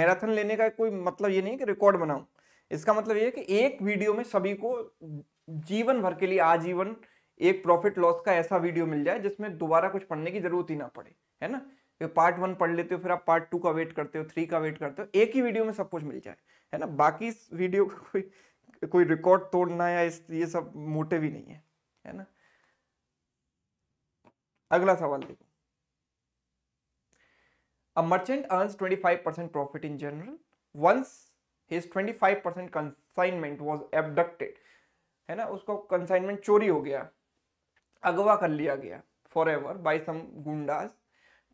मैराथन लेने का कोई मतलब ये नहीं कि रिकॉर्ड बनाऊँ इसका मतलब ये है कि एक वीडियो में सभी को जीवन भर के लिए आजीवन एक प्रॉफिट लॉस का ऐसा वीडियो मिल जाए जिसमें दोबारा कुछ पढ़ने की जरूरत ही ना पड़े है ना पार्ट वन पढ़ लेते हो फिर आप पार्ट टू का वेट करते हो थ्री का वेट करते हो एक ही वीडियो में सब कुछ मिल जाए है ना बाकी वीडियो का कोई कोई रिकॉर्ड तोड़ना या इस ये सब मोटिव ही नहीं है है ना अगला सवाल देखो अ merchant earn 25 percent profit in general once his 25 percent consignment was abducted है ना उसको कंसाइनमेंट चोरी हो गया अगवा कर लिया गया for ever by some goondas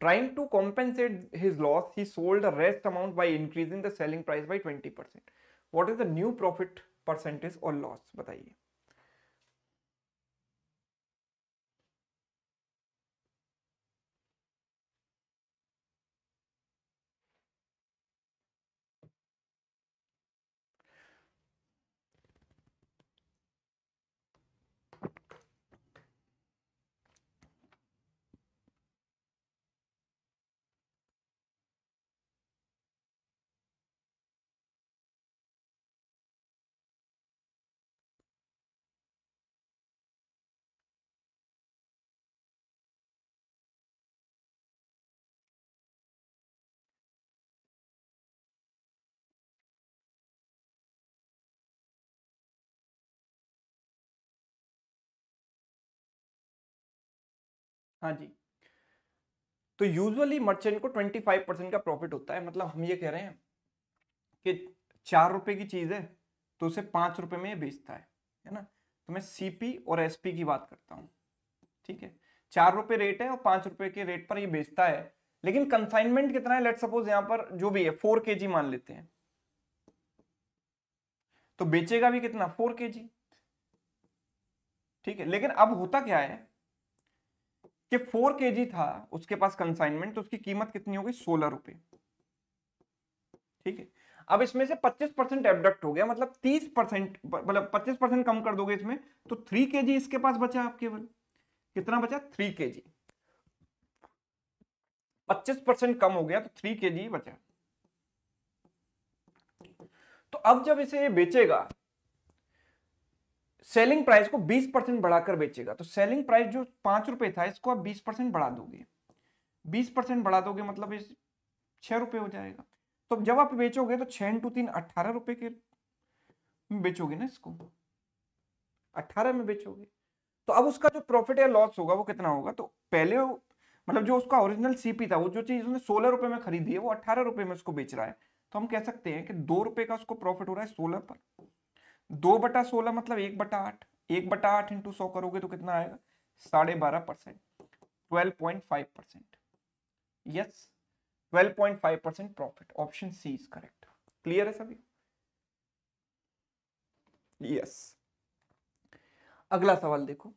trying to compensate his loss he sold rest amount by increasing the selling price by twenty percent what is the new profit percentage और लॉस बताइए हाँ जी तो यूजुअली मर्चेंट को 25 परसेंट का profit होता है मतलब हम ये कह रहे हैं कि चार रुपए की चीज है तो उसे पांच रुपए में बेचता है है ना तो मैं सीपी और एसपी की बात करता हूँ ठीक है चार रुपए रेट है और पांच रुपए के रेट पर ये बेचता है लेकिन कंसाइनमेंट कितना है लेट सपोज यहाँ पर जो भी है फोर के मान लेते हैं तो बेचेगा भी कितना फोर के ठीक है लेकिन अब होता क्या है कि फोर के था उसके पास कंसाइनमेंट तो उसकी कीमत कितनी होगी सोलह रुपए ठीक है अब इसमें से 25 परसेंट एबडक्ट हो गया मतलब 30 परसेंट मतलब 25 परसेंट कम कर दोगे इसमें तो 3 के इसके पास बचा आप केवल कितना बचा 3 के 25 परसेंट कम हो गया तो 3 के बचा तो अब जब इसे ये बेचेगा सेलिंग प्राइस को 20 परसेंट बढ़ाकर बेचेगा तो सेलिंग प्राइस जो पांच रुपए था इसको आप 20 परसेंट बढ़ा दोगे 20 परसेंट बढ़ा दोगे मतलब इस छह रुपए हो जाएगा तो जब आप बेचोगे तो छह इंटू तीन अट्ठारह रुपए के बेचोगे ना इसको अट्ठारह में बेचोगे तो अब उसका जो प्रॉफिट या लॉस होगा वो कितना होगा तो पहले मतलब जो उसका ओरिजिनल सीपी था वो जो चीज उसने सोलह रुपए में खरीदी है वो अट्ठारह रुपए में उसको बेच रहा है तो हम कह सकते हैं कि दो रुपए का उसको प्रॉफिट हो रहा है सोलह पर दो बटा सोलह मतलब एक बटा आठ एक बटा आठ इंटू सौ करोगे तो कितना आएगा साढ़े बारह percent twelve point five percent yes twelve point five percent profit option C is correct clear है सभी यस yes. अगला सवाल देखो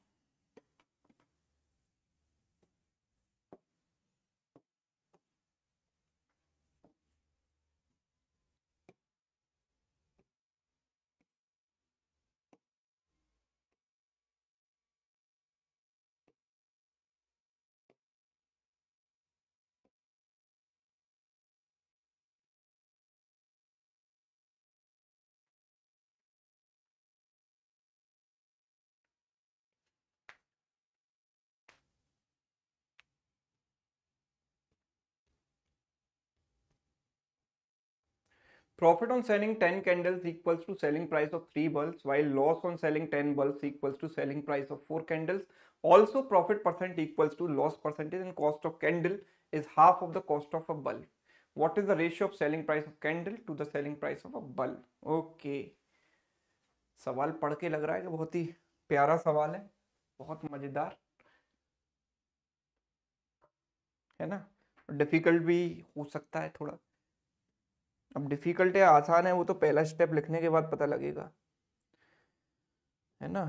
profit on selling 10 candles equals to selling price of 3 bulbs while loss on selling 10 bulbs equals to selling price of 4 candles also profit percent equals to loss percentage and cost of candle is half of the cost of a bulb what is the ratio of selling price of candle to the selling price of a bulb okay सवाल पढ़ के लग रहा है कि बहुत ही प्यारा सवाल है बहुत मजेदार है ना डिफिकल्ट भी हो सकता है थोड़ा अब डिफ़िकल्ट है आसान है वो तो पहला स्टेप लिखने के बाद पता लगेगा है ना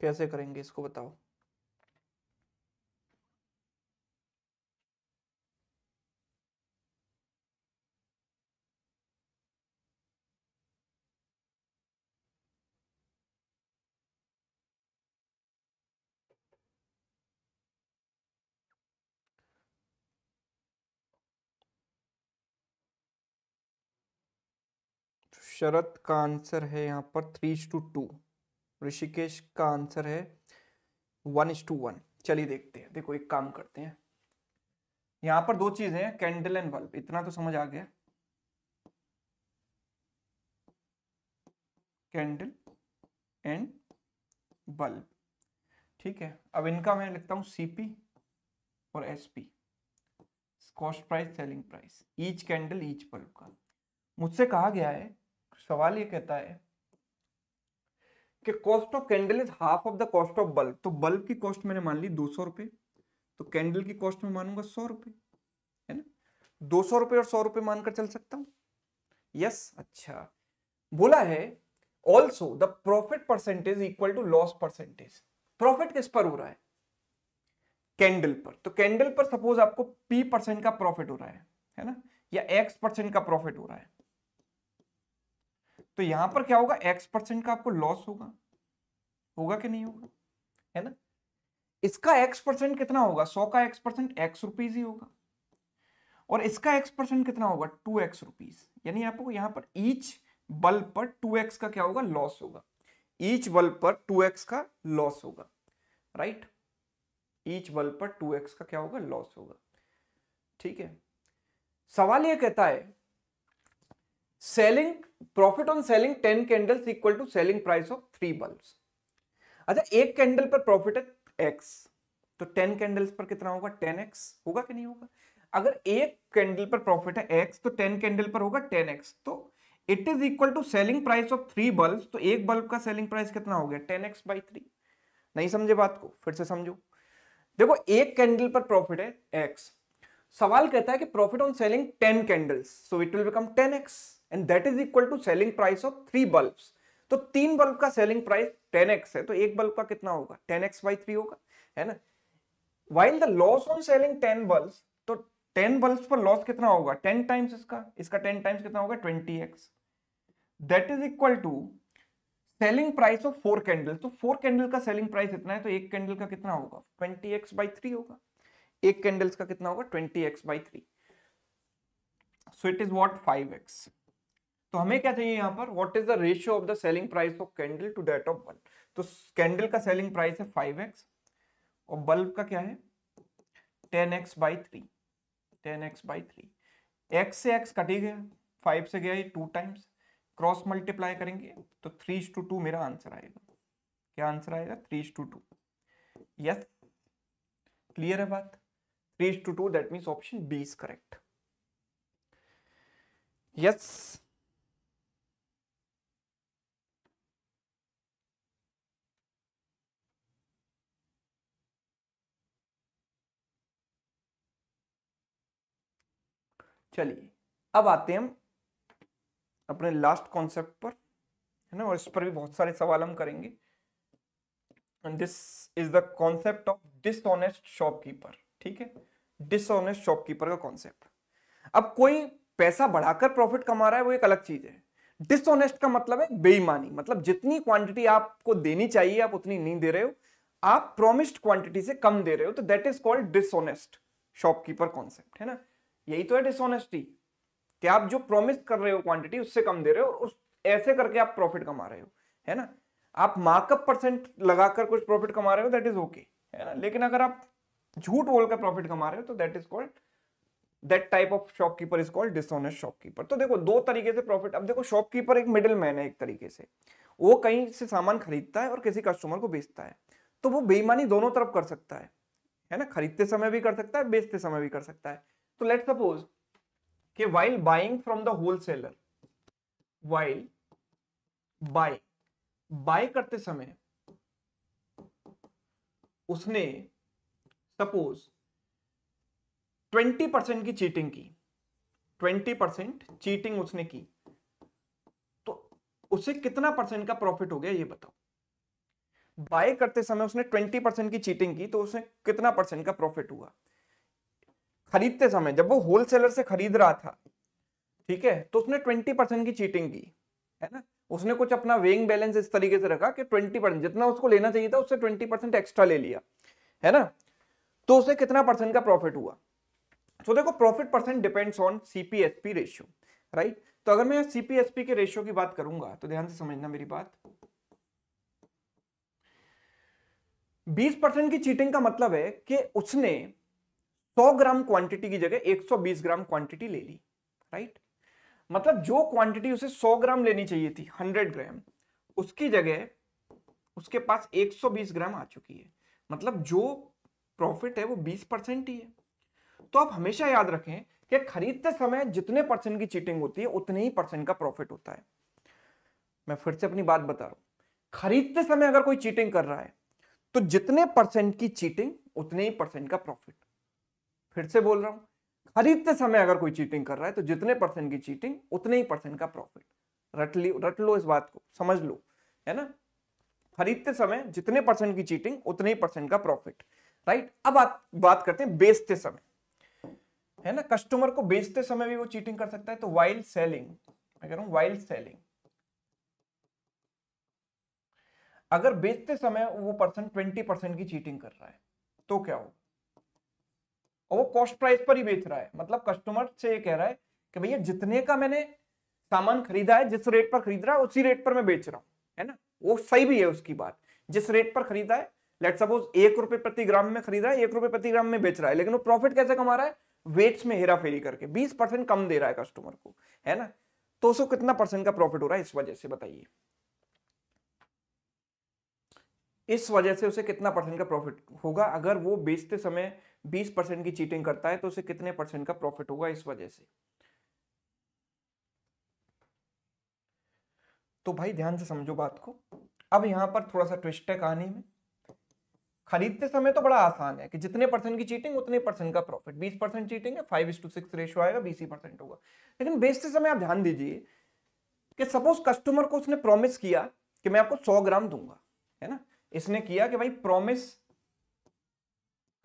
कैसे करेंगे इसको बताओ शरद का आंसर है यहाँ पर थ्री टू टू ऋषिकेश का आंसर है वन इज टू वन चलिए देखते हैं देखो एक काम करते हैं यहाँ पर दो चीजें हैं कैंडल एंड बल्ब इतना तो समझ आ गया कैंडल एंड बल्ब ठीक है अब इनका मैं लिखता हूँ सीपी और SP cost price selling price each candle each bulb का मुझसे कहा गया है सवाल ये कहता है कि cost of candle is half of the cost of bulb तो बल्ब की कॉस्ट मैंने मान ली दो सौ रुपए तो कैंडल की कॉस्ट में मानूंगा सौ रुपए है ना दो सौ रुपए और सौ रुपए मानकर चल सकता हूं यस अच्छा बोला है also the profit percentage equal to loss percentage profit किस पर हो रहा है कैंडल पर तो कैंडल पर सपोज आपको पी परसेंट का प्रॉफिट हो रहा है है ना या एक्स परसेंट का प्रॉफिट हो रहा है तो यहां पर क्या होगा एक्स परसेंट का आपको लॉस होगा होगा कि नहीं होगा है ना इसका एक्स परसेंट कितना होगा सौ का एक्स परसेंट एक्स रुपीज ही होगा और इसका एक्स परसेंट कितना होगा टू एक्स रुपीज यानी आपको यहां पर ईच बल्ब पर टू एक्स का क्या होगा लॉस होगा ईच बल्ब पर टू एक्स का लॉस होगा राइट ईच बल्ब पर टू एक्स का क्या होगा लॉस होगा ठीक है सवाल यह कहता है selling profit on selling ten candles equal to selling price of three bulbs अच्छा एक कैंडल पर प्रॉफिट है एक्स तो टेन कैंडल्स पर कितना होगा टेन एक्स होगा कि नहीं होगा अगर एक कैंडल पर प्रॉफिट है एक्स तो टेन कैंडल पर होगा टेन एक्स तो it is equal to selling price of three bulb तो एक बल्ब का सेलिंग प्राइस कितना हो गया टेन एक्स बाई थ्री नहीं समझे बात को फिर से समझो देखो एक कैंडल पर प्रॉफिट है एक्स सवाल कहता है कि profit on selling ten candles so it will become ten x and that is equal to selling price of three bulb तो तीन बल्ब का सेलिंग प्राइस 10x है तो एक बल्ब का कितना होगा टेन एक्स बाई थ्री होगा है ना while the loss on selling ten bulb तो टेन बल्ब पर लॉस कितना होगा टेन टाइम्स इसका इसका टेन टाइम्स कितना होगा 20x that is equal to selling price of four candle तो फोर कैंडल का सेलिंग प्राइस इतना है तो एक कैंडल का कितना होगा ट्वेंटी एक्स बाई थ्री होगा एक कैंडल्स का कितना होगा twenty x by three so it is what five x तो हमें क्या चाहिए यहाँ पर what is the ratio of the selling price of candle to that of bulb तो कैंडल का सेलिंग प्राइस है फाइव एक्स और बल्ब का क्या है ten x by three ten x by three x से एक्स कटी गया फाइव से गया ये टू टाइम्स क्रॉस मल्टीप्लाई करेंगे तो थ्री टू टू मेरा आंसर आएगा क्या आंसर आएगा three two two yes clear है बात three two two that means option B is correct yes चलिए अब आते हैं हम अपने लास्ट कॉन्सेप्ट पर है ना और इस पर भी बहुत सारे सवाल हम करेंगे and this is the concept of dishonest shopkeeper ठीक है डिसऑनेस्ट शॉपकीपर का कॉन्सेप्ट अब कोई पैसा बढ़ाकर प्रॉफिट कमा रहा है वो एक अलग चीज है डिसऑनेस्ट का मतलब है बेईमानी मतलब जितनी क्वांटिटी आपको देनी चाहिए आप उतनी नहीं दे रहे हो आप प्रोमिस्ड क्वांटिटी से कम दे रहे हो तो that is called dishonest shopkeeper concept है ना यही तो है डिसऑनेस्टी कि आप जो प्रॉमिस कर रहे हो क्वांटिटी उससे कम दे रहे हो और उस ऐसे करके आप प्रॉफिट कमा रहे हो है ना आप मार्कअप परसेंट लगाकर कुछ प्रॉफिट कमा रहे हो दैट इज ओके है ना लेकिन अगर आप झूठ बोलकर प्रॉफिट कमा रहे हो तो that is called that type of shopkeeper is called dishonest shopkeeper तो देखो दो तरीके से प्रॉफिट अब देखो शॉपकीपर एक मिडिल मैन है एक तरीके से वो कहीं से सामान खरीदता है और किसी कस्टमर को बेचता है तो वो बेईमानी दोनों तरफ कर सकता है है ना खरीदते समय भी कर सकता है बेचते समय भी कर सकता है तो लेट सपोज कि while buying from the wholesaler while buy buy करते समय उसने सपोज 20 परसेंट की चीटिंग की 20 परसेंट चीटिंग उसने की तो उसे कितना परसेंट का प्रॉफिट हो गया ये बताओ बाय करते समय उसने 20 परसेंट की चीटिंग की तो उसने कितना परसेंट का प्रॉफिट हुआ खरीदते समय जब वो होलसेलर से खरीद रहा था ठीक है तो उसने ट्वेंटी परसेंट की चीटिंग की है ना उसने कुछ अपना वेइंग बैलेंस इस तरीके से रखा कि ट्वेंटी परसेंट जितना उसको लेना चाहिए था उससे ट्वेंटी परसेंट एक्स्ट्रा ले लिया है ना तो उसे कितना परसेंट का प्रॉफिट हुआ तो देखो profit percent depends on CP SP ratio right तो अगर मैं सीपीएसपी के रेशियो की बात करूंगा तो ध्यान से समझना मेरी बात 20 परसेंट की चीटिंग का मतलब है कि उसने 100 ग्राम क्वांटिटी की जगह 120 ग्राम क्वांटिटी ले ली राइट मतलब जो क्वांटिटी उसे 100 ग्राम लेनी चाहिए थी 100 ग्राम उसकी जगह उसके पास 120 ग्राम आ चुकी है मतलब जो प्रॉफिट है वो 20 परसेंट ही है तो आप हमेशा याद रखें कि खरीदते समय जितने परसेंट की चीटिंग होती है उतने ही परसेंट का प्रॉफिट होता है मैं फिर से अपनी बात बता रहा हूं खरीदते समय अगर कोई चीटिंग कर रहा है तो जितने परसेंट की चीटिंग उतने ही परसेंट का प्रॉफिट फिर से बोल रहा हूं खरीदते समय अगर कोई चीटिंग कर रहा है तो जितने परसेंट की चीटिंग उतने ही परसेंट का प्रॉफिट रट लो रट लो इस बात को समझ लो है ना खरीदते समय जितने परसेंट की चीटिंग उतने ही परसेंट का प्रॉफिट राइट अब आप बात करते हैं बेचते समय है ना कस्टमर को बेचते समय भी वो चीटिंग कर सकता है तो वाइल्ड सेलिंग मैं कह रहा हूं वाइल्ड सेलिंग अगर बेचते समय वो पर्सन ट्वेंटी परसेंट की चीटिंग कर रहा है तो क्या होगा और वो कॉस्ट प्राइस पर ही बेच रहा है मतलब कस्टमर से ये कह रहा है कि भैया जितने का मैंने सामान खरीदा है जिस रेट पर खरीद रहा है उसी रेट पर मैं बेच रहा हूँ है ना वो सही भी है उसकी बात जिस रेट पर खरीदा है लेट सपोज एक रुपए प्रति ग्राम में खरीदा है एक रुपए प्रति ग्राम में बेच रहा है लेकिन वो प्रॉफिट कैसे कमा रहा है वेट्स में हेरा फेरी करके बीस परसेंट कम दे रहा है कस्टमर को है ना तो सो कितना परसेंट का प्रॉफिट हो रहा है इस वजह से बताइए इस वजह से उसे कितना परसेंट का प्रॉफिट होगा अगर वो बेचते समय बीस परसेंट की चीटिंग करता है तो उसे कितने परसेंट का प्रॉफिट होगा इस वजह से तो भाई ध्यान से समझो बात को अब यहां पर थोड़ा सा ट्विस्ट है कहानी में खरीदते समय तो बड़ा आसान है कि जितने परसेंट की चीटिंग उतने परसेंट का प्रॉफिट बीस परसेंट चीटिंग है फाइव टू सिक्स रेशो आएगा बीस परसेंट होगा लेकिन बेचते समय आप ध्यान दीजिए कि सपोज कस्टमर को उसने प्रॉमिस किया कि मैं आपको सौ ग्राम दूंगा है ना इसने किया कि भाई प्रॉमिस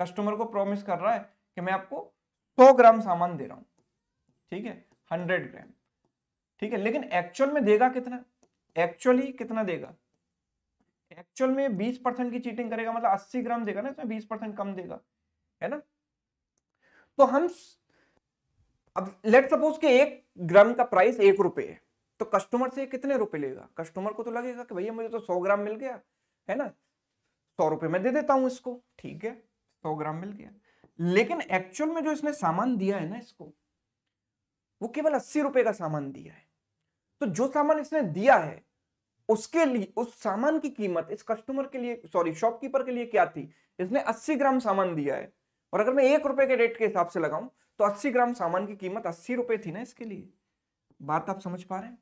कस्टमर को प्रॉमिस कर रहा है कि मैं आपको 100 ग्राम सामान दे रहा हूं ठीक है 100 ग्राम ठीक है लेकिन एक्चुअल में देगा कितना एक्चुअली कितना देगा एक्चुअल में 20 परसेंट की चीटिंग करेगा मतलब 80 ग्राम देगा ना इसमें 20 परसेंट कम देगा है ना तो हम अब लेट सपोज के एक ग्राम का प्राइस एक रुपए है तो कस्टमर से कितने रुपए लेगा कस्टमर को तो लगेगा कि भैया मुझे तो सौ ग्राम मिल गया है ना सौ रुपए में दे देता हूं इसको ठीक है सौ ग्राम मिल गया लेकिन एक्चुअल में जो इसने सामान दिया है ना इसको वो केवल अस्सी रुपए का सामान दिया है तो जो सामान इसने दिया है उसके लिए उस सामान की कीमत इस कस्टमर के लिए सॉरी शॉपकीपर के लिए क्या थी इसने 80 ग्राम सामान दिया है और अगर मैं एक रुपए के रेट के हिसाब से लगाऊं तो 80 ग्राम सामान की कीमत अस्सी रुपए थी ना इसके लिए बात आप समझ पा रहे हैं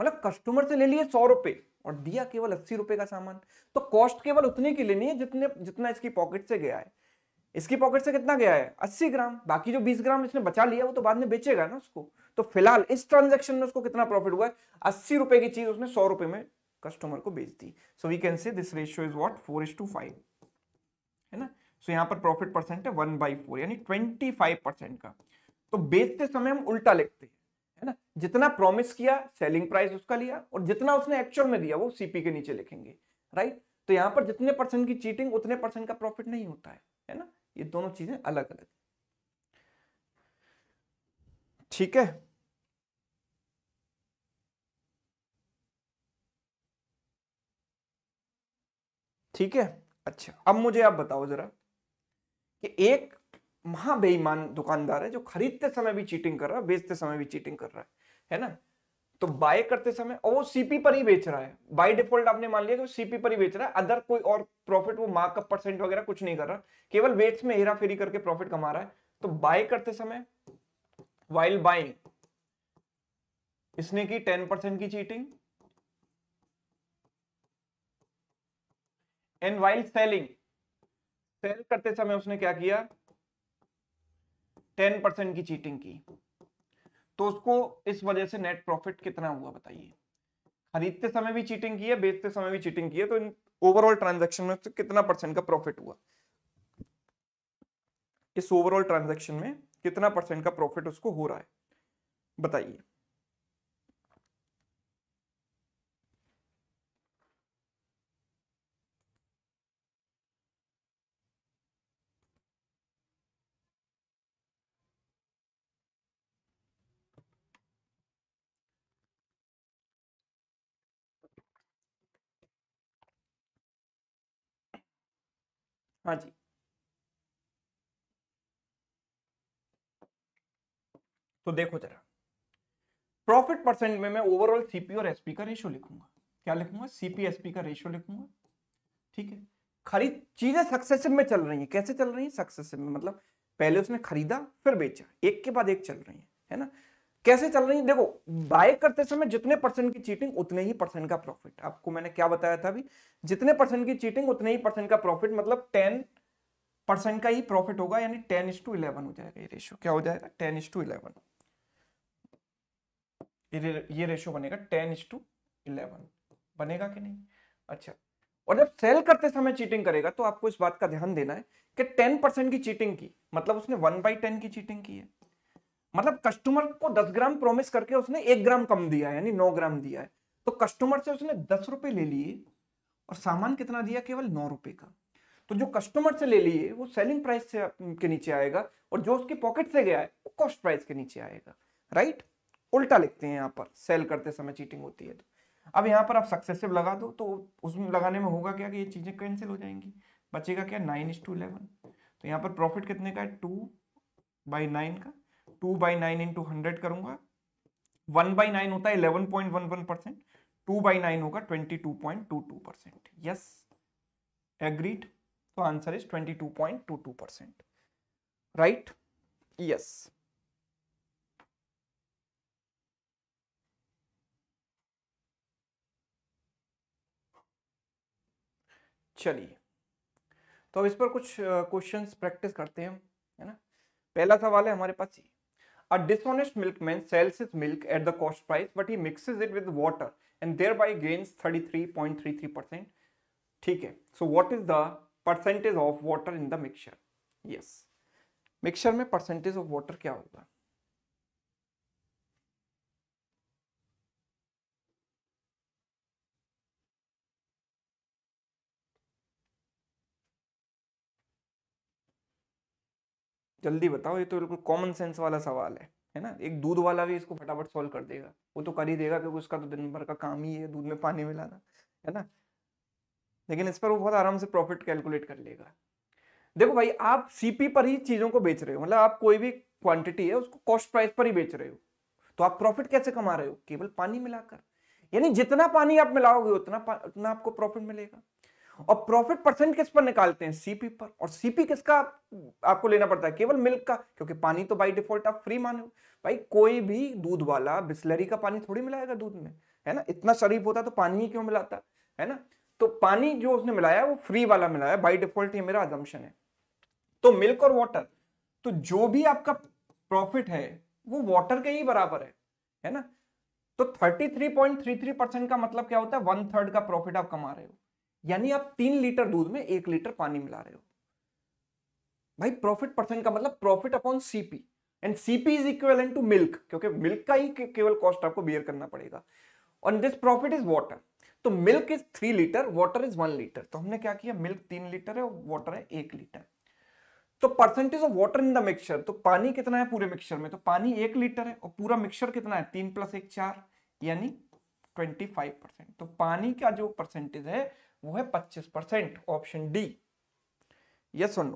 मतलब कस्टमर से ले लिए सौ रुपए और दिया केवल अस्सी रुपए का सामान तो कॉस्ट केवल उतने की लेनी है जितने जितना इसकी पॉकेट से गया है इसकी पॉकेट से कितना गया है अस्सी ग्राम बाकी जो बीस ग्राम इसने बचा लिया वो तो बाद में बेचेगा ना उसको तो फिलहाल इस ट्रांजेक्शन में उसको कितना प्रॉफिट हुआ है अस्सी रुपए की चीज उसने सौ रुपए में कस्टमर को बेच दी so we can say this ratio is what four is to five है ना सो so, यहाँ पर प्रॉफिट परसेंट है वन बाई फोर यानी ट्वेंटी फाइव परसेंट का तो बेचते समय हम उल्टा लिखते हैं है ना जितना प्रॉमिस किया सेलिंग प्राइस उसका लिया और जितना उसने एक्चुअल में दिया वो सीपी के नीचे लिखेंगे राइट तो यहाँ पर जितने परसेंट की चीटिंग उतने परसेंट का प्रॉफिट नहीं होता है है ना ये दोनों चीजें अलग अलग ठीक है ठीक है अच्छा अब मुझे आप बताओ जरा कि एक महाबेईमान दुकानदार है जो खरीदते समय भी चीटिंग कर रहा है बेचते समय भी चीटिंग कर रहा है है ना तो बाय करते समय और वो सीपी पर ही बेच रहा है बाय डिफॉल्ट आपने मान लिया कि सीपी पर ही बेच रहा है अदर कोई और प्रॉफिट वो मार्कअप परसेंट वगैरह कुछ नहीं कर रहा केवल वेट्स में हेरा फेरी करके प्रॉफिट कमा रहा है तो बाय करते समय वाइल बाइंग इसने की टेन परसेंट की cheating and while selling sell करते समय उसने क्या किया टेन परसेंट की चीटिंग की तो उसको इस वजह से नेट प्रॉफिट कितना हुआ बताइए खरीदते समय भी चीटिंग की है बेचते समय भी चीटिंग की है तो ओवरऑल ट्रांजेक्शन में तो कितना परसेंट का प्रॉफिट हुआ इस ओवरऑल ट्रांजेक्शन में कितना परसेंट का प्रॉफिट उसको हो रहा है बताइए हाँ जी तो देखो जरा प्रॉफिट परसेंट में मैं ओवरऑल सीपी और एसपी का रेशियो लिखूंगा क्या लिखूंगा सीपी एसपी का रेशियो लिखूंगा ठीक है खरीद चीजें सक्सेसिव में चल रही हैं कैसे चल रही हैं सक्सेसिव में मतलब पहले उसने खरीदा फिर बेचा एक के बाद एक चल रही है है ना कैसे चल रही है देखो बाय करते समय जितने परसेंट की चीटिंग उतने ही परसेंट का प्रॉफिट आपको मैंने क्या बताया था अभी जितने परसेंट की चीटिंग उतने ही परसेंट का प्रॉफिट मतलब टेन परसेंट का ही प्रॉफिट होगा यानी टेन इज टू इलेवन हो जाएगा ये रेशियो क्या हो जाएगा टेन इज टू इलेवन ये रेशियो बनेगा टेन इज टू इलेवन बनेगा कि नहीं अच्छा और जब सेल करते समय चीटिंग करेगा तो आपको इस बात का ध्यान देना है कि टेन परसेंट की चीटिंग की मतलब उसने वन बाई टेन की चीटिंग की है मतलब कस्टमर को दस ग्राम प्रोमिस करके उसने एक ग्राम कम दिया है यानी नौ ग्राम दिया है तो कस्टमर से उसने दस रुपए ले लिए और सामान कितना दिया केवल नौ रुपए का तो जो कस्टमर से ले लिए वो सेलिंग प्राइस से के नीचे आएगा और जो उसके पॉकेट से गया है वो कॉस्ट प्राइस के नीचे आएगा राइट उल्टा लिखते हैं यहाँ पर सेल करते समय चीटिंग होती है तो अब यहाँ पर आप सक्सेसिव लगा दो तो उसमें लगाने में होगा क्या कि ये चीज़ें कैंसिल हो जाएंगी बचेगा क्या नाइन इज टू इलेवन तो यहाँ पर प्रॉफिट कितने का है टू बाई नाइन का two by nine into hundred करूंगा वन बाई नाइन होता है eleven point one one percent two by nine होगा twenty two point two two percent yes agreed तो answer is twenty two point two two percent right yes चलिए तो अब इस पर कुछ क्वेश्चंस प्रैक्टिस करते हैं हम है ना पहला सवाल है हमारे पास A dishonest milkman sells his milk at the cost price, but he mixes it with water and thereby gains 33.33%. ठीक है what is the percentage of water in the mixture? Yes. Mixture yes percentage में water of water क्या होगा जल्दी बताओ ये तो बिल्कुल कॉमन सेंस वाला सवाल है है ना एक दूध वाला भी इसको फटाफट सॉल्व कर देगा वो तो कर ही देगा क्योंकि उसका तो दिन भर का काम ही है दूध में पानी मिलाना है ना लेकिन इस पर वो बहुत आराम से प्रॉफिट कैलकुलेट कर लेगा देखो भाई आप सीपी पर ही चीज़ों को बेच रहे हो मतलब आप कोई भी क्वांटिटी है उसको कॉस्ट प्राइस पर ही बेच रहे हो तो आप प्रॉफिट कैसे कमा रहे हो केवल पानी मिलाकर यानी जितना पानी आप मिलाओगे उतना उतना आपको प्रॉफिट मिलेगा और प्रॉफिट परसेंट किस पर निकालते हैं सीपी पर और सीपी किसका आपको लेना पड़ता है केवल मिल्क का क्योंकि पानी तो बाई डिफॉल्ट आप फ्री मानो भाई कोई भी दूध वाला बिस्लरी का पानी थोड़ी मिलाएगा दूध में है ना इतना शरीफ होता तो पानी ही क्यों मिलाता है ना तो पानी जो उसने मिलाया वो फ्री वाला मिलाया बाई डिफॉल्ट ये मेरा अजम्पन है तो मिल्क और वाटर तो जो भी आपका प्रॉफिट है वो वाटर के ही बराबर है है ना तो 33.33 परसेंट का मतलब क्या होता है वन थर्ड का प्रॉफिट आप कमा रहे हो यानी आप तीन लीटर दूध में एक लीटर पानी मिला रहे हो भाई प्रॉफिट परसेंट का मतलब profit upon CP and CP is equal to milk क्योंकि मिल्क का ही केवल कॉस्ट आपको बियर करना पड़ेगा और दिस प्रॉफिट इज वॉटर तो milk is three litre water is one litre तो हमने क्या किया मिल्क तीन लीटर है और वाटर है एक लीटर तो percentage of water in the mixture तो पानी कितना है पूरे मिक्सचर में तो पानी एक लीटर है और पूरा मिक्सचर कितना है तीन प्लस एक चार यानी ट्वेंटी फाइव परसेंट तो पानी का जो परसेंटेज है वो है पच्चीस परसेंट ऑप्शन डी यस और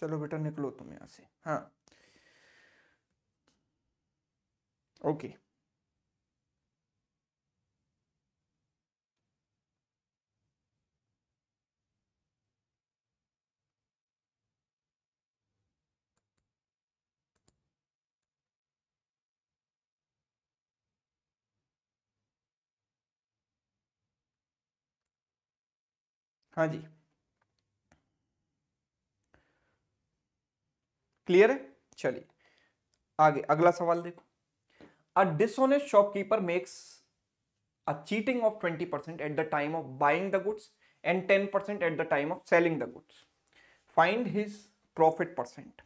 चलो बेटा निकलो तुम यहां से हाँ ओके हाँ जी क्लियर है चलिए आगे अगला सवाल देखो a dishonest shopkeeper makes a cheating of twenty percent at the time of buying the goods and ten percent at the time of selling the goods find his profit percent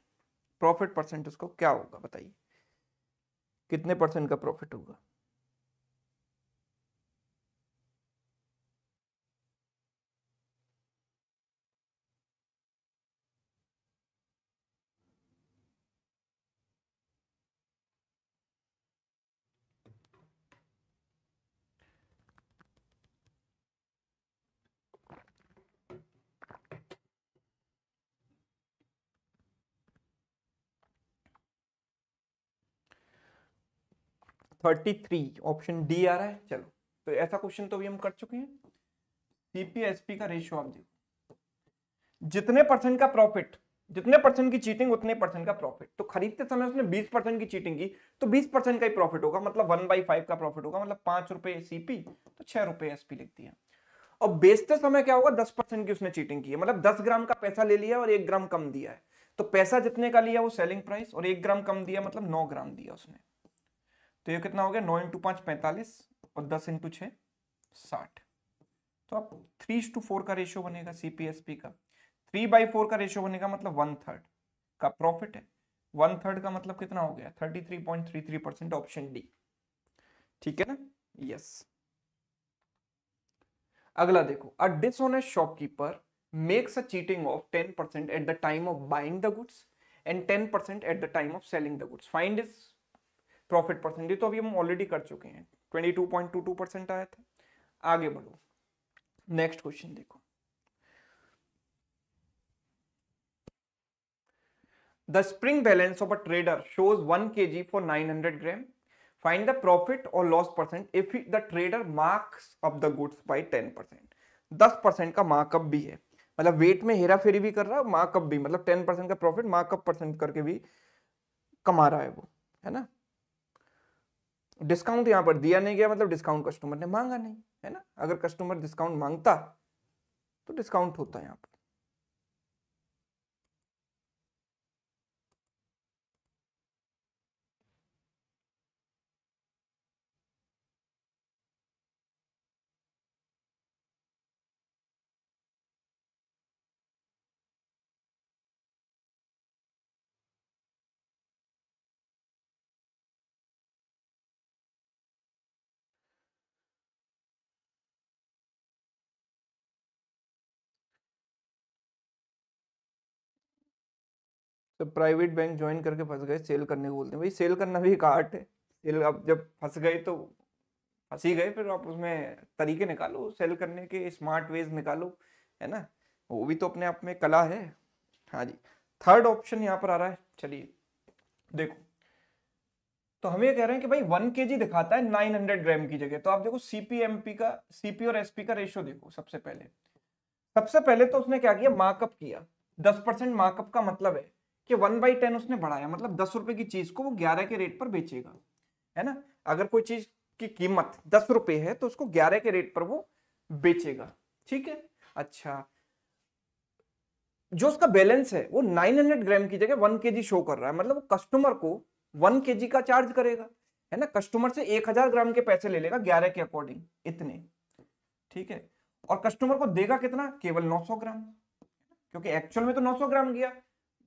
profit percent उसको क्या होगा बताइए कितने परसेंट का profit होगा thirty three option D आ रहा है चलो तो ऐसा क्वेश्चन तो अभी हम कर चुके हैं सीपीएसपी का रेशियो आप देखो जितने परसेंट का प्रॉफिट जितने परसेंट की चीटिंग उतने परसेंट का प्रॉफिट तो खरीदते समय उसने 20 परसेंट की चीटिंग की तो 20 परसेंट का ही प्रॉफिट होगा मतलब वन बाई फाइव का प्रॉफिट होगा मतलब पांच रुपए सीपी तो छह रुपए एसपी लिख दिया और बेचते समय क्या होगा दस परसेंट की उसने चीटिंग की है मतलब दस ग्राम का पैसा ले लिया और एक ग्राम कम दिया है तो पैसा जितने का लिया वो सेलिंग प्राइस और एक ग्राम कम दिया मतलब नौ ग्राम दिया उसने तो ये कितना हो गया नौ इंटू पांच पैंतालीस और दस इंटू छ साठ तो अब थ्री टू फोर का रेशियो बनेगा सीपीएसपी का थ्री बाई फोर का रेशियो बनेगा मतलब वन थर्ड का प्रॉफिट है वन थर्ड का मतलब कितना हो गया thirty three point three three percent option D ठीक है ना यस अगला देखो a dishonest shopkeeper cheating of ten percent at the time of buying the goods and ten percent at the time of selling the goods find is profit percentage तो अभी हम already कर चुके हैं twenty two point two two percent आया था आगे बढ़ो नेक्स्ट क्वेश्चन देखो the spring balance of a trader shows one K G for nine hundred gram find the profit और loss percent if the trader marks up the goods by ten percent दस परसेंट का markup भी है मतलब wait में हेरा फेरी भी कर रहा है मार्कअप भी मतलब टेन परसेंट का प्रॉफिट मार्कअप परसेंट करके भी कमा रहा है वो है ना डिस्काउंट यहाँ पर दिया नहीं गया मतलब डिस्काउंट कस्टमर ने मांगा नहीं है ना अगर कस्टमर डिस्काउंट मांगता तो डिस्काउंट होता यहाँ पर तो प्राइवेट बैंक ज्वाइन करके फंस गए सेल करने को बोलते हैं भाई सेल करना भी एक आर्ट है सेल आप जब फंस गए तो फंस ही गए फिर आप उसमें तरीके निकालो सेल करने के स्मार्ट वेज निकालो है ना वो भी तो अपने आप में कला है हाँ जी थर्ड ऑप्शन यहाँ पर आ रहा है चलिए देखो तो हम ये कह रहे हैं कि भाई वन के दिखाता है नाइन हंड्रेड ग्राम की जगह तो आप देखो सीपीएमपी का सीपी और एसपी का रेशियो देखो सबसे पहले सबसे पहले तो उसने क्या किया मार्कअप किया दस परसेंट मार्कअप का मतलब है कि वन बाई टेन उसने बढ़ाया मतलब दस रुपए की चीज को वो ग्यारह के रेट पर बेचेगा है ना अगर कोई चीज की कीमत दस रुपए है तो उसको ग्यारह के रेट पर वो बेचेगा ठीक है अच्छा जो उसका बैलेंस है वो 900 ग्राम की जगह 1 केजी शो कर रहा है मतलब वो कस्टमर को 1 केजी का चार्ज करेगा है ना कस्टमर से 1000 ग्राम के पैसे ले लेगा 11 के अकॉर्डिंग इतने ठीक है और कस्टमर को देगा कितना केवल 900 ग्राम क्योंकि एक्चुअल में तो 900 ग्राम गया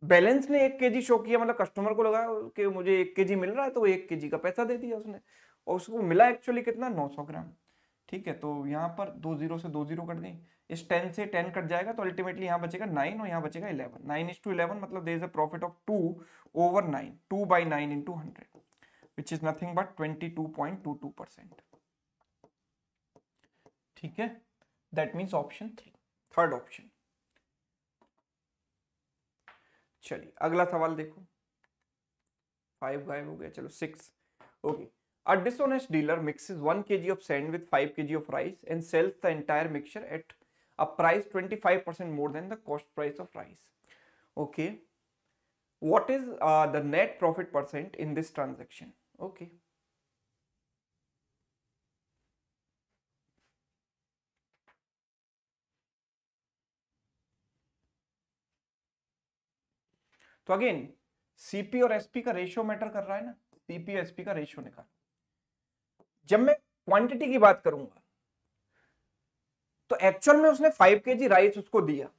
बैलेंस ने एक के शो किया मतलब कस्टमर को लगा कि मुझे एक के मिल रहा है तो वो एक के का पैसा दे दिया उसने और उसको मिला एक्चुअली कितना नौ सौ ग्राम ठीक है तो यहाँ पर दो जीरो से दो जीरो कर दें इस टेन से टेन कट जाएगा तो अल्टीमेटली यहाँ बचेगा नाइन और यहाँ बचेगा eleven nine is to eleven मतलब there is a profit of two over nine two by nine into hundred which is nothing but twenty two point two two percent ठीक है that means option three third option चलिए अगला सवाल देखो five गायब हो गया चलो six okay a dishonest dealer mixes one K G of sand with five K G of rice and sells the entire mixture at a price twenty five percent more than the cost price of rice okay what is the net profit percent in this transaction okay तो again CP और SP का ratio matter कर रहा है ना CP और SP का ratio निकाल जब मैं क्वांटिटी की बात करूंगा तो एक्चुअल में उसने फाइव के राइस उसको दिया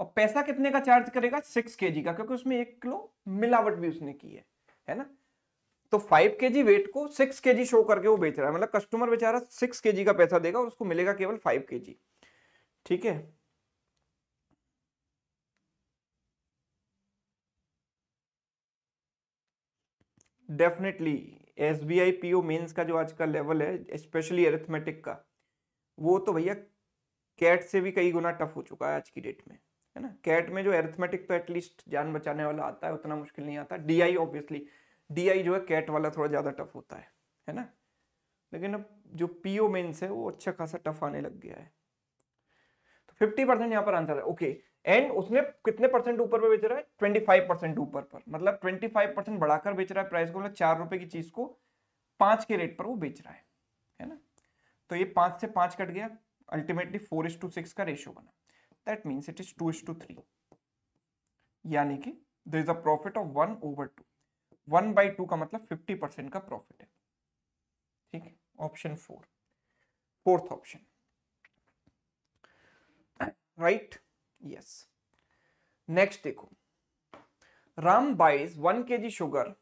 और पैसा कितने का चार्ज करेगा सिक्स के का क्योंकि उसमें एक किलो मिलावट भी उसने की है है ना तो फाइव के वेट को सिक्स के शो करके वो बेच रहा है मतलब कस्टमर बेचारा सिक्स के का पैसा देगा और उसको मिलेगा केवल फाइव के ठीक है definitely S B I P O mains का जो आज का लेवल है स्पेशली एरिथमेटिक का वो तो भैया कैट से भी कई गुना टफ हो चुका है आज की डेट में है ना कैट में जो एरिथमेटिक तो एटलीस्ट जान बचाने वाला आता है उतना मुश्किल नहीं आता D I obviously D I जो है कैट वाला थोड़ा ज़्यादा टफ होता है है ना लेकिन अब जो पी ओ मेन्स है वो अच्छा खासा टफ आने लग गया है तो फिफ्टी परसेंट यहाँ पर आंसर है ओके okay. एंड उसने कितने परसेंट ऊपर पे बेच रहा है ट्वेंटी फाइव परसेंट ऊपर पर मतलब ट्वेंटी फाइव परसेंट बढ़ाकर बेच रहा है प्राइस को मतलब चार रुपए की चीज को पांच के रेट पर वो बेच रहा है है ना तो ये पांच से पांच कट गया ultimately four is to six का रेशियो बना that means it is two is to three यानी कि there is a profit of one over two one by two का मतलब फिफ्टी परसेंट का प्रॉफिट है ठीक है option four fourth option right right? Yes next देखो Ram buys one K G sugar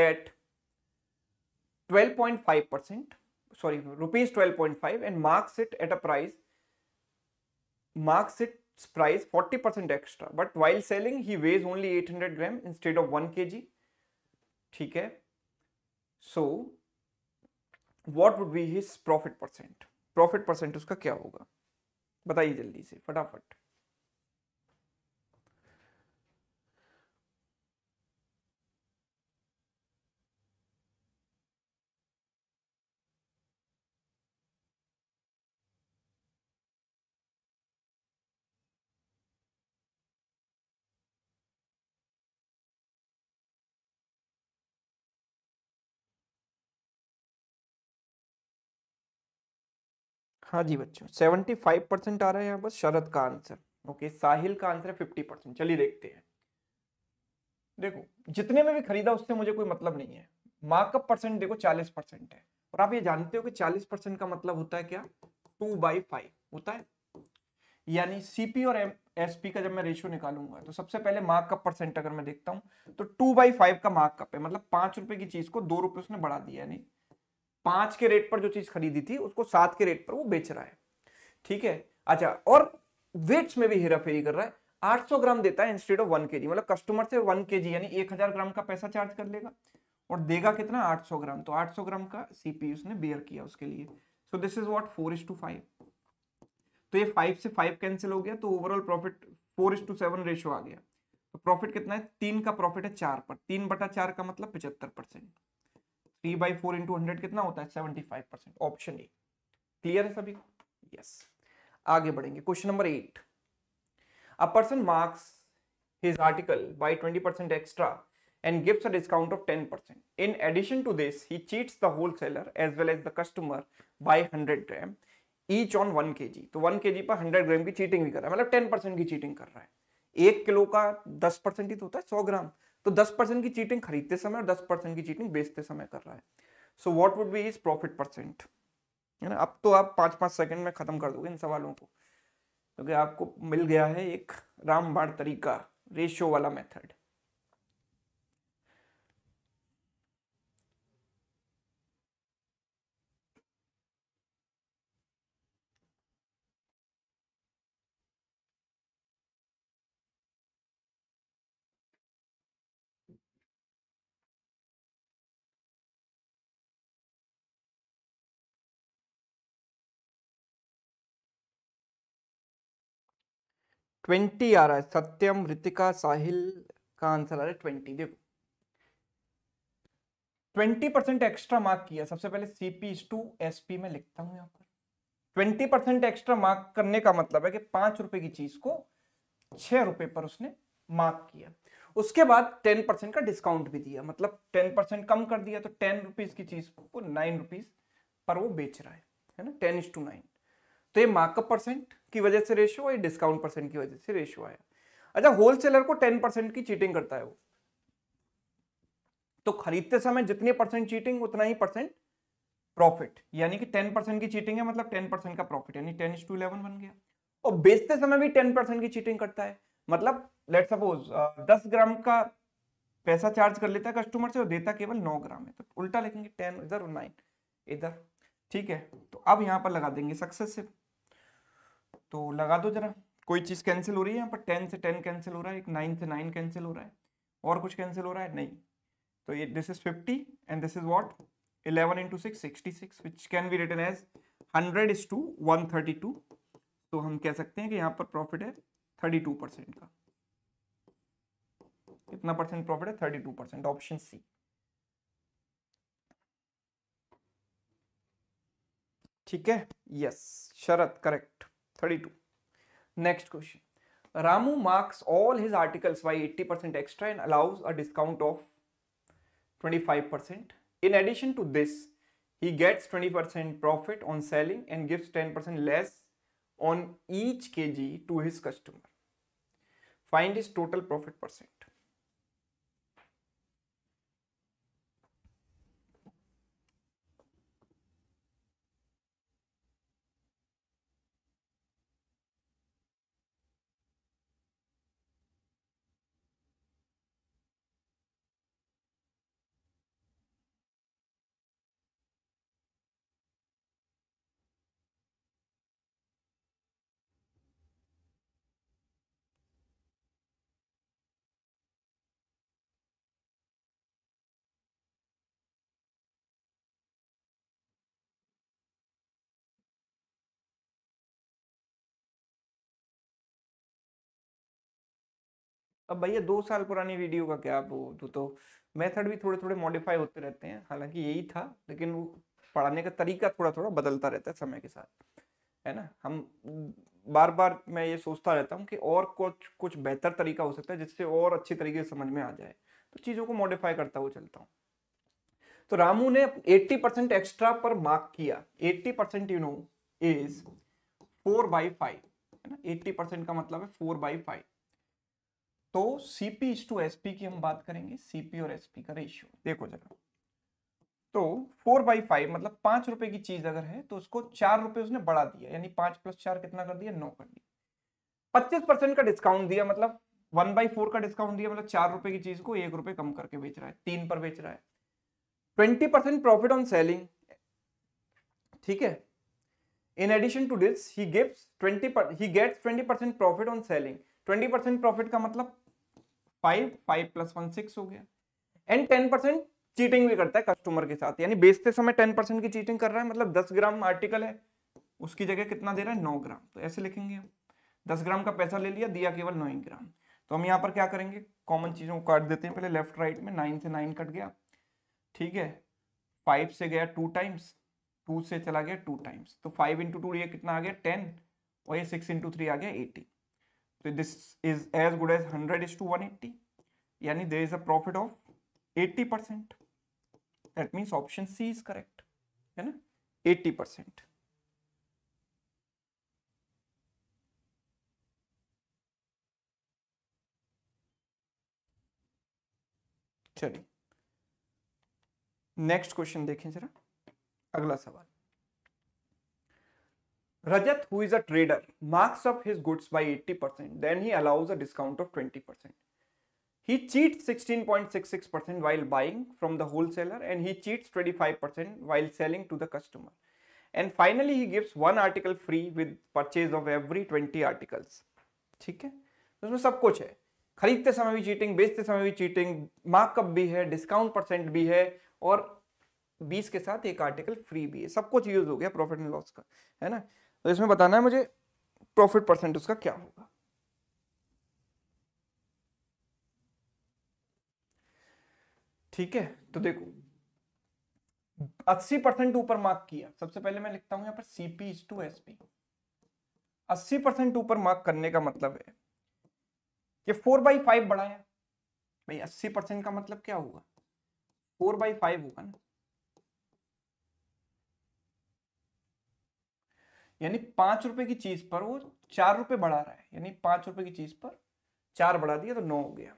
at twelve point five percent sorry rupees 12.5 and marks it at a price marks it price 40 percent extra but while selling he weighs only eight hundred gram instead of one K G ठीक है so what would be his profit percent profit percent उसका क्या होगा बताइए जल्दी से फटाफट हाँ जी बच्चों सेवेंटी फाइव परसेंट आ रहा है यहाँ पर शरद का आंसर ओके साहिल का आंसर है फिफ्टी परसेंट चलिए देखते हैं देखो जितने में भी खरीदा उससे मुझे कोई मतलब नहीं है मार्कअप परसेंट देखो चालीस परसेंट है और आप ये जानते हो कि चालीस परसेंट का मतलब होता है क्या टू बाई फाइव होता है यानी सीपी और एसपी का जब मैं रेशियो निकालूंगा तो सबसे पहले मार्कअप परसेंट अगर मैं देखता हूं तो टू बाई फाइव का मार्कअप है मतलब पांच रुपए की चीज को दो रुपए उसने बढ़ा दिया यानी पांच के रेट पर जो चीज खरीदी थी उसको सात के रेट पर वो बेच रहा है ठीक है अच्छा और वेट्स में भी हेरा फेरी कर रहा है 800 ग्राम देता है इंस्टेड ऑफ वन के मतलब कस्टमर से वन के यानी एक ग्राम का पैसा चार्ज कर लेगा और देगा कितना 800 ग्राम तो 800 ग्राम का सीपी उसने बेयर किया उसके लिए so this is what four is to five तो ये फाइव से फाइव कैंसिल हो गया तो overall profit four is to seven ratio आ गया तो प्रॉफिट कितना है तीन का प्रॉफिट है चार पर तीन बटा चार का मतलब पचहत्तर percent three by four into hundred कितना होता है seventy five percent option A clear है सभी यस आगे बढ़ेंगे question number eight a person marks his article by 20% extra and gives a discount of 10%. In addition to this, he cheats the wholesaler as well as the customer by 100 gram each on 1 kg. तो 1 kg पर hundred gram की cheating भी कर रहा है मतलब 10% की cheating कर रहा है एक किलो का दस परसेंट ही तो होता है सौ ग्राम तो 10 परसेंट की चीटिंग खरीदते समय और 10 परसेंट की चीटिंग बेचते समय कर रहा है so what would be is profit percent है ना अब तो आप पाँच पाँच सेकंड में ख़त्म कर दोगे इन सवालों को क्योंकि तो आपको मिल गया है एक रामबाण तरीका रेशियो वाला मेथड ट्वेंटी आ रहा है सत्यम ऋतिका साहिल का आंसर आ रहा है ट्वेंटी देखो ट्वेंटी परसेंट एक्स्ट्रा मार्क किया सबसे पहले सीपी टू एस पी में लिखता हूं यहाँ पर ट्वेंटी परसेंट एक्स्ट्रा मार्क करने का मतलब है कि पांच रुपए की चीज को छह रुपए पर उसने मार्क किया उसके बाद टेन परसेंट का डिस्काउंट भी दिया मतलब टेन परसेंट कम कर दिया तो टेन रुपीज की चीज को नाइन रुपीज पर वो बेच रहा है ना टेन इज टू नाइन तो ये मार्कअप परसेंट की वजह से रेशियो आई डिस्काउंट परसेंट की वजह से रेशियो आया अच्छा होलसेलर को टेन परसेंट की चीटिंग करता है वो तो खरीदते समय जितने परसेंट चीटिंग उतना ही परसेंट प्रॉफिट यानी कि टेन परसेंट की चीटिंग है मतलब टेन परसेंट का प्रॉफिट यानी टेन इज टू इलेवन बन गया और बेचते समय भी टेन परसेंट की चीटिंग करता है मतलब लेट सपोज दस ग्राम का पैसा चार्ज कर लेता है कस्टमर से और देता केवल नौ ग्राम है तो उल्टा लिखेंगे टेन इधर नाइन इधर ठीक है तो अब यहाँ पर लगा देंगे सक्सेसिव तो लगा दो जरा कोई चीज़ कैंसिल हो रही है यहाँ पर टेन से टेन कैंसिल हो रहा है एक नाइन से नाइन कैंसिल हो रहा है और कुछ कैंसिल हो रहा है नहीं तो ये this is fifty and this is what eleven into six sixty six which can be return as hundred is to one thirty two तो हम कह सकते हैं कि यहाँ पर प्रॉफिट है थर्टी टू परसेंट का कितना परसेंट प्रॉफिट है thirty two percent option C ठीक है yes Sharat correct 32. Next question. Ramu marks all his articles by 80% extra and allows a discount of 25%. In addition to this, he gets 20% profit on selling and gives 10% less on each kg to his customer. Find his total profit percent. अब भैया दो साल पुरानी video का क्या वो तो, तो मेथड भी थोड़े थोड़े मॉडिफाई होते रहते हैं हालांकि यही था लेकिन वो पढ़ाने का तरीका थोड़ा थोड़ा बदलता रहता है समय के साथ है ना हम बार बार मैं ये सोचता रहता हूँ कि और कुछ कुछ बेहतर तरीका हो सकता है जिससे और अच्छी तरीके से समझ में आ जाए तो चीज़ों को मॉडिफाई करता हुआ चलता हूँ तो रामू ने 80 परसेंट एक्स्ट्रा पर मार्क किया 80 percent you know is four by five है ना 80 परसेंट का मतलब है फोर बाई फाइव तो सीपी टू एसपी की हम बात करेंगे सीपी और एसपी का रेशियो देखो जरा तो फोर बाई फाइव मतलब पांच रुपए की चीज अगर है तो उसको चार रुपए उसने बढ़ा दिया यानी पांच प्लस चार कितना कर दिया नौ कर दिया पच्चीस परसेंट का डिस्काउंट दिया मतलब वन बाई फोर का डिस्काउंट दिया मतलब चार रुपए की चीज को एक रुपए कम करके बेच रहा है तीन पर बेच रहा है twenty percent profit on selling ठीक है in addition to this he gives 20 per, he gets 20% profit on selling 20% profit का मतलब five five plus one six हो गया एंड टेन परसेंट चीटिंग भी करता है कस्टमर के साथ यानी बेचते समय टेन परसेंट की चीटिंग कर रहा है मतलब दस ग्राम आर्टिकल है उसकी जगह कितना दे रहा है नौ ग्राम तो ऐसे लिखेंगे हम दस ग्राम का पैसा ले लिया दिया केवल नौ ग्राम तो हम यहाँ पर क्या करेंगे कॉमन चीज़ों को काट देते हैं पहले लेफ्ट राइट में नाइन से नाइन कट गया ठीक है फाइव से गया टू टाइम्स टू से चला गया टू टाइम्स तो फाइव इंटू टू ये कितना आ गया टेन और ये सिक्स इंटू थ्री आ गया एटीन तो this is as good as hundred is to one eighty यानी there is a profit of eighty percent that means option C is correct है ना एट्टी परसेंट चलिए नेक्स्ट क्वेश्चन देखें जरा अगला सवाल Rajat, who is a trader, marks up his goods by 80%, then he allows a discount of 20%. He cheats 16.66% while buying from the wholesaler and he cheats 25% while selling to the customer. And finally, he gives one article free with purchase of every 20 articles. ठीक है उसमें सब कुछ है खरीदते समय भी cheating बेचते समय भी चीटिंग मार्कअप भी है डिस्काउंट परसेंट भी है और 20 के साथ एक आर्टिकल फ्री भी है सब कुछ यूज हो गया प्रॉफिट एंड लॉस का है ना तो इसमें बताना है मुझे प्रॉफिट परसेंट उसका क्या होगा ठीक है तो देखो 80 परसेंट ऊपर मार्क किया सबसे पहले मैं लिखता हूं यहां पर सीपी टू एस पी अस्सी परसेंट ऊपर मार्क करने का मतलब है कि फोर बाई फाइव बढ़ाया भाई अस्सी परसेंट का मतलब क्या होगा फोर बाई फाइव होगा ना यानी पांच रुपए की चीज पर वो चार रुपए बढ़ा रहा है यानी पांच रुपए की चीज पर चार बढ़ा दिया तो नौ हो गया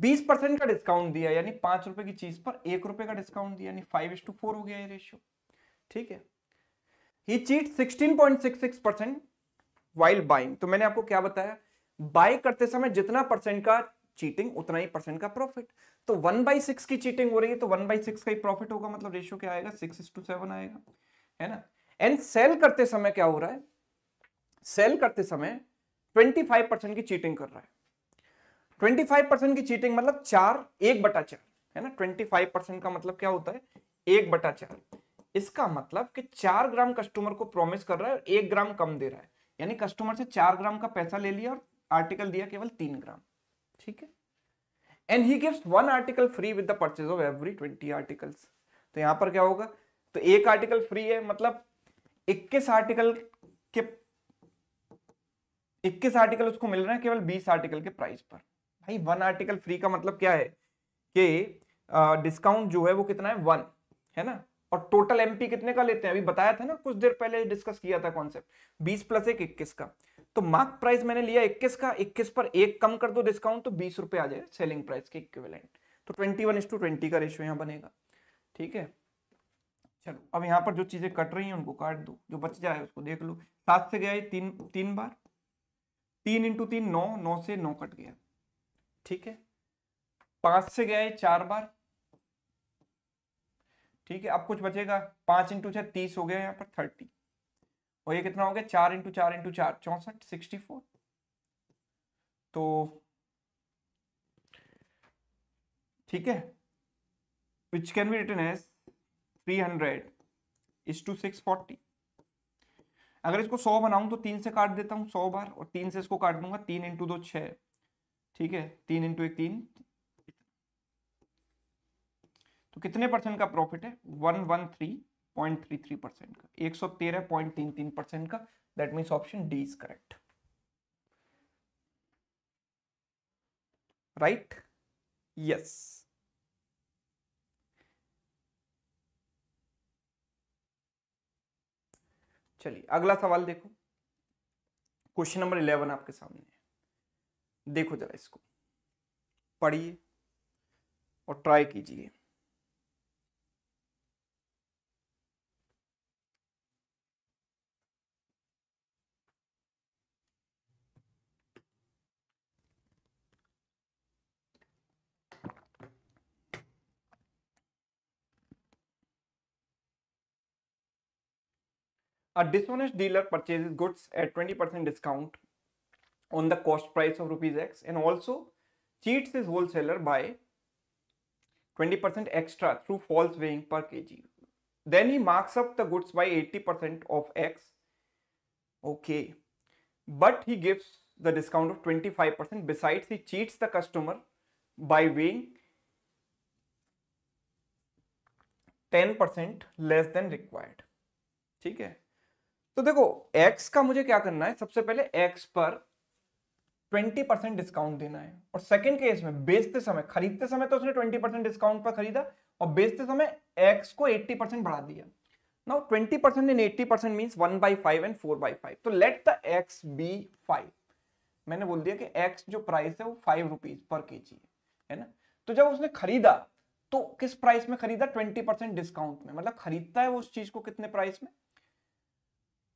बीस परसेंट का डिस्काउंट दिया यानी पांच रुपए की चीज पर एक रुपए का डिस्काउंट दिया यानी फाइव इज टू फोर हो गया ये रेशियो ठीक है ही cheat sixteen point six six percent while buying तो मैंने आपको क्या बताया बाय करते समय जितना परसेंट का चीटिंग उतना ही परसेंट का प्रॉफिट तो वन बाई सिक्स की चीटिंग हो रही है तो वन बाई सिक्स का ही प्रॉफिट होगा मतलब रेशियो क्या आएगा सिक्स टू सेवन आएगा है ना एंड सेल करते समय क्या हो रहा है सेल करते समय 25 परसेंट की चीटिंग कर रहा है 25 परसेंट की चीटिंग मतलब चार एक बटा चार है ना 25 परसेंट का मतलब क्या होता है एक बटा चार इसका मतलब कि चार ग्राम कस्टमर को प्रॉमिस कर रहा है और एक ग्राम कम दे रहा है यानी कस्टमर से चार ग्राम का पैसा ले लिया और आर्टिकल दिया केवल तीन ग्राम ठीक है and he gives one article free with the purchase of every twenty articles तो यहां पर क्या होगा तो एक आर्टिकल फ्री है मतलब इक्कीस आर्टिकल के इक्कीस आर्टिकल उसको मिल रहे हैं केवल बीस आर्टिकल के प्राइस पर भाई वन आर्टिकल फ्री का मतलब क्या है कि डिस्काउंट जो है वो कितना है वन है ना और टोटल एमपी कितने का लेते हैं अभी बताया था ना कुछ देर पहले डिस्कस किया था कॉन्सेप्ट बीस प्लस एक इक्कीस का तो मार्क प्राइस मैंने लिया इक्कीस का इक्कीस पर एक कम कर दो डिस्काउंट तो बीस रुपए आ जाए सेलिंग प्राइस के इक्विवेलेंट तो twenty one is to twenty का रेशियो यहाँ बनेगा ठीक है चलो अब यहाँ पर जो चीज़ें कट रही हैं उनको काट दो जो बच जाए उसको देख लो सात से गया तीन तीन बार तीन इंटू तीन नौ नौ से नौ कट गया ठीक है पांच से गया है चार बार ठीक है अब कुछ बचेगा पांच इंटू छह तीस हो गया यहाँ पर थर्टी और ये कितना हो गया चार इंटू चार इंटू चार चौसठ सिक्सटी फोर तो ठीक है which can be return as three hundred is to six forty अगर इसको सौ बनाऊं तो तीन से काट देता हूं सौ बार और तीन से इसको काट दूंगा तीन इंटू दो छ ठीक है तीन इंटू एक तीन तो कितने परसेंट का प्रॉफिट है one one three point three three percent का एक सौ तेरह पॉइंट तीन तीन परसेंट का that means option D is correct right yes चलिए अगला सवाल देखो क्वेश्चन नंबर इलेवन आपके सामने है देखो जरा इसको पढ़िए और ट्राई कीजिए A dishonest dealer purchases goods at 20% discount on the cost price of rupees X and also cheats his wholesaler by 20% extra through false weighing per kg. Then he marks up the goods by 80% of X. Okay. But he gives the discount of 25%. Besides, he cheats the customer by weighing 10% less than required. Okay. तो देखो x का मुझे क्या करना है सबसे पहले x पर 20 परसेंट डिस्काउंट देना है और सेकंड केस में बेचते समय खरीदते समय तो उसने 20 परसेंट डिस्काउंट पर खरीदा और बेचते समय x को 80 परसेंट बढ़ा दिया now 20 percent in 80 percent means one by five and four by five तो let the x be five मैंने बोल दिया कि x जो प्राइस है वो फाइव रुपीज पर के है ना तो जब उसने खरीदा तो किस प्राइस में खरीदा 20% डिस्काउंट में मतलब खरीदता है वो उस चीज को कितने प्राइस में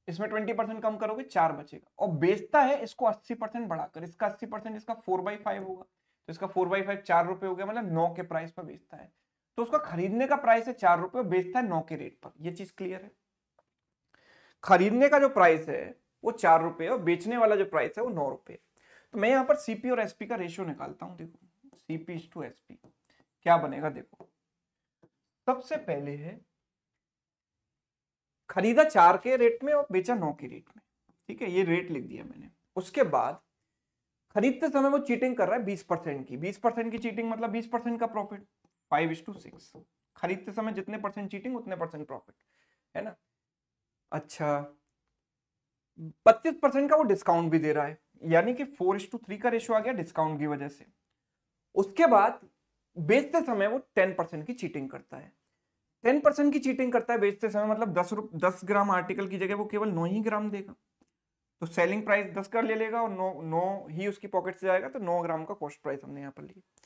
इसमें ट्वेंटी परसेंट कम करोगे चार बचेगा और बेचता है इसको अस्सी परसेंट बढ़ाकर इसका अस्सी परसेंट इसका फोर बाई फाइव होगा तो इसका फोर बाई फाइव चार रुपए हो गया मतलब नौ के प्राइस पर बेचता है तो उसका खरीदने का प्राइस है चार रुपए बेचता है नौ के रेट पर यह चीज क्लियर है खरीदने का जो प्राइस है वो चार रुपए और बेचने वाला जो प्राइस है वो नौ रुपए तो मैं यहाँ पर सीपी और एसपी का रेशियो निकालता हूँ देखो सीपी टू एसपी क्या बनेगा देखो सबसे पहले है खरीदा चार के रेट में और बेचा नौ के रेट में ठीक है ये रेट लिख दिया मैंने उसके बाद खरीदते समय वो चीटिंग कर रहा है बीस परसेंट की बीस परसेंट की चीटिंग मतलब बीस परसेंट का profit five is to six खरीदते समय जितने परसेंट चीटिंग उतने परसेंट प्रॉफिट है ना अच्छा बत्तीस परसेंट का वो डिस्काउंट भी दे रहा है यानी कि फोर इज टू थ्री का रेशो आ गया डिस्काउंट की वजह से उसके बाद बेचते समय वो टेन परसेंट की चीटिंग करता है टेन परसेंट की चीटिंग करता है बेचते समय मतलब दस रुप दस ग्राम आर्टिकल की जगह वो केवल नौ ही ग्राम देगा तो सेलिंग प्राइस दस कर ले लेगा और नौ नौ ही उसकी पॉकेट से जाएगा तो नौ ग्राम का कॉस्ट प्राइस हमने यहाँ पर लिया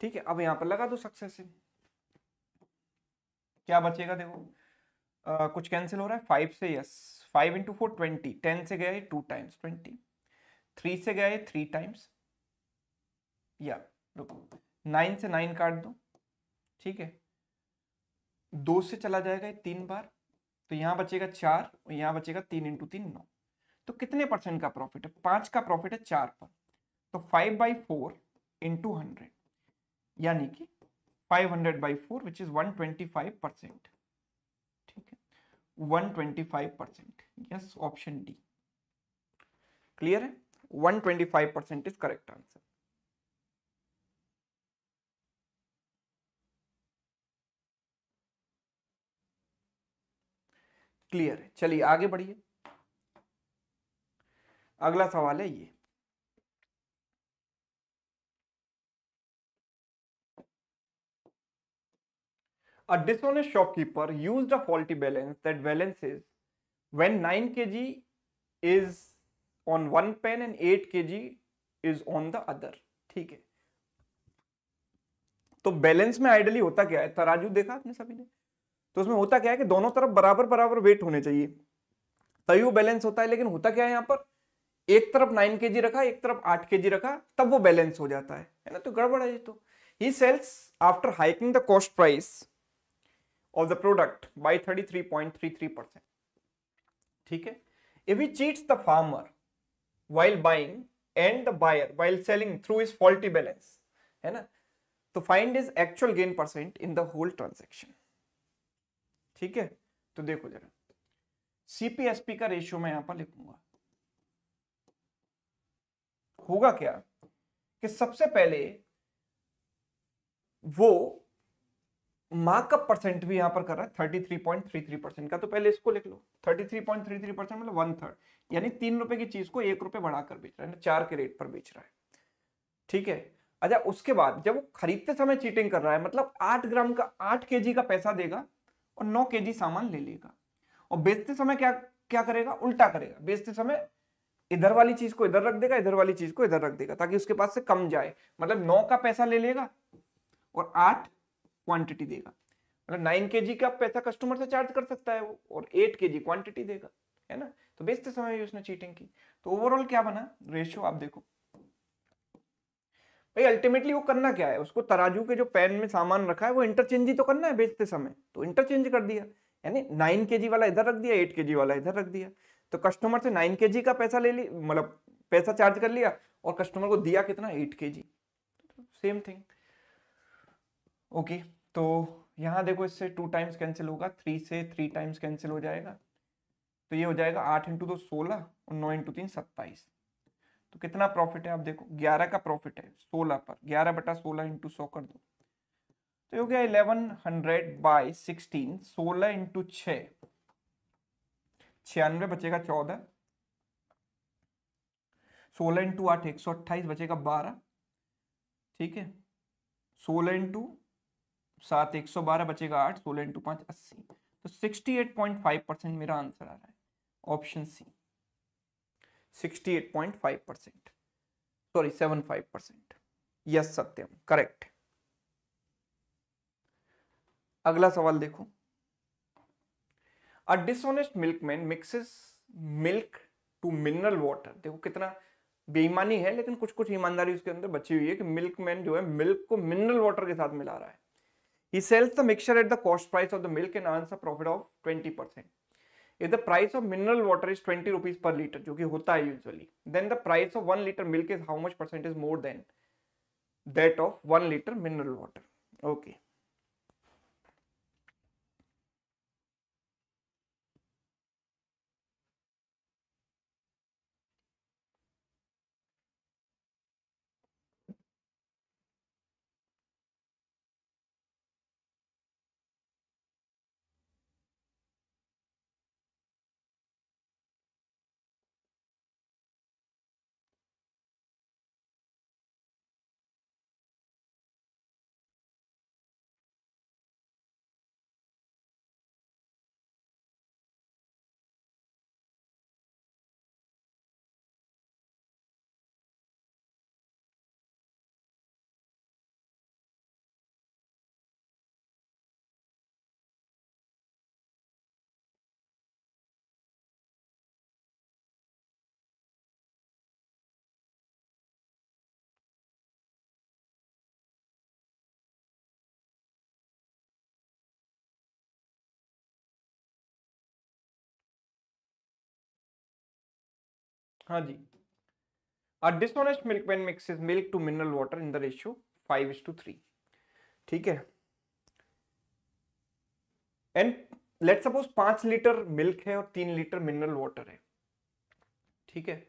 ठीक है अब यहाँ पर लगा दो सक्सेसिव क्या बचेगा देखो आ, कुछ कैंसिल हो रहा है फाइव से yes five into four twenty ten से गया टू टाइम्स ट्वेंटी थ्री से गया थ्री टाइम्स या रुको नाइन से नाइन काट दो ठीक है दो से चला जाएगा तीन बार तो यहाँ बचेगा चार और यहाँ बचेगा तीन इंटू तीन नौ तो कितने परसेंट का प्रॉफिट है पांच का प्रॉफिट है चार पर तो five by four into hundred यानी कि five hundred by four which is one twenty five percent ठीक है one twenty five percent yes option D clear है one twenty five percent is correct answer clear है चलिए आगे बढ़िए अगला सवाल है ये a shopkeeper use the faulty balance that balance is when nine K G is on one pan and eight K G is on the other ठीक है तो बैलेंस में आइडली होता क्या है तराजू देखा आपने सभी ने तो उसमें होता क्या है कि दोनों तरफ बराबर बराबर वेट होने चाहिए तभी वो बैलेंस होता है लेकिन होता क्या है यहाँ पर एक तरफ नाइन के जी रखा एक तरफ आठ के जी रखा तब वो बैलेंस हो जाता है है ना तो गड़बड़ है तो he sells after hiking the cost price of the product by thirty three point three three percent ठीक है if he cheats the farmer while buying and the buyer while selling through is faulty balance है ना तो find is actual gain percent in the whole transaction ठीक है तो देखो जरा सीपीएसपी का रेशियो मैं यहां पर लिखूंगा होगा क्या कि सबसे पहले वो मार्कअप परसेंट भी यहां पर कर रहा है thirty three point three three percent का तो पहले इसको लिख लो thirty three point three three percent मतलब वन थर्ड यानी तीन रुपए की चीज को एक रुपए बढ़ाकर बेच रहा है ना चार के रेट पर बेच रहा है ठीक है अच्छा उसके बाद जब वो खरीदते समय चीटिंग कर रहा है मतलब आठ ग्राम का आठ के का पैसा देगा और नौ के सामान ले लेगा और बेचते समय क्या क्या करेगा उल्टा करेगा बेचते समय इधर वाली चीज को इधर रख देगा इधर वाली चीज को इधर रख देगा ताकि उसके पास से कम जाए मतलब नौ का पैसा ले लेगा और आठ क्वांटिटी देगा मतलब नाइन के जी का पैसा कस्टमर से चार्ज कर सकता है वो और एट के जी क्वांटिटी देगा है ना तो बेचते समय भी उसने चीटिंग की तो ओवरऑल क्या बना रेशियो आप देखो भाई अल्टीमेटली वो करना क्या है उसको तराजू के जो पैन में सामान रखा है वो इंटरचेंज ही तो करना है बेचते समय तो इंटरचेंज कर दिया यानी नाइन के वाला इधर रख दिया एट के वाला इधर रख दिया तो कस्टमर से नाइन के का पैसा ले लिया मतलब पैसा चार्ज कर लिया और कस्टमर को दिया कितना एट के सेम थिंग ओके तो यहाँ देखो इससे टू टाइम्स कैंसिल होगा थ्री से थ्री टाइम्स कैंसिल हो जाएगा तो ये हो जाएगा आठ इंटू दो सोलह और नौ इंटू तीन सत्ताईस तो कितना प्रॉफिट है आप देखो 11 का प्रॉफिट है 16 पर 11 बटा 16 इंटू सौ कर दो तो हो गया 1100 बाय सिक्सटीन सोलह इंटू छियानवे बचेगा चौदह सोलह इंटू आठ एक सौ अट्ठाईस बचेगा बारह ठीक है सोलह इंटू सात एक सौ बारह बचेगा आठ सोलह इंटू पांच अस्सी तो sixty eight point five percent मेरा आंसर आ रहा है option C 68.5 percent sorry 75 percent yes Satyam correct अगला सवाल देखो a dishonest milkman mixes milk to mineral water देखो कितना बेईमानी है लेकिन कुछ कुछ ईमानदारी उसके अंदर बची हुई है कि मिल्कमैन जो है मिल्क को मिनरल वाटर के साथ मिला रहा है he sells the mixture at the cost price of the milk and answer profit of 20 percent if the price of mineral water is twenty rupees per litre जो कि होता है usually then the price of one litre milk is how much percent is more than that of one litre mineral water okay हाँ जी a dishonest milkman is milk to mineral water in the ratio five is to three ठीक है and let suppose पांच litre milk है और तीन litre mineral water है ठीक है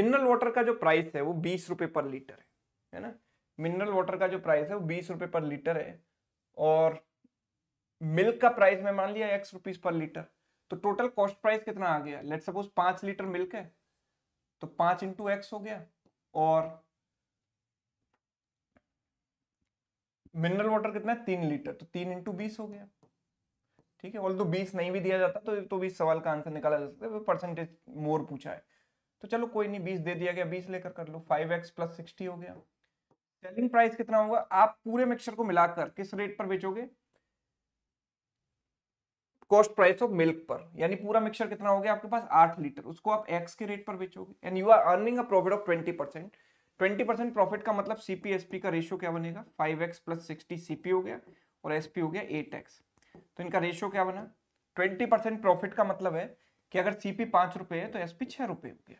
मिनरल वाटर का जो प्राइस है वो बीस रुपए पर लीटर है है ना मिनरल वाटर का जो प्राइस है वो बीस रुपए पर लीटर है और मिल्क का प्राइस मैं मान लिया एक्स रुपीज पर लीटर तो टोटल कॉस्ट प्राइस कितना आ गया लेट सपोज पांच लीटर मिल्क है तो पांच इंटू एक्स हो गया और मिनरल वाटर कितना है तीन लीटर तो तीन इंटू बीस हो गया ठीक है ऑल तो बीस नहीं भी दिया जाता तो तो भी सवाल का आंसर निकाला जा सकता है परसेंटेज मोर पूछा है तो चलो कोई नहीं बीस दे दिया गया बीस लेकर कर लो फाइव एक्स प्लस सिक्सटी हो गया सेलिंग प्राइस कितना होगा आप पूरे मिक्सचर को मिलाकर किस रेट पर बेचोगे कॉस्ट प्राइस ऑफ मिल्क पर यानी पूरा मिक्सर कितना हो गया आपके पास आठ लीटर उसको आप एक्स के रेट पर बेचोगे and you are earning a profit of twenty percent twenty percent profit का मतलब सीपीएसपी का रेशियो क्या बनेगा five x plus sixty CP हो गया और एसपी हो गया एट एक्स तो इनका रेशियो क्या बना ट्वेंटी परसेंट प्रॉफिट का मतलब है कि अगर सीपी पांच रुपए है तो एसपी छह रुपए हो गया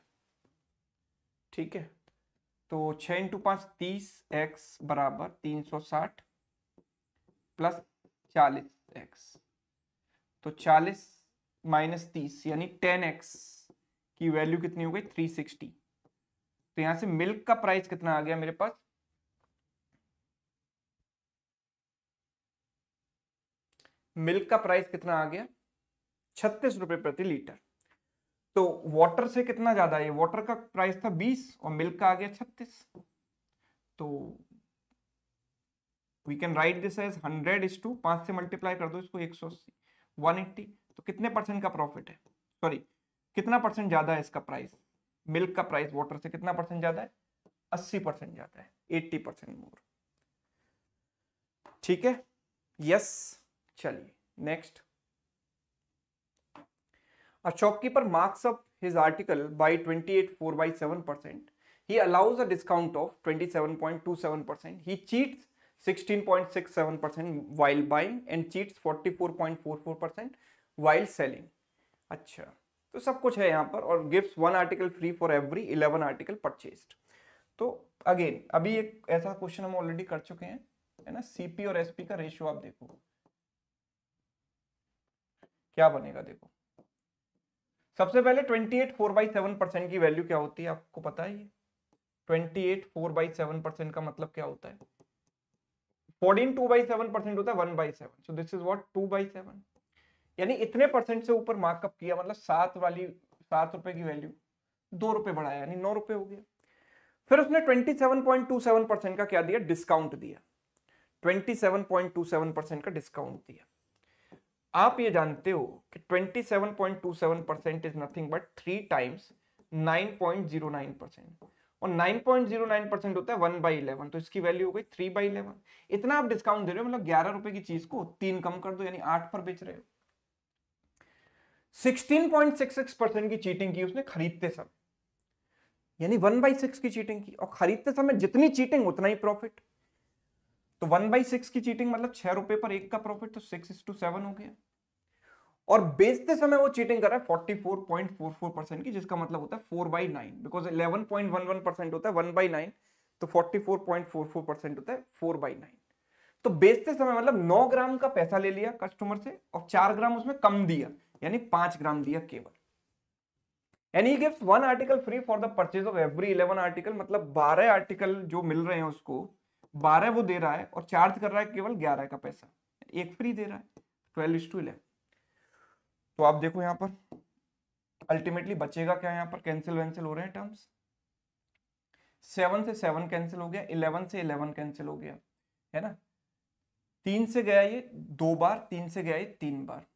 ठीक है तो छह इंटू पांच तीस एक्स बराबर तीन सौ साठ प्लस चालीस एक्स तो 40 माइनस तीस यानी 10x की वैल्यू कितनी हो गई 360 तो यहां से मिल्क का प्राइस कितना आ गया मेरे पास मिल्क का प्राइस कितना आ गया छत्तीस रुपए प्रति लीटर तो वाटर से कितना ज्यादा है वाटर का प्राइस था 20 और मिल्क का आ गया 36 तो we can write this as 100 is to पांच से मल्टीप्लाई कर दो इसको अस्सी 180 तो कितने परसेंट का प्रॉफिट है सॉरी कितना परसेंट ज्यादा है इसका प्राइस मिल्क का प्राइस वाटर से कितना परसेंट ज्यादा है 80 परसेंट ज्यादा है 80 परसेंट मोर ठीक है यस चलिए next article by twenty eight four by seven percent he allows a discount of twenty seven point two seven percent he cheats 16.67 percent while buying and cheats 44.44 percent while selling अच्छा तो सब कुछ है यहाँ पर और gift one article free for every eleven article purchased तो again अभी एक ऐसा क्वेश्चन हम ऑलरेडी कर चुके हैं है ना सीपी और एसपी का रेशियो आप देखो क्या बनेगा देखो सबसे पहले 28 फोर बाई सेवन परसेंट की वैल्यू क्या होती है आपको पता है ये 28 फोर बाई सेवन परसेंट का मतलब क्या होता है fourteen two by seven percent होता है one seven point two seven यानी इतने परसेंट से ऊपर मार्कअप किया मतलब सात वाली सात रुपए की वैल्यू दो रुपए बढ़ाया यानी नौ रुपए हो गया फिर उसने 27.27 परसेंट का क्या दिया डिस्काउंट दिया 27.27 परसेंट का डिस्काउंट दिया आप ये जानते हो कि 27.27 percent is nothing but three times 9.09 percent और 9.09 परसेंट होता है वन बाई इलेवन तो इसकी वैल्यू हो गई थ्री बाई इलेवन इतना आप डिस्काउंट दे रहे हो मतलब ग्यारह रुपए की चीज को तीन कम कर दो यानी आठ पर बेच रहे हो 16.66 परसेंट की चीटिंग की उसने खरीदते समय यानी वन बाई सिक्स की चीटिंग की और खरीदते समय जितनी चीटिंग उतना ही प्रॉफिट तो वन बाई सिक्स की चीटिंग मतलब छह रुपए पर एक का प्रॉफिट तो सिक्स इस टू सेवन हो गया और बेचते समय वो चीटिंग कर रहा है 44.44 परसेंट की जिसका मतलब होता है बाई नाइन बिकॉज 11.11 परसेंट होता है बाई नाइन तो 44.44 परसेंट होता है बाई नाइन तो बेचते समय मतलब ग्राम का पैसा ले लिया कस्टमर से और चार ग्राम उसमें कम दिया यानी पांच ग्राम दिया केवल any he one article free for the purchase of every eleven article मतलब बारह आर्टिकल जो मिल रहे हैं उसको बारह वो दे रहा है और चार्ज कर रहा है केवल ग्यारह का पैसा एक फ्री दे रहा है ट्वेल्व इज टू इलेवन तो आप देखो यहाँ पर अल्टीमेटली बचेगा क्या यहाँ पर कैंसिल वैंसिल हो रहे हैं टर्म्स सेवन से सेवन कैंसिल हो गया इलेवन से इलेवन कैंसिल हो गया है ना तीन से गया ये दो बार तीन से गया ये तीन बार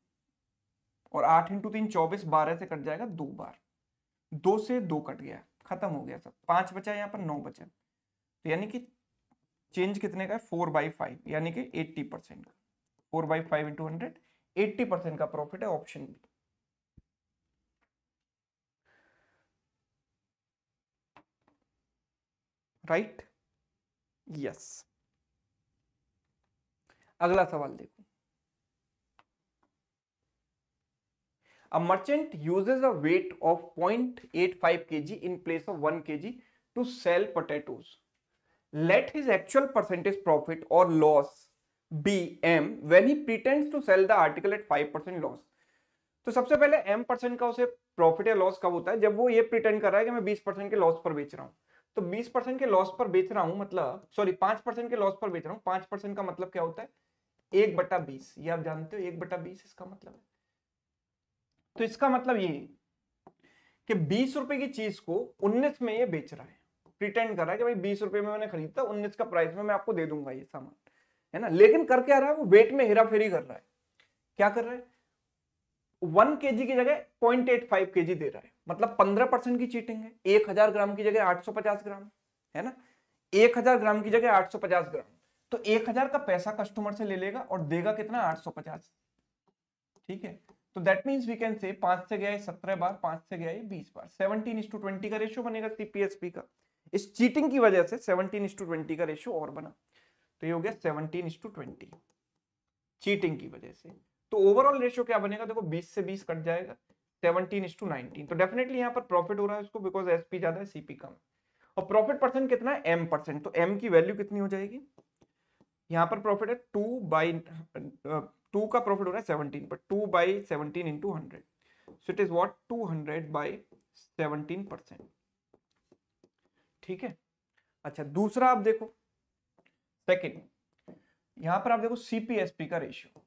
और आठ इंटू तीन चौबीस बारह से कट जाएगा दो बार दो से दो कट गया खत्म हो गया सब पांच बचा यहाँ पर नौ बचा तो यानी कि चेंज कितने का है फोर बाई फाइव यानी कि एट्टी परसेंट का four by five into hundred eighty percent का प्रॉफिट है ऑप्शन बी राइट यस अगला सवाल देखो अ merchant uses a weight of point eight five K G in place of one K G to sell potatoes let his actual percentage profit और loss be M when he he to sell the article at five percent loss तो सबसे पहले M percent का उसे profit या loss कब होता है जब वो ये प्रिटेंड कर रहा है कि मैं बीस परसेंट के लॉस पर बेच रहा हूँ तो बीस परसेंट के लॉस पर बेच रहा हूँ मतलब सॉरी पांच परसेंट के लॉस पर बेच रहा हूँ पांच परसेंट का मतलब क्या होता है एक बटा बीस ये आप जानते हो एक बटा बीस इसका मतलब है तो इसका मतलब ये कि बीस रुपए की चीज को उन्नीस में ये बेच रहा है प्रिटेंड कर रहा है कि भाई बीस रुपए में मैंने खरीदा उन्नीस का प्राइस में मैं आपको दे दूंगा ये सामान है ना लेकिन कर क्या रहा है वो वेट में हेरा फेरी कर रहा है क्या कर रहा है वन के की जगह पॉइंट एट फाइव के दे रहा है मतलब पंद्रह परसेंट की चीटिंग है एक हजार ग्राम की जगह आठ सौ पचास ग्राम है ना एक हजार ग्राम की जगह आठ सौ पचास ग्राम तो एक हजार का पैसा कस्टमर से ले लेगा और देगा कितना आठ सौ पचास ठीक है तो दैट मीन्स वी कैन से पांच से गया है सत्रह बार पांच से गया है बीस बार सेवनटीन टू ट्वेंटी का रेशियो बनेगा सीपीएसपी का इस चीटिंग की वजह से सेवनटीन टू ट्वेंटी का रेशियो और बना तो ये हो गया सेवनटीन इस टू ट्वेंटी चीटिंग की वजह से तो ओवरऑल रेशियो क्या बनेगा देखो बीस से बीस कट जाएगा सेवनटीन इस टू नाइनटीन तो डेफिनेटली यहाँ पर प्रॉफिट हो रहा है उसको बिकॉज एस पी ज्यादा है सीपी कम और प्रॉफिट परसेंट कितना है एम परसेंट तो एम की वैल्यू कितनी हो जाएगी यहाँ पर प्रॉफिट है टू बाई टू का प्रॉफिट हो रहा है सेवनटीन पर two by seventeen into hundred so it is what two hundred by seventeen percent ठीक है अच्छा दूसरा आप देखो सेकंड यहां पर आप देखो सीपीएसपी का रेशियो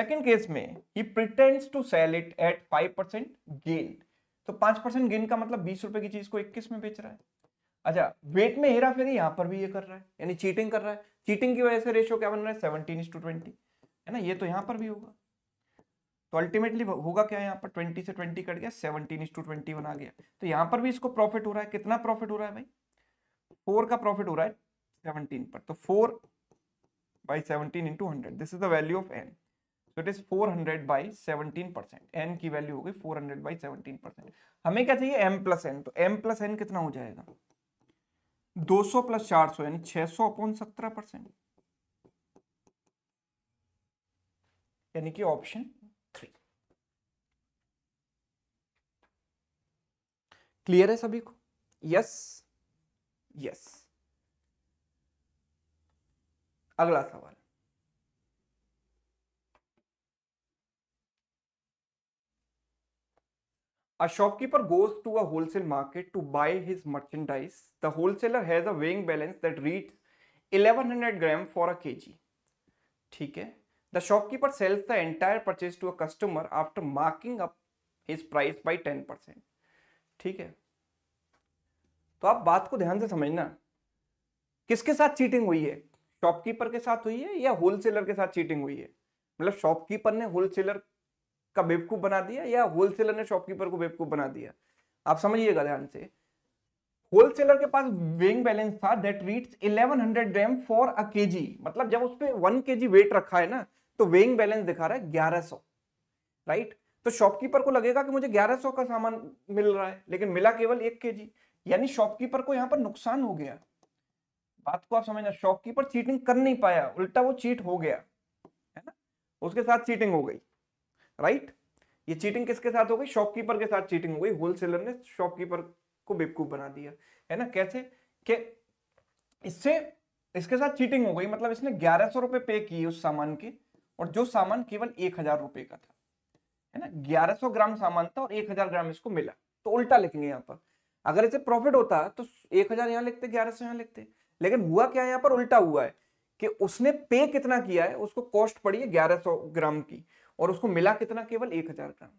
सेकंड केस में he pretends to sell it at five percent gain तो पांच परसेंट गेन का मतलब बीस रुपए की चीज को इक्कीस में बेच रहा है अच्छा वेट में हेरा फेरी यहां पर भी ये कर रहा है यानी चीटिंग कर रहा है चीटिंग की वजह से रेशियो क्या बन रहा है सेवनटीन इज टू ट्वेंटी है ना ये तो यहां पर भी होगा तो अल्टीमेटली होगा क्या यहाँ पर ट्वेंटी से ट्वेंटी कट गया सेवनटीन टू ट्वेंटी बना गया तो यहां पर भी इसको प्रॉफिट हो रहा है कितना प्रॉफिट हो रहा है भाई फोर का प्रॉफिट हो रहा है 17 पर तो 4 by 17 into 100 this is the value of n so it is 400 by 17 n की वैल्यू हो गई 400 by 17 परसेंट हमें क्या चाहिए m plus n तो m plus n कितना हो जाएगा 200 प्लस 400 यानी 600 अपॉन 17 परसेंट यानी कि ऑप्शन थ्री क्लियर है सभी को यस यस अगला सवाल A shopkeeper goes to a wholesale market to buy his merchandise. The wholesaler has a weighing balance that reads 1100 gram for a kg. ठीक है The shopkeeper sells the entire purchase to a customer after marking up his price by 10%. ठीक है तो आप बात को ध्यान से समझना किसके साथ चीटिंग हुई है शॉपकीपर के साथ हुई है या होलसेलर के साथ चीटिंग हुई है मतलब शॉपकीपर ने होलसेलर का बेवकूफ बना दिया या होलसेलर ने शॉपकीपर को बेवकूफ बना दिया आप समझिएगा ध्यान से होलसेलर के पास वेइंग बैलेंस था that reads 1100 gram for a KG मतलब जब उस पर वन के वेट रखा है ना तो वेइंग बैलेंस दिखा रहा है ग्यारह राइट तो शॉपकीपर को लगेगा कि मुझे ग्यारह का सामान मिल रहा है लेकिन मिला केवल एक के यानी शॉपकीपर को यहां पर नुकसान हो गया बात को आप समझना शॉपकीपर चीटिंग कर नहीं पाया उल्टा वो चीट हो गया है ना उसके साथ चीटिंग हो गई राइट ये चीटिंग किसके साथ हो गई शॉपकीपर के साथ चीटिंग हो गई होलसेलर ने शॉपकीपर को बेवकूफ बना दिया है ना कैसे कि इससे इसके साथ चीटिंग हो गई मतलब इसने ग्यारह सौ रुपए पे किए उस सामान के और जो सामान केवल एक हजार रुपए का था है ना ग्यारह सौ ग्राम सामान था और एक हजार ग्राम इसको मिला तो उल्टा लिखेंगे यहाँ पर अगर इसे प्रॉफिट होता तो एक हजार यहाँ लिखते ग्यारह सौ यहाँ लिखते लेकिन हुआ क्या यहाँ पर उल्टा हुआ है कि उसने पे कितना किया है उसको कॉस्ट पड़ी है ग्यारह सौ ग्राम की और उसको मिला कितना केवल एक हजार ग्राम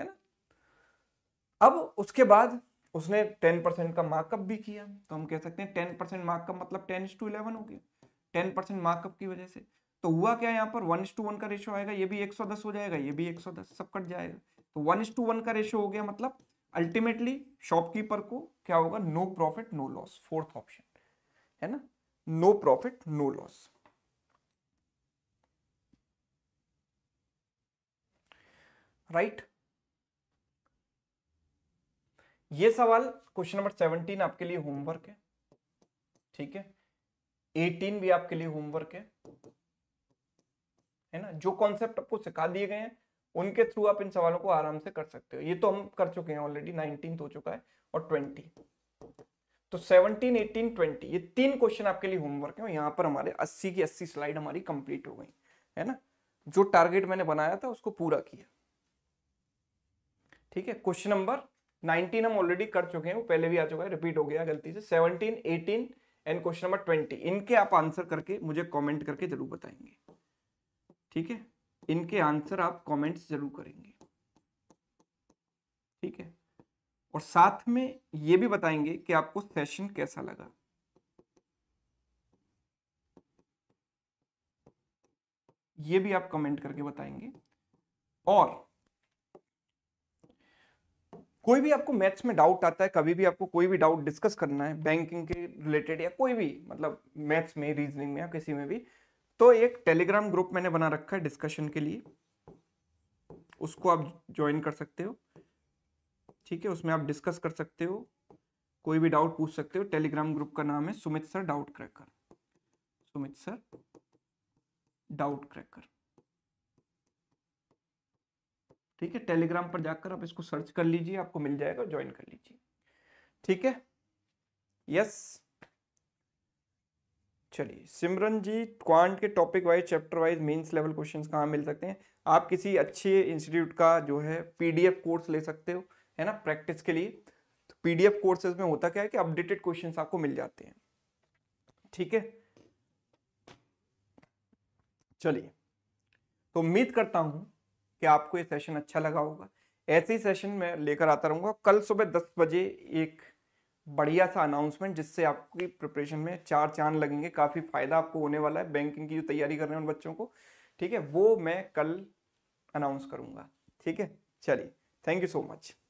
है ना अब उसके बाद उसने टेन परसेंट का मार्कअप भी किया तो हम कह सकते हैं टेन परसेंट मार्कअप मतलब टेन टू इलेवन हो गया टेन परसेंट मार्कअप की वजह से तो हुआ क्या यहाँ पर वन टू वन का रेशो आएगा ये भी एक सौ दस हो जाएगा ये भी एक सौ दस सब कट जाएगा तो वन टू वन का रेशो हो गया मतलब अल्टीमेटली शॉपकीपर को क्या होगा no profit no loss fourth option है ना no profit no loss right ये सवाल क्वेश्चन नंबर सेवनटीन आपके लिए होमवर्क है ठीक है एटीन भी आपके लिए होमवर्क है है ना जो कॉन्सेप्ट आपको सिखा दिए गए हैं उनके थ्रू आप इन सवालों को आराम से कर सकते हो ये तो हम कर चुके हैं ऑलरेडी नाइनटीन तो हो चुका है और ट्वेंटी तो 17, 18, 20 ये तीन क्वेश्चन आपके लिए होमवर्क है यहाँ पर हमारे 80 की 80 स्लाइड हमारी कंप्लीट हो गई है ना जो टारगेट मैंने बनाया था उसको पूरा किया ठीक है क्वेश्चन नंबर 19 हम ऑलरेडी कर चुके हैं वो पहले भी आ चुका है रिपीट हो गया गलती से 17, 18 एंड क्वेश्चन नंबर 20 इनके आप आंसर करके मुझे कॉमेंट करके जरूर बताएंगे ठीक है इनके आंसर आप कॉमेंट जरूर करेंगे ठीक है और साथ में ये भी बताएंगे कि आपको सेशन कैसा लगा ये भी आप कमेंट करके बताएंगे और कोई भी आपको मैथ्स में डाउट आता है कभी भी आपको कोई भी डाउट डिस्कस करना है बैंकिंग के रिलेटेड या कोई भी मतलब मैथ्स में रीजनिंग में या किसी में भी तो एक टेलीग्राम ग्रुप मैंने बना रखा है डिस्कशन के लिए उसको आप ज्वाइन कर सकते हो ठीक है उसमें आप डिस्कस कर सकते हो कोई भी डाउट पूछ सकते हो टेलीग्राम ग्रुप का नाम है Sumit sir doubt cracker Sumit sir doubt cracker ठीक है टेलीग्राम पर जाकर आप इसको सर्च कर लीजिए आपको मिल जाएगा ज्वाइन कर लीजिए ठीक है यस चलिए सिमरन जी क्वांट के topic wise chapter wise mains level questions कहाँ मिल सकते हैं आप किसी अच्छे इंस्टीट्यूट का जो है पीडीएफ कोर्स ले सकते हो है ना प्रैक्टिस के लिए तो पीडीएफ कोर्सेज में होता क्या है कि अपडेटेड क्वेश्चन आपको मिल जाते हैं ठीक है चलिए तो उम्मीद करता हूं कि आपको ये सेशन अच्छा लगा होगा ऐसे ही सेशन में लेकर आता रहूंगा कल सुबह दस बजे एक बढ़िया सा अनाउंसमेंट जिससे आपकी प्रिपरेशन में चार चांद लगेंगे काफ़ी फ़ायदा आपको होने वाला है बैंकिंग की जो तैयारी कर रहे हैं उन बच्चों को ठीक है वो मैं कल अनाउंस करूंगा ठीक है चलिए थैंक यू सो मच